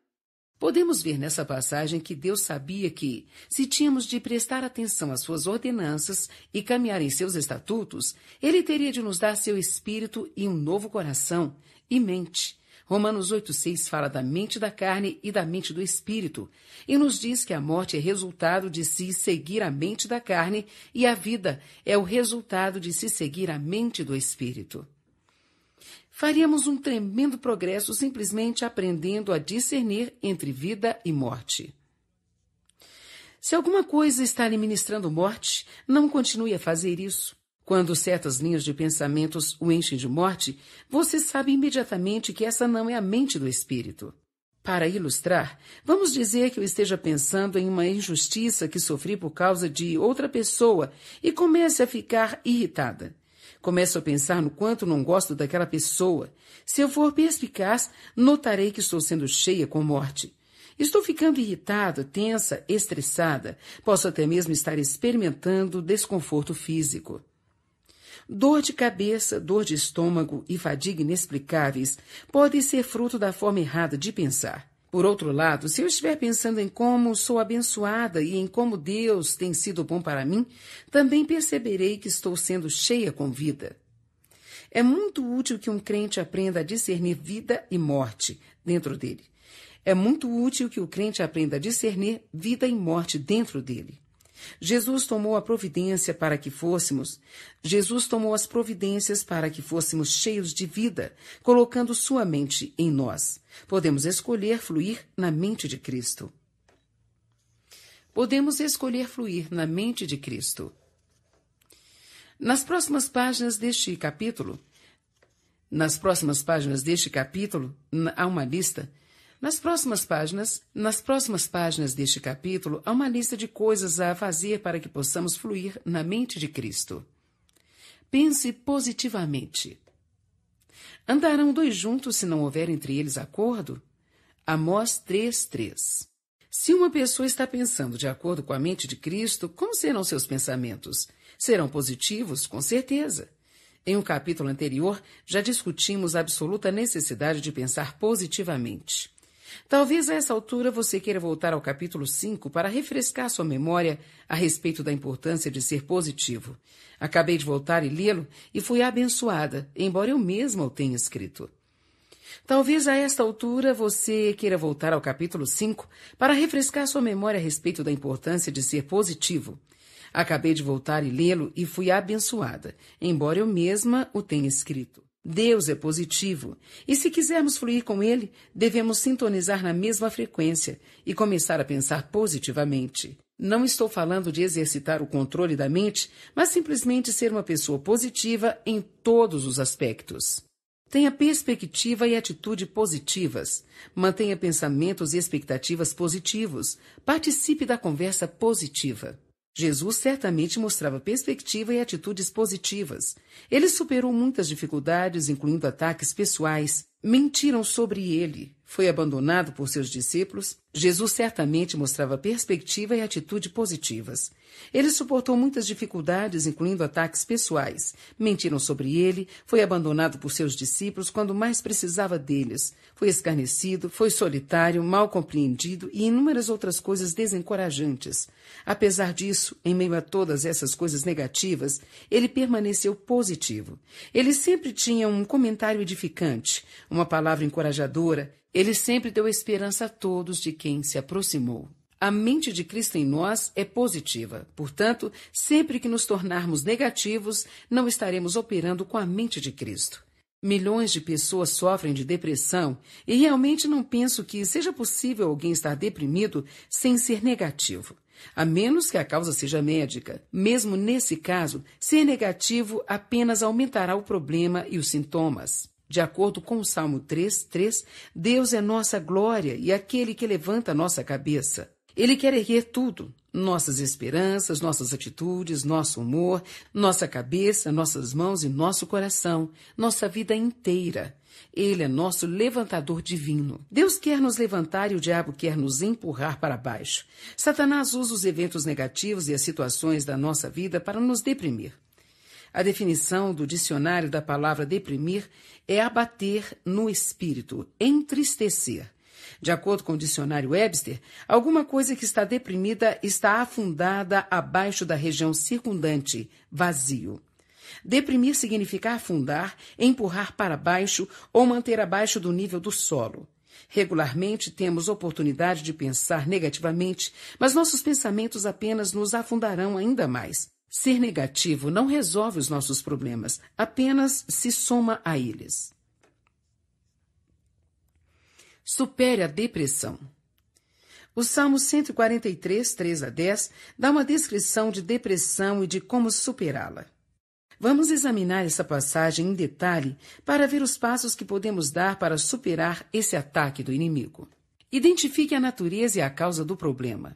Podemos ver nessa passagem que Deus sabia que, se tínhamos de prestar atenção às suas ordenanças e caminhar em seus estatutos, ele teria de nos dar seu espírito e um novo coração e mente, Romanos 8,6 fala da mente da carne e da mente do espírito, e nos diz que a morte é resultado de se seguir a mente da carne e a vida é o resultado de se seguir a mente do espírito. Faríamos um tremendo progresso simplesmente aprendendo a discernir entre vida e morte. Se alguma coisa está lhe ministrando morte, não continue a fazer isso. Quando certas linhas de pensamentos o enchem de morte, você sabe imediatamente que essa não é a mente do espírito. Para ilustrar, vamos dizer que eu esteja pensando em uma injustiça que sofri por causa de outra pessoa e comece a ficar irritada. Começo a pensar no quanto não gosto daquela pessoa. Se eu for perspicaz, notarei que estou sendo cheia com morte. Estou ficando irritada, tensa, estressada. Posso até mesmo estar experimentando desconforto físico. Dor de cabeça, dor de estômago e fadiga inexplicáveis podem ser fruto da forma errada de pensar. Por outro lado, se eu estiver pensando em como sou abençoada e em como Deus tem sido bom para mim, também perceberei que estou sendo cheia com vida. É muito útil que um crente aprenda a discernir vida e morte dentro dele. É muito útil que o crente aprenda a discernir vida e morte dentro dele. Jesus tomou a providência para que fôssemos. Jesus tomou as providências para que fôssemos cheios de vida, colocando sua mente em nós. Podemos escolher fluir na mente de Cristo. Podemos escolher fluir na mente de Cristo. Nas próximas páginas deste capítulo, nas próximas páginas deste capítulo, há uma lista nas próximas páginas, nas próximas páginas deste capítulo, há uma lista de coisas a fazer para que possamos fluir na mente de Cristo. Pense positivamente. Andarão dois juntos se não houver entre eles acordo? Amós 3:3. Se uma pessoa está pensando de acordo com a mente de Cristo, como serão seus pensamentos? Serão positivos, com certeza. Em um capítulo anterior, já discutimos a absoluta necessidade de pensar positivamente. Talvez a essa altura você queira voltar ao capítulo 5 para refrescar sua memória a respeito da importância de ser positivo. Acabei de voltar e lê-lo e fui abençoada, embora eu mesma o tenha escrito. Talvez a esta altura você queira voltar ao capítulo 5 para refrescar sua memória a respeito da importância de ser positivo. Acabei de voltar e lê-lo e fui abençoada, embora eu mesma o tenha escrito. Deus é positivo e, se quisermos fluir com Ele, devemos sintonizar na mesma frequência e começar a pensar positivamente. Não estou falando de exercitar o controle da mente, mas simplesmente ser uma pessoa positiva em todos os aspectos. Tenha perspectiva e atitude positivas. Mantenha pensamentos e expectativas positivos. Participe da conversa positiva. Jesus certamente mostrava perspectiva e atitudes positivas. Ele superou muitas dificuldades, incluindo ataques pessoais, mentiram sobre ele. Foi abandonado por seus discípulos. Jesus certamente mostrava perspectiva e atitude positivas. Ele suportou muitas dificuldades, incluindo ataques pessoais. Mentiram sobre ele, foi abandonado por seus discípulos quando mais precisava deles. Foi escarnecido, foi solitário, mal compreendido e inúmeras outras coisas desencorajantes. Apesar disso, em meio a todas essas coisas negativas, ele permaneceu positivo. Ele sempre tinha um comentário edificante, uma palavra encorajadora, ele sempre deu esperança a todos de quem se aproximou. A mente de Cristo em nós é positiva, portanto, sempre que nos tornarmos negativos, não estaremos operando com a mente de Cristo. Milhões de pessoas sofrem de depressão e realmente não penso que seja possível alguém estar deprimido sem ser negativo, a menos que a causa seja médica. Mesmo nesse caso, ser negativo apenas aumentará o problema e os sintomas. De acordo com o Salmo 3, 3, Deus é nossa glória e aquele que levanta a nossa cabeça. Ele quer erguer tudo: nossas esperanças, nossas atitudes, nosso humor, nossa cabeça, nossas mãos e nosso coração, nossa vida inteira. Ele é nosso levantador divino. Deus quer nos levantar e o diabo quer nos empurrar para baixo. Satanás usa os eventos negativos e as situações da nossa vida para nos deprimir. A definição do dicionário da palavra deprimir é abater no espírito, entristecer. De acordo com o dicionário Webster, alguma coisa que está deprimida está afundada abaixo da região circundante, vazio. Deprimir significa afundar, empurrar para baixo ou manter abaixo do nível do solo. Regularmente temos oportunidade de pensar negativamente, mas nossos pensamentos apenas nos afundarão ainda mais. Ser negativo não resolve os nossos problemas, apenas se soma a eles. Supere a depressão. O Salmo 143, 3 a 10, dá uma descrição de depressão e de como superá-la. Vamos examinar essa passagem em detalhe para ver os passos que podemos dar para superar esse ataque do inimigo. Identifique a natureza e a causa do problema.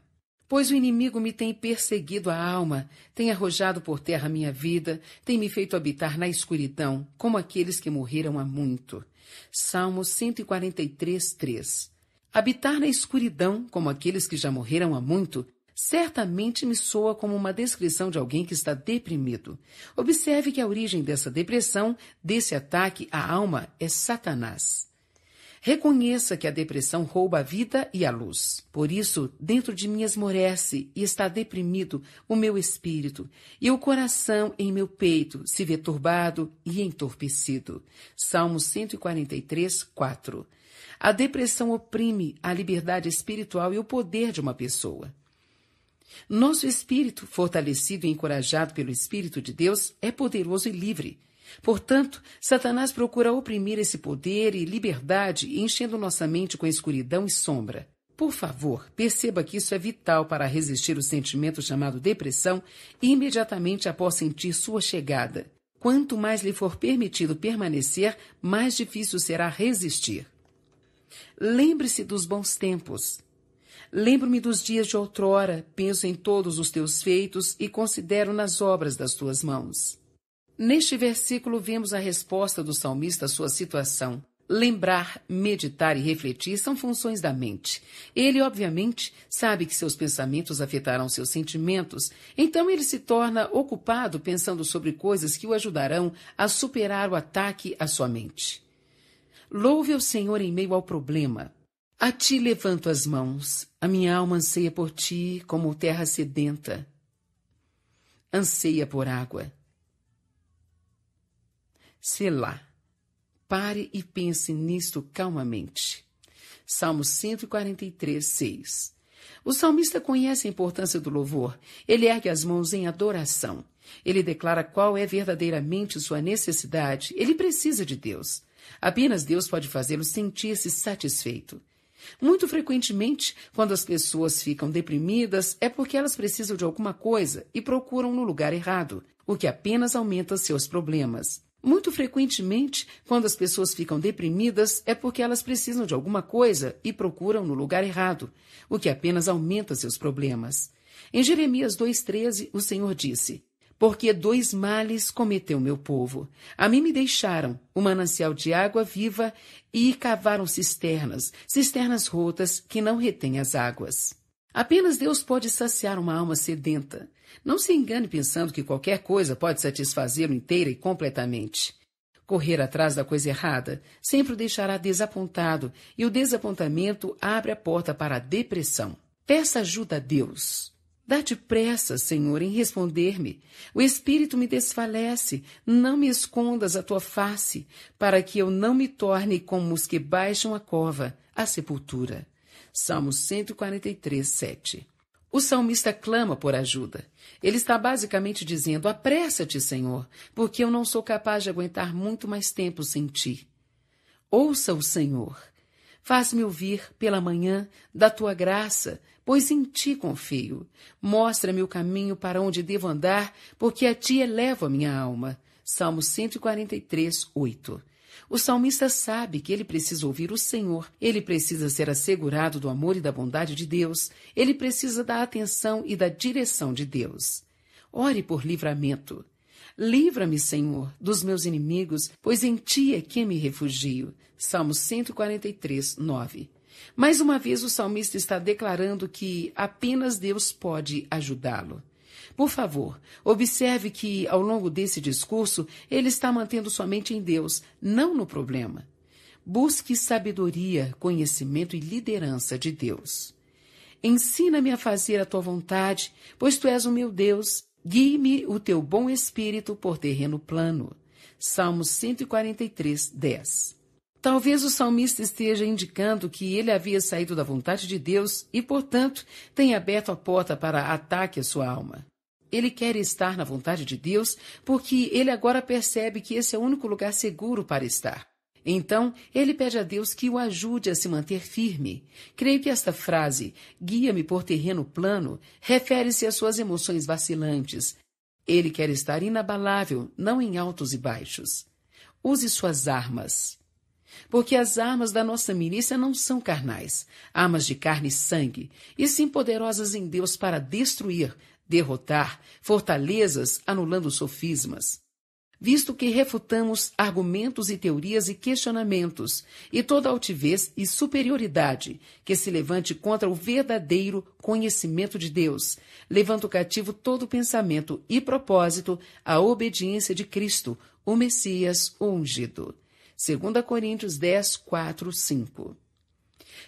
Pois o inimigo me tem perseguido a alma, tem arrojado por terra minha vida, tem me feito habitar na escuridão, como aqueles que morreram há muito. Salmo 143, 3. Habitar na escuridão, como aqueles que já morreram há muito, certamente me soa como uma descrição de alguém que está deprimido. Observe que a origem dessa depressão, desse ataque à alma, é Satanás. Reconheça que a depressão rouba a vida e a luz. Por isso, dentro de mim esmorece e está deprimido o meu espírito, e o coração em meu peito se vê turbado e entorpecido. Salmo 143, 4. A depressão oprime a liberdade espiritual e o poder de uma pessoa. Nosso espírito, fortalecido e encorajado pelo Espírito de Deus, é poderoso e livre. Portanto, Satanás procura oprimir esse poder e liberdade, enchendo nossa mente com escuridão e sombra. Por favor, perceba que isso é vital para resistir o sentimento chamado depressão imediatamente após sentir sua chegada. Quanto mais lhe for permitido permanecer, mais difícil será resistir. Lembre-se dos bons tempos. Lembro-me dos dias de outrora, penso em todos os teus feitos e considero nas obras das tuas mãos. Neste versículo, vemos a resposta do salmista à sua situação. Lembrar, meditar e refletir são funções da mente. Ele, obviamente, sabe que seus pensamentos afetarão seus sentimentos, então ele se torna ocupado pensando sobre coisas que o ajudarão a superar o ataque à sua mente. Louve o Senhor em meio ao problema. A ti levanto as mãos, a minha alma anseia por ti como terra sedenta. Anseia por água. Selá. lá. Pare e pense nisto calmamente. Salmo 143, 6. O salmista conhece a importância do louvor. Ele ergue as mãos em adoração. Ele declara qual é verdadeiramente sua necessidade. Ele precisa de Deus. Apenas Deus pode fazê-lo sentir-se satisfeito. Muito frequentemente, quando as pessoas ficam deprimidas, é porque elas precisam de alguma coisa e procuram no lugar errado, o que apenas aumenta seus problemas. Muito frequentemente, quando as pessoas ficam deprimidas, é porque elas precisam de alguma coisa e procuram no lugar errado, o que apenas aumenta seus problemas. Em Jeremias 2,13, o Senhor disse: Porque dois males cometeu meu povo. A mim me deixaram o um manancial de água viva e cavaram cisternas, cisternas rotas que não retêm as águas. Apenas Deus pode saciar uma alma sedenta. Não se engane pensando que qualquer coisa pode satisfazê-lo inteira e completamente. Correr atrás da coisa errada sempre o deixará desapontado e o desapontamento abre a porta para a depressão. Peça ajuda a Deus. Dá te pressa, Senhor, em responder-me. O espírito me desfalece. Não me escondas a tua face, para que eu não me torne como os que baixam a cova, a sepultura. Salmo 143, 7. O salmista clama por ajuda. Ele está basicamente dizendo: Apressa-te, Senhor, porque eu não sou capaz de aguentar muito mais tempo sem ti. Ouça o Senhor. Faz-me ouvir pela manhã da tua graça, pois em ti confio. Mostra-me o caminho para onde devo andar, porque a ti elevo a minha alma. Salmo 143, 8. O salmista sabe que ele precisa ouvir o Senhor, ele precisa ser assegurado do amor e da bondade de Deus, ele precisa da atenção e da direção de Deus. Ore por livramento. Livra-me, Senhor, dos meus inimigos, pois em ti é que me refugio. Salmo 143, 9. Mais uma vez, o salmista está declarando que apenas Deus pode ajudá-lo. Por favor, observe que, ao longo desse discurso, ele está mantendo sua mente em Deus, não no problema. Busque sabedoria, conhecimento e liderança de Deus. Ensina-me a fazer a tua vontade, pois tu és o meu Deus. Guie-me o teu bom espírito por terreno plano. Salmos 143, 10. Talvez o salmista esteja indicando que ele havia saído da vontade de Deus e, portanto, tenha aberto a porta para ataque à sua alma. Ele quer estar na vontade de Deus porque ele agora percebe que esse é o único lugar seguro para estar. Então, ele pede a Deus que o ajude a se manter firme. Creio que esta frase, guia-me por terreno plano, refere-se às suas emoções vacilantes. Ele quer estar inabalável, não em altos e baixos. Use suas armas. Porque as armas da nossa milícia não são carnais, armas de carne e sangue, e sim poderosas em Deus para destruir, derrotar fortalezas anulando sofismas. Visto que refutamos argumentos e teorias e questionamentos, e toda altivez e superioridade que se levante contra o verdadeiro conhecimento de Deus, levando cativo todo pensamento e propósito à obediência de Cristo, o Messias o ungido. 2 Coríntios 10, 4, 5.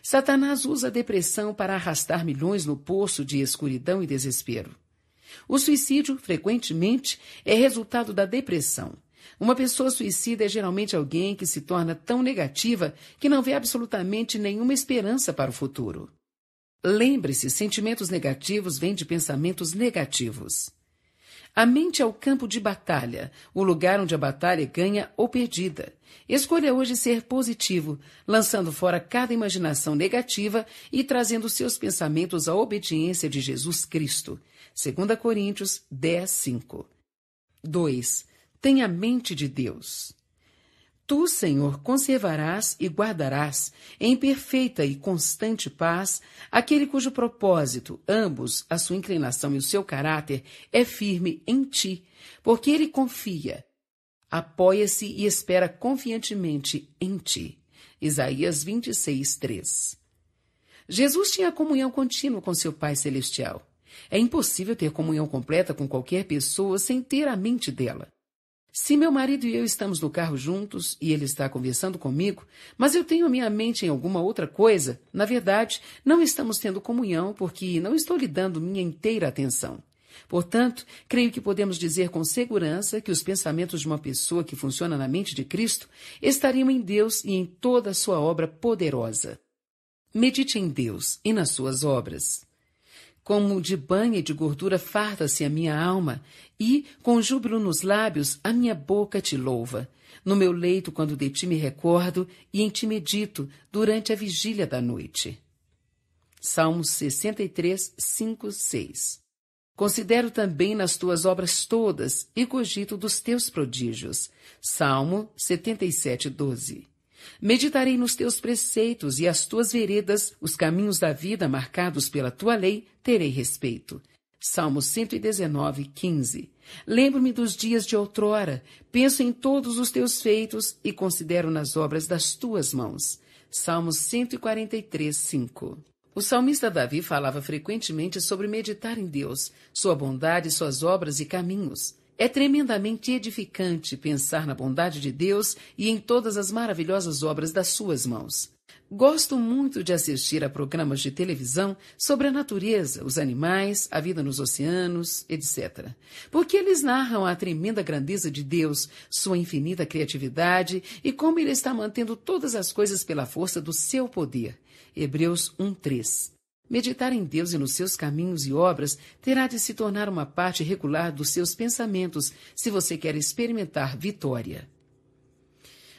Satanás usa a depressão para arrastar milhões no poço de escuridão e desespero. O suicídio, frequentemente, é resultado da depressão. Uma pessoa suicida é geralmente alguém que se torna tão negativa que não vê absolutamente nenhuma esperança para o futuro. Lembre-se, sentimentos negativos vêm de pensamentos negativos. A mente é o campo de batalha, o lugar onde a batalha é ganha ou perdida. Escolha hoje ser positivo, lançando fora cada imaginação negativa e trazendo seus pensamentos à obediência de Jesus Cristo. 2 Coríntios 10, 5. 2. Tenha a mente de Deus. Tu, Senhor, conservarás e guardarás em perfeita e constante paz aquele cujo propósito, ambos, a sua inclinação e o seu caráter, é firme em ti, porque ele confia, apoia-se e espera confiantemente em ti. Isaías 26, 3. Jesus tinha comunhão contínua com seu Pai Celestial. É impossível ter comunhão completa com qualquer pessoa sem ter a mente dela. Se meu marido e eu estamos no carro juntos e ele está conversando comigo, mas eu tenho a minha mente em alguma outra coisa, na verdade, não estamos tendo comunhão porque não estou lhe dando minha inteira atenção. Portanto, creio que podemos dizer com segurança que os pensamentos de uma pessoa que funciona na mente de Cristo estariam em Deus e em toda a sua obra poderosa. Medite em Deus e nas suas obras. Como de banha e de gordura farta-se a minha alma, e, com júbilo nos lábios, a minha boca te louva. No meu leito, quando de ti me recordo, e em ti medito, durante a vigília da noite. Salmos 63, 5, 6. Considero também nas tuas obras todas e cogito dos teus prodígios. Salmo 77, 12. Meditarei nos teus preceitos e as tuas veredas, os caminhos da vida marcados pela tua lei, terei respeito. Salmo 119, 15. Lembro-me dos dias de outrora, penso em todos os teus feitos e considero nas obras das tuas mãos. Salmo 143, 5. O salmista Davi falava frequentemente sobre meditar em Deus, sua bondade, suas obras e caminhos. É tremendamente edificante pensar na bondade de Deus e em todas as maravilhosas obras das suas mãos. Gosto muito de assistir a programas de televisão sobre a natureza, os animais, a vida nos oceanos, etc. Porque eles narram a tremenda grandeza de Deus, sua infinita criatividade e como ele está mantendo todas as coisas pela força do seu poder. Hebreus 1:3. Meditar em Deus e nos seus caminhos e obras terá de se tornar uma parte regular dos seus pensamentos se você quer experimentar vitória.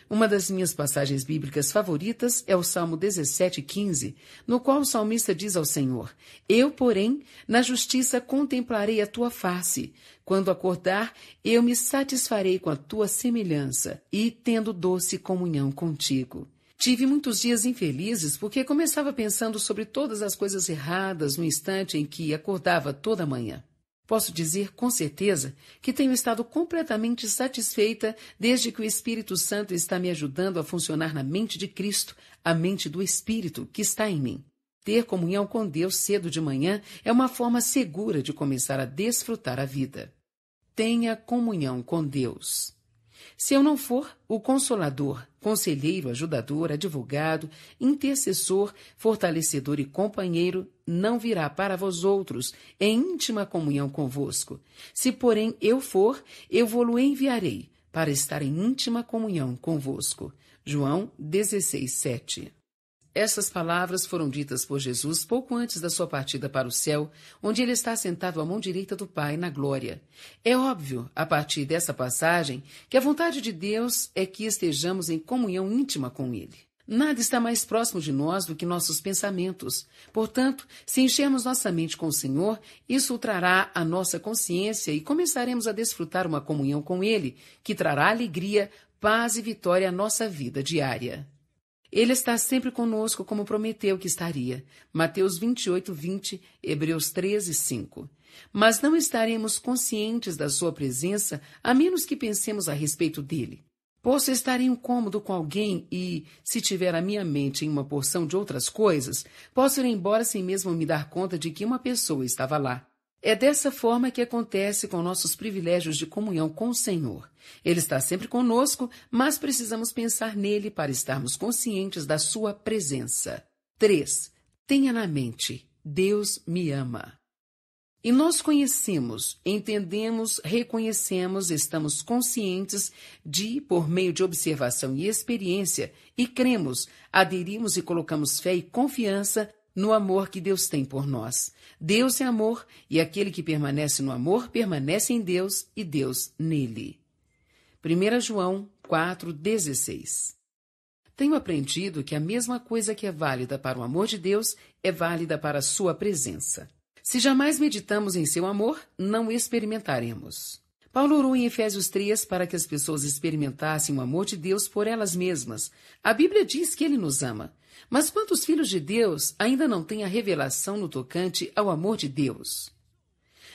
Uma das minhas passagens bíblicas favoritas é o Salmo 17,15, no qual o salmista diz ao Senhor: Eu, porém, na justiça contemplarei a tua face. Quando acordar, eu me satisfarei com a tua semelhança e tendo doce comunhão contigo. Tive muitos dias infelizes porque começava pensando sobre todas as coisas erradas no instante em que acordava toda manhã. Posso dizer com certeza que tenho estado completamente satisfeita desde que o Espírito Santo está me ajudando a funcionar na mente de Cristo, a mente do Espírito que está em mim. Ter comunhão com Deus cedo de manhã é uma forma segura de começar a desfrutar a vida. Tenha comunhão com Deus. Se eu não for o consolador, conselheiro, ajudador, advogado, intercessor, fortalecedor e companheiro, não virá para vós outros em íntima comunhão convosco. Se, porém, eu for, eu vou-lo enviarei para estar em íntima comunhão convosco. João 16, 7. Essas palavras foram ditas por Jesus pouco antes da sua partida para o céu, onde ele está sentado à mão direita do Pai na glória. É óbvio, a partir dessa passagem, que a vontade de Deus é que estejamos em comunhão íntima com Ele. Nada está mais próximo de nós do que nossos pensamentos. Portanto, se enchermos nossa mente com o Senhor, isso trará a nossa consciência e começaremos a desfrutar uma comunhão com Ele, que trará alegria, paz e vitória à nossa vida diária. Ele está sempre conosco, como prometeu que estaria. Mateus 28, 20, Hebreus 13, 5. Mas não estaremos conscientes da sua presença a menos que pensemos a respeito dele. Posso estar incômodo com alguém e, se tiver a minha mente em uma porção de outras coisas, posso ir embora sem mesmo me dar conta de que uma pessoa estava lá. É dessa forma que acontece com nossos privilégios de comunhão com o Senhor. Ele está sempre conosco, mas precisamos pensar nele para estarmos conscientes da sua presença. 3. Tenha na mente: Deus me ama. E nós conhecemos, entendemos, reconhecemos, estamos conscientes de, por meio de observação e experiência, e cremos, aderimos e colocamos fé e confiança no amor que Deus tem por nós. Deus é amor e aquele que permanece no amor permanece em Deus e Deus nele. 1 João 4,16 Tenho aprendido que a mesma coisa que é válida para o amor de Deus é válida para a sua presença. Se jamais meditamos em seu amor, não experimentaremos. Paulo orou em Efésios 3 para que as pessoas experimentassem o amor de Deus por elas mesmas. A Bíblia diz que ele nos ama. Mas quantos filhos de Deus ainda não têm a revelação no tocante ao amor de Deus?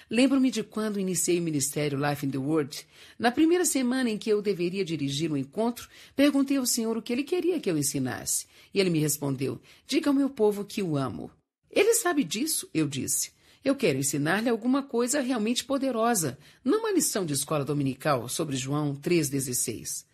Lembro-me de quando iniciei o ministério Life in the Word. Na primeira semana em que eu deveria dirigir o um encontro, perguntei ao Senhor o que ele queria que eu ensinasse. E ele me respondeu: Diga ao meu povo que o amo. Ele sabe disso, eu disse. Eu quero ensinar-lhe alguma coisa realmente poderosa, não uma lição de escola dominical sobre João 3,16.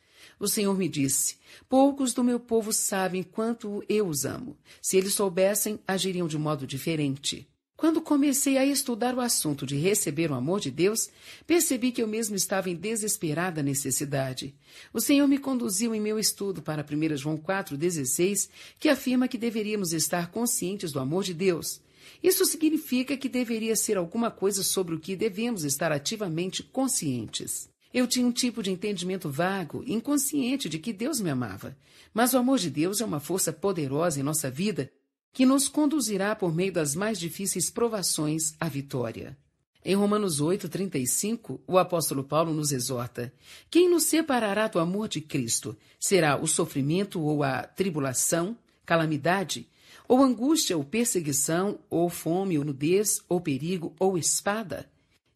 O Senhor me disse: Poucos do meu povo sabem quanto eu os amo. Se eles soubessem, agiriam de modo diferente. Quando comecei a estudar o assunto de receber o amor de Deus, percebi que eu mesmo estava em desesperada necessidade. O Senhor me conduziu em meu estudo para 1 João 4,16, que afirma que deveríamos estar conscientes do amor de Deus. Isso significa que deveria ser alguma coisa sobre o que devemos estar ativamente conscientes. Eu tinha um tipo de entendimento vago, inconsciente de que Deus me amava. Mas o amor de Deus é uma força poderosa em nossa vida que nos conduzirá por meio das mais difíceis provações à vitória. Em Romanos 8:35, o apóstolo Paulo nos exorta: Quem nos separará do amor de Cristo? Será o sofrimento ou a tribulação, calamidade, ou angústia ou perseguição, ou fome ou nudez, ou perigo ou espada?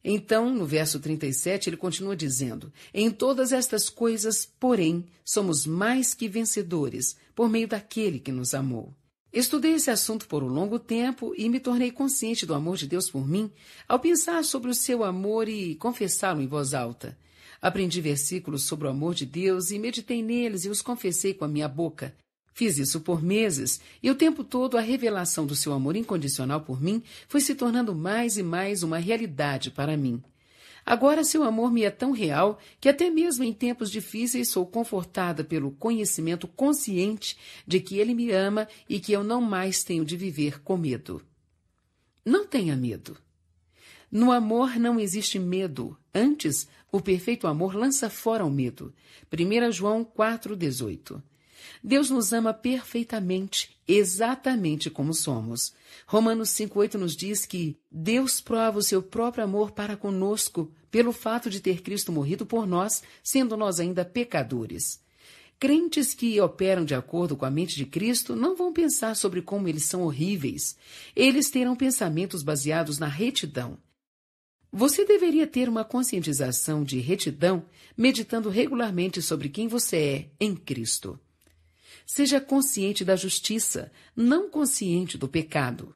Então, no verso 37, ele continua dizendo: Em todas estas coisas, porém, somos mais que vencedores, por meio daquele que nos amou. Estudei esse assunto por um longo tempo e me tornei consciente do amor de Deus por mim ao pensar sobre o seu amor e confessá-lo em voz alta. Aprendi versículos sobre o amor de Deus e meditei neles e os confessei com a minha boca. Fiz isso por meses e o tempo todo a revelação do seu amor incondicional por mim foi se tornando mais e mais uma realidade para mim. Agora seu amor me é tão real que até mesmo em tempos difíceis sou confortada pelo conhecimento consciente de que ele me ama e que eu não mais tenho de viver com medo. Não tenha medo. No amor não existe medo. Antes, o perfeito amor lança fora o medo. 1 João 4,18 Deus nos ama perfeitamente, exatamente como somos. Romanos 5,8 nos diz que Deus prova o seu próprio amor para conosco pelo fato de ter Cristo morrido por nós, sendo nós ainda pecadores. Crentes que operam de acordo com a mente de Cristo não vão pensar sobre como eles são horríveis. Eles terão pensamentos baseados na retidão. Você deveria ter uma conscientização de retidão meditando regularmente sobre quem você é em Cristo seja consciente da justiça, não consciente do pecado.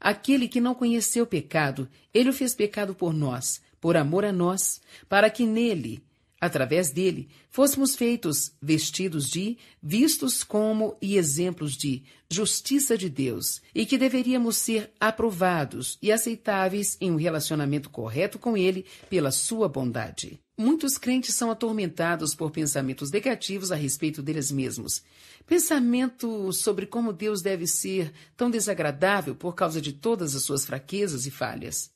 Aquele que não conheceu pecado, ele o fez pecado por nós, por amor a nós, para que nele, através dele, fôssemos feitos vestidos de, vistos como e exemplos de justiça de Deus, e que deveríamos ser aprovados e aceitáveis em um relacionamento correto com ele pela sua bondade. Muitos crentes são atormentados por pensamentos negativos a respeito deles mesmos. Pensamento sobre como Deus deve ser tão desagradável por causa de todas as suas fraquezas e falhas.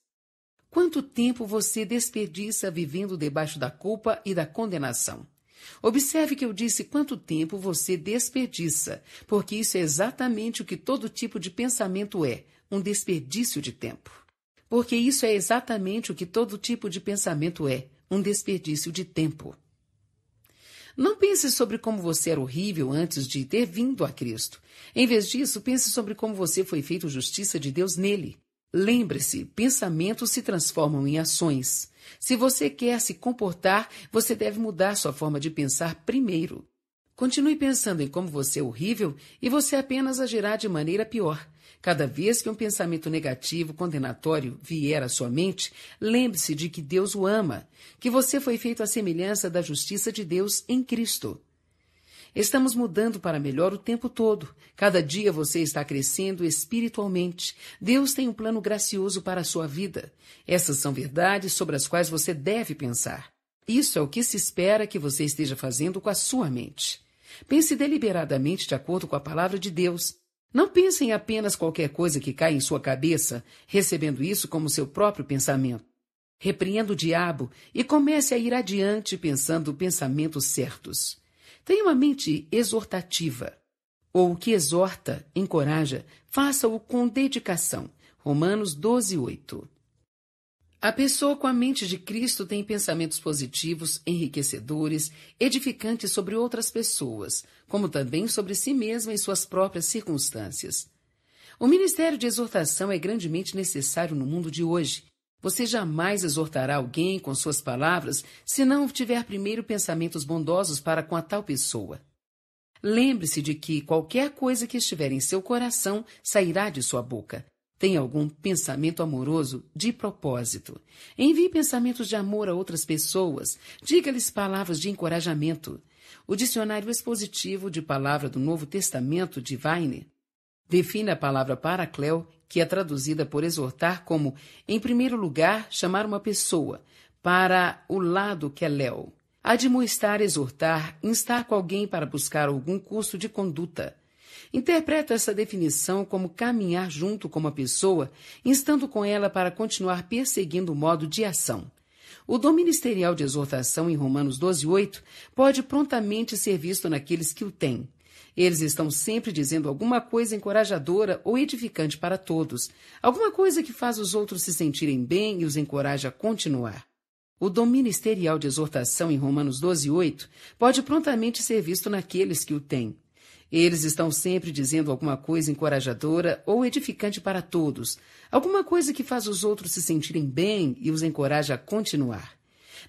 Quanto tempo você desperdiça vivendo debaixo da culpa e da condenação? Observe que eu disse quanto tempo você desperdiça, porque isso é exatamente o que todo tipo de pensamento é: um desperdício de tempo. Porque isso é exatamente o que todo tipo de pensamento é um desperdício de tempo. Não pense sobre como você era horrível antes de ter vindo a Cristo. Em vez disso, pense sobre como você foi feito justiça de Deus nele. Lembre-se, pensamentos se transformam em ações. Se você quer se comportar, você deve mudar sua forma de pensar primeiro. Continue pensando em como você é horrível e você apenas agirá de maneira pior. Cada vez que um pensamento negativo, condenatório, vier à sua mente, lembre-se de que Deus o ama, que você foi feito à semelhança da justiça de Deus em Cristo. Estamos mudando para melhor o tempo todo. Cada dia você está crescendo espiritualmente. Deus tem um plano gracioso para a sua vida. Essas são verdades sobre as quais você deve pensar. Isso é o que se espera que você esteja fazendo com a sua mente. Pense deliberadamente de acordo com a palavra de Deus não pense em apenas qualquer coisa que cai em sua cabeça, recebendo isso como seu próprio pensamento. Repreenda o diabo e comece a ir adiante pensando pensamentos certos. Tenha uma mente exortativa. Ou o que exorta, encoraja, faça-o com dedicação. Romanos 12, 8. A pessoa com a mente de Cristo tem pensamentos positivos, enriquecedores, edificantes sobre outras pessoas, como também sobre si mesma e suas próprias circunstâncias. O ministério de exortação é grandemente necessário no mundo de hoje. Você jamais exortará alguém com suas palavras se não tiver primeiro pensamentos bondosos para com a tal pessoa. Lembre-se de que qualquer coisa que estiver em seu coração sairá de sua boca. Tem algum pensamento amoroso de propósito? Envie pensamentos de amor a outras pessoas. Diga-lhes palavras de encorajamento. O dicionário expositivo de palavra do Novo Testamento de Weiner define a palavra paracléu, que é traduzida por exortar como, em primeiro lugar, chamar uma pessoa para o lado que é léu. Admoestar, exortar, instar com alguém para buscar algum curso de conduta. Interpreto essa definição como caminhar junto com uma pessoa, instando com ela para continuar perseguindo o modo de ação. O dom ministerial de exortação em Romanos 12:8 pode prontamente ser visto naqueles que o têm. Eles estão sempre dizendo alguma coisa encorajadora ou edificante para todos, alguma coisa que faz os outros se sentirem bem e os encoraja a continuar. O dom ministerial de exortação em Romanos 12:8 pode prontamente ser visto naqueles que o têm. Eles estão sempre dizendo alguma coisa encorajadora ou edificante para todos, alguma coisa que faz os outros se sentirem bem e os encoraja a continuar.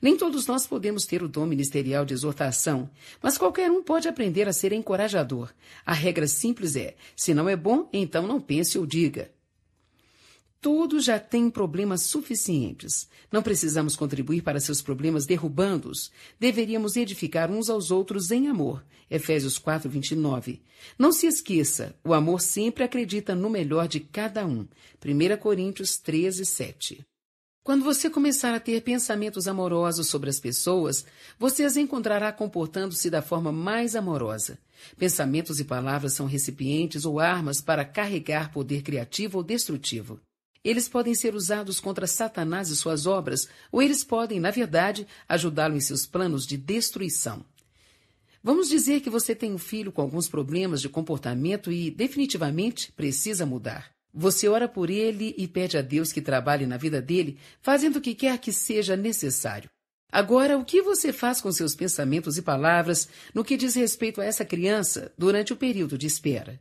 Nem todos nós podemos ter o dom ministerial de exortação, mas qualquer um pode aprender a ser encorajador. A regra simples é: se não é bom, então não pense ou diga. Todos já têm problemas suficientes. Não precisamos contribuir para seus problemas derrubando-os. Deveríamos edificar uns aos outros em amor. Efésios 4, 29. Não se esqueça, o amor sempre acredita no melhor de cada um. 1 Coríntios 13, 7. Quando você começar a ter pensamentos amorosos sobre as pessoas, você as encontrará comportando-se da forma mais amorosa. Pensamentos e palavras são recipientes ou armas para carregar poder criativo ou destrutivo. Eles podem ser usados contra Satanás e suas obras, ou eles podem, na verdade, ajudá-lo em seus planos de destruição. Vamos dizer que você tem um filho com alguns problemas de comportamento e, definitivamente, precisa mudar. Você ora por ele e pede a Deus que trabalhe na vida dele, fazendo o que quer que seja necessário. Agora, o que você faz com seus pensamentos e palavras no que diz respeito a essa criança durante o período de espera?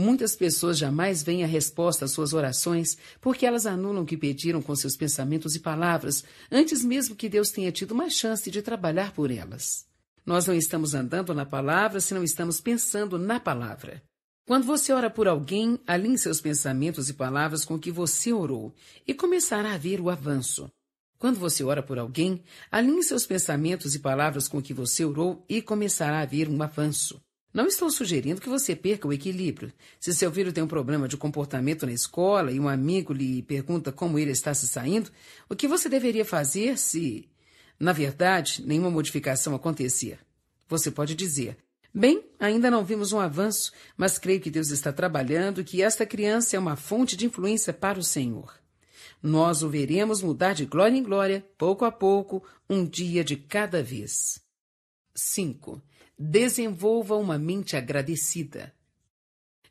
Muitas pessoas jamais veem a resposta às suas orações porque elas anulam o que pediram com seus pensamentos e palavras, antes mesmo que Deus tenha tido uma chance de trabalhar por elas. Nós não estamos andando na palavra se não estamos pensando na palavra. Quando você ora por alguém, alinhe seus pensamentos e palavras com o que você orou e começará a ver o avanço. Quando você ora por alguém, alinhe seus pensamentos e palavras com o que você orou e começará a ver um avanço. Não estou sugerindo que você perca o equilíbrio. Se seu filho tem um problema de comportamento na escola e um amigo lhe pergunta como ele está se saindo, o que você deveria fazer se, na verdade, nenhuma modificação acontecer? Você pode dizer: Bem, ainda não vimos um avanço, mas creio que Deus está trabalhando e que esta criança é uma fonte de influência para o Senhor. Nós o veremos mudar de glória em glória, pouco a pouco, um dia de cada vez. 5. Desenvolva uma mente agradecida.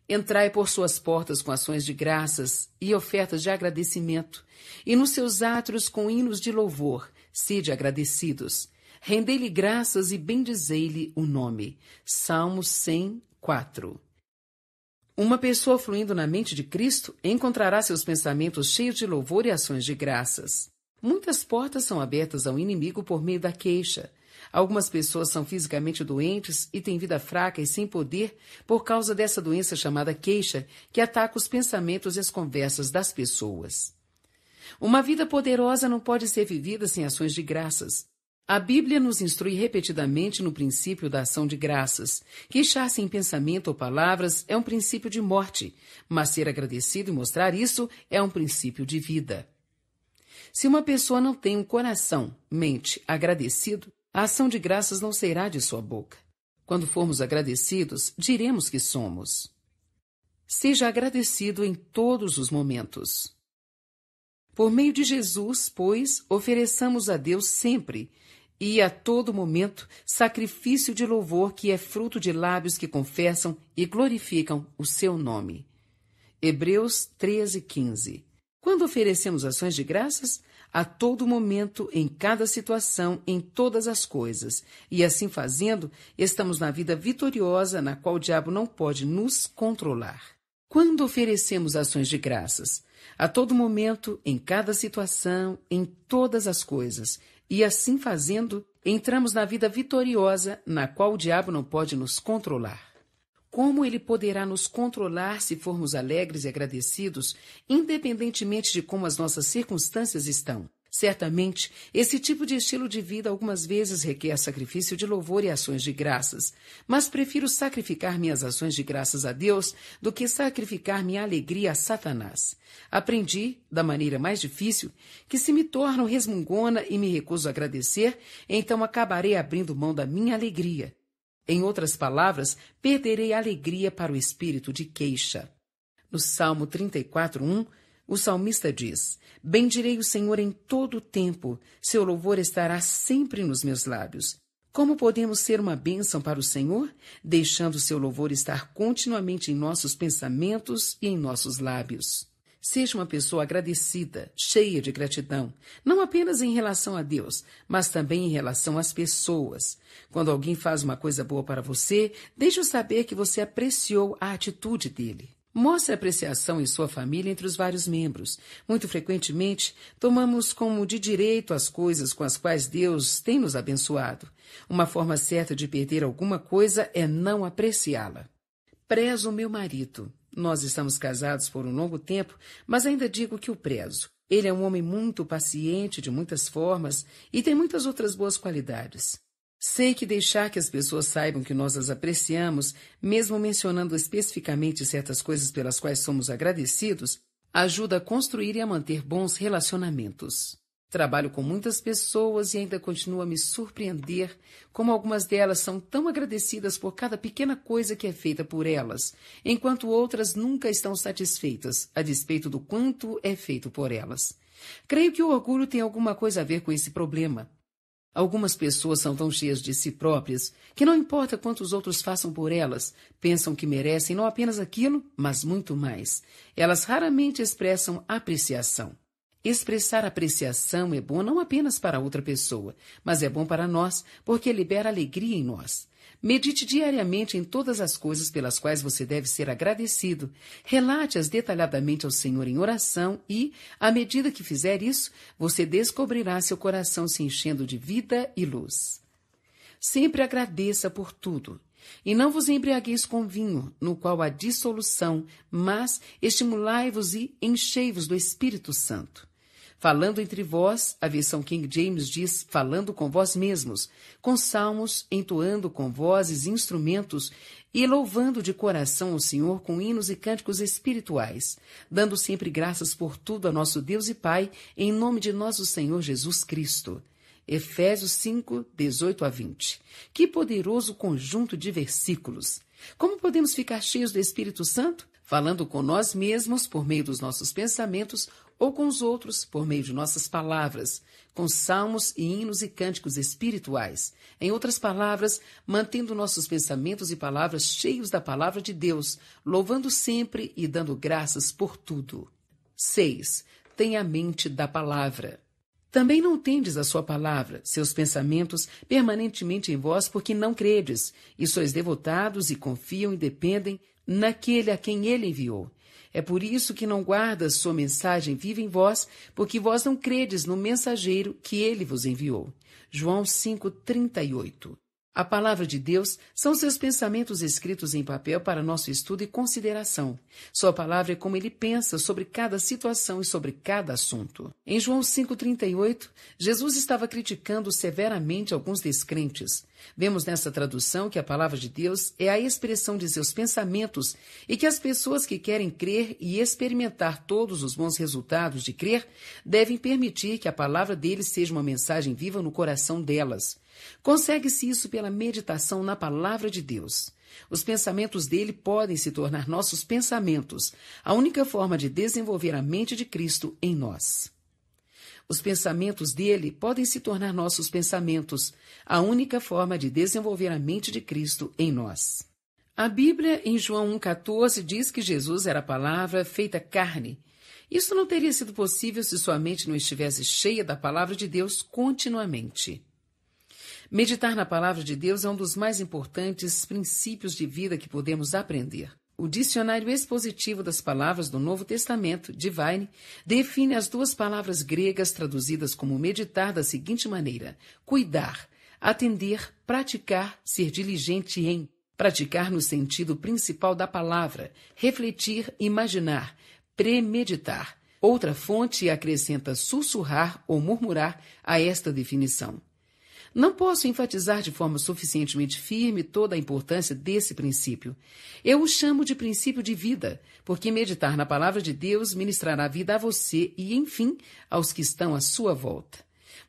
Entrai por suas portas com ações de graças e ofertas de agradecimento, e nos seus átrios com hinos de louvor, sede agradecidos. Rendei-lhe graças e bendizei-lhe o nome. Salmo 104. Uma pessoa fluindo na mente de Cristo encontrará seus pensamentos cheios de louvor e ações de graças. Muitas portas são abertas ao inimigo por meio da queixa, Algumas pessoas são fisicamente doentes e têm vida fraca e sem poder por causa dessa doença chamada queixa, que ataca os pensamentos e as conversas das pessoas. Uma vida poderosa não pode ser vivida sem ações de graças. A Bíblia nos instrui repetidamente no princípio da ação de graças. Queixar-se em pensamento ou palavras é um princípio de morte, mas ser agradecido e mostrar isso é um princípio de vida. Se uma pessoa não tem um coração, mente agradecido, a ação de graças não sairá de sua boca. Quando formos agradecidos, diremos que somos. Seja agradecido em todos os momentos. Por meio de Jesus, pois, ofereçamos a Deus sempre e a todo momento sacrifício de louvor que é fruto de lábios que confessam e glorificam o seu nome. Hebreus 13, 15. Quando oferecemos ações de graças, a todo momento, em cada situação, em todas as coisas. E assim fazendo, estamos na vida vitoriosa na qual o diabo não pode nos controlar. Quando oferecemos ações de graças? A todo momento, em cada situação, em todas as coisas. E assim fazendo, entramos na vida vitoriosa na qual o diabo não pode nos controlar. Como ele poderá nos controlar se formos alegres e agradecidos, independentemente de como as nossas circunstâncias estão? Certamente, esse tipo de estilo de vida algumas vezes requer sacrifício de louvor e ações de graças, mas prefiro sacrificar minhas ações de graças a Deus do que sacrificar minha alegria a Satanás. Aprendi, da maneira mais difícil, que se me torno resmungona e me recuso a agradecer, então acabarei abrindo mão da minha alegria. Em outras palavras, perderei a alegria para o espírito de queixa. No Salmo 34:1, o salmista diz: Bendirei o Senhor em todo o tempo, seu louvor estará sempre nos meus lábios. Como podemos ser uma bênção para o Senhor, deixando seu louvor estar continuamente em nossos pensamentos e em nossos lábios? Seja uma pessoa agradecida, cheia de gratidão, não apenas em relação a Deus, mas também em relação às pessoas. Quando alguém faz uma coisa boa para você, deixe-o saber que você apreciou a atitude dele. Mostre apreciação em sua família entre os vários membros. Muito frequentemente, tomamos como de direito as coisas com as quais Deus tem nos abençoado. Uma forma certa de perder alguma coisa é não apreciá-la. Prezo meu marido. Nós estamos casados por um longo tempo, mas ainda digo que o prezo. Ele é um homem muito paciente de muitas formas e tem muitas outras boas qualidades. Sei que deixar que as pessoas saibam que nós as apreciamos, mesmo mencionando especificamente certas coisas pelas quais somos agradecidos, ajuda a construir e a manter bons relacionamentos. Trabalho com muitas pessoas e ainda continuo a me surpreender como algumas delas são tão agradecidas por cada pequena coisa que é feita por elas, enquanto outras nunca estão satisfeitas, a despeito do quanto é feito por elas. Creio que o orgulho tem alguma coisa a ver com esse problema. Algumas pessoas são tão cheias de si próprias que não importa quanto os outros façam por elas, pensam que merecem não apenas aquilo, mas muito mais. Elas raramente expressam apreciação. Expressar apreciação é bom não apenas para outra pessoa, mas é bom para nós, porque libera alegria em nós. Medite diariamente em todas as coisas pelas quais você deve ser agradecido. Relate-as detalhadamente ao Senhor em oração e, à medida que fizer isso, você descobrirá seu coração se enchendo de vida e luz. Sempre agradeça por tudo. E não vos embriagueis com vinho, no qual há dissolução, mas estimulai-vos e enchei-vos do Espírito Santo falando entre vós, a versão King James diz falando com vós mesmos, com salmos, entoando com vozes instrumentos e louvando de coração o Senhor com hinos e cânticos espirituais, dando sempre graças por tudo a nosso Deus e Pai, em nome de nosso Senhor Jesus Cristo. Efésios 5, 18 a 20. Que poderoso conjunto de versículos! Como podemos ficar cheios do Espírito Santo? falando com nós mesmos por meio dos nossos pensamentos ou com os outros por meio de nossas palavras, com salmos e hinos e cânticos espirituais. Em outras palavras, mantendo nossos pensamentos e palavras cheios da palavra de Deus, louvando sempre e dando graças por tudo. 6. Tenha a mente da palavra. Também não tendes a sua palavra, seus pensamentos, permanentemente em vós, porque não credes, e sois devotados e confiam e dependem naquele a quem ele enviou. É por isso que não guardas sua mensagem viva em vós, porque vós não credes no mensageiro que ele vos enviou. João 5:38. A palavra de Deus são seus pensamentos escritos em papel para nosso estudo e consideração. Sua palavra é como ele pensa sobre cada situação e sobre cada assunto. Em João 5,38, Jesus estava criticando severamente alguns descrentes. Vemos nessa tradução que a palavra de Deus é a expressão de seus pensamentos e que as pessoas que querem crer e experimentar todos os bons resultados de crer devem permitir que a palavra dele seja uma mensagem viva no coração delas. Consegue-se isso pela meditação na palavra de Deus. Os pensamentos dele podem se tornar nossos pensamentos, a única forma de desenvolver a mente de Cristo em nós. Os pensamentos dele podem se tornar nossos pensamentos, a única forma de desenvolver a mente de Cristo em nós. A Bíblia, em João 1,14, diz que Jesus era a palavra feita carne. Isso não teria sido possível se sua mente não estivesse cheia da palavra de Deus continuamente. Meditar na palavra de Deus é um dos mais importantes princípios de vida que podemos aprender. O dicionário expositivo das palavras do Novo Testamento, Divine, define as duas palavras gregas traduzidas como meditar da seguinte maneira: cuidar, atender, praticar, ser diligente em. Praticar no sentido principal da palavra, refletir, imaginar, premeditar. Outra fonte acrescenta sussurrar ou murmurar a esta definição. Não posso enfatizar de forma suficientemente firme toda a importância desse princípio. Eu o chamo de princípio de vida, porque meditar na palavra de Deus ministrará vida a você e, enfim, aos que estão à sua volta.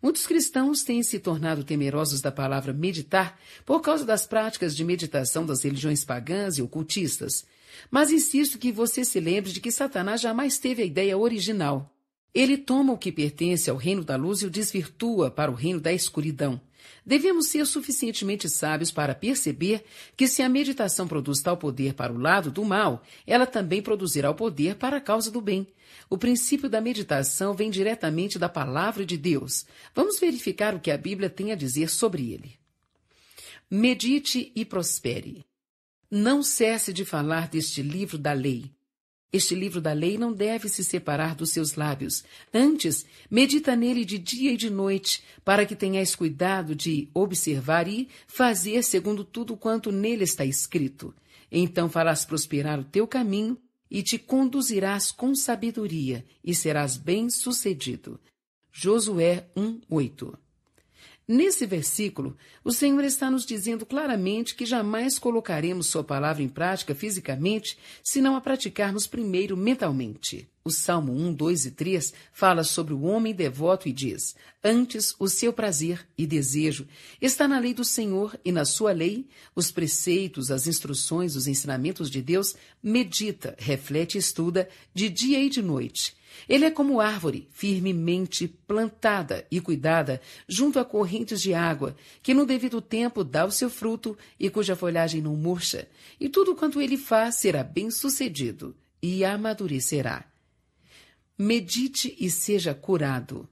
Muitos cristãos têm se tornado temerosos da palavra meditar por causa das práticas de meditação das religiões pagãs e ocultistas. Mas insisto que você se lembre de que Satanás jamais teve a ideia original. Ele toma o que pertence ao reino da luz e o desvirtua para o reino da escuridão. Devemos ser suficientemente sábios para perceber que, se a meditação produz tal poder para o lado do mal, ela também produzirá o poder para a causa do bem. O princípio da meditação vem diretamente da palavra de Deus. Vamos verificar o que a Bíblia tem a dizer sobre ele. Medite e prospere. Não cesse de falar deste livro da lei. Este livro da lei não deve se separar dos seus lábios. Antes, medita nele de dia e de noite, para que tenhas cuidado de observar e fazer segundo tudo quanto nele está escrito. Então farás prosperar o teu caminho e te conduzirás com sabedoria e serás bem-sucedido. Josué 1:8 Nesse versículo, o Senhor está nos dizendo claramente que jamais colocaremos Sua palavra em prática fisicamente se não a praticarmos primeiro mentalmente. O Salmo 1, 2 e 3 fala sobre o homem devoto e diz: Antes o seu prazer e desejo está na lei do Senhor e na sua lei, os preceitos, as instruções, os ensinamentos de Deus, medita, reflete e estuda de dia e de noite. Ele é como árvore firmemente plantada e cuidada junto a correntes de água, que no devido tempo dá o seu fruto e cuja folhagem não murcha, e tudo quanto ele faz será bem-sucedido e amadurecerá. Medite e seja curado.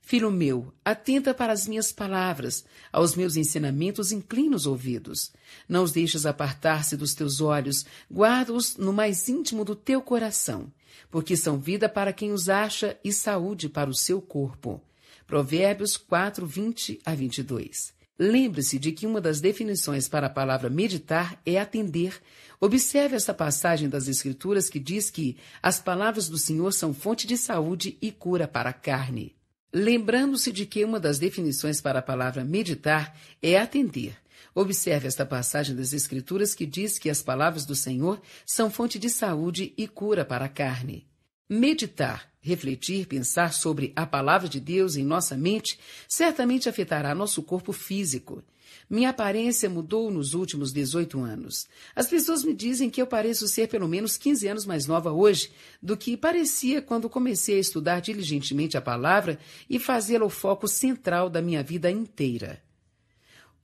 Filho meu, atenta para as minhas palavras, aos meus ensinamentos inclina os ouvidos. Não os deixes apartar-se dos teus olhos, guarda-os no mais íntimo do teu coração porque são vida para quem os acha e saúde para o seu corpo. Provérbios 4, 20 a 22. Lembre-se de que uma das definições para a palavra meditar é atender. Observe essa passagem das Escrituras que diz que as palavras do Senhor são fonte de saúde e cura para a carne. Lembrando-se de que uma das definições para a palavra meditar é atender. Observe esta passagem das Escrituras que diz que as palavras do Senhor são fonte de saúde e cura para a carne. Meditar, refletir, pensar sobre a palavra de Deus em nossa mente certamente afetará nosso corpo físico. Minha aparência mudou nos últimos 18 anos. As pessoas me dizem que eu pareço ser pelo menos 15 anos mais nova hoje do que parecia quando comecei a estudar diligentemente a palavra e fazê-la o foco central da minha vida inteira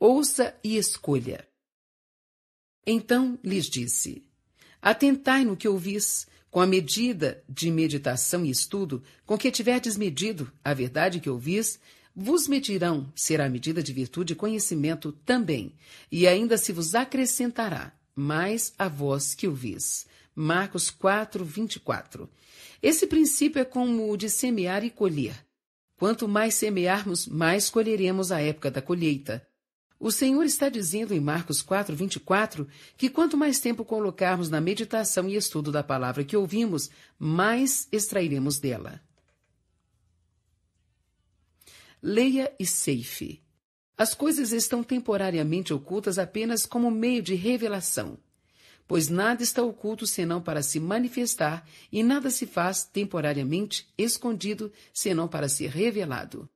ouça e escolha. Então lhes disse: Atentai no que ouvis, com a medida de meditação e estudo com que tiverdes medido a verdade que ouvis, vos medirão, será a medida de virtude e conhecimento também, e ainda se vos acrescentará mais a vós que ouvis. Marcos 4, 24. Esse princípio é como o de semear e colher. Quanto mais semearmos, mais colheremos a época da colheita. O Senhor está dizendo em Marcos 4, 24, que quanto mais tempo colocarmos na meditação e estudo da palavra que ouvimos, mais extrairemos dela. Leia e ceife. As coisas estão temporariamente ocultas apenas como meio de revelação, pois nada está oculto senão para se manifestar e nada se faz temporariamente escondido senão para ser revelado.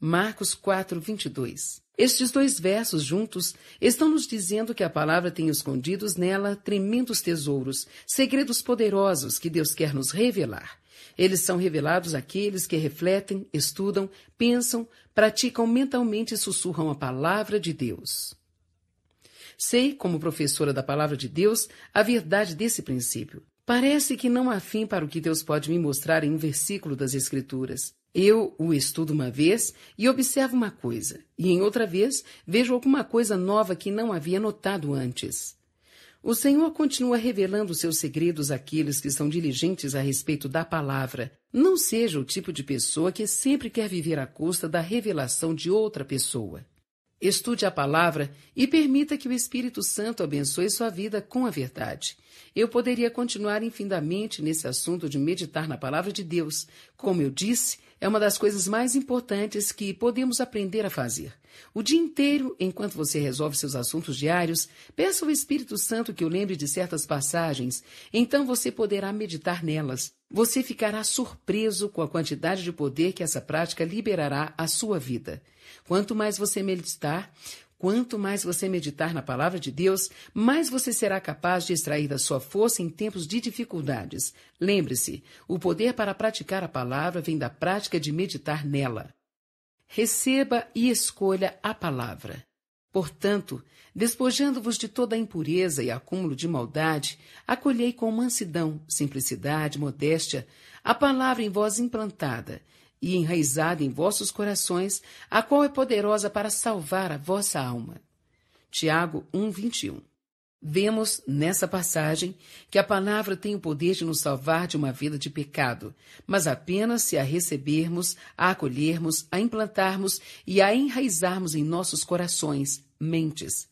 Marcos 4, 22. Estes dois versos juntos estão nos dizendo que a palavra tem escondidos nela tremendos tesouros, segredos poderosos que Deus quer nos revelar. Eles são revelados àqueles que refletem, estudam, pensam, praticam mentalmente e sussurram a palavra de Deus. Sei, como professora da palavra de Deus, a verdade desse princípio. Parece que não há fim para o que Deus pode me mostrar em um versículo das Escrituras. Eu o estudo uma vez e observo uma coisa, e em outra vez vejo alguma coisa nova que não havia notado antes. O Senhor continua revelando seus segredos àqueles que são diligentes a respeito da palavra. Não seja o tipo de pessoa que sempre quer viver à custa da revelação de outra pessoa. Estude a palavra e permita que o Espírito Santo abençoe sua vida com a verdade. Eu poderia continuar infindamente nesse assunto de meditar na palavra de Deus. Como eu disse, é uma das coisas mais importantes que podemos aprender a fazer. O dia inteiro, enquanto você resolve seus assuntos diários, peça ao Espírito Santo que o lembre de certas passagens, então você poderá meditar nelas. Você ficará surpreso com a quantidade de poder que essa prática liberará à sua vida. Quanto mais você meditar, Quanto mais você meditar na palavra de Deus, mais você será capaz de extrair da sua força em tempos de dificuldades. Lembre-se, o poder para praticar a palavra vem da prática de meditar nela. Receba e escolha a palavra. Portanto, despojando-vos de toda a impureza e acúmulo de maldade, acolhei com mansidão, simplicidade, modéstia, a palavra em vós implantada, e enraizada em vossos corações, a qual é poderosa para salvar a vossa alma. Tiago 1, 21. Vemos nessa passagem que a palavra tem o poder de nos salvar de uma vida de pecado, mas apenas se a recebermos, a acolhermos, a implantarmos e a enraizarmos em nossos corações, mentes.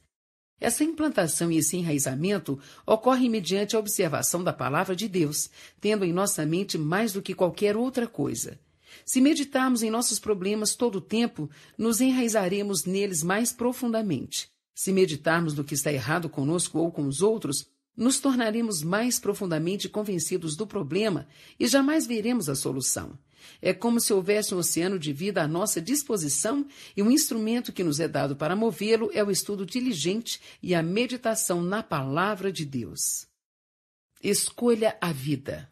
Essa implantação e esse enraizamento ocorrem mediante a observação da palavra de Deus, tendo em nossa mente mais do que qualquer outra coisa. Se meditarmos em nossos problemas todo o tempo, nos enraizaremos neles mais profundamente. Se meditarmos no que está errado conosco ou com os outros, nos tornaremos mais profundamente convencidos do problema e jamais veremos a solução. É como se houvesse um oceano de vida à nossa disposição e um instrumento que nos é dado para movê-lo é o estudo diligente e a meditação na palavra de Deus. Escolha a vida.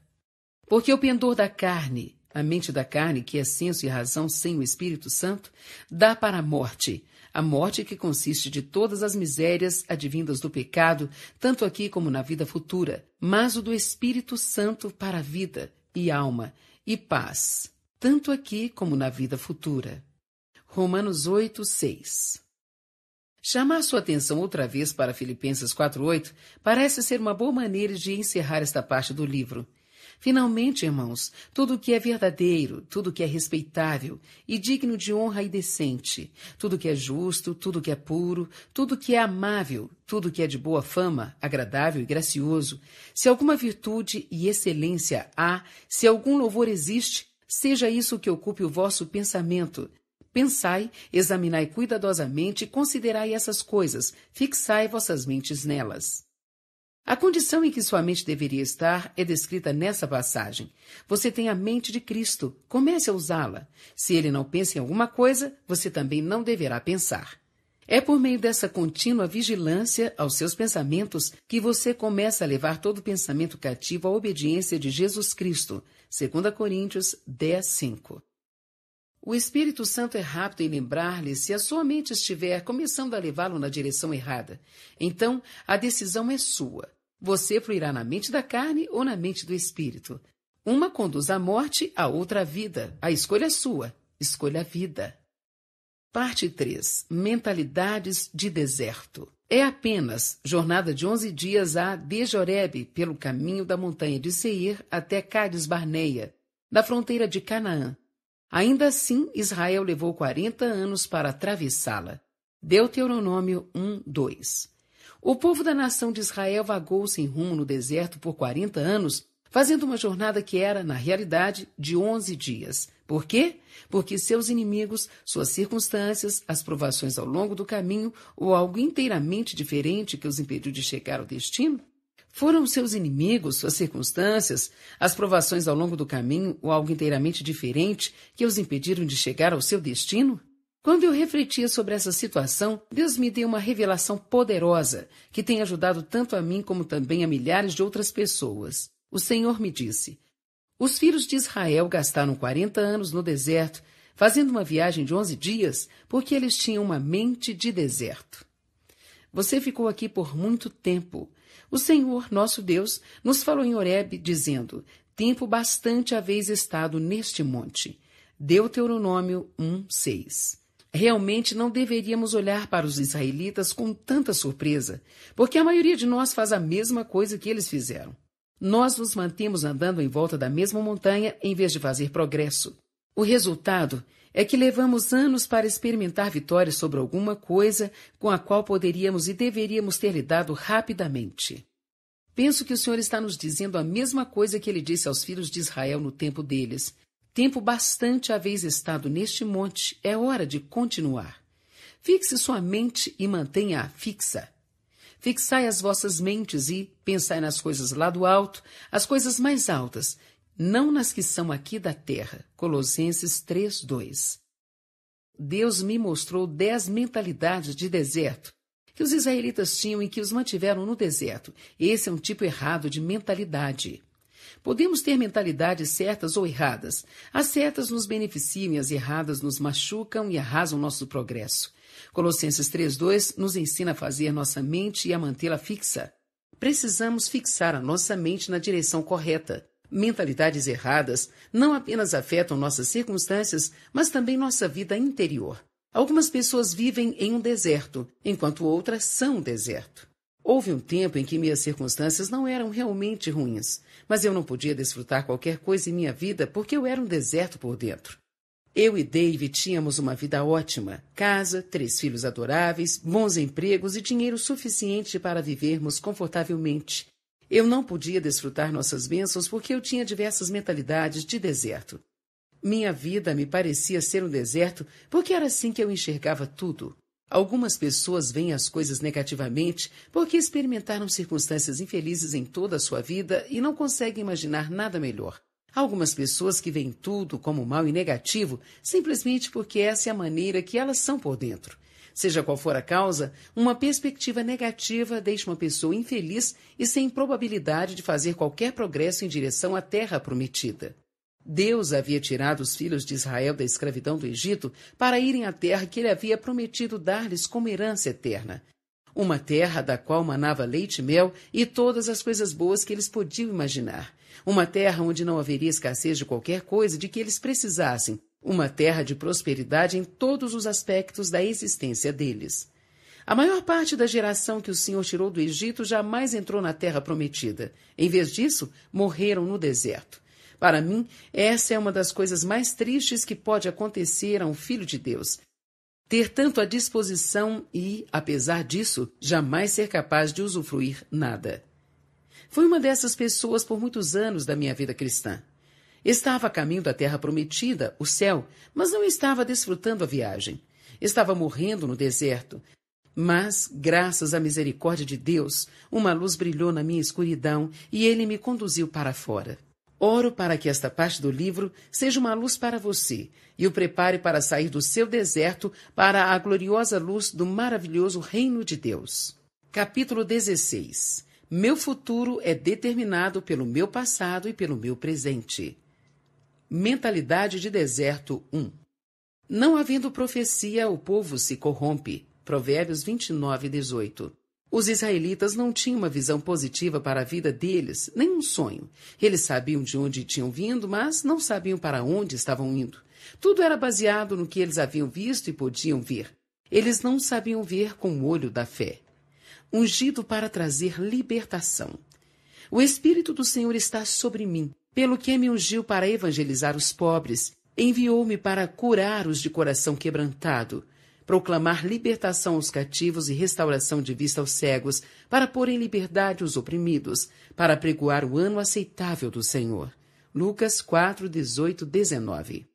Porque o pendor da carne, a mente da carne, que é senso e razão sem o Espírito Santo, dá para a morte, a morte que consiste de todas as misérias advindas do pecado, tanto aqui como na vida futura, mas o do Espírito Santo para a vida e alma e paz, tanto aqui como na vida futura. Romanos 8, 6 Chamar sua atenção outra vez para Filipenses 4:8 parece ser uma boa maneira de encerrar esta parte do livro. Finalmente, irmãos, tudo o que é verdadeiro, tudo o que é respeitável e digno de honra e decente, tudo o que é justo, tudo o que é puro, tudo o que é amável, tudo o que é de boa fama, agradável e gracioso, se alguma virtude e excelência há, se algum louvor existe, seja isso que ocupe o vosso pensamento, Pensai, examinai cuidadosamente, considerai essas coisas, fixai vossas mentes nelas. A condição em que sua mente deveria estar é descrita nessa passagem. Você tem a mente de Cristo, comece a usá-la. Se ele não pensa em alguma coisa, você também não deverá pensar. É por meio dessa contínua vigilância aos seus pensamentos que você começa a levar todo pensamento cativo à obediência de Jesus Cristo. 2 Coríntios 10, 5. O Espírito Santo é rápido em lembrar-lhe se a sua mente estiver começando a levá-lo na direção errada. Então, a decisão é sua. Você fluirá na mente da carne ou na mente do espírito. Uma conduz à morte, a outra à vida. A escolha é sua. Escolha a vida. Parte 3. Mentalidades de deserto. É apenas jornada de 11 dias a Dejorebe pelo caminho da montanha de Seir até Cádiz Barneia, da fronteira de Canaã. Ainda assim, Israel levou 40 anos para atravessá-la. Deuteronômio 1, 2. O povo da nação de Israel vagou sem -se rumo no deserto por 40 anos, fazendo uma jornada que era, na realidade, de 11 dias. Por quê? Porque seus inimigos, suas circunstâncias, as provações ao longo do caminho ou algo inteiramente diferente que os impediu de chegar ao destino? Foram seus inimigos, suas circunstâncias, as provações ao longo do caminho ou algo inteiramente diferente que os impediram de chegar ao seu destino? Quando eu refletia sobre essa situação, Deus me deu uma revelação poderosa que tem ajudado tanto a mim como também a milhares de outras pessoas. O Senhor me disse: Os filhos de Israel gastaram 40 anos no deserto, fazendo uma viagem de 11 dias, porque eles tinham uma mente de deserto. Você ficou aqui por muito tempo. O Senhor, nosso Deus, nos falou em Horebe, dizendo: Tempo bastante haveis estado neste monte. Deuteronômio 1, 6. Realmente não deveríamos olhar para os israelitas com tanta surpresa, porque a maioria de nós faz a mesma coisa que eles fizeram. Nós nos mantemos andando em volta da mesma montanha em vez de fazer progresso. O resultado é que levamos anos para experimentar vitórias sobre alguma coisa com a qual poderíamos e deveríamos ter lidado rapidamente. Penso que o Senhor está nos dizendo a mesma coisa que ele disse aos filhos de Israel no tempo deles. Tempo bastante haveis estado neste monte, é hora de continuar. Fixe sua mente e mantenha-a fixa. Fixai as vossas mentes e pensai nas coisas lá do alto, as coisas mais altas, não nas que são aqui da terra. Colossenses 3, 2. Deus me mostrou dez mentalidades de deserto que os israelitas tinham e que os mantiveram no deserto. Esse é um tipo errado de mentalidade. Podemos ter mentalidades certas ou erradas. As certas nos beneficiam e as erradas nos machucam e arrasam nosso progresso. Colossenses 3,2 nos ensina a fazer nossa mente e a mantê-la fixa. Precisamos fixar a nossa mente na direção correta. Mentalidades erradas não apenas afetam nossas circunstâncias, mas também nossa vida interior. Algumas pessoas vivem em um deserto, enquanto outras são um deserto. Houve um tempo em que minhas circunstâncias não eram realmente ruins, mas eu não podia desfrutar qualquer coisa em minha vida porque eu era um deserto por dentro. Eu e Dave tínhamos uma vida ótima: casa, três filhos adoráveis, bons empregos e dinheiro suficiente para vivermos confortavelmente. Eu não podia desfrutar nossas bênçãos porque eu tinha diversas mentalidades de deserto. Minha vida me parecia ser um deserto porque era assim que eu enxergava tudo. Algumas pessoas veem as coisas negativamente porque experimentaram circunstâncias infelizes em toda a sua vida e não conseguem imaginar nada melhor. Algumas pessoas que veem tudo como mal e negativo simplesmente porque essa é a maneira que elas são por dentro. Seja qual for a causa, uma perspectiva negativa deixa uma pessoa infeliz e sem probabilidade de fazer qualquer progresso em direção à terra prometida. Deus havia tirado os filhos de Israel da escravidão do Egito para irem à terra que ele havia prometido dar-lhes como herança eterna. Uma terra da qual manava leite e mel e todas as coisas boas que eles podiam imaginar. Uma terra onde não haveria escassez de qualquer coisa de que eles precisassem. Uma terra de prosperidade em todos os aspectos da existência deles. A maior parte da geração que o Senhor tirou do Egito jamais entrou na terra prometida. Em vez disso, morreram no deserto. Para mim, essa é uma das coisas mais tristes que pode acontecer a um filho de Deus. Ter tanto à disposição e, apesar disso, jamais ser capaz de usufruir nada. Fui uma dessas pessoas por muitos anos da minha vida cristã. Estava a caminho da terra prometida, o céu, mas não estava desfrutando a viagem. Estava morrendo no deserto. Mas, graças à misericórdia de Deus, uma luz brilhou na minha escuridão e ele me conduziu para fora. Oro para que esta parte do livro seja uma luz para você e o prepare para sair do seu deserto para a gloriosa luz do maravilhoso Reino de Deus. Capítulo 16 Meu futuro é determinado pelo meu passado e pelo meu presente. Mentalidade de Deserto 1 Não havendo profecia, o povo se corrompe. Provérbios 29, 18 os israelitas não tinham uma visão positiva para a vida deles, nem um sonho. Eles sabiam de onde tinham vindo, mas não sabiam para onde estavam indo. Tudo era baseado no que eles haviam visto e podiam ver. Eles não sabiam ver com o olho da fé. Ungido para trazer libertação. O Espírito do Senhor está sobre mim, pelo que me ungiu para evangelizar os pobres, enviou-me para curar os de coração quebrantado, proclamar libertação aos cativos e restauração de vista aos cegos, para pôr em liberdade os oprimidos, para pregoar o ano aceitável do Senhor. Lucas 4, 18, 19.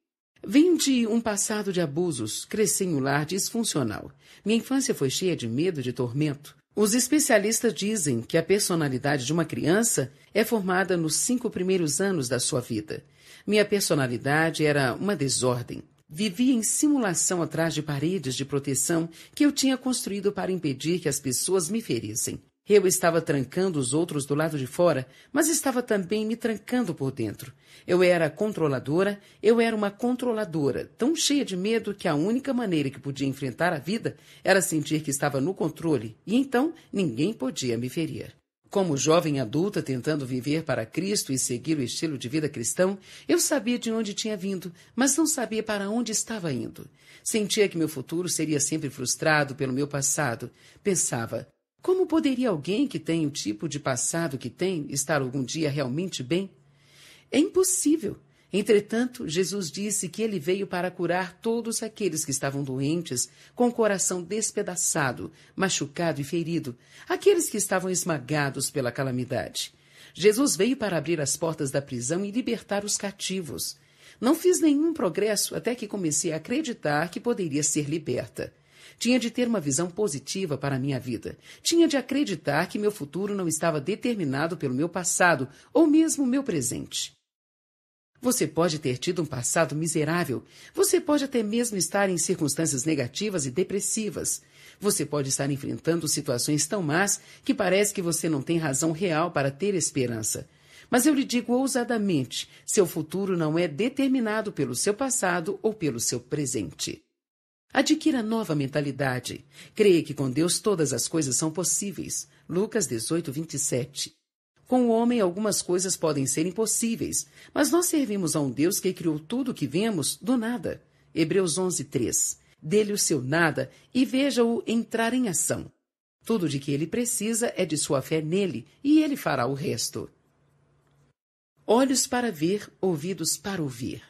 Vim de um passado de abusos, cresci em um lar disfuncional. Minha infância foi cheia de medo e de tormento. Os especialistas dizem que a personalidade de uma criança é formada nos cinco primeiros anos da sua vida. Minha personalidade era uma desordem. Vivia em simulação atrás de paredes de proteção que eu tinha construído para impedir que as pessoas me ferissem. Eu estava trancando os outros do lado de fora, mas estava também me trancando por dentro. Eu era controladora, eu era uma controladora, tão cheia de medo que a única maneira que podia enfrentar a vida era sentir que estava no controle, e então ninguém podia me ferir. Como jovem adulta tentando viver para Cristo e seguir o estilo de vida cristão, eu sabia de onde tinha vindo, mas não sabia para onde estava indo. Sentia que meu futuro seria sempre frustrado pelo meu passado. Pensava, como poderia alguém que tem o tipo de passado que tem estar algum dia realmente bem? É impossível. Entretanto, Jesus disse que ele veio para curar todos aqueles que estavam doentes, com o coração despedaçado, machucado e ferido, aqueles que estavam esmagados pela calamidade. Jesus veio para abrir as portas da prisão e libertar os cativos. Não fiz nenhum progresso até que comecei a acreditar que poderia ser liberta. Tinha de ter uma visão positiva para a minha vida. Tinha de acreditar que meu futuro não estava determinado pelo meu passado ou mesmo meu presente. Você pode ter tido um passado miserável. Você pode até mesmo estar em circunstâncias negativas e depressivas. Você pode estar enfrentando situações tão más que parece que você não tem razão real para ter esperança. Mas eu lhe digo ousadamente: seu futuro não é determinado pelo seu passado ou pelo seu presente. Adquira nova mentalidade. Creia que com Deus todas as coisas são possíveis. Lucas 18, 27. Com o homem, algumas coisas podem ser impossíveis, mas nós servimos a um Deus que criou tudo o que vemos do nada. Hebreus 11, 3. Dele o seu nada e veja-o entrar em ação. Tudo de que ele precisa é de sua fé nele, e ele fará o resto. Olhos para ver, ouvidos para ouvir.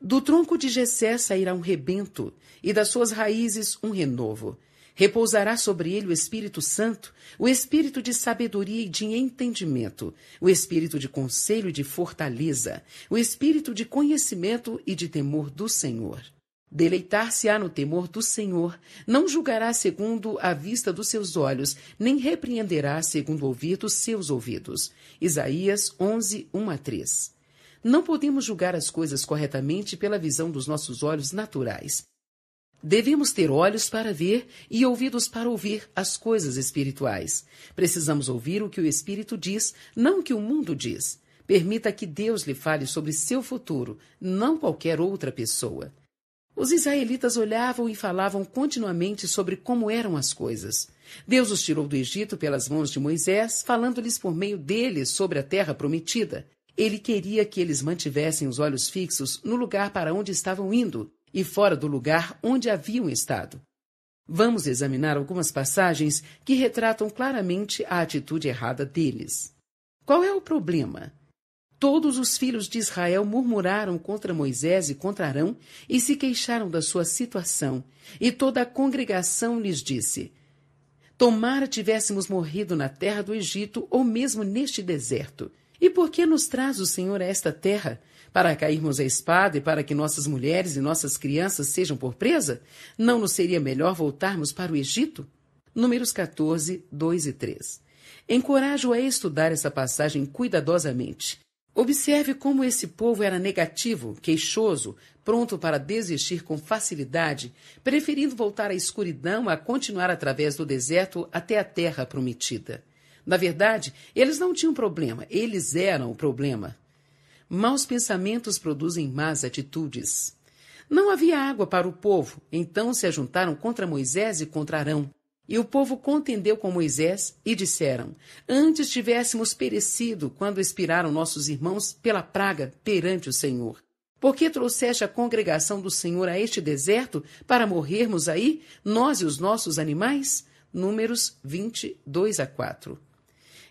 Do tronco de Jessé sairá um rebento, e das suas raízes um renovo Repousará sobre ele o Espírito Santo, o Espírito de sabedoria e de entendimento, o Espírito de conselho e de fortaleza, o Espírito de conhecimento e de temor do Senhor. Deleitar-se-á no temor do Senhor, não julgará segundo a vista dos seus olhos, nem repreenderá segundo o ouvir dos seus ouvidos. Isaías 11, 1 a 3. Não podemos julgar as coisas corretamente pela visão dos nossos olhos naturais. Devemos ter olhos para ver e ouvidos para ouvir as coisas espirituais. Precisamos ouvir o que o Espírito diz, não o que o mundo diz. Permita que Deus lhe fale sobre seu futuro, não qualquer outra pessoa. Os israelitas olhavam e falavam continuamente sobre como eram as coisas. Deus os tirou do Egito pelas mãos de Moisés, falando-lhes por meio dele sobre a terra prometida. Ele queria que eles mantivessem os olhos fixos no lugar para onde estavam indo e fora do lugar onde haviam estado. Vamos examinar algumas passagens que retratam claramente a atitude errada deles. Qual é o problema? Todos os filhos de Israel murmuraram contra Moisés e contra Arão e se queixaram da sua situação, e toda a congregação lhes disse: Tomara tivéssemos morrido na terra do Egito ou mesmo neste deserto. E por que nos traz o Senhor a esta terra, para cairmos à espada e para que nossas mulheres e nossas crianças sejam por presa? Não nos seria melhor voltarmos para o Egito? Números 14, 2 e 3. Encorajo a estudar essa passagem cuidadosamente. Observe como esse povo era negativo, queixoso, pronto para desistir com facilidade, preferindo voltar à escuridão a continuar através do deserto até a terra prometida. Na verdade, eles não tinham problema, eles eram o problema. Maus pensamentos produzem más atitudes. Não havia água para o povo, então se ajuntaram contra Moisés e contra Arão. E o povo contendeu com Moisés e disseram: Antes tivéssemos perecido quando expiraram nossos irmãos pela praga perante o Senhor. Por que trouxeste a congregação do Senhor a este deserto para morrermos aí, nós e os nossos animais? Números 22 a 4.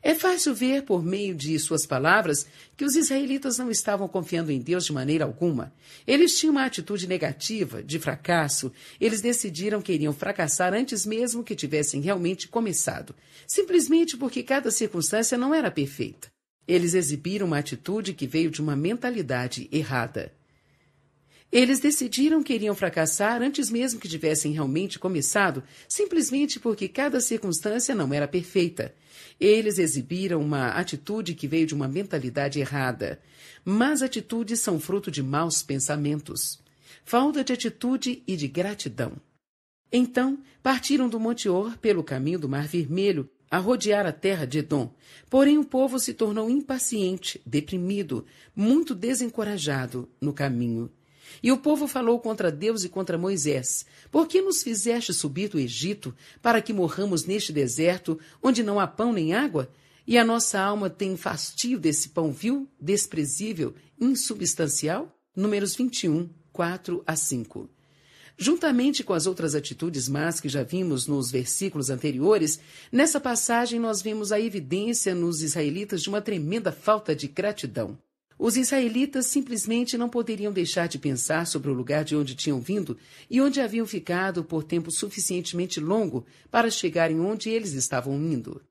É fácil ver, por meio de suas palavras, que os israelitas não estavam confiando em Deus de maneira alguma. Eles tinham uma atitude negativa, de fracasso. Eles decidiram que iriam fracassar antes mesmo que tivessem realmente começado, simplesmente porque cada circunstância não era perfeita. Eles exibiram uma atitude que veio de uma mentalidade errada. Eles decidiram que iriam fracassar antes mesmo que tivessem realmente começado, simplesmente porque cada circunstância não era perfeita. Eles exibiram uma atitude que veio de uma mentalidade errada. Mas atitudes são fruto de maus pensamentos, falta de atitude e de gratidão. Então, partiram do Monte Or pelo caminho do Mar Vermelho a rodear a terra de Edom. Porém, o povo se tornou impaciente, deprimido, muito desencorajado no caminho. E o povo falou contra Deus e contra Moisés: Por que nos fizeste subir do Egito, para que morramos neste deserto, onde não há pão nem água? E a nossa alma tem fastio desse pão vil, desprezível, insubstancial? Números 21, 4 a 5. Juntamente com as outras atitudes más que já vimos nos versículos anteriores, nessa passagem nós vemos a evidência nos israelitas de uma tremenda falta de gratidão. Os israelitas simplesmente não poderiam deixar de pensar sobre o lugar de onde tinham vindo e onde haviam ficado por tempo suficientemente longo para chegarem onde eles estavam indo.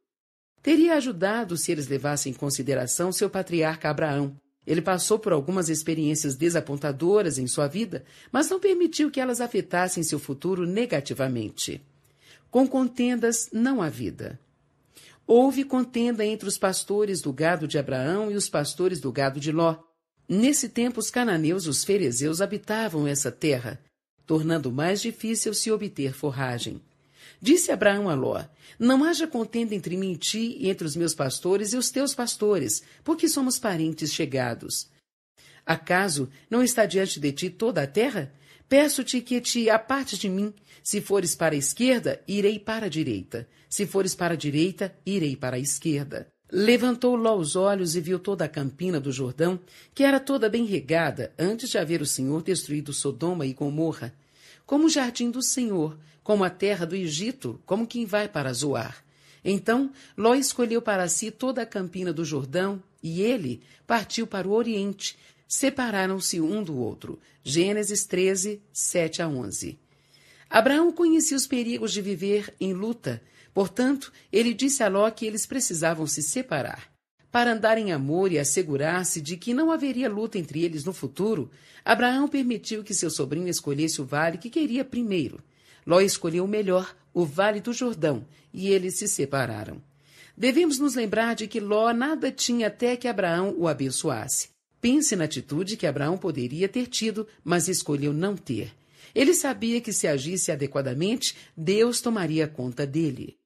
Teria ajudado se eles levassem em consideração seu patriarca Abraão. Ele passou por algumas experiências desapontadoras em sua vida, mas não permitiu que elas afetassem seu futuro negativamente. Com contendas não há vida. Houve contenda entre os pastores do gado de Abraão e os pastores do gado de Ló. Nesse tempo, os cananeus os ferezeus habitavam essa terra, tornando mais difícil se obter forragem. Disse Abraão a Ló: Não haja contenda entre mim e ti, e entre os meus pastores e os teus pastores, porque somos parentes chegados. Acaso não está diante de ti toda a terra? Peço-te que te apartes de mim. Se fores para a esquerda, irei para a direita. Se fores para a direita, irei para a esquerda. Levantou Ló os olhos e viu toda a campina do Jordão, que era toda bem regada, antes de haver o Senhor destruído Sodoma e Gomorra, como o jardim do Senhor, como a terra do Egito, como quem vai para Zoar. Então Ló escolheu para si toda a campina do Jordão, e ele partiu para o Oriente, separaram-se um do outro. Gênesis 13, 7 a 11. Abraão conhecia os perigos de viver em luta, portanto, ele disse a Ló que eles precisavam se separar. Para andar em amor e assegurar-se de que não haveria luta entre eles no futuro, Abraão permitiu que seu sobrinho escolhesse o vale que queria primeiro. Ló escolheu o melhor, o Vale do Jordão, e eles se separaram. Devemos nos lembrar de que Ló nada tinha até que Abraão o abençoasse. Pense na atitude que Abraão poderia ter tido, mas escolheu não ter. Ele sabia que se agisse adequadamente, Deus tomaria conta dele.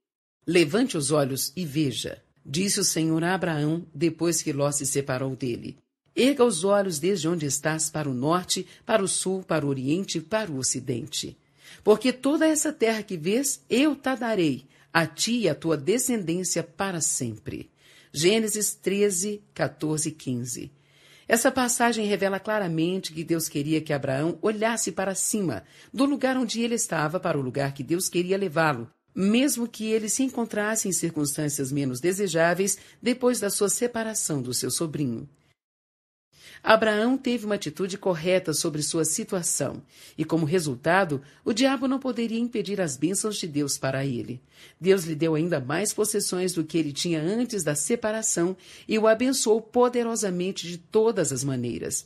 Levante os olhos e veja, disse o Senhor a Abraão depois que Ló se separou dele. Erga os olhos desde onde estás para o norte, para o sul, para o oriente, para o ocidente. Porque toda essa terra que vês, eu te darei, a ti e à tua descendência para sempre. Gênesis 13, 14 e 15. Essa passagem revela claramente que Deus queria que Abraão olhasse para cima, do lugar onde ele estava, para o lugar que Deus queria levá-lo, mesmo que ele se encontrasse em circunstâncias menos desejáveis depois da sua separação do seu sobrinho. Abraão teve uma atitude correta sobre sua situação, e como resultado, o diabo não poderia impedir as bênçãos de Deus para ele. Deus lhe deu ainda mais possessões do que ele tinha antes da separação e o abençoou poderosamente de todas as maneiras.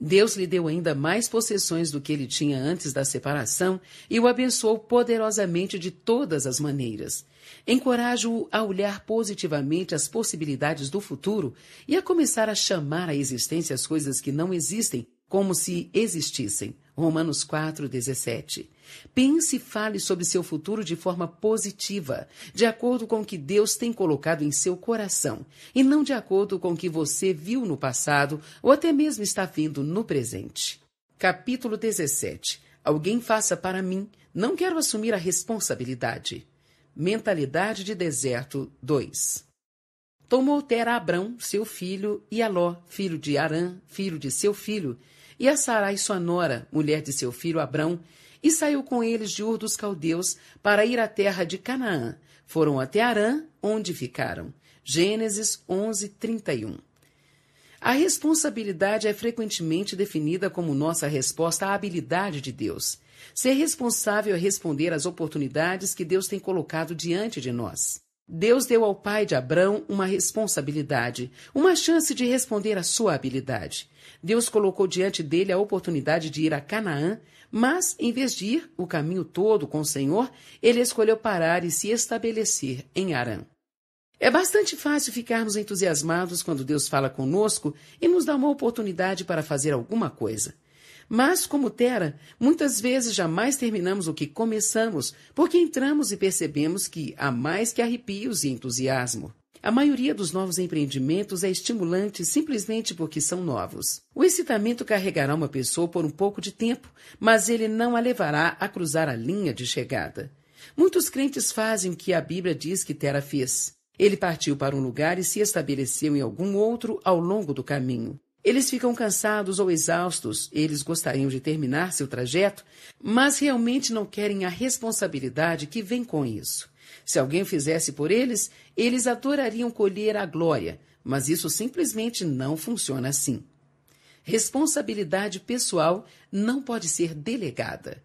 Deus lhe deu ainda mais possessões do que ele tinha antes da separação e o abençoou poderosamente de todas as maneiras. Encorajo-o a olhar positivamente as possibilidades do futuro e a começar a chamar à existência as coisas que não existem como se existissem. Romanos 4:17. Pense e fale sobre seu futuro de forma positiva, de acordo com o que Deus tem colocado em seu coração, e não de acordo com o que você viu no passado ou até mesmo está vindo no presente. Capítulo 17. Alguém faça para mim. Não quero assumir a responsabilidade. Mentalidade de Deserto 2. Tomou Tera Abrão, seu filho, e Aló, filho de Arã, filho de seu filho, e a Sarai, sua nora, mulher de seu filho Abrão, e saiu com eles de Ur dos Caldeus para ir à terra de Canaã. Foram até Arã, onde ficaram. Gênesis 11, 31. A responsabilidade é frequentemente definida como nossa resposta à habilidade de Deus. Ser responsável é responder às oportunidades que Deus tem colocado diante de nós. Deus deu ao pai de Abrão uma responsabilidade, uma chance de responder à sua habilidade. Deus colocou diante dele a oportunidade de ir a Canaã, mas, em vez de ir o caminho todo com o Senhor, ele escolheu parar e se estabelecer em Arã. É bastante fácil ficarmos entusiasmados quando Deus fala conosco e nos dá uma oportunidade para fazer alguma coisa. Mas, como Tera, muitas vezes jamais terminamos o que começamos, porque entramos e percebemos que há mais que arrepios e entusiasmo. A maioria dos novos empreendimentos é estimulante simplesmente porque são novos. O excitamento carregará uma pessoa por um pouco de tempo, mas ele não a levará a cruzar a linha de chegada. Muitos crentes fazem o que a Bíblia diz que Tera fez. Ele partiu para um lugar e se estabeleceu em algum outro ao longo do caminho. Eles ficam cansados ou exaustos, eles gostariam de terminar seu trajeto, mas realmente não querem a responsabilidade que vem com isso. Se alguém fizesse por eles, eles adorariam colher a glória, mas isso simplesmente não funciona assim. Responsabilidade pessoal não pode ser delegada.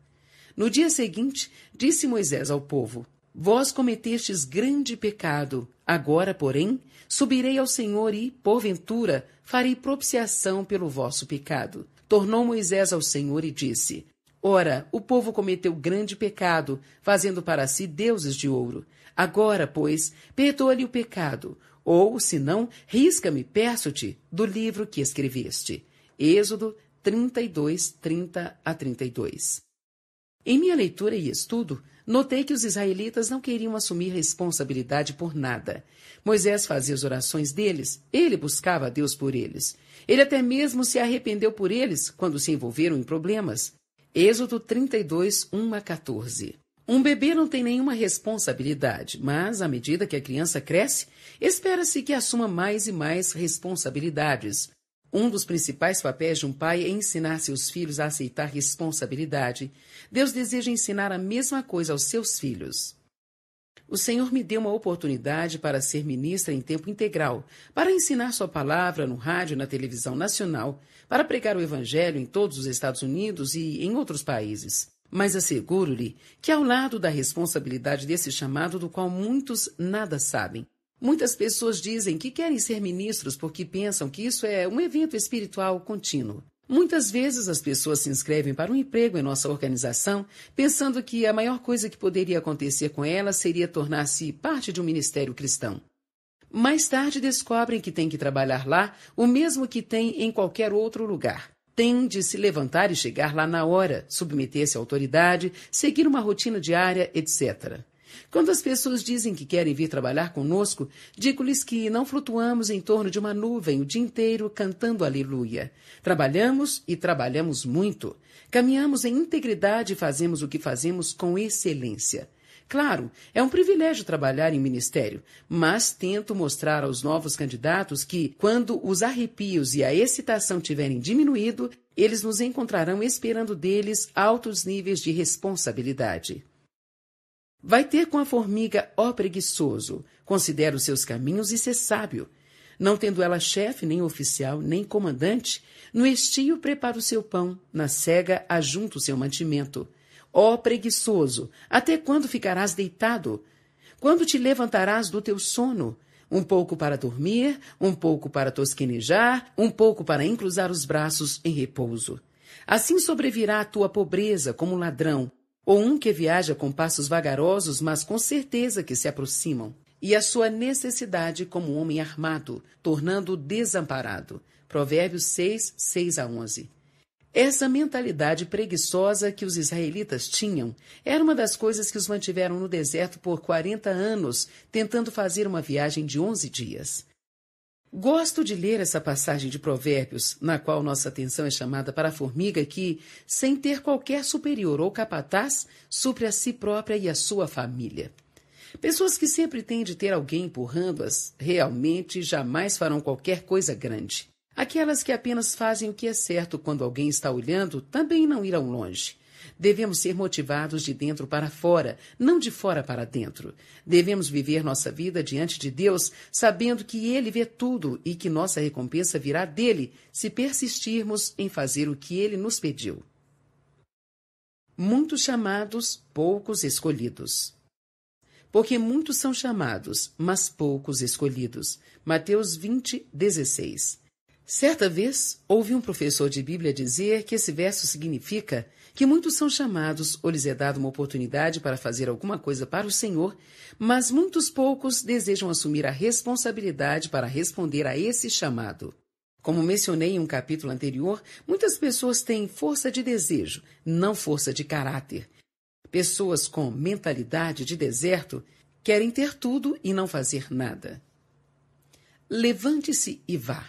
No dia seguinte, disse Moisés ao povo: Vós cometestes grande pecado, agora, porém, Subirei ao Senhor e, porventura, farei propiciação pelo vosso pecado. Tornou Moisés ao Senhor e disse: Ora, o povo cometeu grande pecado, fazendo para si deuses de ouro. Agora, pois, perdoa-lhe o pecado, ou, se não, risca-me, peço-te, do livro que escreveste. Êxodo 32, 30 a 32. Em minha leitura e estudo, notei que os israelitas não queriam assumir responsabilidade por nada. Moisés fazia as orações deles, ele buscava a Deus por eles. Ele até mesmo se arrependeu por eles quando se envolveram em problemas. Êxodo 32, 1 a 14. Um bebê não tem nenhuma responsabilidade, mas à medida que a criança cresce, espera-se que assuma mais e mais responsabilidades. Um dos principais papéis de um pai é ensinar seus filhos a aceitar responsabilidade. Deus deseja ensinar a mesma coisa aos seus filhos. O Senhor me deu uma oportunidade para ser ministra em tempo integral, para ensinar sua palavra no rádio e na televisão nacional, para pregar o Evangelho em todos os Estados Unidos e em outros países. Mas asseguro-lhe que, ao lado da responsabilidade desse chamado, do qual muitos nada sabem, Muitas pessoas dizem que querem ser ministros porque pensam que isso é um evento espiritual contínuo. Muitas vezes as pessoas se inscrevem para um emprego em nossa organização pensando que a maior coisa que poderia acontecer com elas seria tornar-se parte de um ministério cristão. Mais tarde descobrem que tem que trabalhar lá o mesmo que tem em qualquer outro lugar. Tem de se levantar e chegar lá na hora, submeter-se à autoridade, seguir uma rotina diária, etc. Quando as pessoas dizem que querem vir trabalhar conosco, digo-lhes que não flutuamos em torno de uma nuvem o dia inteiro cantando aleluia. Trabalhamos e trabalhamos muito. Caminhamos em integridade e fazemos o que fazemos com excelência. Claro, é um privilégio trabalhar em ministério, mas tento mostrar aos novos candidatos que, quando os arrepios e a excitação tiverem diminuído, eles nos encontrarão esperando deles altos níveis de responsabilidade. Vai ter com a formiga, ó preguiçoso, considera os seus caminhos e ser sábio. Não tendo ela chefe, nem oficial, nem comandante, no estio prepara o seu pão, na cega ajunta o seu mantimento. Ó preguiçoso, até quando ficarás deitado? Quando te levantarás do teu sono? Um pouco para dormir, um pouco para tosquenejar, um pouco para encruzar os braços em repouso. Assim sobrevirá a tua pobreza como ladrão, ou um que viaja com passos vagarosos, mas com certeza que se aproximam, e a sua necessidade como homem armado, tornando-o desamparado. Provérbios 6, 6 a 11. Essa mentalidade preguiçosa que os israelitas tinham era uma das coisas que os mantiveram no deserto por 40 anos, tentando fazer uma viagem de 11 dias. Gosto de ler essa passagem de Provérbios, na qual nossa atenção é chamada para a formiga que, sem ter qualquer superior ou capataz, supre a si própria e a sua família. Pessoas que sempre têm de ter alguém empurrando-as, realmente jamais farão qualquer coisa grande. Aquelas que apenas fazem o que é certo quando alguém está olhando também não irão longe. Devemos ser motivados de dentro para fora, não de fora para dentro. Devemos viver nossa vida diante de Deus, sabendo que Ele vê tudo e que nossa recompensa virá dele, se persistirmos em fazer o que Ele nos pediu. Muitos chamados, poucos escolhidos. Porque muitos são chamados, mas poucos escolhidos. Mateus 20, 16. Certa vez, ouvi um professor de Bíblia dizer que esse verso significa que muitos são chamados ou lhes é dada uma oportunidade para fazer alguma coisa para o Senhor, mas muitos poucos desejam assumir a responsabilidade para responder a esse chamado. Como mencionei em um capítulo anterior, muitas pessoas têm força de desejo, não força de caráter. Pessoas com mentalidade de deserto querem ter tudo e não fazer nada. Levante-se e vá.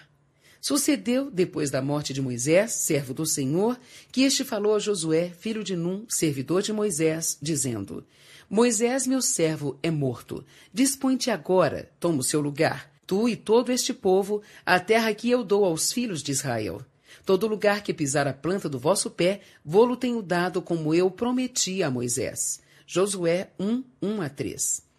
Sucedeu, depois da morte de Moisés, servo do Senhor, que este falou a Josué, filho de Num, servidor de Moisés, dizendo: Moisés, meu servo, é morto. Dispõe-te agora, toma o seu lugar, tu e todo este povo, a terra que eu dou aos filhos de Israel. Todo lugar que pisar a planta do vosso pé, vou-lo tenho dado, como eu prometi a Moisés. Josué 1, 1 a 3.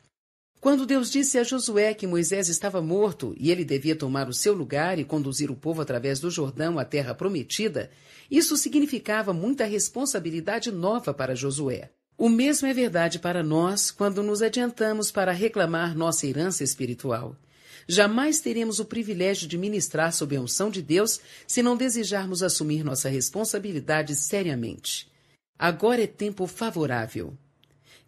Quando Deus disse a Josué que Moisés estava morto e ele devia tomar o seu lugar e conduzir o povo através do Jordão à terra prometida, isso significava muita responsabilidade nova para Josué. O mesmo é verdade para nós quando nos adiantamos para reclamar nossa herança espiritual. Jamais teremos o privilégio de ministrar sob a unção de Deus se não desejarmos assumir nossa responsabilidade seriamente. Agora é tempo favorável.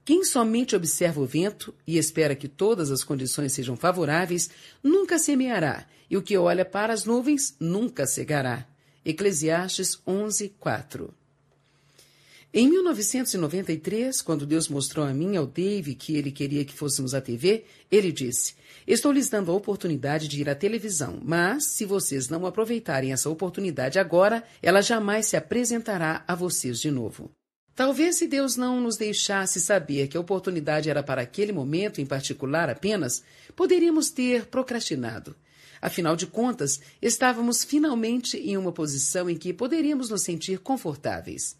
Quem somente observa o vento e espera que todas as condições sejam favoráveis, nunca semeará, e o que olha para as nuvens nunca cegará. Eclesiastes 11, 4. Em 1993, quando Deus mostrou a mim ao Dave que ele queria que fôssemos à TV, ele disse: Estou lhes dando a oportunidade de ir à televisão, mas se vocês não aproveitarem essa oportunidade agora, ela jamais se apresentará a vocês de novo. Talvez se Deus não nos deixasse saber que a oportunidade era para aquele momento em particular apenas, poderíamos ter procrastinado. Afinal de contas, estávamos finalmente em uma posição em que poderíamos nos sentir confortáveis.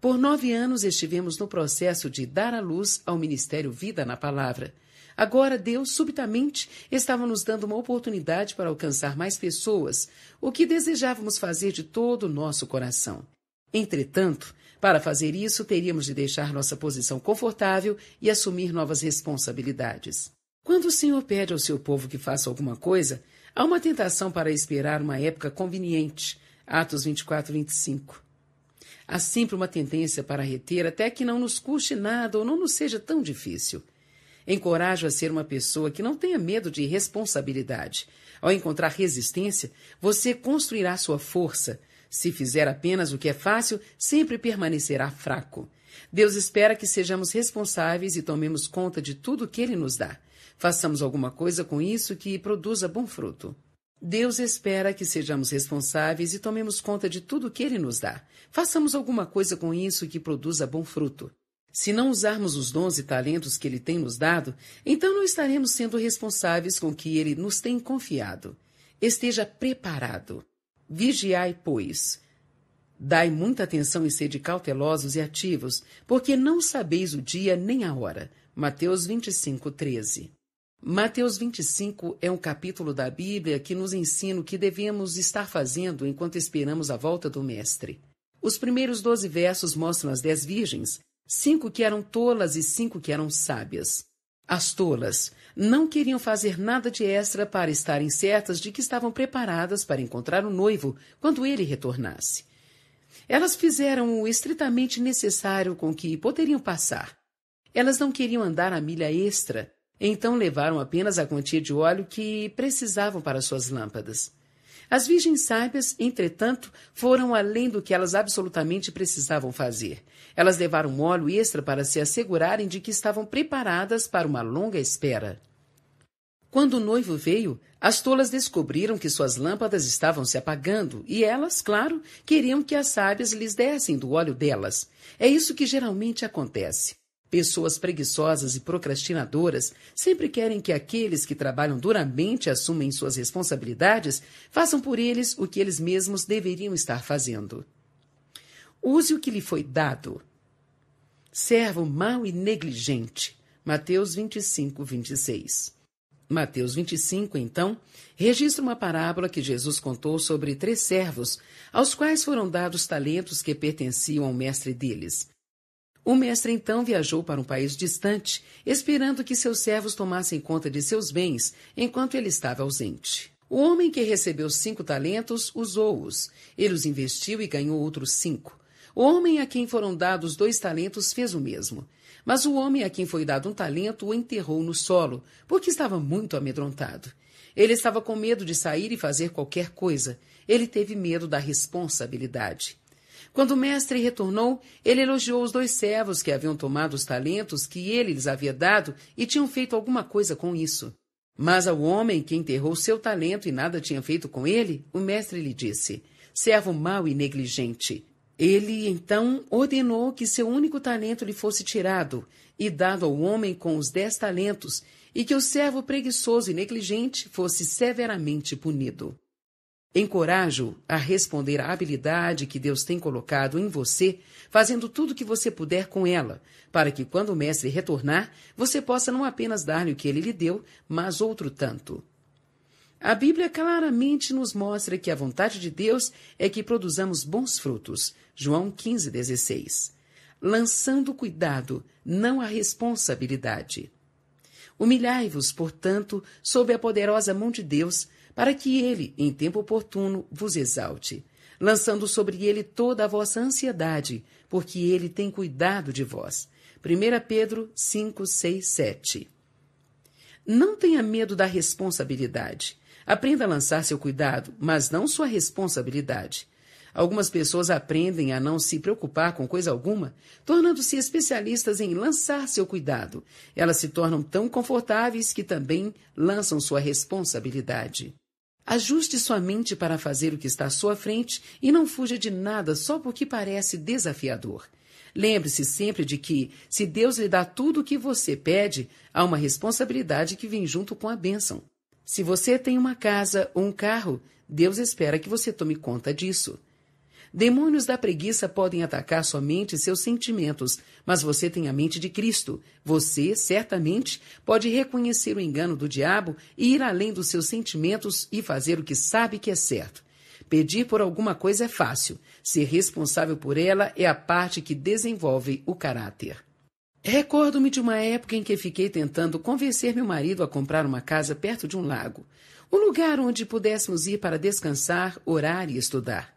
Por nove anos estivemos no processo de dar à luz ao Ministério Vida na Palavra. Agora, Deus subitamente estava nos dando uma oportunidade para alcançar mais pessoas, o que desejávamos fazer de todo o nosso coração. Entretanto, para fazer isso, teríamos de deixar nossa posição confortável e assumir novas responsabilidades. Quando o Senhor pede ao seu povo que faça alguma coisa, há uma tentação para esperar uma época conveniente. Atos 24, 25. Há sempre uma tendência para reter até que não nos custe nada ou não nos seja tão difícil. Encorajo a ser uma pessoa que não tenha medo de responsabilidade. Ao encontrar resistência, você construirá sua força, se fizer apenas o que é fácil, sempre permanecerá fraco. Deus espera que sejamos responsáveis e tomemos conta de tudo o que Ele nos dá. Façamos alguma coisa com isso que produza bom fruto. Deus espera que sejamos responsáveis e tomemos conta de tudo que Ele nos dá. Façamos alguma coisa com isso que produza bom fruto. Se não usarmos os dons e talentos que Ele tem nos dado, então não estaremos sendo responsáveis com o que Ele nos tem confiado. Esteja preparado. Vigiai, pois. Dai muita atenção e sede cautelosos e ativos, porque não sabeis o dia nem a hora. Mateus 25, 13. Mateus 25 é um capítulo da Bíblia que nos ensina o que devemos estar fazendo enquanto esperamos a volta do Mestre. Os primeiros doze versos mostram as dez virgens, cinco que eram tolas e cinco que eram sábias. As tolas não queriam fazer nada de extra para estarem certas de que estavam preparadas para encontrar o noivo quando ele retornasse. Elas fizeram o estritamente necessário com que poderiam passar. Elas não queriam andar a milha extra, então levaram apenas a quantia de óleo que precisavam para suas lâmpadas. As virgens sábias, entretanto, foram além do que elas absolutamente precisavam fazer. Elas levaram óleo extra para se assegurarem de que estavam preparadas para uma longa espera. Quando o noivo veio, as tolas descobriram que suas lâmpadas estavam se apagando e elas, claro, queriam que as sábias lhes dessem do óleo delas. É isso que geralmente acontece. Pessoas preguiçosas e procrastinadoras sempre querem que aqueles que trabalham duramente assumem suas responsabilidades façam por eles o que eles mesmos deveriam estar fazendo. Use o que lhe foi dado. Servo mau e negligente. Mateus 25, 26. Mateus 25, então, registra uma parábola que Jesus contou sobre três servos, aos quais foram dados talentos que pertenciam ao mestre deles. O mestre então viajou para um país distante, esperando que seus servos tomassem conta de seus bens enquanto ele estava ausente. O homem que recebeu cinco talentos usou-os. Ele os investiu e ganhou outros cinco. O homem a quem foram dados dois talentos fez o mesmo. Mas o homem a quem foi dado um talento o enterrou no solo, porque estava muito amedrontado. Ele estava com medo de sair e fazer qualquer coisa. Ele teve medo da responsabilidade. Quando o mestre retornou, ele elogiou os dois servos que haviam tomado os talentos que ele lhes havia dado e tinham feito alguma coisa com isso. Mas ao homem que enterrou seu talento e nada tinha feito com ele, o mestre lhe disse: Servo mau e negligente. Ele então ordenou que seu único talento lhe fosse tirado e dado ao homem com os dez talentos, e que o servo preguiçoso e negligente fosse severamente punido. Encorajo a responder à habilidade que Deus tem colocado em você, fazendo tudo o que você puder com ela, para que quando o mestre retornar, você possa não apenas dar-lhe o que ele lhe deu, mas outro tanto. A Bíblia claramente nos mostra que a vontade de Deus é que produzamos bons frutos. João 15:16. Lançando cuidado, não a responsabilidade. Humilhai-vos, portanto, sob a poderosa mão de Deus, para que ele, em tempo oportuno, vos exalte, lançando sobre ele toda a vossa ansiedade, porque ele tem cuidado de vós. 1 Pedro 5, 6, 7. Não tenha medo da responsabilidade. Aprenda a lançar seu cuidado, mas não sua responsabilidade. Algumas pessoas aprendem a não se preocupar com coisa alguma, tornando-se especialistas em lançar seu cuidado. Elas se tornam tão confortáveis que também lançam sua responsabilidade. Ajuste sua mente para fazer o que está à sua frente e não fuja de nada só porque parece desafiador. Lembre-se sempre de que, se Deus lhe dá tudo o que você pede, há uma responsabilidade que vem junto com a bênção. Se você tem uma casa ou um carro, Deus espera que você tome conta disso. Demônios da preguiça podem atacar somente seus sentimentos, mas você tem a mente de Cristo. Você, certamente, pode reconhecer o engano do diabo e ir além dos seus sentimentos e fazer o que sabe que é certo. Pedir por alguma coisa é fácil, ser responsável por ela é a parte que desenvolve o caráter. Recordo-me de uma época em que fiquei tentando convencer meu marido a comprar uma casa perto de um lago, um lugar onde pudéssemos ir para descansar, orar e estudar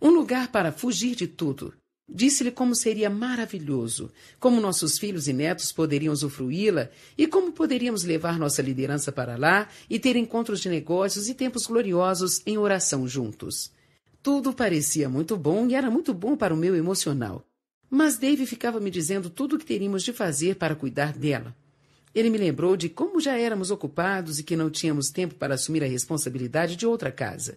um lugar para fugir de tudo. Disse-lhe como seria maravilhoso, como nossos filhos e netos poderiam usufruí-la e como poderíamos levar nossa liderança para lá e ter encontros de negócios e tempos gloriosos em oração juntos. Tudo parecia muito bom e era muito bom para o meu emocional. Mas Dave ficava me dizendo tudo o que teríamos de fazer para cuidar dela. Ele me lembrou de como já éramos ocupados e que não tínhamos tempo para assumir a responsabilidade de outra casa.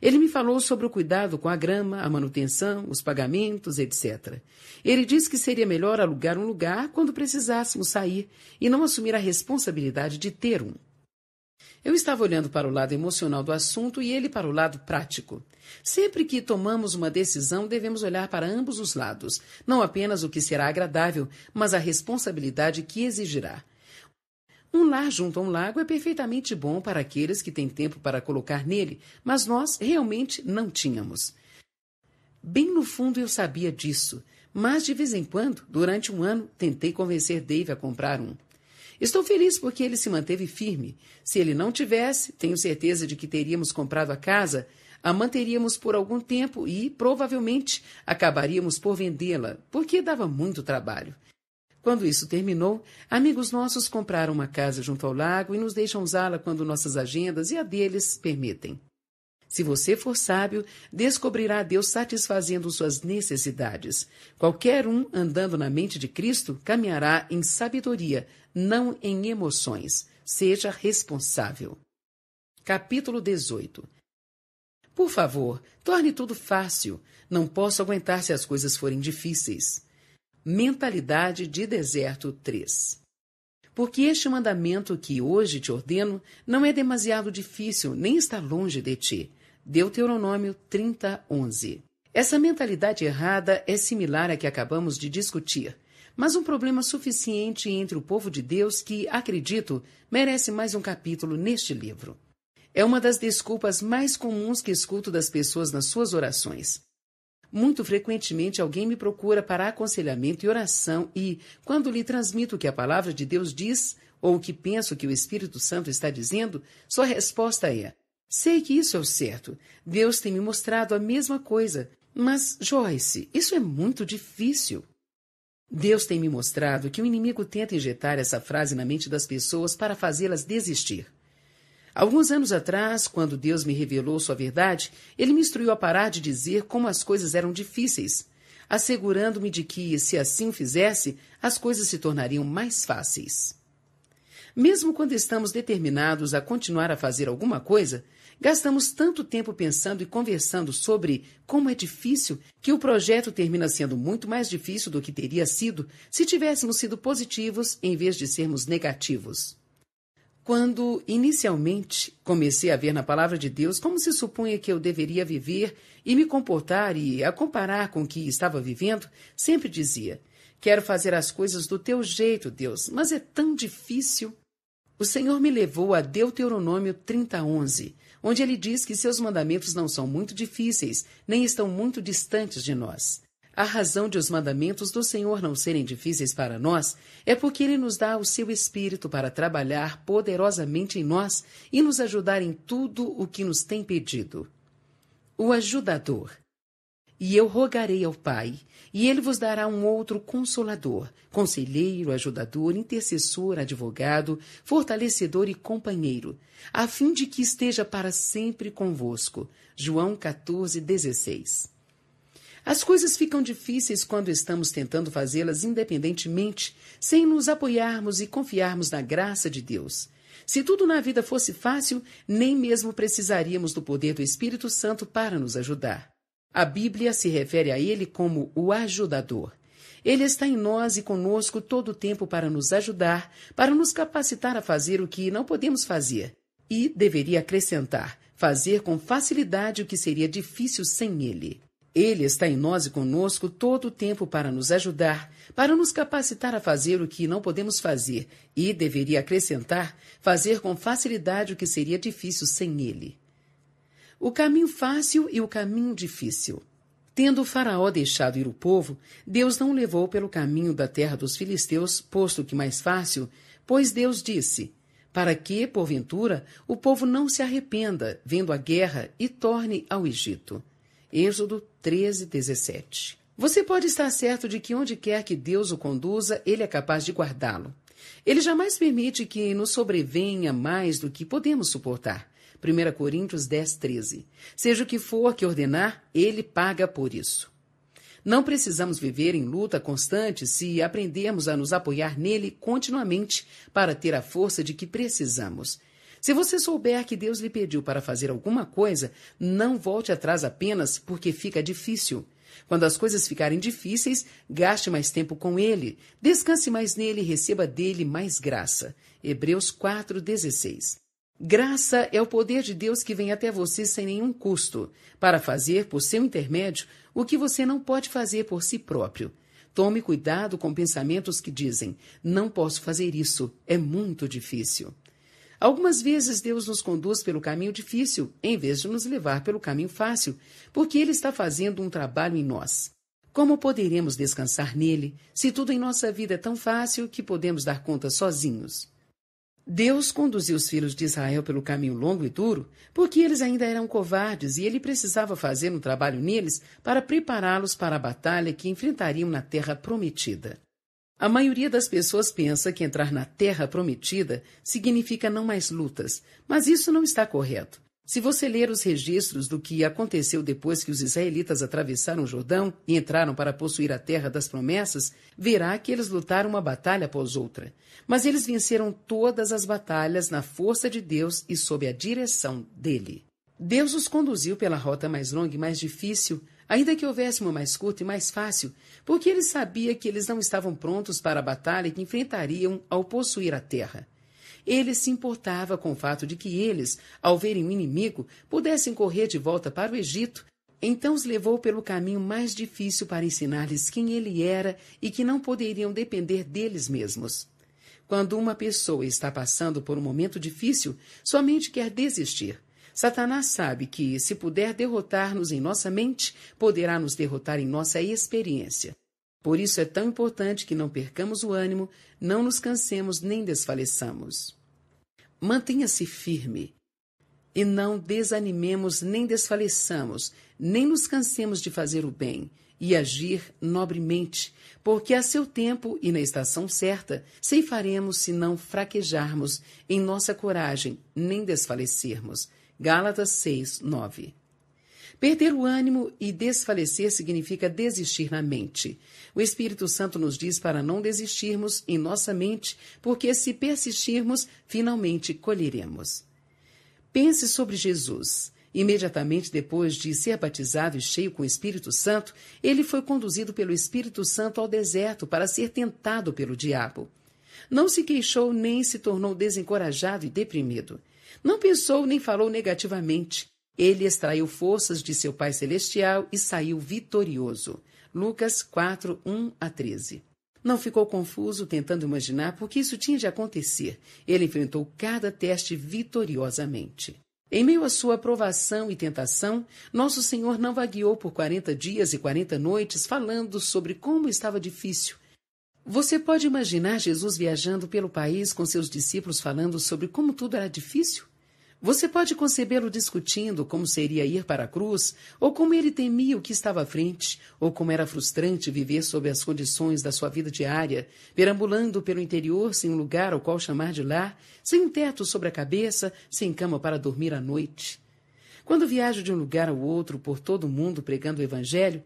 Ele me falou sobre o cuidado com a grama, a manutenção, os pagamentos, etc. Ele disse que seria melhor alugar um lugar quando precisássemos sair e não assumir a responsabilidade de ter um. Eu estava olhando para o lado emocional do assunto e ele para o lado prático. Sempre que tomamos uma decisão, devemos olhar para ambos os lados, não apenas o que será agradável, mas a responsabilidade que exigirá. Um lar junto a um lago é perfeitamente bom para aqueles que têm tempo para colocar nele, mas nós realmente não tínhamos. Bem no fundo eu sabia disso, mas de vez em quando, durante um ano, tentei convencer Dave a comprar um. Estou feliz porque ele se manteve firme. Se ele não tivesse, tenho certeza de que teríamos comprado a casa, a manteríamos por algum tempo e, provavelmente, acabaríamos por vendê-la, porque dava muito trabalho. Quando isso terminou, amigos nossos compraram uma casa junto ao lago e nos deixam usá-la quando nossas agendas e a deles permitem. Se você for sábio, descobrirá Deus satisfazendo suas necessidades. Qualquer um andando na mente de Cristo caminhará em sabedoria, não em emoções. Seja responsável. Capítulo 18 Por favor, torne tudo fácil. Não posso aguentar se as coisas forem difíceis. Mentalidade de Deserto 3. Porque este mandamento que hoje te ordeno não é demasiado difícil, nem está longe de ti. Deuteronômio 30, 11. Essa mentalidade errada é similar à que acabamos de discutir, mas um problema suficiente entre o povo de Deus que, acredito, merece mais um capítulo neste livro. É uma das desculpas mais comuns que escuto das pessoas nas suas orações. Muito frequentemente alguém me procura para aconselhamento e oração e, quando lhe transmito o que a palavra de Deus diz ou o que penso que o Espírito Santo está dizendo, sua resposta é: Sei que isso é o certo. Deus tem me mostrado a mesma coisa. Mas, Joyce, isso é muito difícil. Deus tem me mostrado que o inimigo tenta injetar essa frase na mente das pessoas para fazê-las desistir. Alguns anos atrás, quando Deus me revelou sua verdade, ele me instruiu a parar de dizer como as coisas eram difíceis, assegurando-me de que, se assim fizesse, as coisas se tornariam mais fáceis. Mesmo quando estamos determinados a continuar a fazer alguma coisa, gastamos tanto tempo pensando e conversando sobre como é difícil que o projeto termina sendo muito mais difícil do que teria sido se tivéssemos sido positivos em vez de sermos negativos. Quando inicialmente comecei a ver na palavra de Deus como se supunha que eu deveria viver e me comportar e a comparar com o que estava vivendo, sempre dizia: Quero fazer as coisas do teu jeito, Deus, mas é tão difícil. O Senhor me levou a Deuteronômio 30:11, onde ele diz que seus mandamentos não são muito difíceis, nem estão muito distantes de nós. A razão de os mandamentos do Senhor não serem difíceis para nós é porque Ele nos dá o seu Espírito para trabalhar poderosamente em nós e nos ajudar em tudo o que nos tem pedido. O Ajudador. E eu rogarei ao Pai, e ele vos dará um outro consolador, conselheiro, ajudador, intercessor, advogado, fortalecedor e companheiro, a fim de que esteja para sempre convosco. João 14, 16. As coisas ficam difíceis quando estamos tentando fazê-las independentemente, sem nos apoiarmos e confiarmos na graça de Deus. Se tudo na vida fosse fácil, nem mesmo precisaríamos do poder do Espírito Santo para nos ajudar. A Bíblia se refere a ele como o ajudador. Ele está em nós e conosco todo o tempo para nos ajudar, para nos capacitar a fazer o que não podemos fazer. E, deveria acrescentar, fazer com facilidade o que seria difícil sem ele. Ele está em nós e conosco todo o tempo para nos ajudar, para nos capacitar a fazer o que não podemos fazer e, deveria acrescentar, fazer com facilidade o que seria difícil sem ele. O caminho fácil e o caminho difícil. Tendo o Faraó deixado ir o povo, Deus não o levou pelo caminho da terra dos filisteus, posto que mais fácil, pois Deus disse: Para que, porventura, o povo não se arrependa, vendo a guerra, e torne ao Egito. Êxodo 13, 17. Você pode estar certo de que onde quer que Deus o conduza, ele é capaz de guardá-lo. Ele jamais permite que nos sobrevenha mais do que podemos suportar. 1 Coríntios 10, 13. Seja o que for que ordenar, ele paga por isso. Não precisamos viver em luta constante se aprendermos a nos apoiar nele continuamente para ter a força de que precisamos. Se você souber que Deus lhe pediu para fazer alguma coisa, não volte atrás apenas porque fica difícil. Quando as coisas ficarem difíceis, gaste mais tempo com Ele, descanse mais nele e receba dele mais graça. Hebreus 4,16 Graça é o poder de Deus que vem até você sem nenhum custo, para fazer, por seu intermédio, o que você não pode fazer por si próprio. Tome cuidado com pensamentos que dizem: não posso fazer isso, é muito difícil. Algumas vezes Deus nos conduz pelo caminho difícil, em vez de nos levar pelo caminho fácil, porque Ele está fazendo um trabalho em nós. Como poderemos descansar nele, se tudo em nossa vida é tão fácil que podemos dar conta sozinhos? Deus conduziu os filhos de Israel pelo caminho longo e duro, porque eles ainda eram covardes e ele precisava fazer um trabalho neles para prepará-los para a batalha que enfrentariam na terra prometida. A maioria das pessoas pensa que entrar na Terra Prometida significa não mais lutas, mas isso não está correto. Se você ler os registros do que aconteceu depois que os israelitas atravessaram o Jordão e entraram para possuir a Terra das Promessas, verá que eles lutaram uma batalha após outra. Mas eles venceram todas as batalhas na força de Deus e sob a direção dele. Deus os conduziu pela rota mais longa e mais difícil, ainda que houvesse uma mais curta e mais fácil, porque ele sabia que eles não estavam prontos para a batalha que enfrentariam ao possuir a terra. Ele se importava com o fato de que eles, ao verem o inimigo, pudessem correr de volta para o Egito, então os levou pelo caminho mais difícil para ensinar-lhes quem ele era e que não poderiam depender deles mesmos. Quando uma pessoa está passando por um momento difícil, somente quer desistir. Satanás sabe que, se puder derrotar-nos em nossa mente, poderá nos derrotar em nossa experiência. Por isso é tão importante que não percamos o ânimo, não nos cansemos nem desfaleçamos. Mantenha-se firme e não desanimemos nem desfaleçamos, nem nos cansemos de fazer o bem e agir nobremente, porque a seu tempo e na estação certa sem se não fraquejarmos em nossa coragem, nem desfalecermos. Gálatas 6, 9. Perder o ânimo e desfalecer significa desistir na mente. O Espírito Santo nos diz para não desistirmos em nossa mente, porque se persistirmos, finalmente colheremos. Pense sobre Jesus. Imediatamente depois de ser batizado e cheio com o Espírito Santo, ele foi conduzido pelo Espírito Santo ao deserto para ser tentado pelo diabo. Não se queixou nem se tornou desencorajado e deprimido. Não pensou nem falou negativamente. Ele extraiu forças de seu Pai Celestial e saiu vitorioso. Lucas 4, 1 a 13. Não ficou confuso tentando imaginar por que isso tinha de acontecer. Ele enfrentou cada teste vitoriosamente. Em meio à sua provação e tentação, Nosso Senhor não vagueou por quarenta dias e quarenta noites falando sobre como estava difícil. Você pode imaginar Jesus viajando pelo país com seus discípulos falando sobre como tudo era difícil? Você pode concebê-lo discutindo como seria ir para a cruz, ou como ele temia o que estava à frente, ou como era frustrante viver sob as condições da sua vida diária, perambulando pelo interior sem um lugar ao qual chamar de lar, sem um teto sobre a cabeça, sem cama para dormir à noite. Quando viajo de um lugar ao outro por todo o mundo pregando o Evangelho,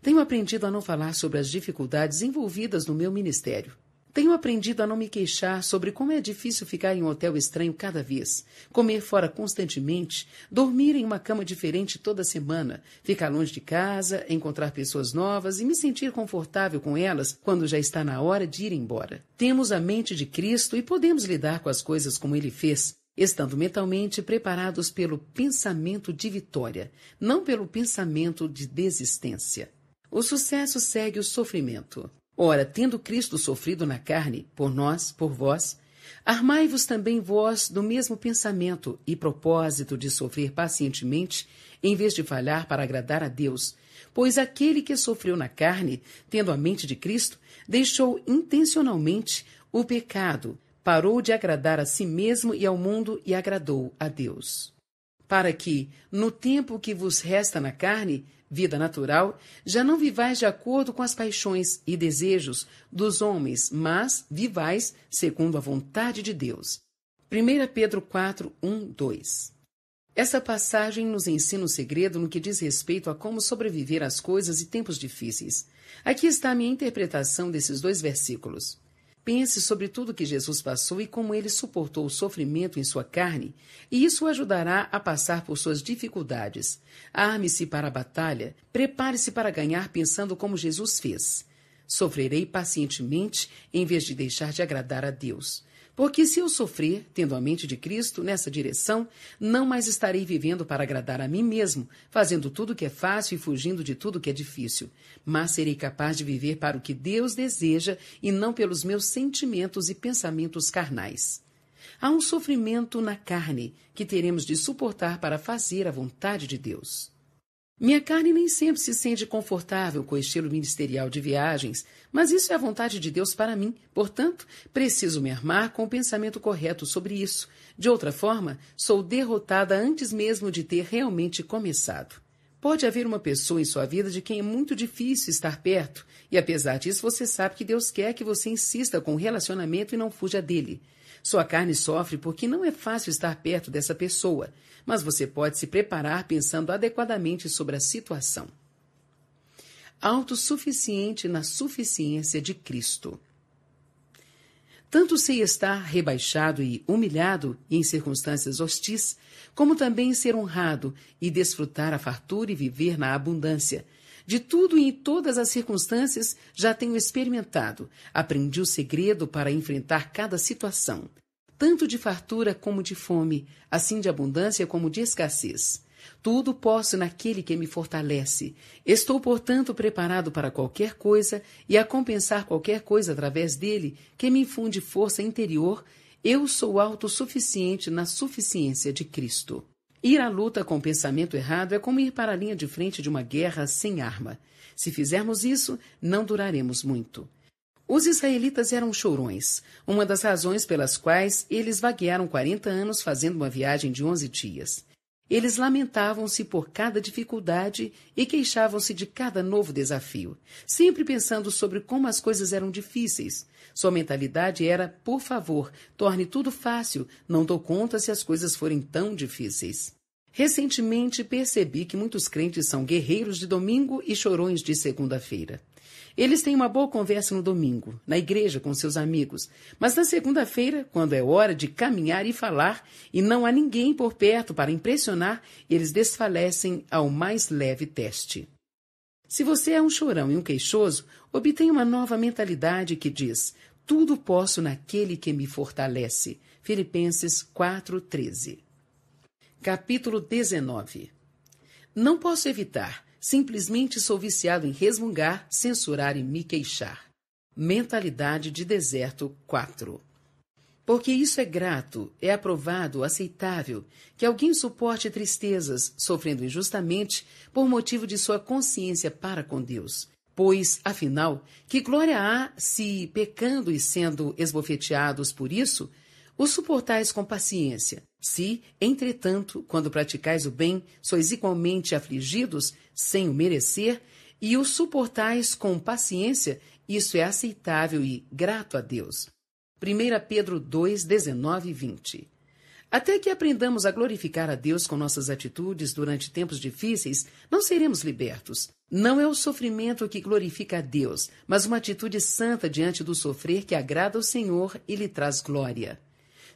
tenho aprendido a não falar sobre as dificuldades envolvidas no meu ministério. Tenho aprendido a não me queixar sobre como é difícil ficar em um hotel estranho cada vez, comer fora constantemente, dormir em uma cama diferente toda semana, ficar longe de casa, encontrar pessoas novas e me sentir confortável com elas quando já está na hora de ir embora. Temos a mente de Cristo e podemos lidar com as coisas como ele fez, estando mentalmente preparados pelo pensamento de vitória, não pelo pensamento de desistência. O sucesso segue o sofrimento. Ora, tendo Cristo sofrido na carne, por nós, por vós, armai-vos também vós do mesmo pensamento e propósito de sofrer pacientemente, em vez de falhar para agradar a Deus, pois aquele que sofreu na carne, tendo a mente de Cristo, deixou intencionalmente o pecado, parou de agradar a si mesmo e ao mundo e agradou a Deus. Para que, no tempo que vos resta na carne, vida natural, já não vivais de acordo com as paixões e desejos dos homens, mas vivais segundo a vontade de Deus. 1 Pedro 4, 1, 2 Essa passagem nos ensina o um segredo no que diz respeito a como sobreviver às coisas e tempos difíceis. Aqui está a minha interpretação desses dois versículos. Pense sobre tudo que Jesus passou e como ele suportou o sofrimento em sua carne, e isso o ajudará a passar por suas dificuldades. Arme-se para a batalha, prepare-se para ganhar pensando como Jesus fez. Sofrerei pacientemente em vez de deixar de agradar a Deus. Porque se eu sofrer, tendo a mente de Cristo nessa direção, não mais estarei vivendo para agradar a mim mesmo, fazendo tudo que é fácil e fugindo de tudo que é difícil, mas serei capaz de viver para o que Deus deseja e não pelos meus sentimentos e pensamentos carnais. Há um sofrimento na carne que teremos de suportar para fazer a vontade de Deus. Minha carne nem sempre se sente confortável com o estilo ministerial de viagens, mas isso é a vontade de Deus para mim, portanto, preciso me armar com o pensamento correto sobre isso. De outra forma, sou derrotada antes mesmo de ter realmente começado. Pode haver uma pessoa em sua vida de quem é muito difícil estar perto, e apesar disso você sabe que Deus quer que você insista com o relacionamento e não fuja dele. Sua carne sofre porque não é fácil estar perto dessa pessoa, mas você pode se preparar pensando adequadamente sobre a situação. Autossuficiente na suficiência de Cristo. Tanto sei estar rebaixado e humilhado em circunstâncias hostis, como também ser honrado e desfrutar a fartura e viver na abundância. De tudo e em todas as circunstâncias já tenho experimentado, aprendi o segredo para enfrentar cada situação tanto de fartura como de fome, assim de abundância como de escassez. Tudo posso naquele que me fortalece. Estou, portanto, preparado para qualquer coisa e a compensar qualquer coisa através dele, que me infunde força interior. Eu sou autossuficiente na suficiência de Cristo. Ir à luta com o pensamento errado é como ir para a linha de frente de uma guerra sem arma. Se fizermos isso, não duraremos muito. Os israelitas eram chorões, uma das razões pelas quais eles vaguearam 40 anos fazendo uma viagem de 11 dias. Eles lamentavam-se por cada dificuldade e queixavam-se de cada novo desafio, sempre pensando sobre como as coisas eram difíceis. Sua mentalidade era: por favor, torne tudo fácil, não dou conta se as coisas forem tão difíceis. Recentemente percebi que muitos crentes são guerreiros de domingo e chorões de segunda-feira. Eles têm uma boa conversa no domingo, na igreja com seus amigos, mas na segunda-feira, quando é hora de caminhar e falar, e não há ninguém por perto para impressionar, eles desfalecem ao mais leve teste. Se você é um chorão e um queixoso, obtém uma nova mentalidade que diz: tudo posso naquele que me fortalece. Filipenses 4:13. Capítulo 19. Não posso evitar Simplesmente sou viciado em resmungar, censurar e me queixar. Mentalidade de Deserto 4 Porque isso é grato, é aprovado, aceitável, que alguém suporte tristezas, sofrendo injustamente, por motivo de sua consciência para com Deus. Pois, afinal, que glória há se, pecando e sendo esbofeteados por isso, o suportais com paciência, se, entretanto, quando praticais o bem, sois igualmente afligidos, sem o merecer, e o suportais com paciência, isso é aceitável e grato a Deus. 1 Pedro 2, 19 e 20. Até que aprendamos a glorificar a Deus com nossas atitudes durante tempos difíceis, não seremos libertos. Não é o sofrimento que glorifica a Deus, mas uma atitude santa diante do sofrer que agrada ao Senhor e lhe traz glória.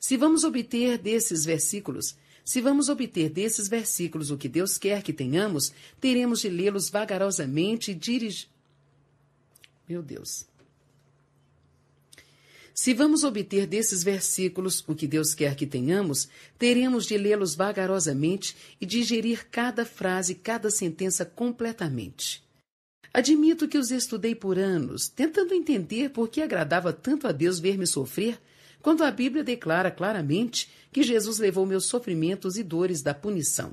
Se vamos obter desses versículos, se vamos obter desses versículos o que Deus quer que tenhamos, teremos de lê-los vagarosamente e dirigir. Meu Deus. Se vamos obter desses versículos o que Deus quer que tenhamos, teremos de lê-los vagarosamente e digerir cada frase, cada sentença completamente. Admito que os estudei por anos, tentando entender por que agradava tanto a Deus ver-me sofrer quando a Bíblia declara claramente que Jesus levou meus sofrimentos e dores da punição.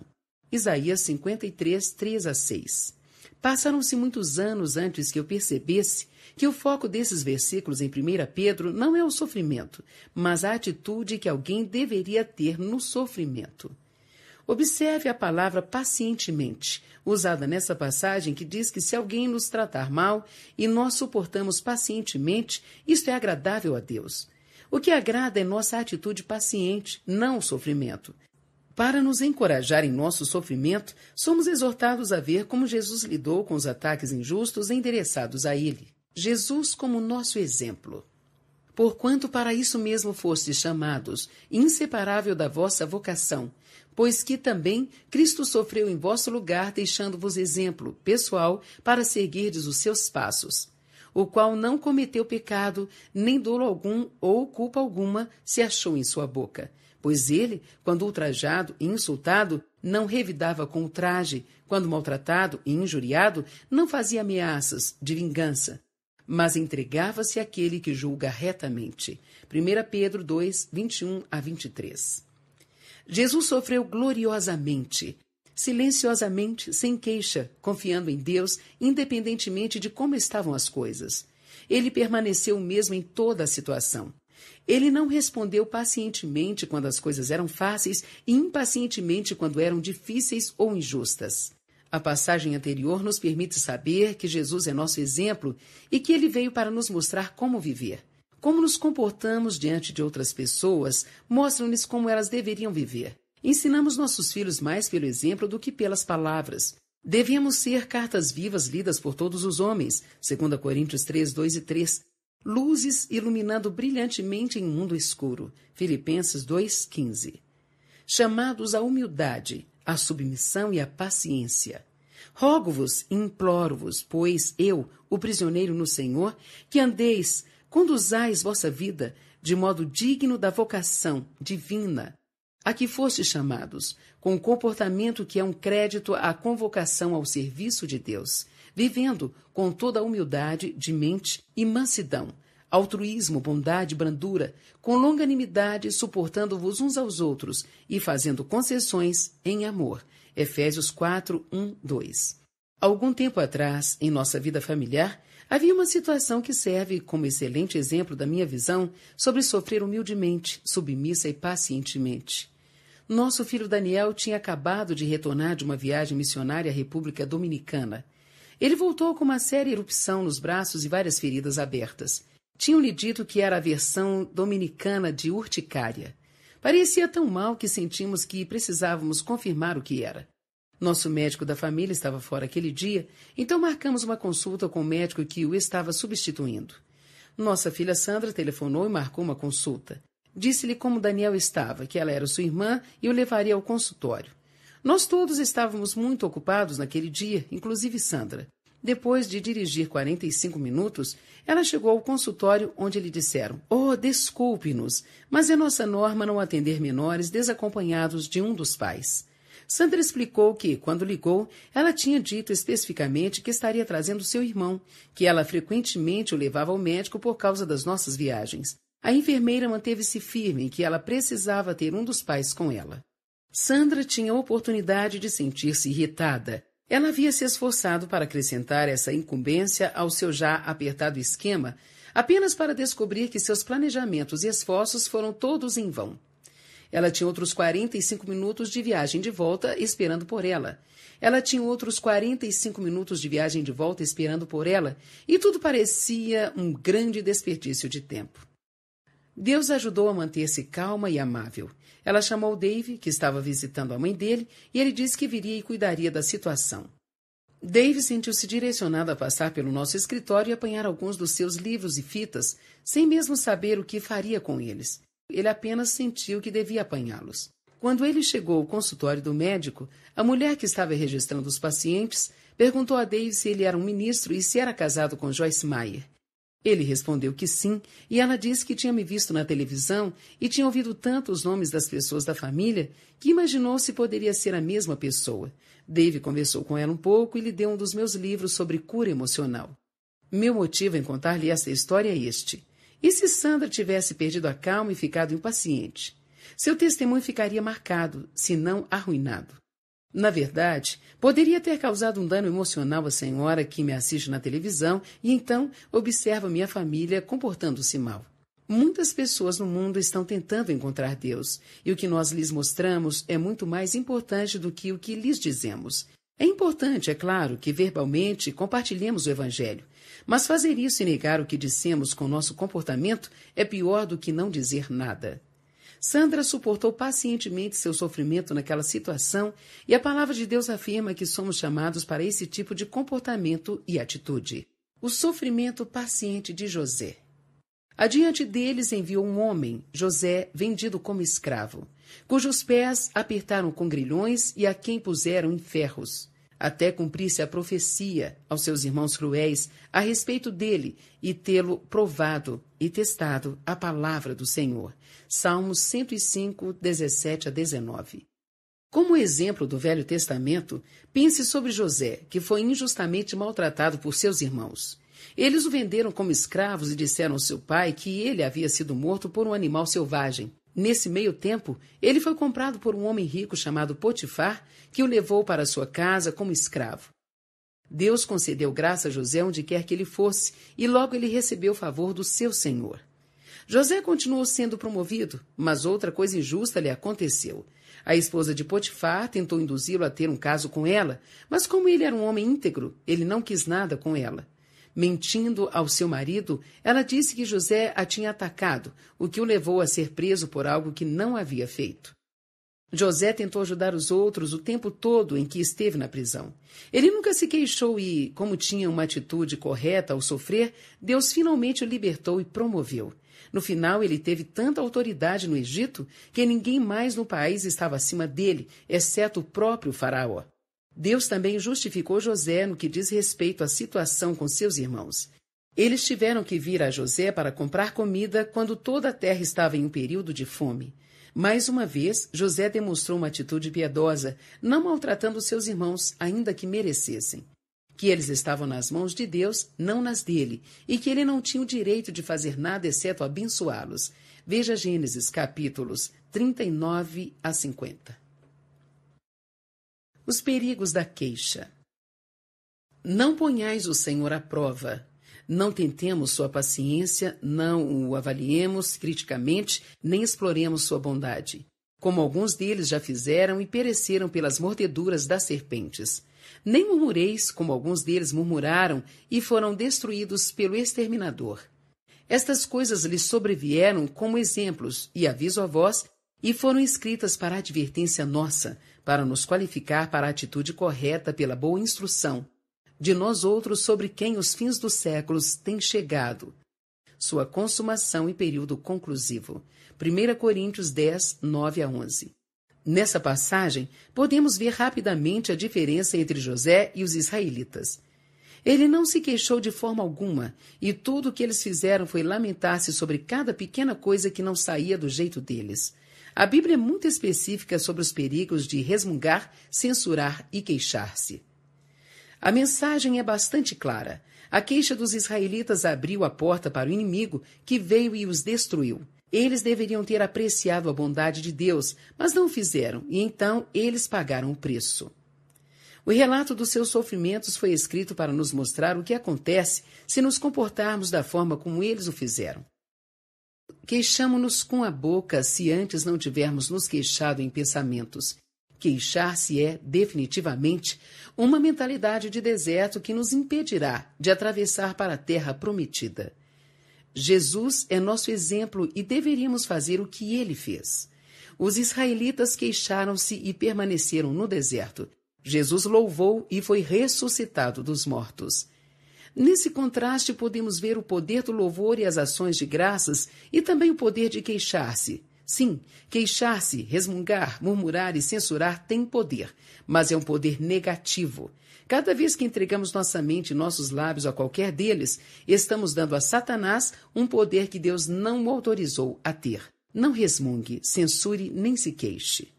Isaías 53, 3 a 6. Passaram-se muitos anos antes que eu percebesse que o foco desses versículos em 1 Pedro não é o sofrimento, mas a atitude que alguém deveria ter no sofrimento. Observe a palavra pacientemente, usada nessa passagem que diz que se alguém nos tratar mal e nós suportamos pacientemente, isto é agradável a Deus. O que agrada é nossa atitude paciente, não o sofrimento. Para nos encorajar em nosso sofrimento, somos exortados a ver como Jesus lidou com os ataques injustos endereçados a ele. Jesus como nosso exemplo. Porquanto para isso mesmo fostes chamados, inseparável da vossa vocação, pois que também Cristo sofreu em vosso lugar, deixando-vos exemplo pessoal para seguirdes os seus passos o qual não cometeu pecado, nem dolo algum ou culpa alguma se achou em sua boca. Pois ele, quando ultrajado e insultado, não revidava com ultraje, quando maltratado e injuriado, não fazia ameaças de vingança, mas entregava-se àquele que julga retamente. 1 Pedro 2, 21 a 23. Jesus sofreu gloriosamente silenciosamente, sem queixa, confiando em Deus, independentemente de como estavam as coisas. Ele permaneceu o mesmo em toda a situação. Ele não respondeu pacientemente quando as coisas eram fáceis e impacientemente quando eram difíceis ou injustas. A passagem anterior nos permite saber que Jesus é nosso exemplo e que ele veio para nos mostrar como viver. Como nos comportamos diante de outras pessoas mostram-lhes como elas deveriam viver. Ensinamos nossos filhos mais pelo exemplo do que pelas palavras. Devemos ser cartas vivas lidas por todos os homens, segundo Coríntios 3, 2 e 3. Luzes iluminando brilhantemente em mundo escuro. Filipenses 2,15. Chamados à humildade, à submissão e à paciência. Rogo-vos imploro-vos, pois eu, o prisioneiro no Senhor, que andeis, conduzais vossa vida de modo digno da vocação divina, a que fostes chamados, com o um comportamento que é um crédito à convocação ao serviço de Deus, vivendo com toda a humildade de mente e mansidão, altruísmo, bondade, brandura, com longanimidade, suportando-vos uns aos outros e fazendo concessões em amor. Efésios 4, 1, 2. Algum tempo atrás, em nossa vida familiar, Havia uma situação que serve como excelente exemplo da minha visão sobre sofrer humildemente, submissa e pacientemente. Nosso filho Daniel tinha acabado de retornar de uma viagem missionária à República Dominicana. Ele voltou com uma séria erupção nos braços e várias feridas abertas. Tinham-lhe dito que era a versão dominicana de urticária. Parecia tão mal que sentimos que precisávamos confirmar o que era. Nosso médico da família estava fora aquele dia, então marcamos uma consulta com o médico que o estava substituindo. Nossa filha Sandra telefonou e marcou uma consulta. Disse-lhe como Daniel estava, que ela era sua irmã e o levaria ao consultório. Nós todos estávamos muito ocupados naquele dia, inclusive Sandra. Depois de dirigir 45 minutos, ela chegou ao consultório onde lhe disseram: Oh, desculpe-nos, mas é nossa norma não atender menores desacompanhados de um dos pais. Sandra explicou que, quando ligou, ela tinha dito especificamente que estaria trazendo seu irmão, que ela frequentemente o levava ao médico por causa das nossas viagens. A enfermeira manteve-se firme em que ela precisava ter um dos pais com ela. Sandra tinha oportunidade de sentir-se irritada. Ela havia se esforçado para acrescentar essa incumbência ao seu já apertado esquema, apenas para descobrir que seus planejamentos e esforços foram todos em vão. Ela tinha outros 45 minutos de viagem de volta esperando por ela. Ela tinha outros 45 minutos de viagem de volta esperando por ela, e tudo parecia um grande desperdício de tempo. Deus ajudou a manter-se calma e amável. Ela chamou Dave, que estava visitando a mãe dele, e ele disse que viria e cuidaria da situação. Dave sentiu-se direcionado a passar pelo nosso escritório e apanhar alguns dos seus livros e fitas, sem mesmo saber o que faria com eles. Ele apenas sentiu que devia apanhá-los. Quando ele chegou ao consultório do médico, a mulher que estava registrando os pacientes perguntou a Dave se ele era um ministro e se era casado com Joyce Meyer. Ele respondeu que sim, e ela disse que tinha me visto na televisão e tinha ouvido tanto os nomes das pessoas da família que imaginou se poderia ser a mesma pessoa. Dave conversou com ela um pouco e lhe deu um dos meus livros sobre cura emocional. Meu motivo em contar-lhe essa história é este. E se Sandra tivesse perdido a calma e ficado impaciente? Seu testemunho ficaria marcado, se não arruinado. Na verdade, poderia ter causado um dano emocional à senhora que me assiste na televisão e então observa minha família comportando-se mal. Muitas pessoas no mundo estão tentando encontrar Deus, e o que nós lhes mostramos é muito mais importante do que o que lhes dizemos. É importante, é claro, que verbalmente compartilhemos o Evangelho, mas fazer isso e negar o que dissemos com nosso comportamento é pior do que não dizer nada. Sandra suportou pacientemente seu sofrimento naquela situação e a palavra de Deus afirma que somos chamados para esse tipo de comportamento e atitude. O sofrimento paciente de José. Adiante deles enviou um homem, José, vendido como escravo, cujos pés apertaram com grilhões e a quem puseram em ferros até cumprisse a profecia aos seus irmãos cruéis a respeito dele e tê-lo provado e testado a palavra do Senhor. Salmos 105, 17 a 19. Como exemplo do Velho Testamento, pense sobre José, que foi injustamente maltratado por seus irmãos. Eles o venderam como escravos e disseram ao seu pai que ele havia sido morto por um animal selvagem. Nesse meio tempo, ele foi comprado por um homem rico chamado Potifar, que o levou para sua casa como escravo. Deus concedeu graça a José onde quer que ele fosse, e logo ele recebeu o favor do seu senhor. José continuou sendo promovido, mas outra coisa injusta lhe aconteceu. A esposa de Potifar tentou induzi-lo a ter um caso com ela, mas como ele era um homem íntegro, ele não quis nada com ela. Mentindo ao seu marido, ela disse que José a tinha atacado, o que o levou a ser preso por algo que não havia feito. José tentou ajudar os outros o tempo todo em que esteve na prisão. Ele nunca se queixou e, como tinha uma atitude correta ao sofrer, Deus finalmente o libertou e promoveu. No final, ele teve tanta autoridade no Egito que ninguém mais no país estava acima dele, exceto o próprio Faraó. Deus também justificou José no que diz respeito à situação com seus irmãos. Eles tiveram que vir a José para comprar comida quando toda a terra estava em um período de fome. Mais uma vez, José demonstrou uma atitude piedosa, não maltratando seus irmãos, ainda que merecessem. Que eles estavam nas mãos de Deus, não nas dele, e que ele não tinha o direito de fazer nada exceto abençoá-los. Veja Gênesis capítulos 39 a 50. Os perigos da queixa. Não ponhais o Senhor à prova. Não tentemos sua paciência, não o avaliemos criticamente, nem exploremos sua bondade, como alguns deles já fizeram e pereceram pelas mordeduras das serpentes. Nem murmureis, como alguns deles murmuraram e foram destruídos pelo exterminador. Estas coisas lhes sobrevieram como exemplos, e aviso a vós, e foram escritas para advertência nossa, para nos qualificar para a atitude correta pela boa instrução de nós outros sobre quem os fins dos séculos têm chegado, sua consumação e período conclusivo. 1 Coríntios 10, 9 a 11. Nessa passagem, podemos ver rapidamente a diferença entre José e os israelitas. Ele não se queixou de forma alguma, e tudo o que eles fizeram foi lamentar-se sobre cada pequena coisa que não saía do jeito deles. A Bíblia é muito específica sobre os perigos de resmungar, censurar e queixar-se. A mensagem é bastante clara. A queixa dos israelitas abriu a porta para o inimigo que veio e os destruiu. Eles deveriam ter apreciado a bondade de Deus, mas não o fizeram, e então eles pagaram o preço. O relato dos seus sofrimentos foi escrito para nos mostrar o que acontece se nos comportarmos da forma como eles o fizeram. Queixamo-nos com a boca se antes não tivermos nos queixado em pensamentos. Queixar-se é, definitivamente, uma mentalidade de deserto que nos impedirá de atravessar para a terra prometida. Jesus é nosso exemplo e deveríamos fazer o que ele fez. Os israelitas queixaram-se e permaneceram no deserto. Jesus louvou e foi ressuscitado dos mortos. Nesse contraste, podemos ver o poder do louvor e as ações de graças e também o poder de queixar-se. Sim, queixar-se, resmungar, murmurar e censurar tem poder, mas é um poder negativo. Cada vez que entregamos nossa mente e nossos lábios a qualquer deles, estamos dando a Satanás um poder que Deus não o autorizou a ter. Não resmungue, censure nem se queixe.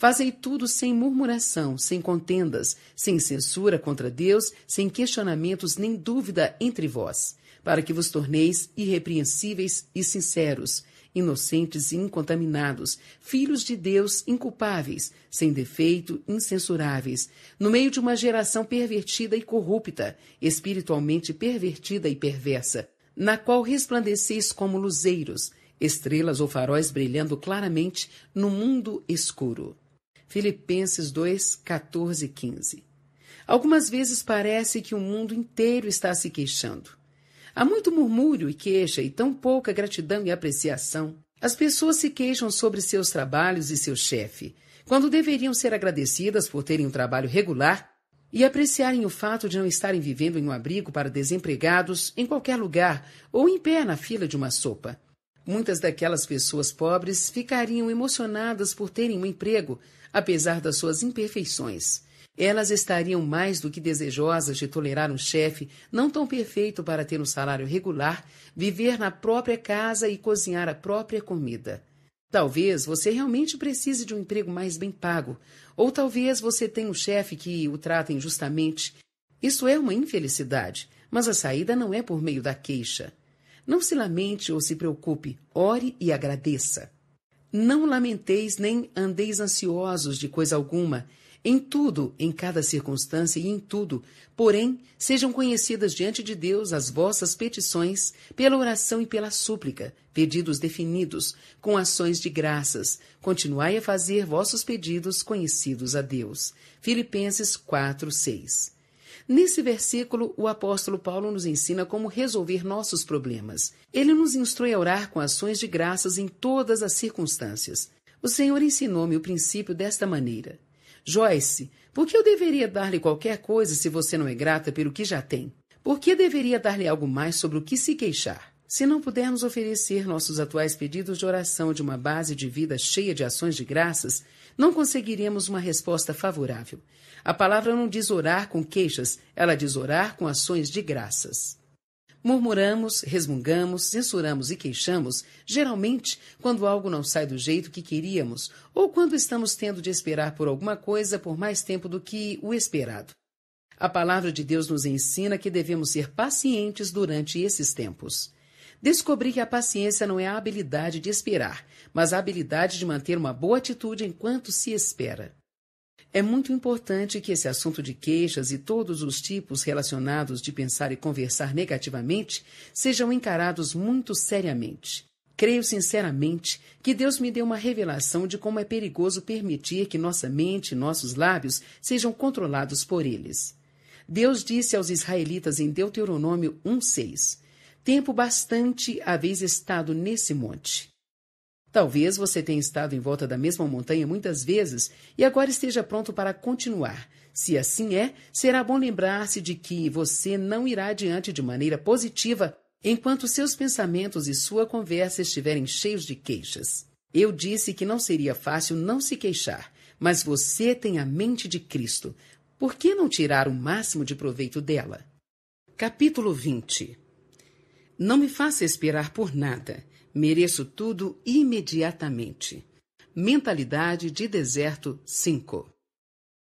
Fazei tudo sem murmuração, sem contendas, sem censura contra Deus, sem questionamentos nem dúvida entre vós, para que vos torneis irrepreensíveis e sinceros, inocentes e incontaminados, filhos de Deus inculpáveis, sem defeito, incensuráveis, no meio de uma geração pervertida e corrupta, espiritualmente pervertida e perversa, na qual resplandeceis como luzeiros, estrelas ou faróis brilhando claramente no mundo escuro. Filipenses 2, 14 e 15. Algumas vezes parece que o mundo inteiro está se queixando. Há muito murmúrio e queixa e tão pouca gratidão e apreciação. As pessoas se queixam sobre seus trabalhos e seu chefe, quando deveriam ser agradecidas por terem um trabalho regular e apreciarem o fato de não estarem vivendo em um abrigo para desempregados em qualquer lugar ou em pé na fila de uma sopa. Muitas daquelas pessoas pobres ficariam emocionadas por terem um emprego Apesar das suas imperfeições, elas estariam mais do que desejosas de tolerar um chefe não tão perfeito para ter um salário regular, viver na própria casa e cozinhar a própria comida. Talvez você realmente precise de um emprego mais bem pago, ou talvez você tenha um chefe que o trata injustamente. Isso é uma infelicidade, mas a saída não é por meio da queixa. Não se lamente ou se preocupe, ore e agradeça. Não lamenteis nem andeis ansiosos de coisa alguma. Em tudo, em cada circunstância e em tudo, porém, sejam conhecidas diante de Deus as vossas petições, pela oração e pela súplica, pedidos definidos, com ações de graças. Continuai a fazer vossos pedidos conhecidos a Deus. Filipenses 4, 6. Nesse versículo, o apóstolo Paulo nos ensina como resolver nossos problemas. Ele nos instrui a orar com ações de graças em todas as circunstâncias. O Senhor ensinou-me o princípio desta maneira: Joyce, por que eu deveria dar-lhe qualquer coisa se você não é grata pelo que já tem? Por que deveria dar-lhe algo mais sobre o que se queixar? Se não pudermos oferecer nossos atuais pedidos de oração de uma base de vida cheia de ações de graças, não conseguiremos uma resposta favorável. A palavra não diz orar com queixas, ela diz orar com ações de graças. Murmuramos, resmungamos, censuramos e queixamos, geralmente quando algo não sai do jeito que queríamos ou quando estamos tendo de esperar por alguma coisa por mais tempo do que o esperado. A palavra de Deus nos ensina que devemos ser pacientes durante esses tempos. Descobri que a paciência não é a habilidade de esperar, mas a habilidade de manter uma boa atitude enquanto se espera. É muito importante que esse assunto de queixas e todos os tipos relacionados de pensar e conversar negativamente sejam encarados muito seriamente. Creio sinceramente que Deus me deu uma revelação de como é perigoso permitir que nossa mente e nossos lábios sejam controlados por eles. Deus disse aos israelitas em Deuteronômio 1,6: tempo bastante haveis estado nesse monte. Talvez você tenha estado em volta da mesma montanha muitas vezes e agora esteja pronto para continuar. Se assim é, será bom lembrar-se de que você não irá adiante de maneira positiva enquanto seus pensamentos e sua conversa estiverem cheios de queixas. Eu disse que não seria fácil não se queixar, mas você tem a mente de Cristo. Por que não tirar o máximo de proveito dela? Capítulo 20 não me faça esperar por nada. Mereço tudo imediatamente. Mentalidade de Deserto 5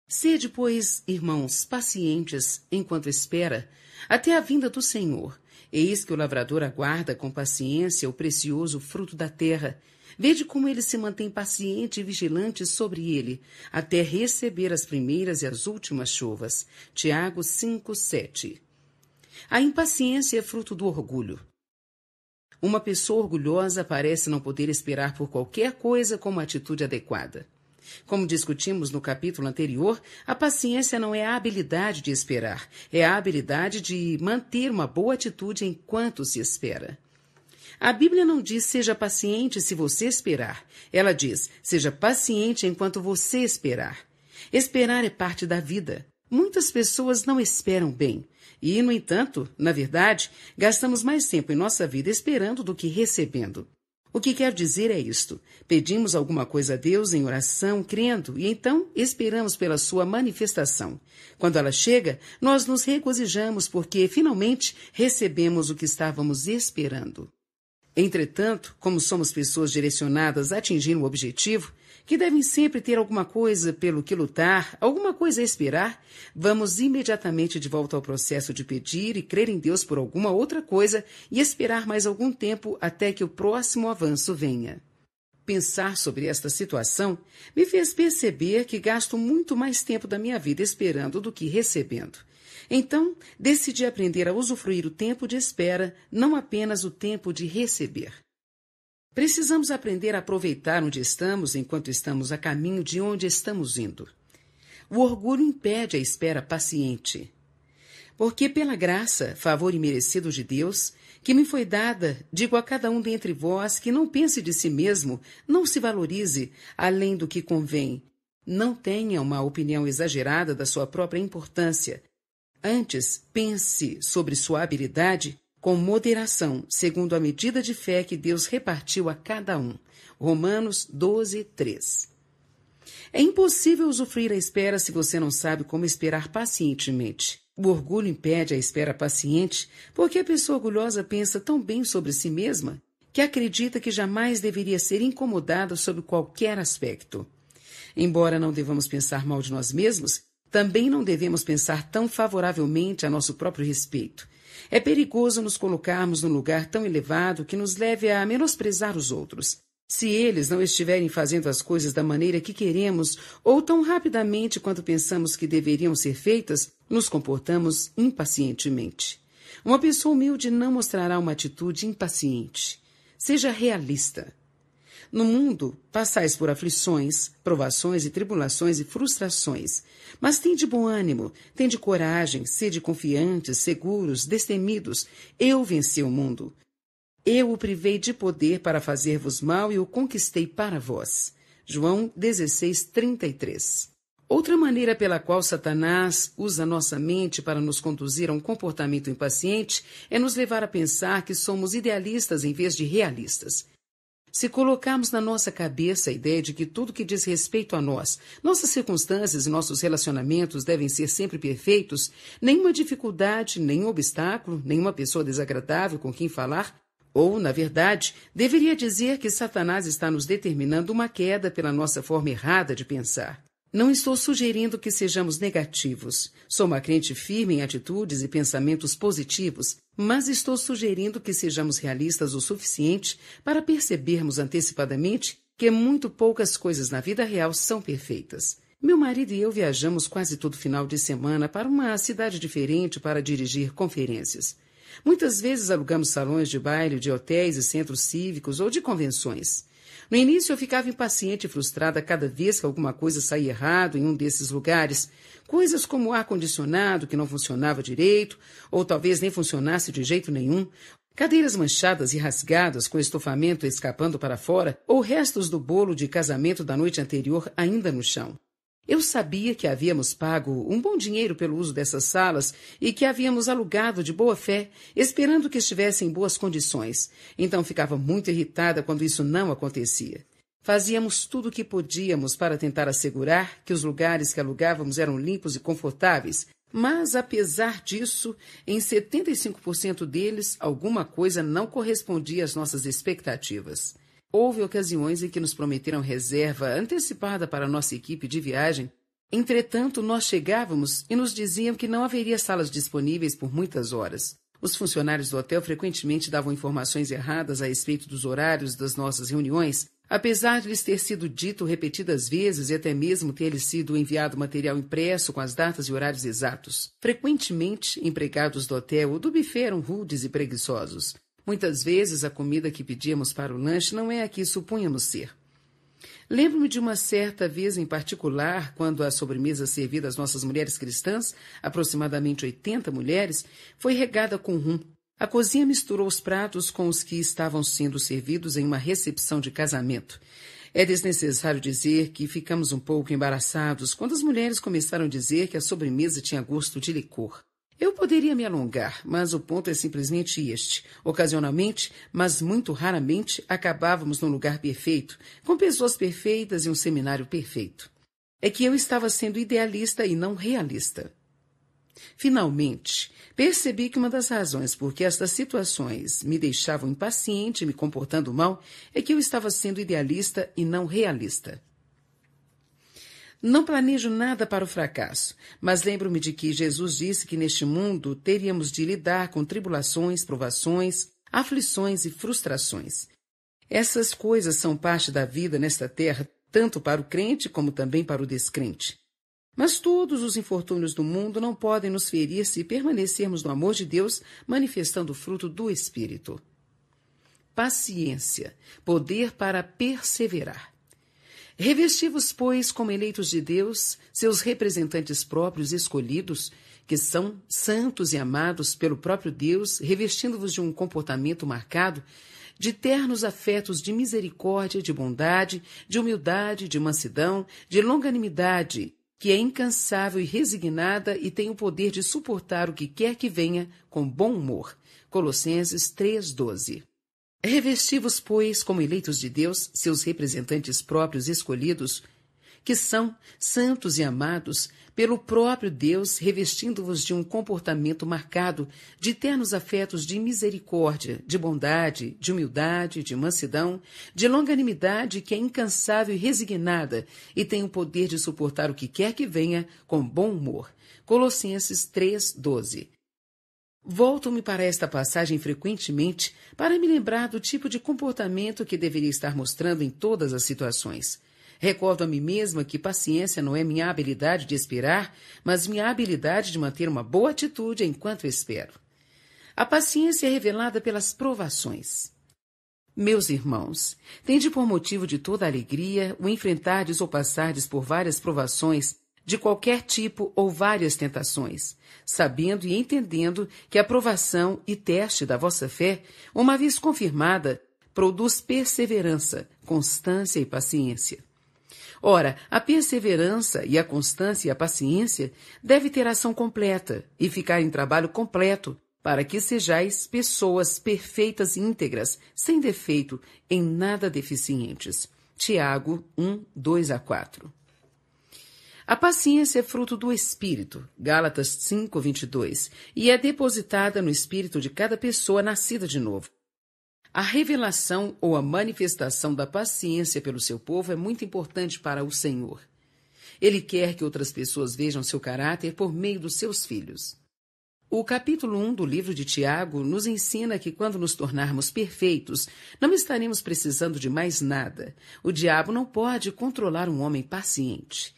Sede, pois, irmãos, pacientes enquanto espera, até a vinda do Senhor. Eis que o lavrador aguarda com paciência o precioso fruto da terra. Vede como ele se mantém paciente e vigilante sobre ele, até receber as primeiras e as últimas chuvas. Tiago 5, 7. A impaciência é fruto do orgulho. Uma pessoa orgulhosa parece não poder esperar por qualquer coisa com uma atitude adequada. Como discutimos no capítulo anterior, a paciência não é a habilidade de esperar, é a habilidade de manter uma boa atitude enquanto se espera. A Bíblia não diz seja paciente se você esperar. Ela diz seja paciente enquanto você esperar. Esperar é parte da vida. Muitas pessoas não esperam bem. E, no entanto, na verdade, gastamos mais tempo em nossa vida esperando do que recebendo. O que quer dizer é isto: pedimos alguma coisa a Deus em oração, crendo, e então esperamos pela sua manifestação. Quando ela chega, nós nos regozijamos porque finalmente recebemos o que estávamos esperando. Entretanto, como somos pessoas direcionadas a atingir um objetivo, que devem sempre ter alguma coisa pelo que lutar, alguma coisa a esperar, vamos imediatamente de volta ao processo de pedir e crer em Deus por alguma outra coisa e esperar mais algum tempo até que o próximo avanço venha. Pensar sobre esta situação me fez perceber que gasto muito mais tempo da minha vida esperando do que recebendo. Então, decidi aprender a usufruir o tempo de espera, não apenas o tempo de receber. Precisamos aprender a aproveitar onde estamos enquanto estamos a caminho de onde estamos indo. O orgulho impede a espera paciente. Porque, pela graça, favor merecido de Deus, que me foi dada, digo a cada um dentre vós que não pense de si mesmo, não se valorize além do que convém. Não tenha uma opinião exagerada da sua própria importância. Antes, pense sobre sua habilidade com moderação, segundo a medida de fé que Deus repartiu a cada um. Romanos 12, 3. É impossível usufruir a espera se você não sabe como esperar pacientemente. O orgulho impede a espera paciente porque a pessoa orgulhosa pensa tão bem sobre si mesma que acredita que jamais deveria ser incomodada sob qualquer aspecto. Embora não devamos pensar mal de nós mesmos, também não devemos pensar tão favoravelmente a nosso próprio respeito. É perigoso nos colocarmos num lugar tão elevado que nos leve a menosprezar os outros. Se eles não estiverem fazendo as coisas da maneira que queremos ou tão rapidamente quanto pensamos que deveriam ser feitas, nos comportamos impacientemente. Uma pessoa humilde não mostrará uma atitude impaciente. Seja realista. No mundo, passais por aflições, provações e tribulações e frustrações. Mas tende bom ânimo, tende coragem, sede confiantes, seguros, destemidos. Eu venci o mundo. Eu o privei de poder para fazer-vos mal e o conquistei para vós. João 16, 33. Outra maneira pela qual Satanás usa nossa mente para nos conduzir a um comportamento impaciente é nos levar a pensar que somos idealistas em vez de realistas. Se colocarmos na nossa cabeça a ideia de que tudo que diz respeito a nós, nossas circunstâncias e nossos relacionamentos devem ser sempre perfeitos, nenhuma dificuldade, nenhum obstáculo, nenhuma pessoa desagradável com quem falar, ou, na verdade, deveria dizer que Satanás está nos determinando uma queda pela nossa forma errada de pensar. Não estou sugerindo que sejamos negativos. Sou uma crente firme em atitudes e pensamentos positivos, mas estou sugerindo que sejamos realistas o suficiente para percebermos antecipadamente que muito poucas coisas na vida real são perfeitas. Meu marido e eu viajamos quase todo final de semana para uma cidade diferente para dirigir conferências. Muitas vezes alugamos salões de baile de hotéis e centros cívicos ou de convenções. No início, eu ficava impaciente e frustrada cada vez que alguma coisa saía errado em um desses lugares. Coisas como o ar-condicionado que não funcionava direito, ou talvez nem funcionasse de jeito nenhum, Cadeiras manchadas e rasgadas, com estofamento escapando para fora, ou restos do bolo de casamento da noite anterior ainda no chão. Eu sabia que havíamos pago um bom dinheiro pelo uso dessas salas e que havíamos alugado de boa fé, esperando que estivessem em boas condições. Então ficava muito irritada quando isso não acontecia. Fazíamos tudo o que podíamos para tentar assegurar que os lugares que alugávamos eram limpos e confortáveis, mas apesar disso, em 75% deles, alguma coisa não correspondia às nossas expectativas. Houve ocasiões em que nos prometeram reserva antecipada para nossa equipe de viagem. Entretanto, nós chegávamos e nos diziam que não haveria salas disponíveis por muitas horas. Os funcionários do hotel frequentemente davam informações erradas a respeito dos horários das nossas reuniões, apesar de lhes ter sido dito repetidas vezes e até mesmo ter lhes sido enviado material impresso com as datas e horários exatos. Frequentemente, empregados do hotel ou do buffet eram rudes e preguiçosos. Muitas vezes a comida que pedíamos para o lanche não é a que supunhamos ser. Lembro-me de uma certa vez em particular, quando a sobremesa servida às nossas mulheres cristãs, aproximadamente 80 mulheres, foi regada com rum. A cozinha misturou os pratos com os que estavam sendo servidos em uma recepção de casamento. É desnecessário dizer que ficamos um pouco embaraçados quando as mulheres começaram a dizer que a sobremesa tinha gosto de licor. Eu poderia me alongar, mas o ponto é simplesmente este. Ocasionalmente, mas muito raramente, acabávamos num lugar perfeito, com pessoas perfeitas e um seminário perfeito. É que eu estava sendo idealista e não realista. Finalmente, percebi que uma das razões por que estas situações me deixavam impaciente e me comportando mal é que eu estava sendo idealista e não realista. Não planejo nada para o fracasso, mas lembro-me de que Jesus disse que neste mundo teríamos de lidar com tribulações, provações, aflições e frustrações. Essas coisas são parte da vida nesta terra, tanto para o crente como também para o descrente. Mas todos os infortúnios do mundo não podem nos ferir se permanecermos no amor de Deus, manifestando o fruto do Espírito. Paciência, poder para perseverar. Revesti-vos, pois, como eleitos de Deus, seus representantes próprios escolhidos, que são santos e amados pelo próprio Deus, revestindo-vos de um comportamento marcado de ternos afetos de misericórdia, de bondade, de humildade, de mansidão, de longanimidade, que é incansável e resignada e tem o poder de suportar o que quer que venha com bom humor. Colossenses 3:12. Revesti-vos, pois, como eleitos de Deus, seus representantes próprios escolhidos, que são santos e amados pelo próprio Deus, revestindo-vos de um comportamento marcado de ternos afetos de misericórdia, de bondade, de humildade, de mansidão, de longanimidade que é incansável e resignada e tem o poder de suportar o que quer que venha com bom humor. Colossenses 3:12. Volto-me para esta passagem frequentemente para me lembrar do tipo de comportamento que deveria estar mostrando em todas as situações. Recordo a mim mesma que paciência não é minha habilidade de esperar, mas minha habilidade de manter uma boa atitude enquanto espero. A paciência é revelada pelas provações. Meus irmãos, tende por motivo de toda alegria o enfrentardes ou passardes por várias provações, de qualquer tipo ou várias tentações, sabendo e entendendo que a provação e teste da vossa fé, uma vez confirmada, produz perseverança, constância e paciência. Ora, a perseverança e a constância e a paciência deve ter ação completa e ficar em trabalho completo, para que sejais pessoas perfeitas e íntegras, sem defeito, em nada deficientes. Tiago 1, 2 a 4. A paciência é fruto do Espírito, Gálatas 5, 22, e é depositada no Espírito de cada pessoa nascida de novo. A revelação ou a manifestação da paciência pelo seu povo é muito importante para o Senhor. Ele quer que outras pessoas vejam seu caráter por meio dos seus filhos. O capítulo 1 do livro de Tiago nos ensina que quando nos tornarmos perfeitos, não estaremos precisando de mais nada. O diabo não pode controlar um homem paciente.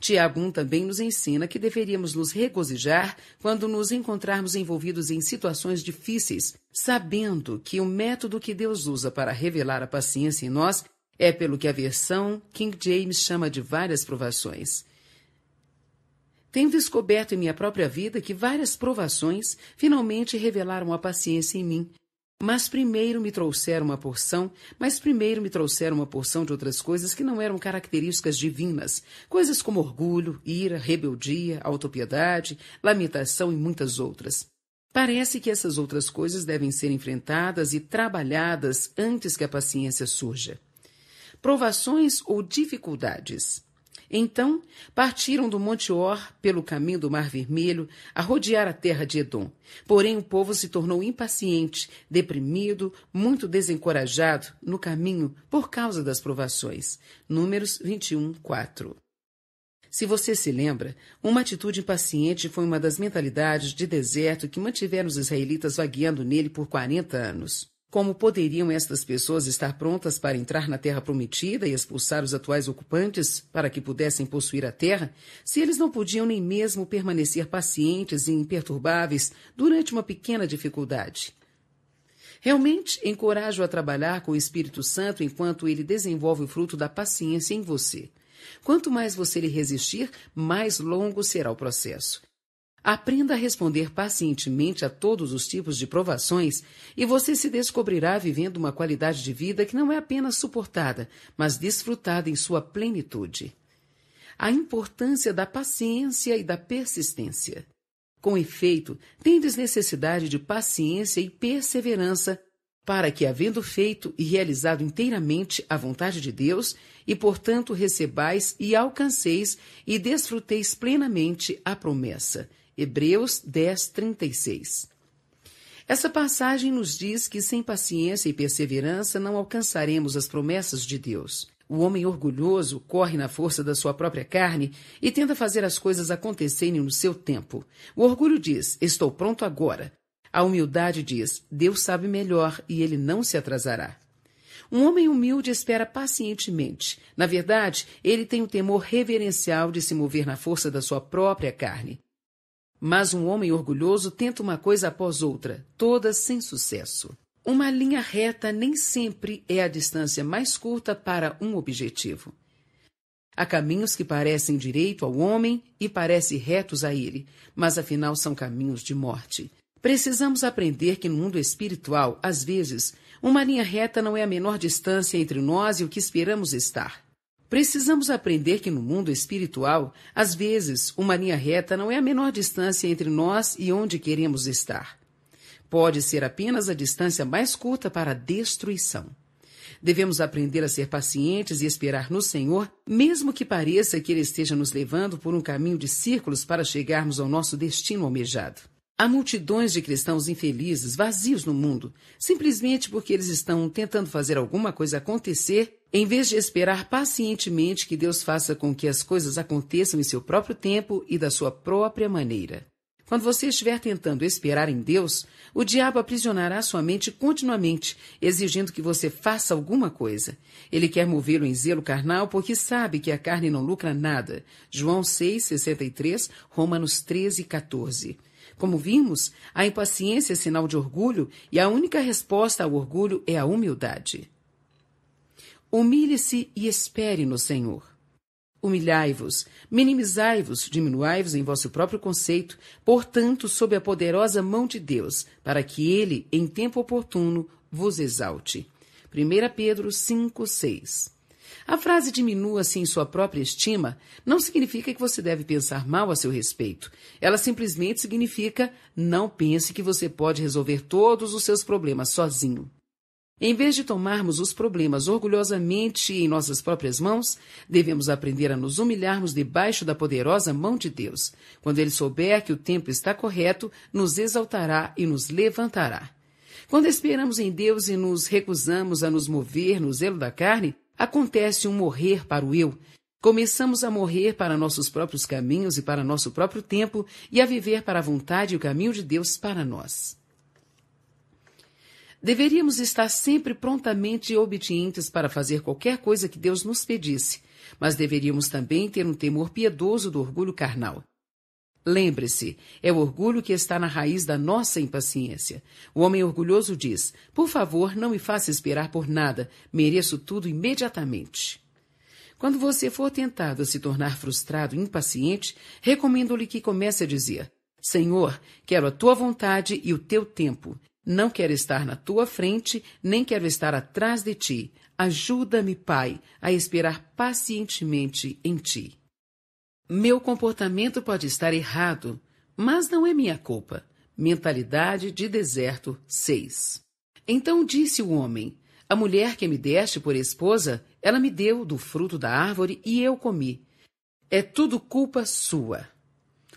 Tiago também nos ensina que deveríamos nos regozijar quando nos encontrarmos envolvidos em situações difíceis, sabendo que o método que Deus usa para revelar a paciência em nós é pelo que a versão King James chama de várias provações. Tenho descoberto em minha própria vida que várias provações finalmente revelaram a paciência em mim, mas primeiro me trouxeram uma porção, mas primeiro me trouxeram uma porção de outras coisas que não eram características divinas, coisas como orgulho, ira, rebeldia, autopiedade, lamentação e muitas outras. Parece que essas outras coisas devem ser enfrentadas e trabalhadas antes que a paciência surja. Provações ou dificuldades. Então partiram do Monte Or pelo caminho do Mar Vermelho a rodear a terra de Edom. Porém, o povo se tornou impaciente, deprimido, muito desencorajado no caminho por causa das provações. Números 21, 4. Se você se lembra, uma atitude impaciente foi uma das mentalidades de deserto que mantiveram os israelitas vagueando nele por quarenta anos. Como poderiam estas pessoas estar prontas para entrar na Terra Prometida e expulsar os atuais ocupantes para que pudessem possuir a Terra, se eles não podiam nem mesmo permanecer pacientes e imperturbáveis durante uma pequena dificuldade? Realmente encorajo a trabalhar com o Espírito Santo enquanto ele desenvolve o fruto da paciência em você. Quanto mais você lhe resistir, mais longo será o processo. Aprenda a responder pacientemente a todos os tipos de provações e você se descobrirá vivendo uma qualidade de vida que não é apenas suportada, mas desfrutada em sua plenitude. A importância da paciência e da persistência. Com efeito, tendes necessidade de paciência e perseverança para que, havendo feito e realizado inteiramente a vontade de Deus, e portanto recebais e alcanceis e desfruteis plenamente a promessa. Hebreus 10, 36. Essa passagem nos diz que sem paciência e perseverança não alcançaremos as promessas de Deus. O homem orgulhoso corre na força da sua própria carne e tenta fazer as coisas acontecerem no seu tempo. O orgulho diz: Estou pronto agora. A humildade diz: Deus sabe melhor e ele não se atrasará. Um homem humilde espera pacientemente. Na verdade, ele tem o temor reverencial de se mover na força da sua própria carne. Mas um homem orgulhoso tenta uma coisa após outra, todas sem sucesso. Uma linha reta nem sempre é a distância mais curta para um objetivo. Há caminhos que parecem direito ao homem e parecem retos a ele, mas afinal são caminhos de morte. Precisamos aprender que no mundo espiritual, às vezes, uma linha reta não é a menor distância entre nós e o que esperamos estar. Precisamos aprender que no mundo espiritual, às vezes, uma linha reta não é a menor distância entre nós e onde queremos estar. Pode ser apenas a distância mais curta para a destruição. Devemos aprender a ser pacientes e esperar no Senhor, mesmo que pareça que Ele esteja nos levando por um caminho de círculos para chegarmos ao nosso destino almejado. Há multidões de cristãos infelizes, vazios no mundo, simplesmente porque eles estão tentando fazer alguma coisa acontecer, em vez de esperar pacientemente que Deus faça com que as coisas aconteçam em seu próprio tempo e da sua própria maneira. Quando você estiver tentando esperar em Deus, o diabo aprisionará sua mente continuamente, exigindo que você faça alguma coisa. Ele quer movê-lo em zelo carnal porque sabe que a carne não lucra nada. João 6, 63, Romanos 13, 14. Como vimos, a impaciência é sinal de orgulho e a única resposta ao orgulho é a humildade. Humilhe-se e espere no Senhor. Humilhai-vos, minimizai-vos, diminuai-vos em vosso próprio conceito, portanto, sob a poderosa mão de Deus, para que ele, em tempo oportuno, vos exalte. 1 Pedro 5, 6 a frase diminua-se em assim, sua própria estima não significa que você deve pensar mal a seu respeito. Ela simplesmente significa não pense que você pode resolver todos os seus problemas sozinho. Em vez de tomarmos os problemas orgulhosamente em nossas próprias mãos, devemos aprender a nos humilharmos debaixo da poderosa mão de Deus. Quando Ele souber que o tempo está correto, nos exaltará e nos levantará. Quando esperamos em Deus e nos recusamos a nos mover no zelo da carne, Acontece um morrer para o eu. Começamos a morrer para nossos próprios caminhos e para nosso próprio tempo e a viver para a vontade e o caminho de Deus para nós. Deveríamos estar sempre prontamente obedientes para fazer qualquer coisa que Deus nos pedisse, mas deveríamos também ter um temor piedoso do orgulho carnal. Lembre-se, é o orgulho que está na raiz da nossa impaciência. O homem orgulhoso diz: Por favor, não me faça esperar por nada, mereço tudo imediatamente. Quando você for tentado a se tornar frustrado e impaciente, recomendo-lhe que comece a dizer: Senhor, quero a tua vontade e o teu tempo. Não quero estar na tua frente, nem quero estar atrás de ti. Ajuda-me, Pai, a esperar pacientemente em ti. Meu comportamento pode estar errado, mas não é minha culpa. Mentalidade de deserto 6. Então disse o homem: A mulher que me deste por esposa, ela me deu do fruto da árvore e eu comi. É tudo culpa sua.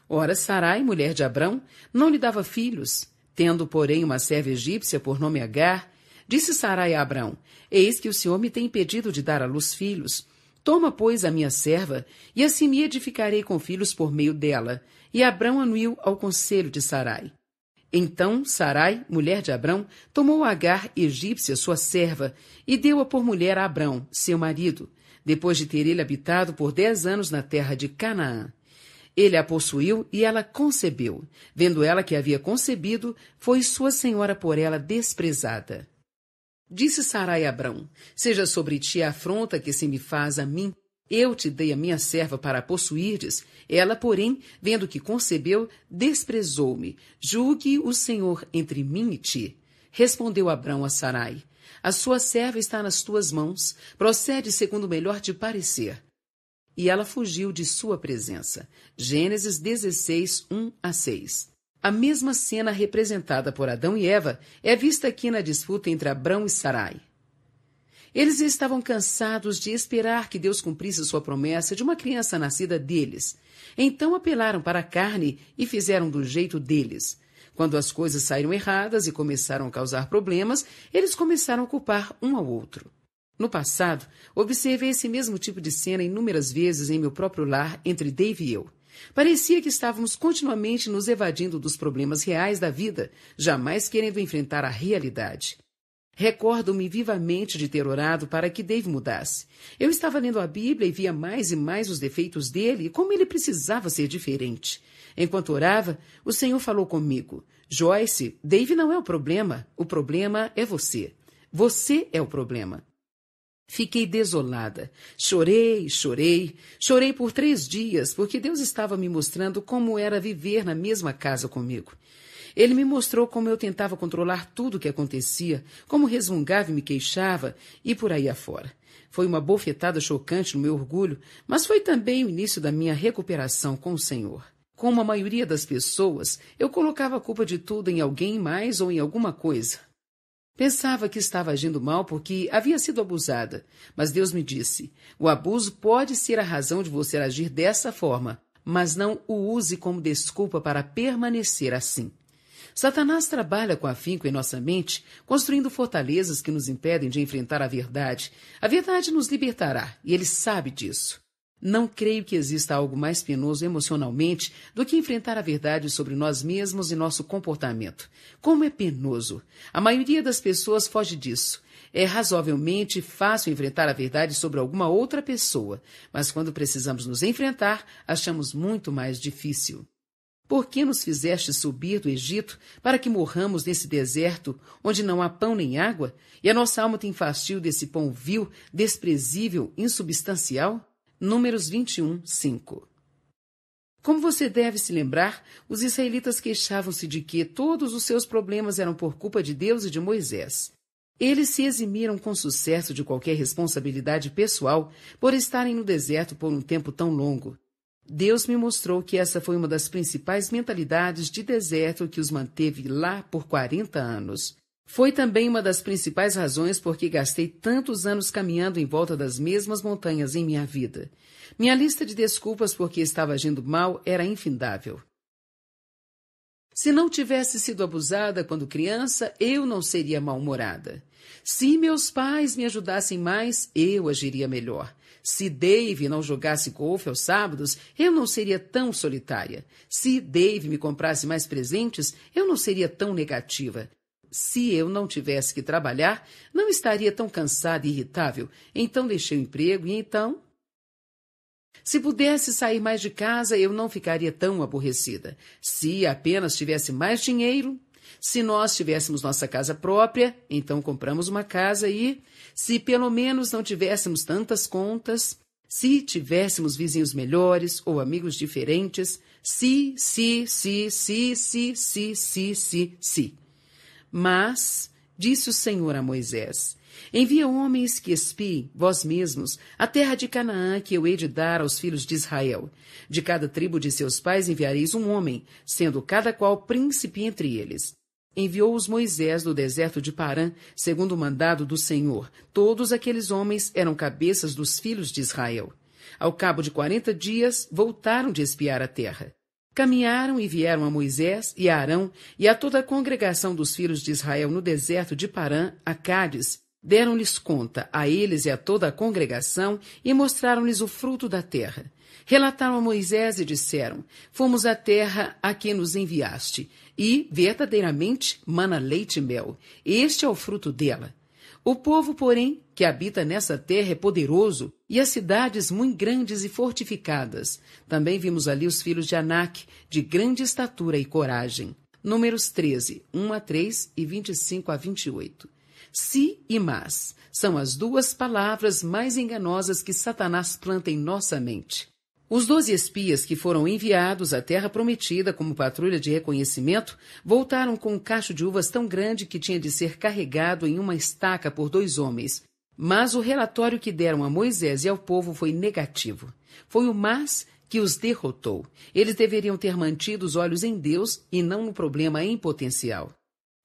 Ora, Sarai, mulher de Abrão, não lhe dava filhos. Tendo, porém, uma serva egípcia por nome Agar, disse Sarai a Abrão: Eis que o Senhor me tem impedido de dar à luz filhos. Toma, pois, a minha serva, e assim me edificarei com filhos por meio dela. E Abrão anuiu ao conselho de Sarai. Então Sarai, mulher de Abrão, tomou Agar, egípcia, sua serva, e deu-a por mulher a Abrão, seu marido, depois de ter ele habitado por dez anos na terra de Canaã. Ele a possuiu e ela concebeu. Vendo ela que havia concebido, foi sua senhora por ela desprezada. Disse Sarai a Abrão: Seja sobre ti a afronta que se me faz a mim. Eu te dei a minha serva para a possuirdes. Ela, porém, vendo que concebeu, desprezou-me. Julgue o Senhor entre mim e ti. Respondeu Abrão a Sarai: A sua serva está nas tuas mãos. Procede segundo o melhor te parecer. E ela fugiu de sua presença. Gênesis 16, 1 a 6. A mesma cena representada por Adão e Eva é vista aqui na disputa entre Abrão e Sarai. Eles estavam cansados de esperar que Deus cumprisse sua promessa de uma criança nascida deles. Então apelaram para a carne e fizeram do jeito deles. Quando as coisas saíram erradas e começaram a causar problemas, eles começaram a culpar um ao outro. No passado, observei esse mesmo tipo de cena inúmeras vezes em meu próprio lar entre Dave e eu. Parecia que estávamos continuamente nos evadindo dos problemas reais da vida, jamais querendo enfrentar a realidade. Recordo-me vivamente de ter orado para que Dave mudasse. Eu estava lendo a Bíblia e via mais e mais os defeitos dele e como ele precisava ser diferente. Enquanto orava, o Senhor falou comigo: Joyce, Dave não é o problema. O problema é você. Você é o problema. Fiquei desolada. Chorei, chorei. Chorei por três dias, porque Deus estava me mostrando como era viver na mesma casa comigo. Ele me mostrou como eu tentava controlar tudo o que acontecia, como resmungava e me queixava, e por aí afora. Foi uma bofetada chocante no meu orgulho, mas foi também o início da minha recuperação com o Senhor. Como a maioria das pessoas, eu colocava a culpa de tudo em alguém mais ou em alguma coisa, Pensava que estava agindo mal porque havia sido abusada, mas Deus me disse: o abuso pode ser a razão de você agir dessa forma, mas não o use como desculpa para permanecer assim. Satanás trabalha com afinco em nossa mente, construindo fortalezas que nos impedem de enfrentar a verdade. A verdade nos libertará, e ele sabe disso. Não creio que exista algo mais penoso emocionalmente do que enfrentar a verdade sobre nós mesmos e nosso comportamento. Como é penoso! A maioria das pessoas foge disso. É razoavelmente fácil enfrentar a verdade sobre alguma outra pessoa, mas quando precisamos nos enfrentar, achamos muito mais difícil. Por que nos fizeste subir do Egito para que morramos nesse deserto onde não há pão nem água e a nossa alma tem fastio desse pão vil, desprezível, insubstancial? Números 21, 5. Como você deve se lembrar, os israelitas queixavam-se de que todos os seus problemas eram por culpa de Deus e de Moisés. Eles se eximiram com sucesso de qualquer responsabilidade pessoal por estarem no deserto por um tempo tão longo. Deus me mostrou que essa foi uma das principais mentalidades de deserto que os manteve lá por 40 anos. Foi também uma das principais razões por que gastei tantos anos caminhando em volta das mesmas montanhas em minha vida. Minha lista de desculpas por que estava agindo mal era infindável. Se não tivesse sido abusada quando criança, eu não seria mal-humorada. Se meus pais me ajudassem mais, eu agiria melhor. Se Dave não jogasse golfe aos sábados, eu não seria tão solitária. Se Dave me comprasse mais presentes, eu não seria tão negativa. Se eu não tivesse que trabalhar, não estaria tão cansada e irritável. Então deixei o emprego e então. Se pudesse sair mais de casa, eu não ficaria tão aborrecida. Se apenas tivesse mais dinheiro. Se nós tivéssemos nossa casa própria, então compramos uma casa e. Se pelo menos não tivéssemos tantas contas. Se tivéssemos vizinhos melhores ou amigos diferentes. Se, se, se, se, se, se, se, se, se. se. Mas, disse o Senhor a Moisés, envia homens que espiem, vós mesmos, a terra de Canaã que eu hei de dar aos filhos de Israel. De cada tribo de seus pais enviareis um homem, sendo cada qual príncipe entre eles. Enviou-os Moisés do deserto de Parã, segundo o mandado do Senhor. Todos aqueles homens eram cabeças dos filhos de Israel. Ao cabo de quarenta dias, voltaram de espiar a terra caminharam e vieram a Moisés e a Arão e a toda a congregação dos filhos de Israel no deserto de Parã, a Cádiz, deram-lhes conta a eles e a toda a congregação e mostraram-lhes o fruto da terra. Relataram a Moisés e disseram: Fomos à terra a que nos enviaste, e, verdadeiramente, mana leite e mel. Este é o fruto dela. O povo, porém, que habita nessa terra é poderoso, e as cidades muito grandes e fortificadas. Também vimos ali os filhos de Anak, de grande estatura e coragem. Números 13, 1 a 3 e 25 a 28. Si e mas são as duas palavras mais enganosas que Satanás planta em nossa mente. Os doze espias que foram enviados à Terra Prometida como patrulha de reconhecimento voltaram com um cacho de uvas tão grande que tinha de ser carregado em uma estaca por dois homens, mas o relatório que deram a Moisés e ao povo foi negativo. Foi o mas que os derrotou. Eles deveriam ter mantido os olhos em Deus e não no problema em potencial.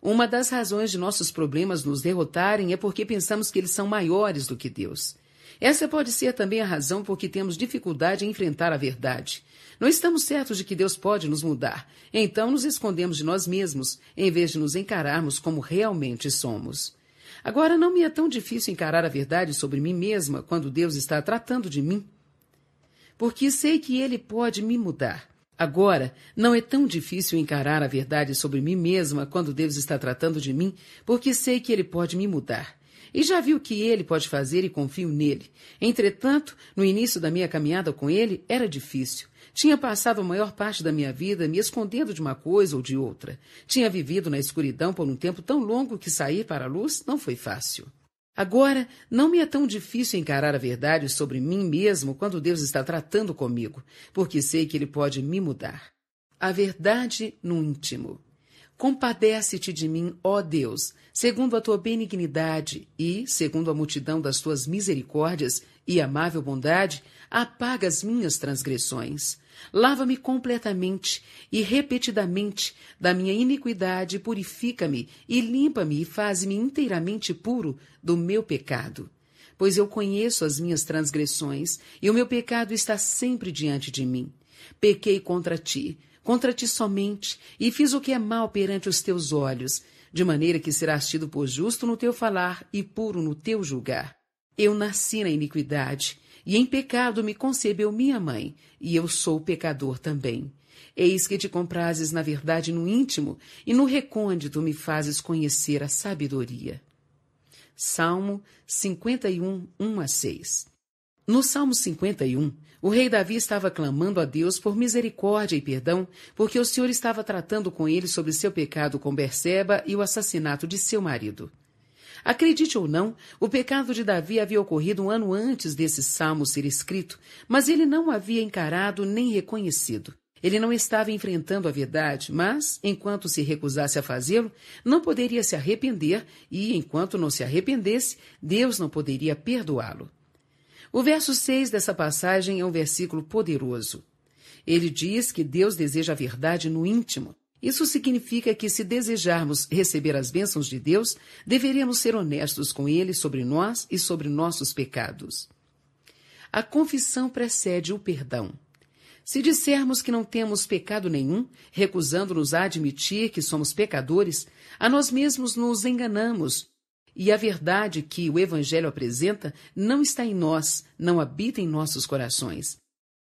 Uma das razões de nossos problemas nos derrotarem é porque pensamos que eles são maiores do que Deus. Essa pode ser também a razão por que temos dificuldade em enfrentar a verdade. Não estamos certos de que Deus pode nos mudar, então nos escondemos de nós mesmos, em vez de nos encararmos como realmente somos. Agora, não me é tão difícil encarar a verdade sobre mim mesma quando Deus está tratando de mim. Porque sei que Ele pode me mudar. Agora, não é tão difícil encarar a verdade sobre mim mesma quando Deus está tratando de mim, porque sei que Ele pode me mudar. E já vi o que Ele pode fazer e confio nele. Entretanto, no início da minha caminhada com Ele, era difícil. Tinha passado a maior parte da minha vida me escondendo de uma coisa ou de outra. Tinha vivido na escuridão por um tempo tão longo que sair para a luz não foi fácil. Agora, não me é tão difícil encarar a verdade sobre mim mesmo quando Deus está tratando comigo, porque sei que Ele pode me mudar. A verdade no íntimo. Compadece-te de mim, ó Deus, segundo a tua benignidade e, segundo a multidão das tuas misericórdias e amável bondade, apaga as minhas transgressões. Lava-me completamente e repetidamente da minha iniquidade, purifica-me e limpa-me e faz-me inteiramente puro do meu pecado. Pois eu conheço as minhas transgressões e o meu pecado está sempre diante de mim. Pequei contra ti, contra ti somente, e fiz o que é mal perante os teus olhos, de maneira que serás tido por justo no teu falar e puro no teu julgar. Eu nasci na iniquidade e em pecado me concebeu minha mãe, e eu sou pecador também. Eis que te comprases na verdade no íntimo, e no recôndito me fazes conhecer a sabedoria. Salmo 51, 1 a 6 No Salmo 51, o rei Davi estava clamando a Deus por misericórdia e perdão, porque o Senhor estava tratando com ele sobre seu pecado com Berseba e o assassinato de seu marido. Acredite ou não, o pecado de Davi havia ocorrido um ano antes desse salmo ser escrito, mas ele não o havia encarado nem reconhecido. Ele não estava enfrentando a verdade, mas, enquanto se recusasse a fazê-lo, não poderia se arrepender, e, enquanto não se arrependesse, Deus não poderia perdoá-lo. O verso 6 dessa passagem é um versículo poderoso. Ele diz que Deus deseja a verdade no íntimo. Isso significa que, se desejarmos receber as bênçãos de Deus, deveríamos ser honestos com Ele sobre nós e sobre nossos pecados. A confissão precede o perdão. Se dissermos que não temos pecado nenhum, recusando-nos a admitir que somos pecadores, a nós mesmos nos enganamos. E a verdade que o Evangelho apresenta não está em nós, não habita em nossos corações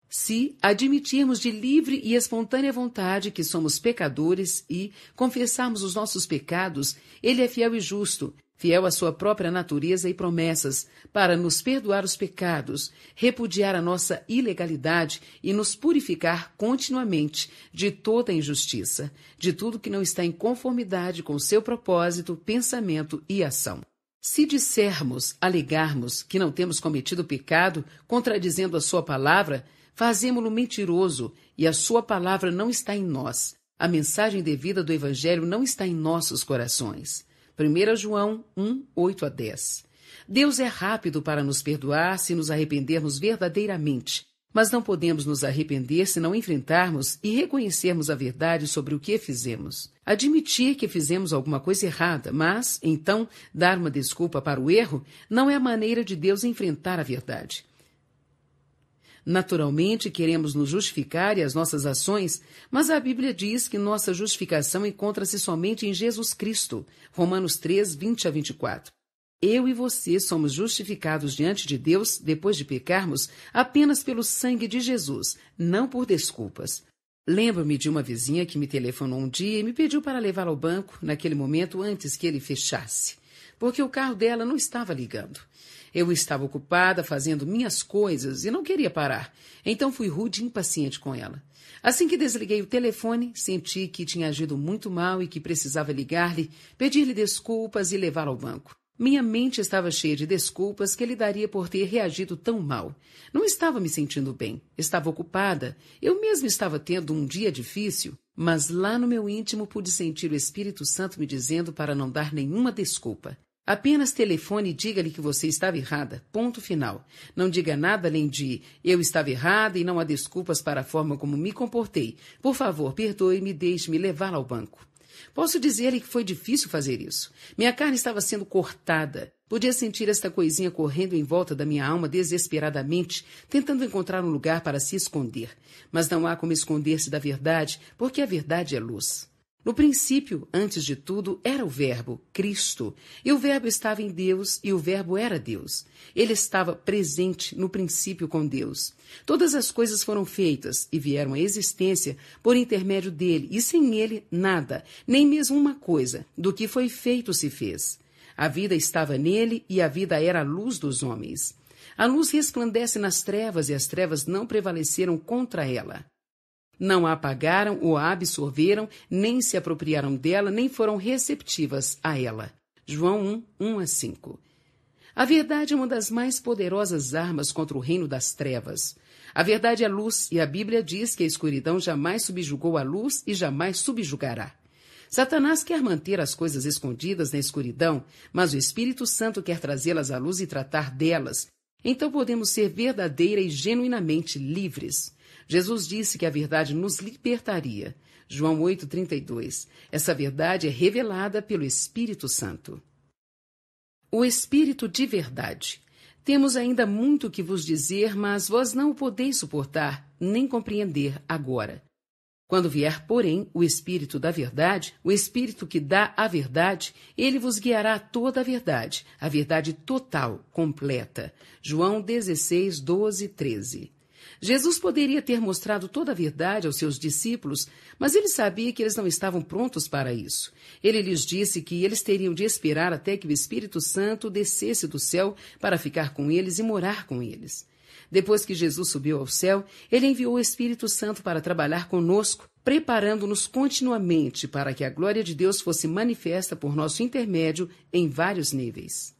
se admitirmos de livre e espontânea vontade que somos pecadores e confessarmos os nossos pecados, Ele é fiel e justo, fiel à sua própria natureza e promessas, para nos perdoar os pecados, repudiar a nossa ilegalidade e nos purificar continuamente de toda injustiça, de tudo que não está em conformidade com seu propósito, pensamento e ação. Se dissermos, alegarmos que não temos cometido pecado, contradizendo a sua palavra, fazemo-lo mentiroso e a sua palavra não está em nós. A mensagem devida do Evangelho não está em nossos corações. 1 João 1, 8 a 10. Deus é rápido para nos perdoar se nos arrependermos verdadeiramente, mas não podemos nos arrepender se não enfrentarmos e reconhecermos a verdade sobre o que fizemos. Admitir que fizemos alguma coisa errada, mas, então, dar uma desculpa para o erro não é a maneira de Deus enfrentar a verdade. Naturalmente, queremos nos justificar e as nossas ações, mas a Bíblia diz que nossa justificação encontra-se somente em Jesus Cristo. Romanos 3, 20 a 24. Eu e você somos justificados diante de Deus, depois de pecarmos, apenas pelo sangue de Jesus, não por desculpas. Lembro-me de uma vizinha que me telefonou um dia e me pediu para levar ao banco, naquele momento, antes que ele fechasse, porque o carro dela não estava ligando. Eu estava ocupada fazendo minhas coisas e não queria parar, então fui rude e impaciente com ela. Assim que desliguei o telefone, senti que tinha agido muito mal e que precisava ligar-lhe, pedir-lhe desculpas e levá-la ao banco. Minha mente estava cheia de desculpas que ele daria por ter reagido tão mal. Não estava me sentindo bem, estava ocupada, eu mesma estava tendo um dia difícil, mas lá no meu íntimo pude sentir o Espírito Santo me dizendo para não dar nenhuma desculpa. Apenas telefone e diga-lhe que você estava errada. Ponto final. Não diga nada além de eu estava errada e não há desculpas para a forma como me comportei. Por favor, perdoe-me e deixe-me levá-la ao banco. Posso dizer-lhe que foi difícil fazer isso. Minha carne estava sendo cortada. Podia sentir esta coisinha correndo em volta da minha alma desesperadamente, tentando encontrar um lugar para se esconder. Mas não há como esconder-se da verdade, porque a verdade é luz. No princípio, antes de tudo, era o Verbo, Cristo. E o Verbo estava em Deus e o Verbo era Deus. Ele estava presente no princípio com Deus. Todas as coisas foram feitas e vieram à existência por intermédio dele, e sem ele, nada, nem mesmo uma coisa, do que foi feito se fez. A vida estava nele e a vida era a luz dos homens. A luz resplandece nas trevas e as trevas não prevaleceram contra ela. Não a apagaram ou a absorveram, nem se apropriaram dela, nem foram receptivas a ela. João 1, 1 a 5. A verdade é uma das mais poderosas armas contra o reino das trevas. A verdade é luz, e a Bíblia diz que a escuridão jamais subjugou a luz e jamais subjugará. Satanás quer manter as coisas escondidas na escuridão, mas o Espírito Santo quer trazê-las à luz e tratar delas. Então podemos ser verdadeira e genuinamente livres. Jesus disse que a verdade nos libertaria. João 8,32. Essa verdade é revelada pelo Espírito Santo. O Espírito de Verdade. Temos ainda muito que vos dizer, mas vós não o podeis suportar, nem compreender agora. Quando vier, porém, o Espírito da Verdade, o Espírito que dá a verdade, ele vos guiará a toda a verdade, a verdade total, completa. João 16, 12, 13. Jesus poderia ter mostrado toda a verdade aos seus discípulos, mas ele sabia que eles não estavam prontos para isso. Ele lhes disse que eles teriam de esperar até que o Espírito Santo descesse do céu para ficar com eles e morar com eles. Depois que Jesus subiu ao céu, ele enviou o Espírito Santo para trabalhar conosco, preparando-nos continuamente para que a glória de Deus fosse manifesta por nosso intermédio em vários níveis.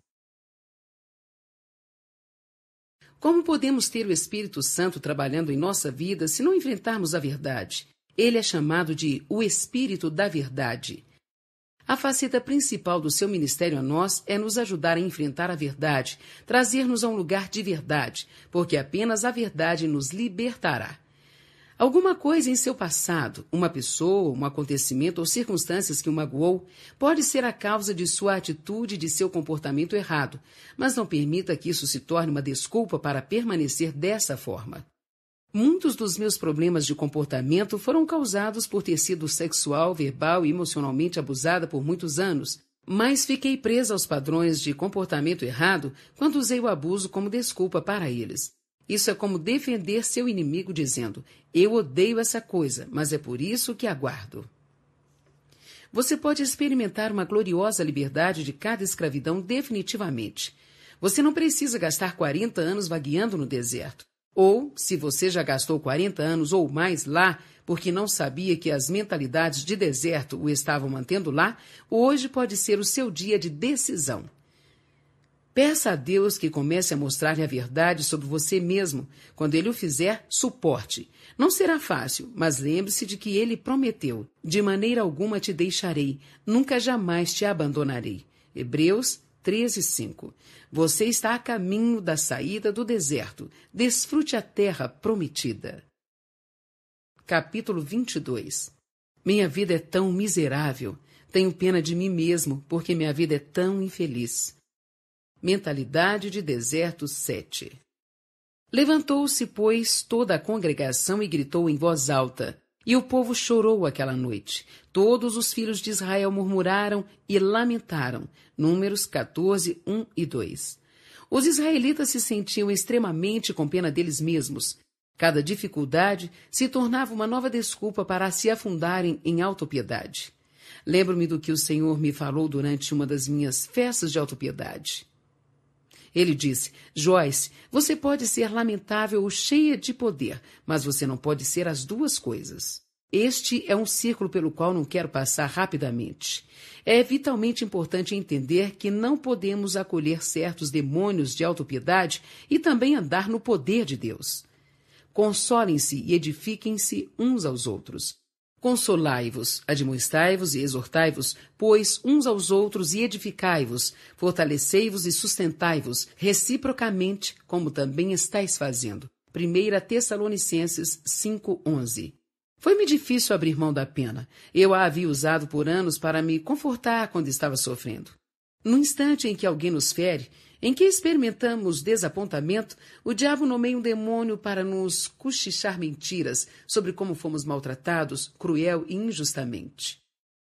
Como podemos ter o Espírito Santo trabalhando em nossa vida se não enfrentarmos a verdade? Ele é chamado de o Espírito da Verdade. A faceta principal do seu ministério a nós é nos ajudar a enfrentar a verdade, trazer-nos a um lugar de verdade, porque apenas a verdade nos libertará. Alguma coisa em seu passado, uma pessoa, um acontecimento ou circunstâncias que o magoou, pode ser a causa de sua atitude e de seu comportamento errado, mas não permita que isso se torne uma desculpa para permanecer dessa forma. Muitos dos meus problemas de comportamento foram causados por ter sido sexual, verbal e emocionalmente abusada por muitos anos, mas fiquei presa aos padrões de comportamento errado quando usei o abuso como desculpa para eles. Isso é como defender seu inimigo dizendo: Eu odeio essa coisa, mas é por isso que aguardo. Você pode experimentar uma gloriosa liberdade de cada escravidão definitivamente. Você não precisa gastar 40 anos vagueando no deserto. Ou, se você já gastou 40 anos ou mais lá, porque não sabia que as mentalidades de deserto o estavam mantendo lá, hoje pode ser o seu dia de decisão. Peça a Deus que comece a mostrar-lhe a verdade sobre você mesmo. Quando ele o fizer, suporte. Não será fácil, mas lembre-se de que ele prometeu: De maneira alguma te deixarei, nunca jamais te abandonarei. Hebreus 13, 5. Você está a caminho da saída do deserto. Desfrute a terra prometida. Capítulo 22 Minha vida é tão miserável. Tenho pena de mim mesmo, porque minha vida é tão infeliz. Mentalidade de Deserto 7 Levantou-se, pois, toda a congregação e gritou em voz alta. E o povo chorou aquela noite. Todos os filhos de Israel murmuraram e lamentaram. Números 14, 1 e 2. Os israelitas se sentiam extremamente com pena deles mesmos. Cada dificuldade se tornava uma nova desculpa para se afundarem em autopiedade. Lembro-me do que o Senhor me falou durante uma das minhas festas de autopiedade. Ele disse: Joyce, você pode ser lamentável ou cheia de poder, mas você não pode ser as duas coisas. Este é um círculo pelo qual não quero passar rapidamente. É vitalmente importante entender que não podemos acolher certos demônios de autopiedade e também andar no poder de Deus. Consolem-se e edifiquem-se uns aos outros. Consolai-vos, admoestai-vos e exortai-vos, pois, uns aos outros e edificai-vos, fortalecei-vos e sustentai-vos, reciprocamente, como também estáis fazendo. 1 Tessalonicenses 5,11 Foi-me difícil abrir mão da pena. Eu a havia usado por anos para me confortar quando estava sofrendo. No instante em que alguém nos fere, em que experimentamos desapontamento, o diabo nomeia um demônio para nos cochichar mentiras sobre como fomos maltratados, cruel e injustamente.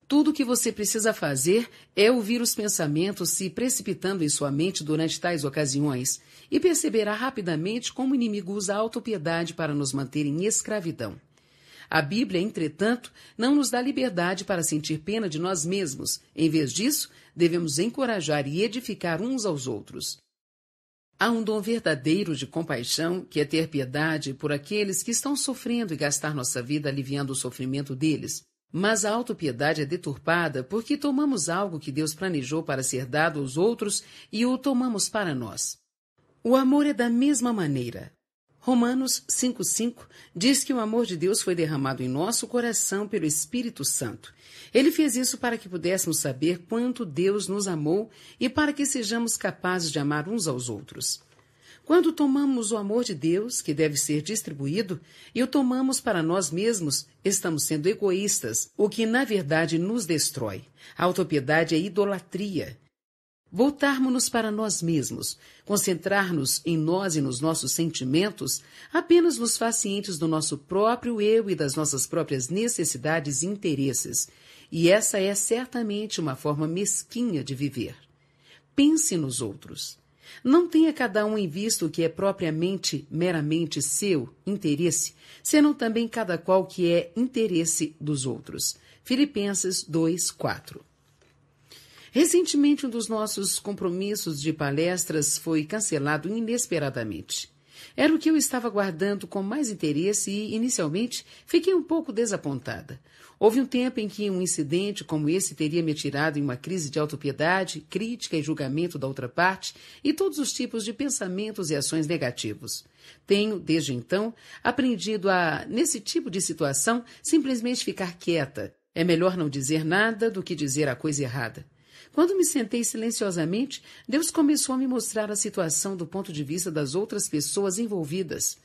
Tudo o que você precisa fazer é ouvir os pensamentos se precipitando em sua mente durante tais ocasiões e perceberá rapidamente como o inimigo usa a autopiedade para nos manter em escravidão. A Bíblia, entretanto, não nos dá liberdade para sentir pena de nós mesmos. Em vez disso, devemos encorajar e edificar uns aos outros. Há um dom verdadeiro de compaixão, que é ter piedade por aqueles que estão sofrendo e gastar nossa vida aliviando o sofrimento deles. Mas a autopiedade é deturpada porque tomamos algo que Deus planejou para ser dado aos outros e o tomamos para nós. O amor é da mesma maneira. Romanos 5,5 diz que o amor de Deus foi derramado em nosso coração pelo Espírito Santo. Ele fez isso para que pudéssemos saber quanto Deus nos amou e para que sejamos capazes de amar uns aos outros. Quando tomamos o amor de Deus, que deve ser distribuído, e o tomamos para nós mesmos, estamos sendo egoístas, o que na verdade nos destrói. A autopiedade é idolatria voltarmos-nos para nós mesmos, concentrar-nos em nós e nos nossos sentimentos, apenas nos faz cientes do nosso próprio eu e das nossas próprias necessidades e interesses. E essa é certamente uma forma mesquinha de viver. Pense nos outros. Não tenha cada um em vista o que é propriamente, meramente seu interesse, senão também cada qual que é interesse dos outros. Filipenses 2, 4. Recentemente, um dos nossos compromissos de palestras foi cancelado inesperadamente. Era o que eu estava guardando com mais interesse e, inicialmente, fiquei um pouco desapontada. Houve um tempo em que um incidente como esse teria me tirado em uma crise de autopiedade, crítica e julgamento da outra parte e todos os tipos de pensamentos e ações negativos. Tenho, desde então, aprendido a, nesse tipo de situação, simplesmente ficar quieta. É melhor não dizer nada do que dizer a coisa errada. Quando me sentei silenciosamente, Deus começou a me mostrar a situação do ponto de vista das outras pessoas envolvidas.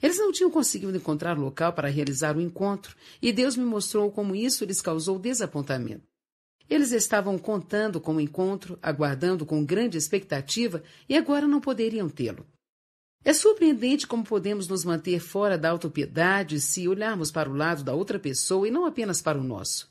Eles não tinham conseguido encontrar local para realizar o encontro, e Deus me mostrou como isso lhes causou desapontamento. Eles estavam contando com o encontro, aguardando com grande expectativa, e agora não poderiam tê-lo. É surpreendente como podemos nos manter fora da autopiedade se olharmos para o lado da outra pessoa e não apenas para o nosso.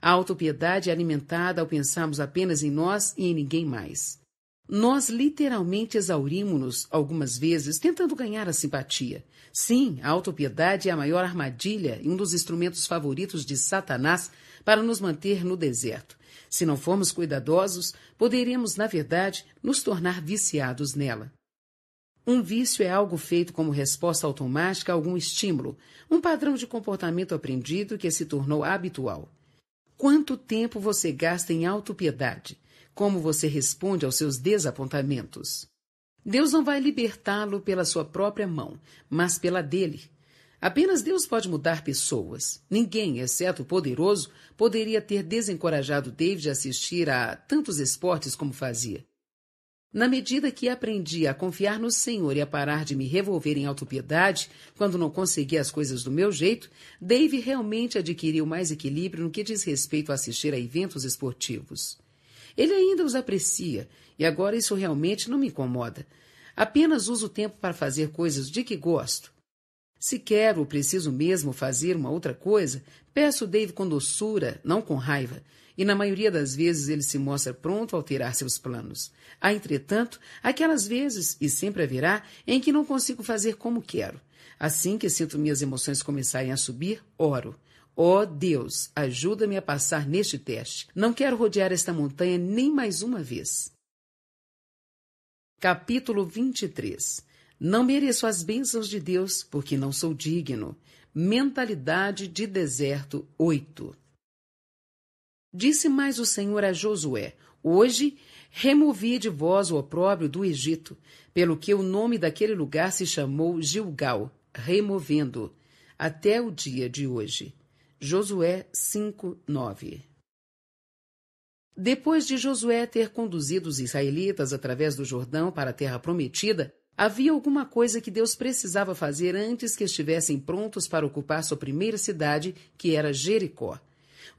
A autopiedade é alimentada ao pensarmos apenas em nós e em ninguém mais. Nós literalmente exaurimos-nos algumas vezes tentando ganhar a simpatia. Sim, a autopiedade é a maior armadilha e um dos instrumentos favoritos de Satanás para nos manter no deserto. Se não formos cuidadosos, poderemos, na verdade, nos tornar viciados nela. Um vício é algo feito como resposta automática a algum estímulo, um padrão de comportamento aprendido que se tornou habitual. Quanto tempo você gasta em autopiedade? Como você responde aos seus desapontamentos? Deus não vai libertá-lo pela sua própria mão, mas pela dele. Apenas Deus pode mudar pessoas. Ninguém, exceto o poderoso, poderia ter desencorajado David a assistir a tantos esportes como fazia. Na medida que aprendi a confiar no Senhor e a parar de me revolver em autopiedade, quando não conseguia as coisas do meu jeito, Dave realmente adquiriu mais equilíbrio no que diz respeito a assistir a eventos esportivos. Ele ainda os aprecia, e agora isso realmente não me incomoda. Apenas uso o tempo para fazer coisas de que gosto. Se quero ou preciso mesmo fazer uma outra coisa, peço Dave com doçura, não com raiva, e na maioria das vezes ele se mostra pronto a alterar seus planos. Há, entretanto, aquelas vezes, e sempre haverá, em que não consigo fazer como quero. Assim que sinto minhas emoções começarem a subir, oro. Ó oh Deus, ajuda-me a passar neste teste. Não quero rodear esta montanha nem mais uma vez. Capítulo 23 Não mereço as bênçãos de Deus, porque não sou digno. Mentalidade de Deserto 8 Disse mais o Senhor a Josué: Hoje removi de vós o opróbrio do Egito, pelo que o nome daquele lugar se chamou Gilgal, removendo, até o dia de hoje. Josué 5, 9. Depois de Josué ter conduzido os israelitas através do Jordão para a terra prometida, havia alguma coisa que Deus precisava fazer antes que estivessem prontos para ocupar sua primeira cidade, que era Jericó.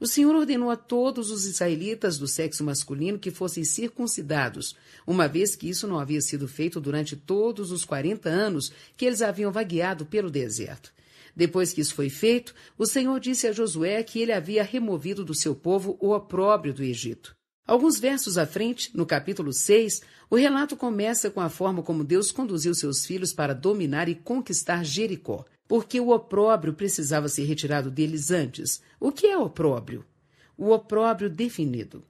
O Senhor ordenou a todos os israelitas do sexo masculino que fossem circuncidados, uma vez que isso não havia sido feito durante todos os 40 anos que eles haviam vagueado pelo deserto. Depois que isso foi feito, o Senhor disse a Josué que ele havia removido do seu povo o opróbrio do Egito. Alguns versos à frente, no capítulo 6, o relato começa com a forma como Deus conduziu seus filhos para dominar e conquistar Jericó porque o opróbrio precisava ser retirado deles antes. O que é opróbrio? O opróbrio definido.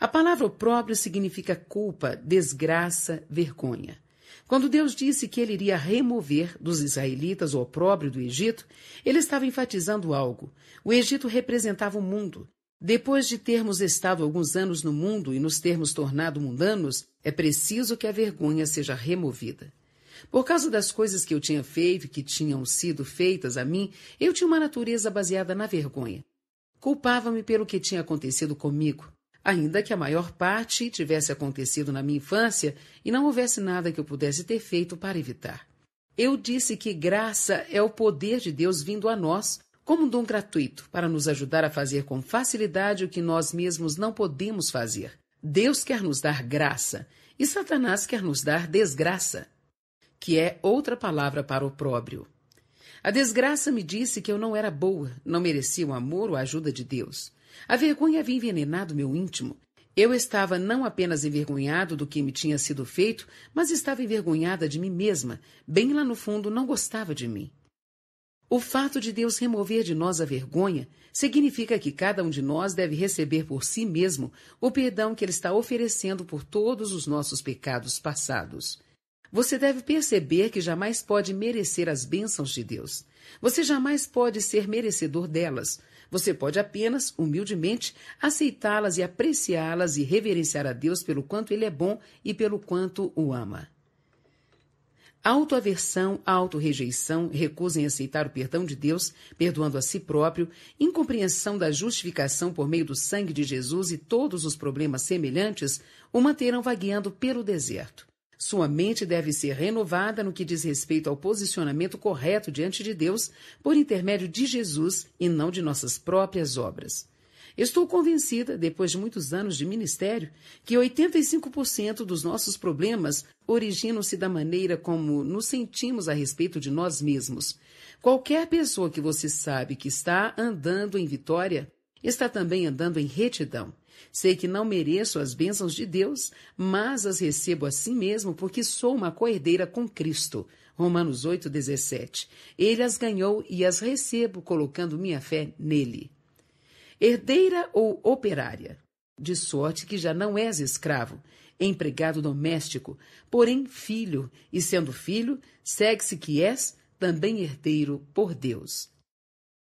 A palavra opróbrio significa culpa, desgraça, vergonha. Quando Deus disse que ele iria remover dos israelitas o opróbrio do Egito, ele estava enfatizando algo. O Egito representava o mundo. Depois de termos estado alguns anos no mundo e nos termos tornado mundanos, é preciso que a vergonha seja removida. Por causa das coisas que eu tinha feito e que tinham sido feitas a mim, eu tinha uma natureza baseada na vergonha. Culpava-me pelo que tinha acontecido comigo, ainda que a maior parte tivesse acontecido na minha infância e não houvesse nada que eu pudesse ter feito para evitar. Eu disse que graça é o poder de Deus vindo a nós como um dom gratuito para nos ajudar a fazer com facilidade o que nós mesmos não podemos fazer. Deus quer nos dar graça e Satanás quer nos dar desgraça que é outra palavra para opróbrio. A desgraça me disse que eu não era boa, não merecia o amor ou a ajuda de Deus. A vergonha havia envenenado meu íntimo. Eu estava não apenas envergonhado do que me tinha sido feito, mas estava envergonhada de mim mesma. Bem lá no fundo, não gostava de mim. O fato de Deus remover de nós a vergonha significa que cada um de nós deve receber por si mesmo o perdão que Ele está oferecendo por todos os nossos pecados passados. Você deve perceber que jamais pode merecer as bênçãos de Deus. Você jamais pode ser merecedor delas. Você pode apenas, humildemente, aceitá-las e apreciá-las e reverenciar a Deus pelo quanto Ele é bom e pelo quanto o ama. Autoaversão, autorrejeição, recusa em aceitar o perdão de Deus, perdoando a si próprio, incompreensão da justificação por meio do sangue de Jesus e todos os problemas semelhantes o manterão vagueando pelo deserto. Sua mente deve ser renovada no que diz respeito ao posicionamento correto diante de Deus por intermédio de Jesus e não de nossas próprias obras. Estou convencida, depois de muitos anos de ministério, que 85% dos nossos problemas originam-se da maneira como nos sentimos a respeito de nós mesmos. Qualquer pessoa que você sabe que está andando em vitória está também andando em retidão. Sei que não mereço as bênçãos de Deus, mas as recebo assim mesmo porque sou uma coerdeira com Cristo. Romanos 8,17. Ele as ganhou e as recebo colocando minha fé nele. Herdeira ou operária? De sorte que já não és escravo, empregado doméstico, porém filho, e sendo filho, segue-se que és também herdeiro por Deus.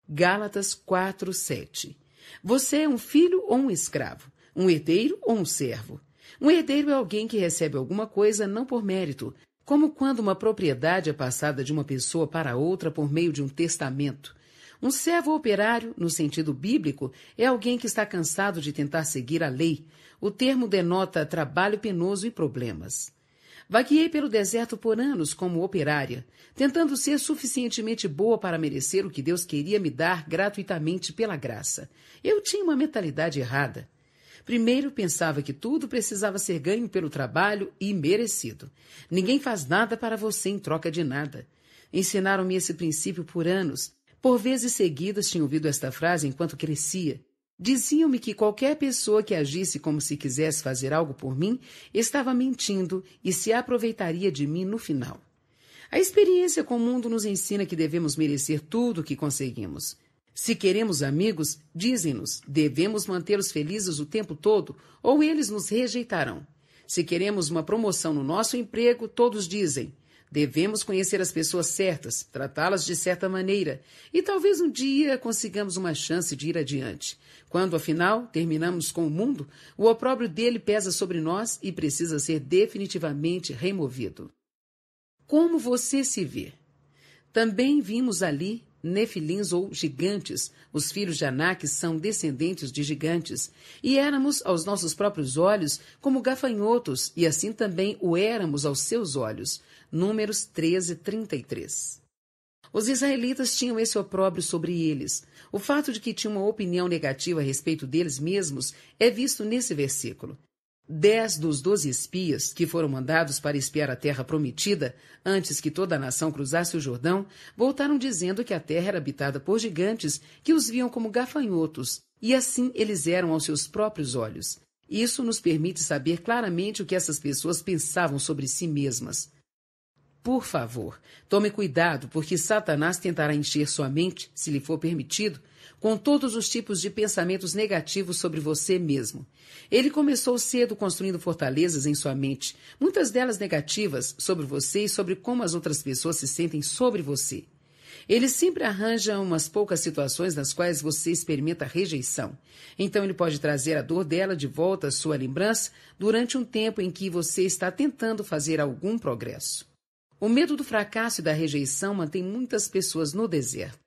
Gálatas 4, 7 você é um filho ou um escravo, um herdeiro ou um servo. Um herdeiro é alguém que recebe alguma coisa não por mérito, como quando uma propriedade é passada de uma pessoa para outra por meio de um testamento. Um servo operário, no sentido bíblico, é alguém que está cansado de tentar seguir a lei. O termo denota trabalho penoso e problemas. Vagueei pelo deserto por anos como operária, tentando ser suficientemente boa para merecer o que Deus queria me dar gratuitamente pela graça. Eu tinha uma mentalidade errada. Primeiro pensava que tudo precisava ser ganho pelo trabalho e merecido. Ninguém faz nada para você em troca de nada. Ensinaram-me esse princípio por anos. Por vezes seguidas tinha ouvido esta frase enquanto crescia. Diziam-me que qualquer pessoa que agisse como se quisesse fazer algo por mim estava mentindo e se aproveitaria de mim no final. A experiência com o mundo nos ensina que devemos merecer tudo o que conseguimos. Se queremos amigos, dizem-nos, devemos mantê-los felizes o tempo todo ou eles nos rejeitarão. Se queremos uma promoção no nosso emprego, todos dizem, devemos conhecer as pessoas certas, tratá-las de certa maneira e talvez um dia consigamos uma chance de ir adiante. Quando, afinal, terminamos com o mundo, o opróbrio dele pesa sobre nós e precisa ser definitivamente removido. Como você se vê? Também vimos ali nefilins ou gigantes. Os filhos de Anak são descendentes de gigantes. E éramos aos nossos próprios olhos como gafanhotos, e assim também o éramos aos seus olhos. Números 13, 33. Os israelitas tinham esse opróbrio sobre eles. O fato de que tinham uma opinião negativa a respeito deles mesmos é visto nesse versículo. Dez dos doze espias, que foram mandados para espiar a terra prometida, antes que toda a nação cruzasse o Jordão, voltaram dizendo que a terra era habitada por gigantes que os viam como gafanhotos, e assim eles eram aos seus próprios olhos. Isso nos permite saber claramente o que essas pessoas pensavam sobre si mesmas. Por favor, tome cuidado, porque Satanás tentará encher sua mente, se lhe for permitido, com todos os tipos de pensamentos negativos sobre você mesmo. Ele começou cedo construindo fortalezas em sua mente, muitas delas negativas sobre você e sobre como as outras pessoas se sentem sobre você. Ele sempre arranja umas poucas situações nas quais você experimenta rejeição. Então ele pode trazer a dor dela de volta à sua lembrança durante um tempo em que você está tentando fazer algum progresso. O medo do fracasso e da rejeição mantém muitas pessoas no deserto.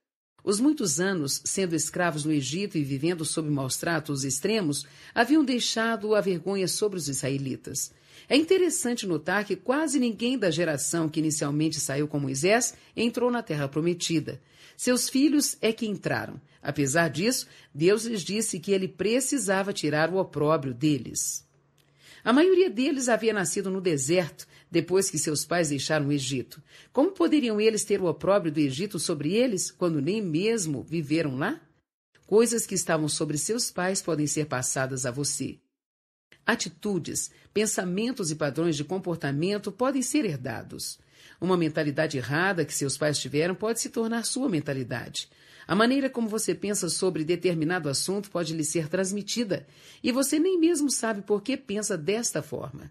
Os muitos anos sendo escravos no Egito e vivendo sob maus tratos extremos haviam deixado a vergonha sobre os israelitas. É interessante notar que quase ninguém da geração que inicialmente saiu com Moisés entrou na Terra Prometida. Seus filhos é que entraram. Apesar disso, Deus lhes disse que ele precisava tirar o opróbrio deles. A maioria deles havia nascido no deserto, depois que seus pais deixaram o Egito. Como poderiam eles ter o opróbrio do Egito sobre eles, quando nem mesmo viveram lá? Coisas que estavam sobre seus pais podem ser passadas a você. Atitudes, pensamentos e padrões de comportamento podem ser herdados. Uma mentalidade errada que seus pais tiveram pode se tornar sua mentalidade. A maneira como você pensa sobre determinado assunto pode lhe ser transmitida, e você nem mesmo sabe por que pensa desta forma.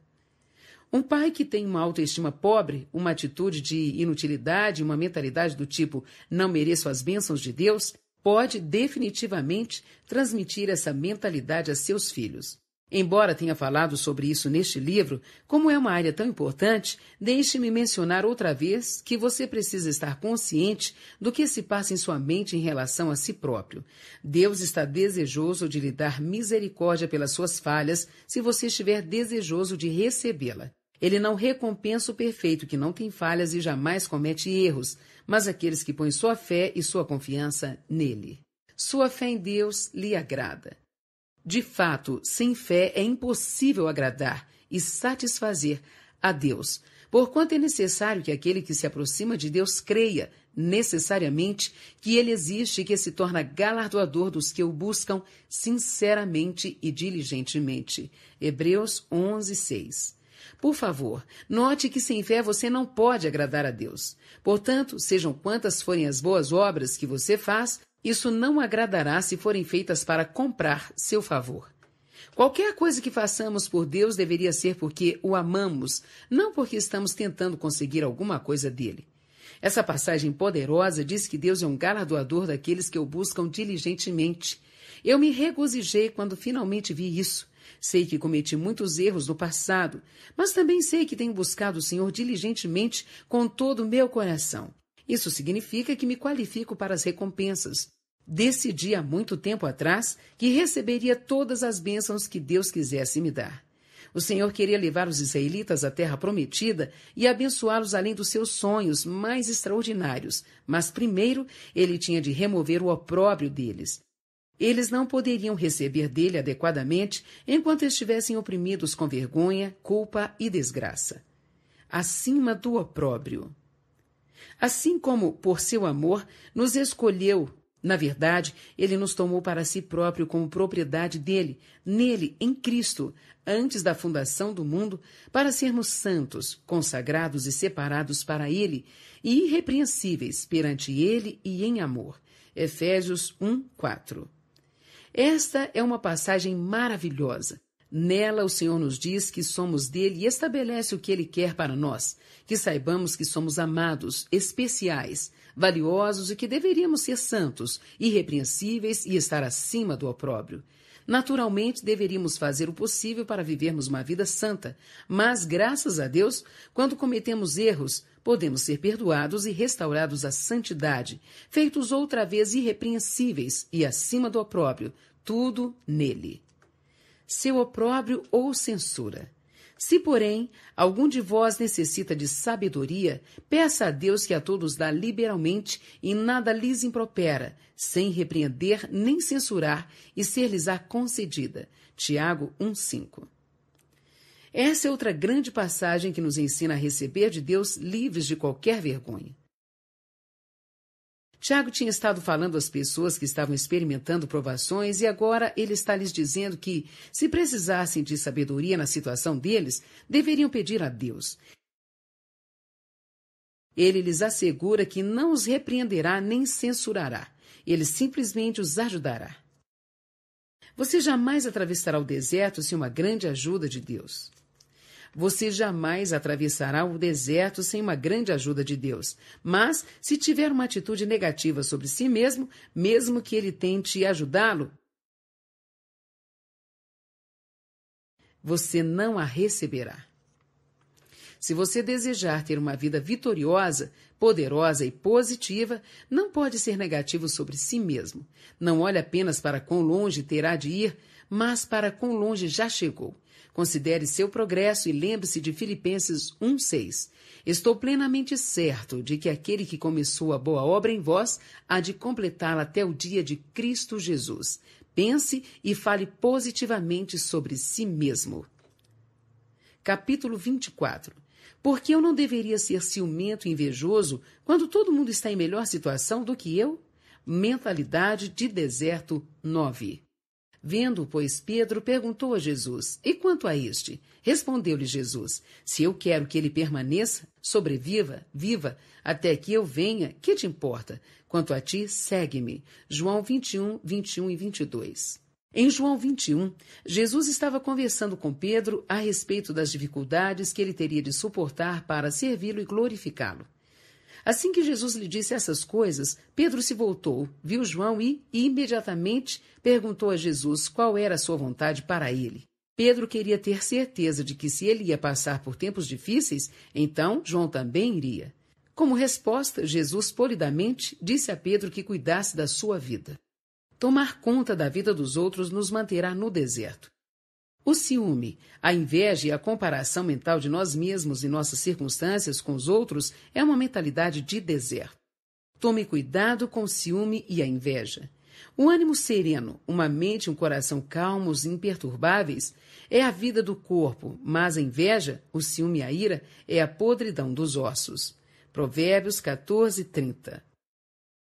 Um pai que tem uma autoestima pobre, uma atitude de inutilidade, uma mentalidade do tipo não mereço as bênçãos de Deus, pode definitivamente transmitir essa mentalidade a seus filhos. Embora tenha falado sobre isso neste livro, como é uma área tão importante, deixe-me mencionar outra vez que você precisa estar consciente do que se passa em sua mente em relação a si próprio. Deus está desejoso de lhe dar misericórdia pelas suas falhas se você estiver desejoso de recebê-la. Ele não recompensa o perfeito que não tem falhas e jamais comete erros, mas aqueles que põem sua fé e sua confiança nele. Sua fé em Deus lhe agrada. De fato, sem fé é impossível agradar e satisfazer a Deus, porquanto é necessário que aquele que se aproxima de Deus creia, necessariamente, que ele existe e que se torna galardoador dos que o buscam sinceramente e diligentemente. Hebreus 11, 6. Por favor, note que sem fé você não pode agradar a Deus. Portanto, sejam quantas forem as boas obras que você faz, isso não agradará se forem feitas para comprar seu favor. Qualquer coisa que façamos por Deus deveria ser porque o amamos, não porque estamos tentando conseguir alguma coisa dele. Essa passagem poderosa diz que Deus é um galardoador daqueles que o buscam diligentemente. Eu me regozijei quando finalmente vi isso. Sei que cometi muitos erros no passado, mas também sei que tenho buscado o Senhor diligentemente com todo o meu coração. Isso significa que me qualifico para as recompensas. Decidi há muito tempo atrás que receberia todas as bênçãos que Deus quisesse me dar. O Senhor queria levar os israelitas à terra prometida e abençoá-los além dos seus sonhos mais extraordinários, mas primeiro ele tinha de remover o opróbrio deles. Eles não poderiam receber dele adequadamente enquanto estivessem oprimidos com vergonha, culpa e desgraça. Acima do opróbrio. Assim como, por seu amor, nos escolheu, na verdade, ele nos tomou para si próprio como propriedade dele, nele, em Cristo, antes da fundação do mundo, para sermos santos, consagrados e separados para ele, e irrepreensíveis perante ele e em amor. Efésios 1, 4. Esta é uma passagem maravilhosa. Nela, o Senhor nos diz que somos dele e estabelece o que ele quer para nós, que saibamos que somos amados, especiais, valiosos e que deveríamos ser santos, irrepreensíveis e estar acima do opróbrio. Naturalmente, deveríamos fazer o possível para vivermos uma vida santa, mas, graças a Deus, quando cometemos erros, podemos ser perdoados e restaurados à santidade, feitos outra vez irrepreensíveis e acima do opróbrio, tudo nele. Seu opróbrio ou censura. Se, porém, algum de vós necessita de sabedoria, peça a Deus que a todos dá liberalmente e nada lhes impropera, sem repreender nem censurar, e ser-lhes-á concedida. Tiago 1,5 Essa é outra grande passagem que nos ensina a receber de Deus livres de qualquer vergonha. Tiago tinha estado falando às pessoas que estavam experimentando provações e agora ele está lhes dizendo que, se precisassem de sabedoria na situação deles, deveriam pedir a Deus. Ele lhes assegura que não os repreenderá nem censurará. Ele simplesmente os ajudará. Você jamais atravessará o deserto sem uma grande ajuda de Deus. Você jamais atravessará o deserto sem uma grande ajuda de Deus. Mas, se tiver uma atitude negativa sobre si mesmo, mesmo que ele tente ajudá-lo, você não a receberá. Se você desejar ter uma vida vitoriosa, poderosa e positiva, não pode ser negativo sobre si mesmo. Não olhe apenas para quão longe terá de ir, mas para quão longe já chegou. Considere seu progresso e lembre-se de Filipenses 1,6. Estou plenamente certo de que aquele que começou a boa obra em vós há de completá-la até o dia de Cristo Jesus. Pense e fale positivamente sobre si mesmo. Capítulo 24 Porque eu não deveria ser ciumento e invejoso quando todo mundo está em melhor situação do que eu? Mentalidade de Deserto 9 Vendo, pois, Pedro perguntou a Jesus: E quanto a este? Respondeu-lhe Jesus: Se eu quero que ele permaneça, sobreviva, viva, até que eu venha, que te importa? Quanto a ti, segue-me. João 21, 21 e 22. Em João 21, Jesus estava conversando com Pedro a respeito das dificuldades que ele teria de suportar para servi-lo e glorificá-lo. Assim que Jesus lhe disse essas coisas, Pedro se voltou, viu João e, imediatamente perguntou a Jesus qual era a sua vontade para ele. Pedro queria ter certeza de que se ele ia passar por tempos difíceis, então João também iria. Como resposta, Jesus polidamente disse a Pedro que cuidasse da sua vida. Tomar conta da vida dos outros nos manterá no deserto. O ciúme, a inveja e a comparação mental de nós mesmos e nossas circunstâncias com os outros é uma mentalidade de deserto. Tome cuidado com o ciúme e a inveja. Um ânimo sereno, uma mente e um coração calmos e imperturbáveis é a vida do corpo, mas a inveja, o ciúme e a ira é a podridão dos ossos. Provérbios 14, 30.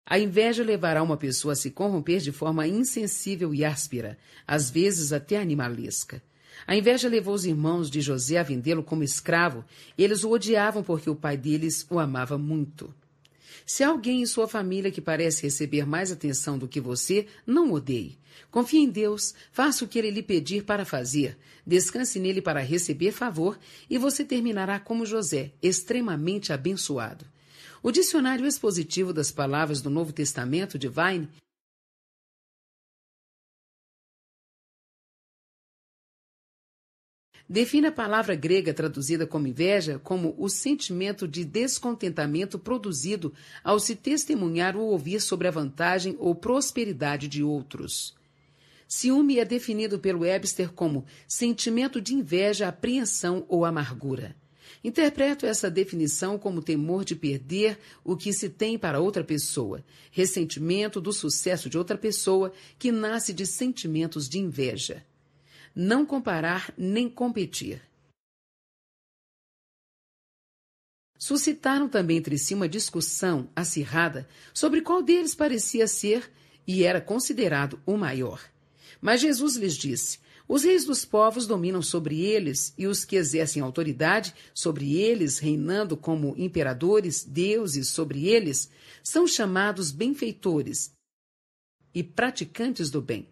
A inveja levará uma pessoa a se corromper de forma insensível e áspera, às vezes até animalesca. A inveja levou os irmãos de José a vendê-lo como escravo. Eles o odiavam porque o pai deles o amava muito. Se há alguém em sua família que parece receber mais atenção do que você, não odeie. Confie em Deus, faça o que ele lhe pedir para fazer, descanse nele para receber favor e você terminará como José, extremamente abençoado. O dicionário expositivo das palavras do Novo Testamento de Vine define a palavra grega traduzida como inveja como o sentimento de descontentamento produzido ao se testemunhar ou ouvir sobre a vantagem ou prosperidade de outros. Ciúme é definido pelo Webster como sentimento de inveja, apreensão ou amargura. Interpreto essa definição como temor de perder o que se tem para outra pessoa, ressentimento do sucesso de outra pessoa que nasce de sentimentos de inveja não comparar nem competir. Suscitaram também entre si uma discussão acirrada sobre qual deles parecia ser e era considerado o maior. Mas Jesus lhes disse: Os reis dos povos dominam sobre eles, e os que exercem autoridade sobre eles, reinando como imperadores, deuses sobre eles, são chamados benfeitores e praticantes do bem.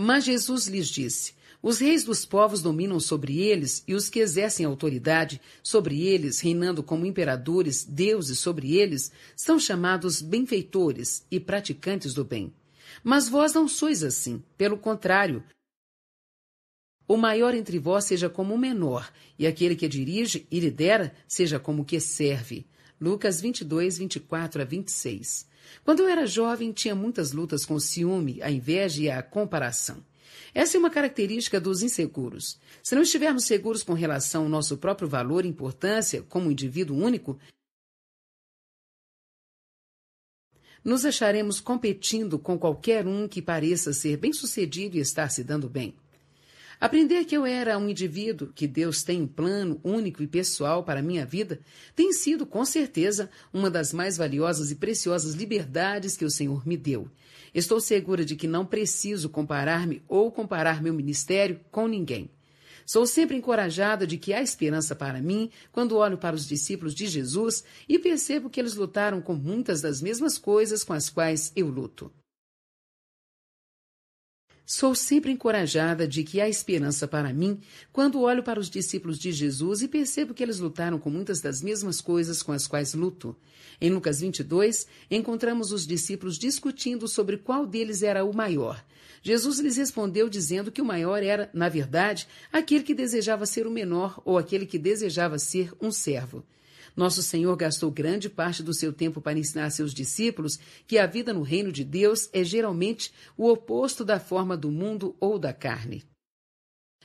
Mas Jesus lhes disse: Os reis dos povos dominam sobre eles, e os que exercem autoridade sobre eles, reinando como imperadores, deuses sobre eles, são chamados benfeitores e praticantes do bem. Mas vós não sois assim, pelo contrário, o maior entre vós seja como o menor, e aquele que dirige e lidera seja como o que serve. Lucas 22, 24 a 26. Quando eu era jovem, tinha muitas lutas com o ciúme, a inveja e a comparação. Essa é uma característica dos inseguros. Se não estivermos seguros com relação ao nosso próprio valor e importância como indivíduo único, nos acharemos competindo com qualquer um que pareça ser bem-sucedido e estar se dando bem. Aprender que eu era um indivíduo, que Deus tem um plano único e pessoal para a minha vida, tem sido, com certeza, uma das mais valiosas e preciosas liberdades que o Senhor me deu. Estou segura de que não preciso comparar-me ou comparar meu ministério com ninguém. Sou sempre encorajada de que há esperança para mim quando olho para os discípulos de Jesus e percebo que eles lutaram com muitas das mesmas coisas com as quais eu luto. Sou sempre encorajada de que há esperança para mim quando olho para os discípulos de Jesus e percebo que eles lutaram com muitas das mesmas coisas com as quais luto. Em Lucas 22, encontramos os discípulos discutindo sobre qual deles era o maior. Jesus lhes respondeu dizendo que o maior era, na verdade, aquele que desejava ser o menor ou aquele que desejava ser um servo. Nosso Senhor gastou grande parte do seu tempo para ensinar seus discípulos que a vida no reino de Deus é geralmente o oposto da forma do mundo ou da carne.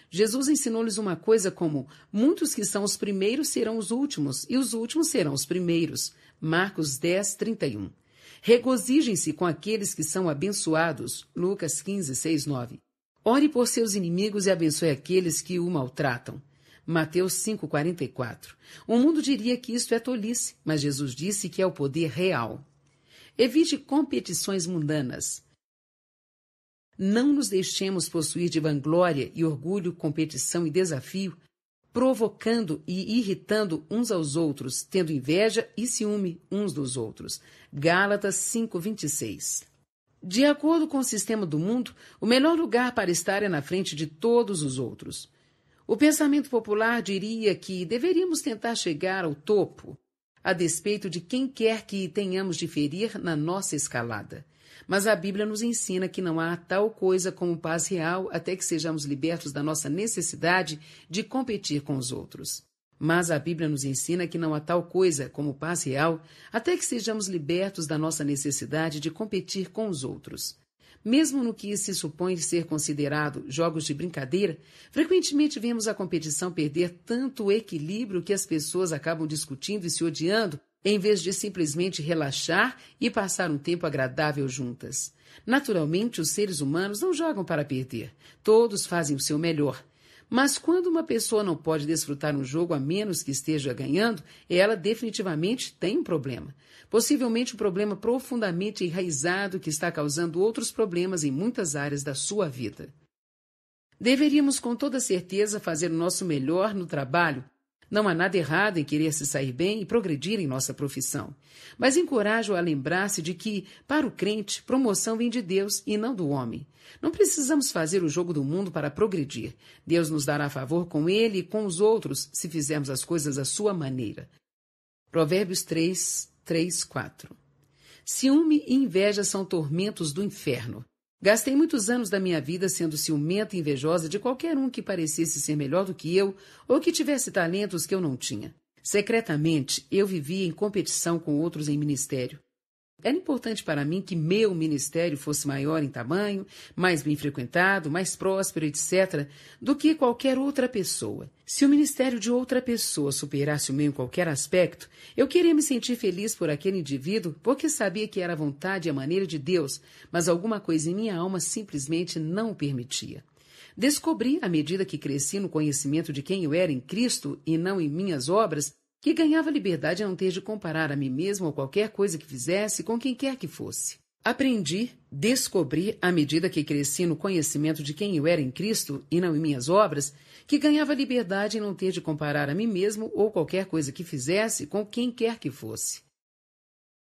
Jesus ensinou-lhes uma coisa como: Muitos que são os primeiros serão os últimos, e os últimos serão os primeiros. Marcos 10, 31. Regozijem-se com aqueles que são abençoados. Lucas 15, 6, 9. Ore por seus inimigos e abençoe aqueles que o maltratam. Mateus 5,44. O mundo diria que isto é tolice, mas Jesus disse que é o poder real. Evite competições mundanas. Não nos deixemos possuir de vanglória e orgulho, competição e desafio, provocando e irritando uns aos outros, tendo inveja e ciúme uns dos outros. Gálatas 5:26. De acordo com o sistema do mundo, o melhor lugar para estar é na frente de todos os outros. O pensamento popular diria que deveríamos tentar chegar ao topo, a despeito de quem quer que tenhamos de ferir na nossa escalada. Mas a Bíblia nos ensina que não há tal coisa como paz real até que sejamos libertos da nossa necessidade de competir com os outros. Mas a Bíblia nos ensina que não há tal coisa como paz real até que sejamos libertos da nossa necessidade de competir com os outros. Mesmo no que se supõe ser considerado jogos de brincadeira, frequentemente vemos a competição perder tanto o equilíbrio que as pessoas acabam discutindo e se odiando, em vez de simplesmente relaxar e passar um tempo agradável juntas. Naturalmente, os seres humanos não jogam para perder. Todos fazem o seu melhor. Mas quando uma pessoa não pode desfrutar um jogo a menos que esteja ganhando, ela definitivamente tem um problema. Possivelmente um problema profundamente enraizado que está causando outros problemas em muitas áreas da sua vida. Deveríamos com toda certeza fazer o nosso melhor no trabalho não há nada errado em querer se sair bem e progredir em nossa profissão. Mas encorajo a lembrar-se de que, para o crente, promoção vem de Deus e não do homem. Não precisamos fazer o jogo do mundo para progredir. Deus nos dará favor com ele e com os outros se fizermos as coisas à sua maneira. Provérbios 3, 3, 4. Ciúme e inveja são tormentos do inferno. Gastei muitos anos da minha vida sendo ciumenta e invejosa de qualquer um que parecesse ser melhor do que eu ou que tivesse talentos que eu não tinha. Secretamente, eu vivia em competição com outros em ministério. Era é importante para mim que meu ministério fosse maior em tamanho, mais bem frequentado, mais próspero, etc., do que qualquer outra pessoa. Se o ministério de outra pessoa superasse o meu em qualquer aspecto, eu queria me sentir feliz por aquele indivíduo porque sabia que era a vontade e a maneira de Deus, mas alguma coisa em minha alma simplesmente não o permitia. Descobri, à medida que cresci no conhecimento de quem eu era em Cristo e não em minhas obras, que ganhava liberdade a não ter de comparar a mim mesmo ou qualquer coisa que fizesse com quem quer que fosse. Aprendi, descobri, à medida que cresci no conhecimento de quem eu era em Cristo e não em minhas obras, que ganhava liberdade em não ter de comparar a mim mesmo ou qualquer coisa que fizesse com quem quer que fosse.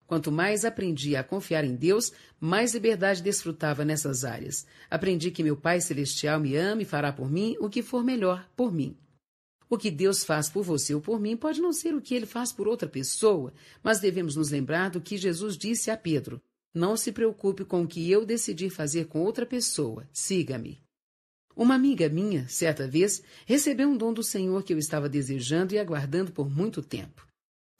Quanto mais aprendi a confiar em Deus, mais liberdade desfrutava nessas áreas. Aprendi que meu Pai Celestial me ama e fará por mim o que for melhor por mim. O que Deus faz por você ou por mim pode não ser o que ele faz por outra pessoa, mas devemos nos lembrar do que Jesus disse a Pedro: Não se preocupe com o que eu decidir fazer com outra pessoa, siga-me. Uma amiga minha, certa vez, recebeu um dom do Senhor que eu estava desejando e aguardando por muito tempo.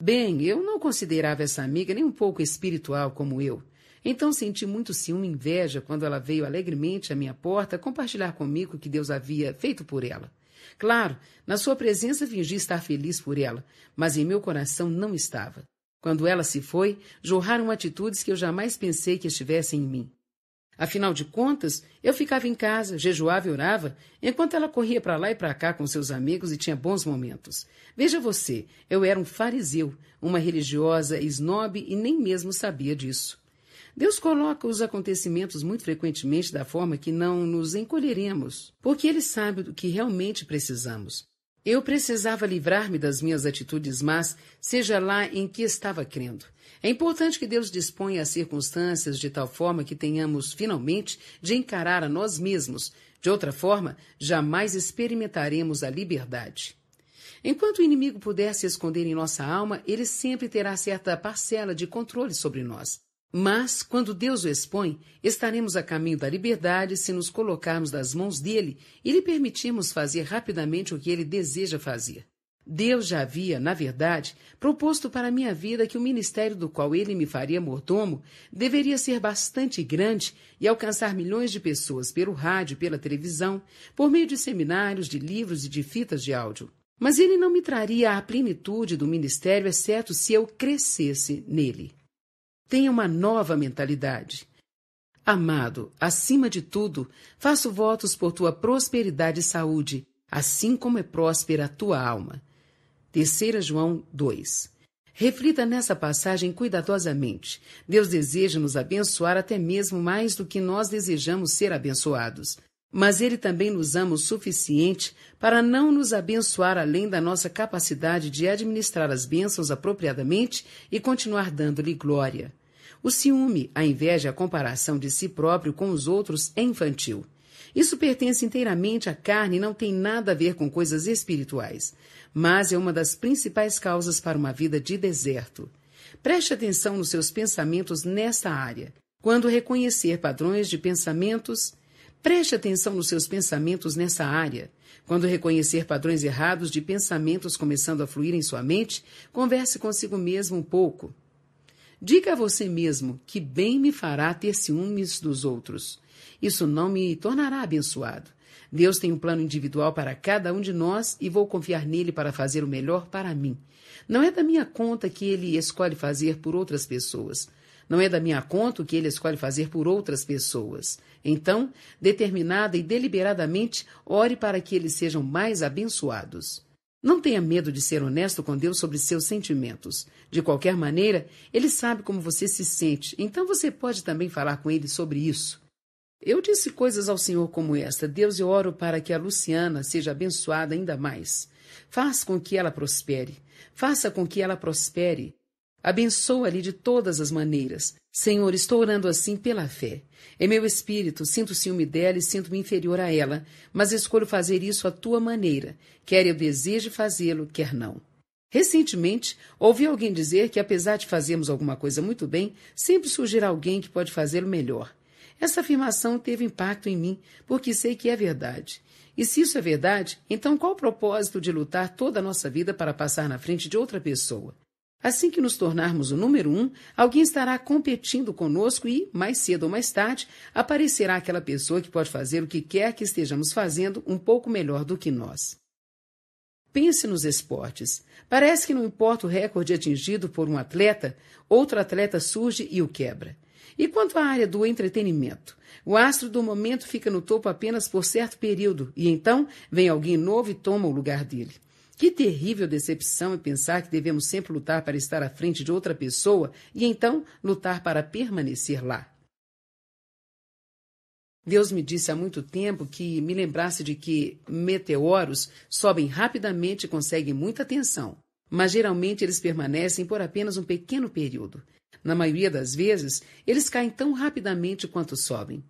Bem, eu não considerava essa amiga nem um pouco espiritual como eu. Então senti muito ciúme e inveja quando ela veio alegremente à minha porta compartilhar comigo o que Deus havia feito por ela. Claro, na sua presença fingi estar feliz por ela, mas em meu coração não estava. Quando ela se foi, jorraram atitudes que eu jamais pensei que estivessem em mim. Afinal de contas, eu ficava em casa, jejuava e orava, enquanto ela corria para lá e para cá com seus amigos e tinha bons momentos. Veja você, eu era um fariseu, uma religiosa snob e nem mesmo sabia disso. Deus coloca os acontecimentos muito frequentemente da forma que não nos encolheremos, porque Ele sabe do que realmente precisamos. Eu precisava livrar-me das minhas atitudes más, seja lá em que estava crendo. É importante que Deus disponha as circunstâncias de tal forma que tenhamos, finalmente, de encarar a nós mesmos. De outra forma, jamais experimentaremos a liberdade. Enquanto o inimigo puder se esconder em nossa alma, ele sempre terá certa parcela de controle sobre nós. Mas, quando Deus o expõe, estaremos a caminho da liberdade se nos colocarmos nas mãos dele e lhe permitirmos fazer rapidamente o que ele deseja fazer. Deus já havia, na verdade, proposto para minha vida que o ministério do qual ele me faria mordomo deveria ser bastante grande e alcançar milhões de pessoas pelo rádio e pela televisão, por meio de seminários, de livros e de fitas de áudio. Mas ele não me traria a plenitude do ministério, exceto se eu crescesse nele. Tenha uma nova mentalidade. Amado, acima de tudo, faço votos por tua prosperidade e saúde, assim como é próspera a tua alma. 3 João 2 Reflita nessa passagem cuidadosamente. Deus deseja nos abençoar até mesmo mais do que nós desejamos ser abençoados. Mas Ele também nos ama o suficiente para não nos abençoar além da nossa capacidade de administrar as bênçãos apropriadamente e continuar dando-lhe glória. O ciúme, a inveja, a comparação de si próprio com os outros é infantil. Isso pertence inteiramente à carne e não tem nada a ver com coisas espirituais, mas é uma das principais causas para uma vida de deserto. Preste atenção nos seus pensamentos nesta área. Quando reconhecer padrões de pensamentos, preste atenção nos seus pensamentos nessa área. Quando reconhecer padrões errados de pensamentos começando a fluir em sua mente, converse consigo mesmo um pouco. Diga a você mesmo que bem me fará ter ciúmes dos outros. Isso não me tornará abençoado. Deus tem um plano individual para cada um de nós e vou confiar nele para fazer o melhor para mim. Não é da minha conta que ele escolhe fazer por outras pessoas. Não é da minha conta o que ele escolhe fazer por outras pessoas. Então, determinada e deliberadamente, ore para que eles sejam mais abençoados. Não tenha medo de ser honesto com Deus sobre seus sentimentos. De qualquer maneira, ele sabe como você se sente, então você pode também falar com ele sobre isso. Eu disse coisas ao Senhor como esta: Deus, eu oro para que a Luciana seja abençoada ainda mais. Faça com que ela prospere. Faça com que ela prospere. Abençoa-lhe de todas as maneiras. Senhor, estou orando assim pela fé. Em meu espírito, sinto ciúme dela e sinto-me inferior a ela, mas escolho fazer isso à tua maneira, quer eu deseje fazê-lo, quer não. Recentemente, ouvi alguém dizer que, apesar de fazermos alguma coisa muito bem, sempre surgirá alguém que pode fazê-lo melhor. Essa afirmação teve impacto em mim, porque sei que é verdade. E se isso é verdade, então qual o propósito de lutar toda a nossa vida para passar na frente de outra pessoa? Assim que nos tornarmos o número um, alguém estará competindo conosco e, mais cedo ou mais tarde, aparecerá aquela pessoa que pode fazer o que quer que estejamos fazendo um pouco melhor do que nós. Pense nos esportes. Parece que não importa o recorde atingido por um atleta, outro atleta surge e o quebra. E quanto à área do entretenimento? O astro do momento fica no topo apenas por certo período, e então vem alguém novo e toma o lugar dele. Que terrível decepção é pensar que devemos sempre lutar para estar à frente de outra pessoa e então lutar para permanecer lá. Deus me disse há muito tempo que me lembrasse de que meteoros sobem rapidamente e conseguem muita atenção, mas geralmente eles permanecem por apenas um pequeno período. Na maioria das vezes, eles caem tão rapidamente quanto sobem.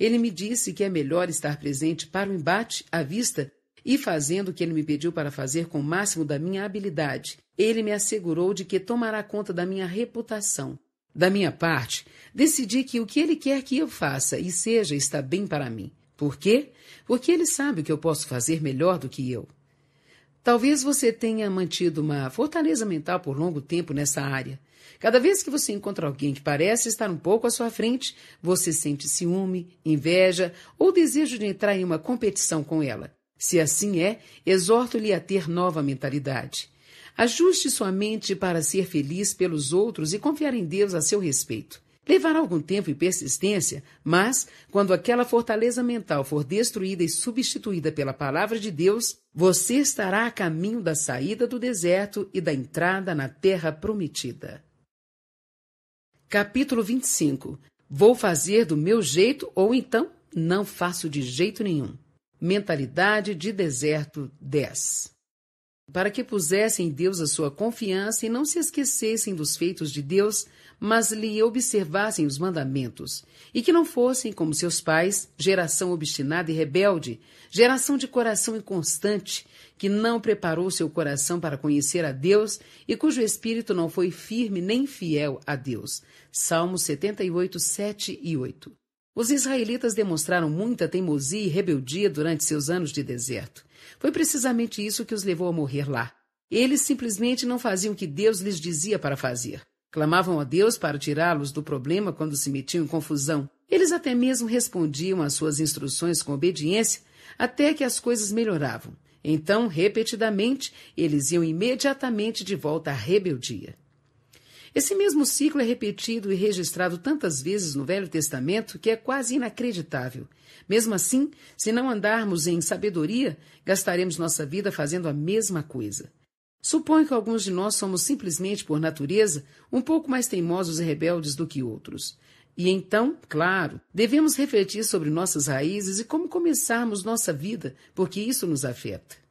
Ele me disse que é melhor estar presente para o embate à vista e fazendo o que ele me pediu para fazer com o máximo da minha habilidade, ele me assegurou de que tomará conta da minha reputação. Da minha parte, decidi que o que ele quer que eu faça e seja está bem para mim. Por quê? Porque ele sabe o que eu posso fazer melhor do que eu. Talvez você tenha mantido uma fortaleza mental por longo tempo nessa área. Cada vez que você encontra alguém que parece estar um pouco à sua frente, você sente ciúme, inveja ou desejo de entrar em uma competição com ela. Se assim é, exorto-lhe a ter nova mentalidade. Ajuste sua mente para ser feliz pelos outros e confiar em Deus a seu respeito. Levará algum tempo e persistência, mas, quando aquela fortaleza mental for destruída e substituída pela palavra de Deus, você estará a caminho da saída do deserto e da entrada na terra prometida. Capítulo 25 Vou fazer do meu jeito ou então não faço de jeito nenhum. Mentalidade de Deserto 10. Para que pusessem em Deus a sua confiança e não se esquecessem dos feitos de Deus, mas lhe observassem os mandamentos, e que não fossem como seus pais, geração obstinada e rebelde, geração de coração inconstante, que não preparou seu coração para conhecer a Deus e cujo espírito não foi firme nem fiel a Deus. Salmos 78, 7 e 8. Os israelitas demonstraram muita teimosia e rebeldia durante seus anos de deserto. Foi precisamente isso que os levou a morrer lá. Eles simplesmente não faziam o que Deus lhes dizia para fazer. Clamavam a Deus para tirá-los do problema quando se metiam em confusão. Eles até mesmo respondiam às suas instruções com obediência, até que as coisas melhoravam. Então, repetidamente, eles iam imediatamente de volta à rebeldia. Esse mesmo ciclo é repetido e registrado tantas vezes no Velho Testamento que é quase inacreditável. Mesmo assim, se não andarmos em sabedoria, gastaremos nossa vida fazendo a mesma coisa. Suponho que alguns de nós somos simplesmente, por natureza, um pouco mais teimosos e rebeldes do que outros. E então, claro, devemos refletir sobre nossas raízes e como começarmos nossa vida, porque isso nos afeta.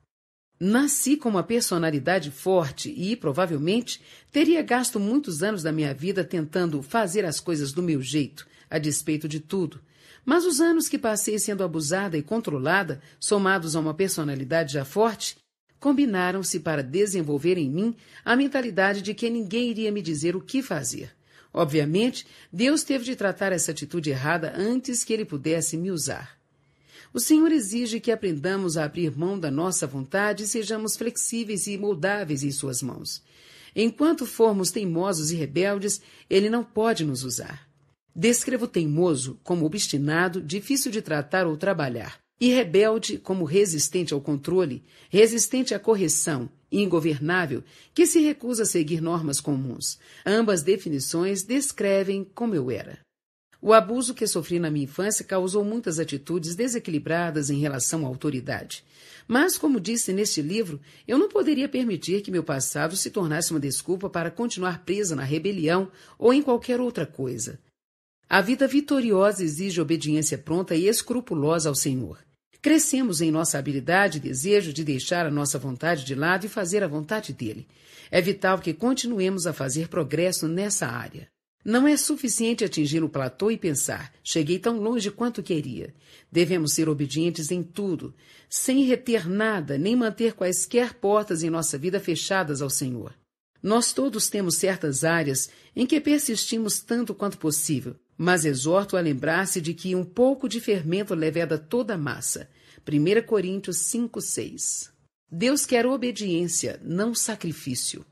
Nasci com uma personalidade forte e, provavelmente, teria gasto muitos anos da minha vida tentando fazer as coisas do meu jeito, a despeito de tudo. Mas os anos que passei sendo abusada e controlada, somados a uma personalidade já forte, combinaram-se para desenvolver em mim a mentalidade de que ninguém iria me dizer o que fazer. Obviamente, Deus teve de tratar essa atitude errada antes que ele pudesse me usar. O Senhor exige que aprendamos a abrir mão da nossa vontade e sejamos flexíveis e moldáveis em Suas mãos. Enquanto formos teimosos e rebeldes, Ele não pode nos usar. Descrevo teimoso como obstinado, difícil de tratar ou trabalhar, e rebelde como resistente ao controle, resistente à correção, ingovernável, que se recusa a seguir normas comuns. Ambas definições descrevem como eu era. O abuso que sofri na minha infância causou muitas atitudes desequilibradas em relação à autoridade. Mas, como disse neste livro, eu não poderia permitir que meu passado se tornasse uma desculpa para continuar presa na rebelião ou em qualquer outra coisa. A vida vitoriosa exige obediência pronta e escrupulosa ao Senhor. Crescemos em nossa habilidade e desejo de deixar a nossa vontade de lado e fazer a vontade dele. É vital que continuemos a fazer progresso nessa área. Não é suficiente atingir o platô e pensar: cheguei tão longe quanto queria. Devemos ser obedientes em tudo, sem reter nada, nem manter quaisquer portas em nossa vida fechadas ao Senhor. Nós todos temos certas áreas em que persistimos tanto quanto possível, mas exorto a lembrar-se de que um pouco de fermento leveda toda a massa. 1 Coríntios 5, 6. Deus quer obediência, não sacrifício.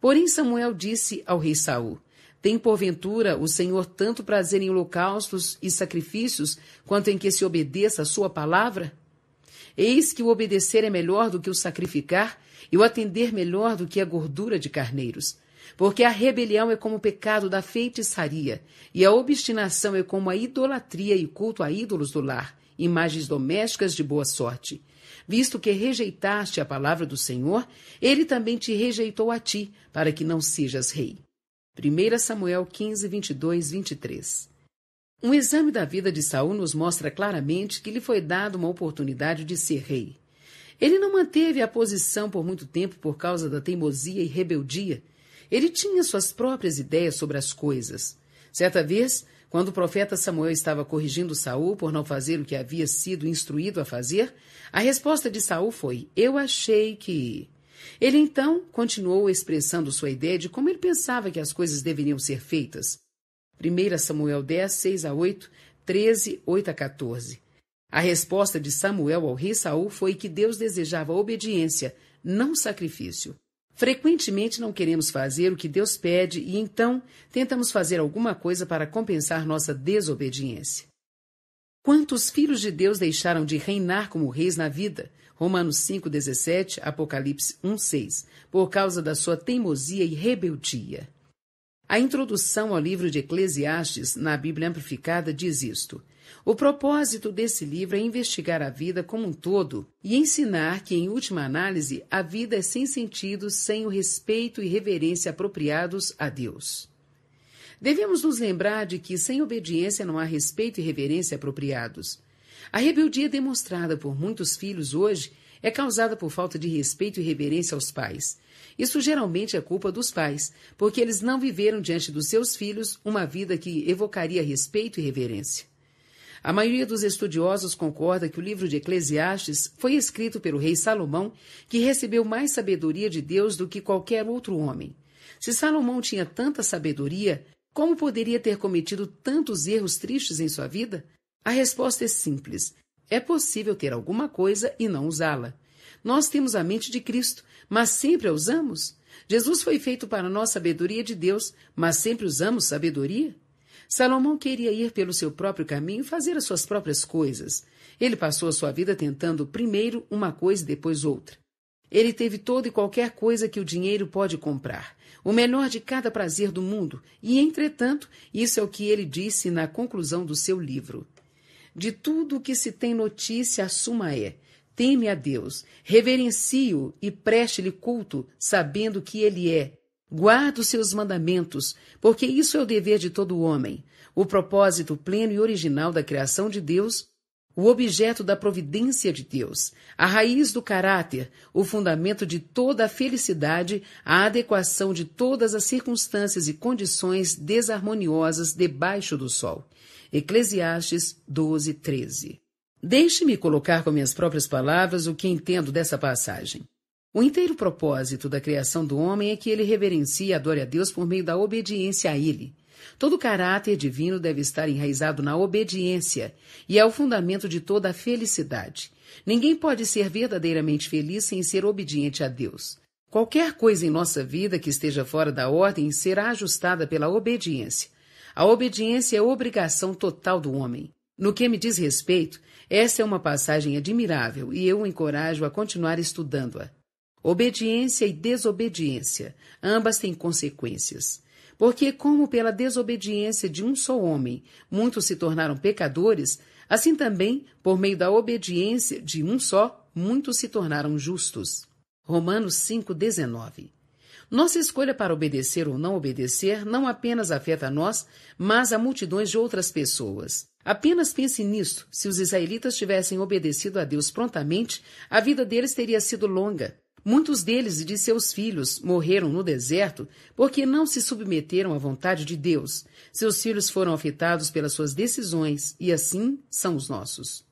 Porém, Samuel disse ao rei Saul: tem, porventura, o Senhor tanto prazer em holocaustos e sacrifícios, quanto em que se obedeça a sua palavra? Eis que o obedecer é melhor do que o sacrificar, e o atender melhor do que a gordura de carneiros. Porque a rebelião é como o pecado da feitiçaria, e a obstinação é como a idolatria e culto a ídolos do lar, imagens domésticas de boa sorte. Visto que rejeitaste a palavra do Senhor, ele também te rejeitou a ti, para que não sejas rei. 1 Samuel 15, 22, 23. Um exame da vida de Saul nos mostra claramente que lhe foi dada uma oportunidade de ser rei. Ele não manteve a posição por muito tempo por causa da teimosia e rebeldia. Ele tinha suas próprias ideias sobre as coisas. Certa vez, quando o profeta Samuel estava corrigindo Saul por não fazer o que havia sido instruído a fazer, a resposta de Saul foi: Eu achei que. Ele então continuou expressando sua ideia de como ele pensava que as coisas deveriam ser feitas. 1 Samuel 10, 6 a 8, 13, 8 a 14. A resposta de Samuel ao rei Saul foi que Deus desejava obediência, não sacrifício. Frequentemente não queremos fazer o que Deus pede e então tentamos fazer alguma coisa para compensar nossa desobediência. Quantos filhos de Deus deixaram de reinar como reis na vida Romanos 5,17, Apocalipse 1,6, por causa da sua teimosia e rebeldia. A introdução ao livro de Eclesiastes, na Bíblia Amplificada, diz isto. O propósito desse livro é investigar a vida como um todo e ensinar que, em última análise, a vida é sem sentido sem o respeito e reverência apropriados a Deus. Devemos nos lembrar de que, sem obediência, não há respeito e reverência apropriados. A rebeldia demonstrada por muitos filhos hoje é causada por falta de respeito e reverência aos pais. Isso geralmente é culpa dos pais, porque eles não viveram diante dos seus filhos uma vida que evocaria respeito e reverência. A maioria dos estudiosos concorda que o livro de Eclesiastes foi escrito pelo rei Salomão, que recebeu mais sabedoria de Deus do que qualquer outro homem. Se Salomão tinha tanta sabedoria, como poderia ter cometido tantos erros tristes em sua vida? A resposta é simples. É possível ter alguma coisa e não usá-la. Nós temos a mente de Cristo, mas sempre a usamos? Jesus foi feito para nós sabedoria de Deus, mas sempre usamos sabedoria? Salomão queria ir pelo seu próprio caminho e fazer as suas próprias coisas. Ele passou a sua vida tentando primeiro uma coisa e depois outra. Ele teve toda e qualquer coisa que o dinheiro pode comprar, o melhor de cada prazer do mundo, e, entretanto, isso é o que ele disse na conclusão do seu livro. De tudo o que se tem notícia, a suma é: teme a Deus, reverencie-o e preste-lhe culto, sabendo que ele é. Guarda os seus mandamentos, porque isso é o dever de todo homem. O propósito pleno e original da criação de Deus o objeto da providência de Deus, a raiz do caráter, o fundamento de toda a felicidade, a adequação de todas as circunstâncias e condições desarmoniosas debaixo do sol. Eclesiastes 12, 13. Deixe-me colocar com minhas próprias palavras o que entendo dessa passagem. O inteiro propósito da criação do homem é que ele reverencie e adore a Deus por meio da obediência a Ele. Todo caráter divino deve estar enraizado na obediência e é o fundamento de toda a felicidade. Ninguém pode ser verdadeiramente feliz sem ser obediente a Deus. Qualquer coisa em nossa vida que esteja fora da ordem será ajustada pela obediência. A obediência é obrigação total do homem. No que me diz respeito, essa é uma passagem admirável e eu o encorajo a continuar estudando-a. Obediência e desobediência, ambas têm consequências. Porque, como pela desobediência de um só homem muitos se tornaram pecadores, assim também, por meio da obediência de um só, muitos se tornaram justos. Romanos 5,19 nossa escolha para obedecer ou não obedecer não apenas afeta a nós, mas a multidões de outras pessoas. Apenas pense nisto: se os israelitas tivessem obedecido a Deus prontamente, a vida deles teria sido longa. Muitos deles e de seus filhos morreram no deserto porque não se submeteram à vontade de Deus. Seus filhos foram afetados pelas suas decisões, e assim são os nossos.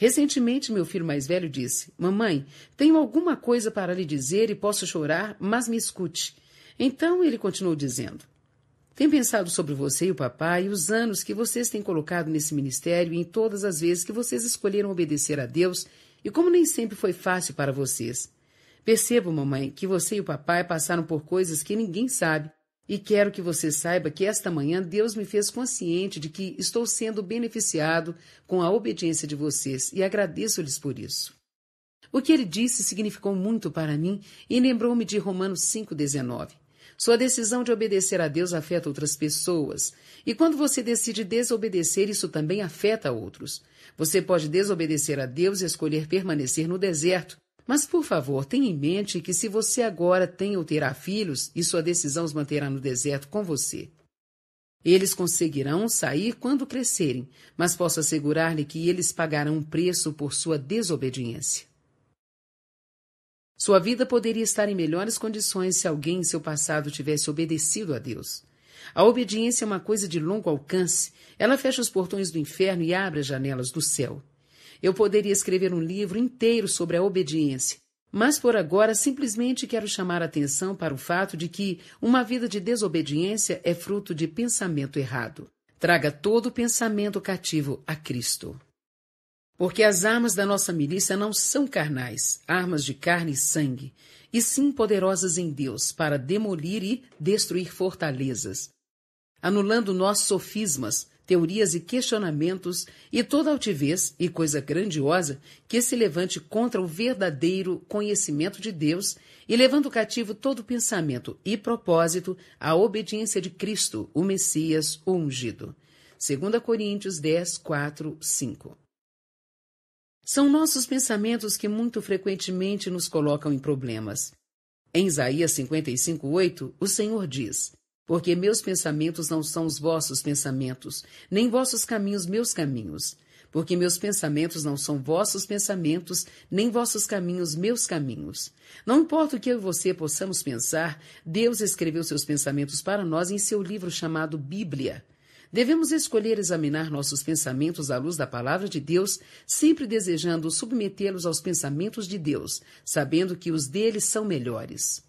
Recentemente, meu filho mais velho disse: Mamãe, tenho alguma coisa para lhe dizer e posso chorar, mas me escute. Então ele continuou dizendo: Tenho pensado sobre você e o papai e os anos que vocês têm colocado nesse ministério e em todas as vezes que vocês escolheram obedecer a Deus e como nem sempre foi fácil para vocês. Percebo, mamãe, que você e o papai passaram por coisas que ninguém sabe e quero que você saiba que esta manhã Deus me fez consciente de que estou sendo beneficiado com a obediência de vocês e agradeço-lhes por isso. O que ele disse significou muito para mim e lembrou-me de Romanos 5,19. Sua decisão de obedecer a Deus afeta outras pessoas. E quando você decide desobedecer, isso também afeta outros. Você pode desobedecer a Deus e escolher permanecer no deserto, mas, por favor, tenha em mente que se você agora tem ou terá filhos, e sua decisão os manterá no deserto com você. Eles conseguirão sair quando crescerem, mas posso assegurar-lhe que eles pagarão um preço por sua desobediência. Sua vida poderia estar em melhores condições se alguém em seu passado tivesse obedecido a Deus. A obediência é uma coisa de longo alcance. Ela fecha os portões do inferno e abre as janelas do céu. Eu poderia escrever um livro inteiro sobre a obediência, mas por agora simplesmente quero chamar a atenção para o fato de que uma vida de desobediência é fruto de pensamento errado. Traga todo pensamento cativo a Cristo. Porque as armas da nossa milícia não são carnais, armas de carne e sangue, e sim poderosas em Deus para demolir e destruir fortalezas, anulando nós sofismas, teorias e questionamentos e toda altivez e coisa grandiosa que se levante contra o verdadeiro conhecimento de Deus e levando cativo todo pensamento e propósito à obediência de Cristo, o Messias, o ungido. 2 Coríntios 10, 4, 5. São nossos pensamentos que muito frequentemente nos colocam em problemas. Em Isaías 8, o Senhor diz: porque meus pensamentos não são os vossos pensamentos, nem vossos caminhos meus caminhos. Porque meus pensamentos não são vossos pensamentos, nem vossos caminhos meus caminhos. Não importa o que eu e você possamos pensar, Deus escreveu seus pensamentos para nós em seu livro chamado Bíblia. Devemos escolher examinar nossos pensamentos à luz da palavra de Deus, sempre desejando submetê-los aos pensamentos de Deus, sabendo que os deles são melhores.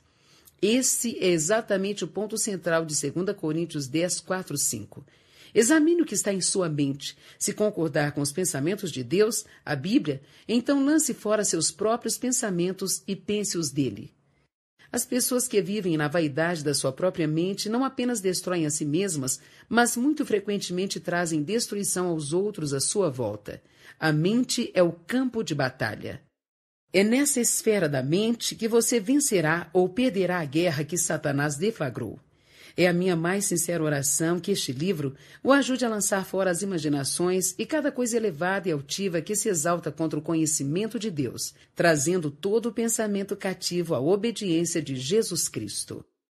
Esse é exatamente o ponto central de 2 Coríntios 10, 4, 5. Examine o que está em sua mente. Se concordar com os pensamentos de Deus, a Bíblia, então lance fora seus próprios pensamentos e pense os dele. As pessoas que vivem na vaidade da sua própria mente não apenas destroem a si mesmas, mas muito frequentemente trazem destruição aos outros à sua volta. A mente é o campo de batalha. É nessa esfera da mente que você vencerá ou perderá a guerra que Satanás deflagrou. É a minha mais sincera oração que este livro o ajude a lançar fora as imaginações e cada coisa elevada e altiva que se exalta contra o conhecimento de Deus, trazendo todo o pensamento cativo à obediência de Jesus Cristo.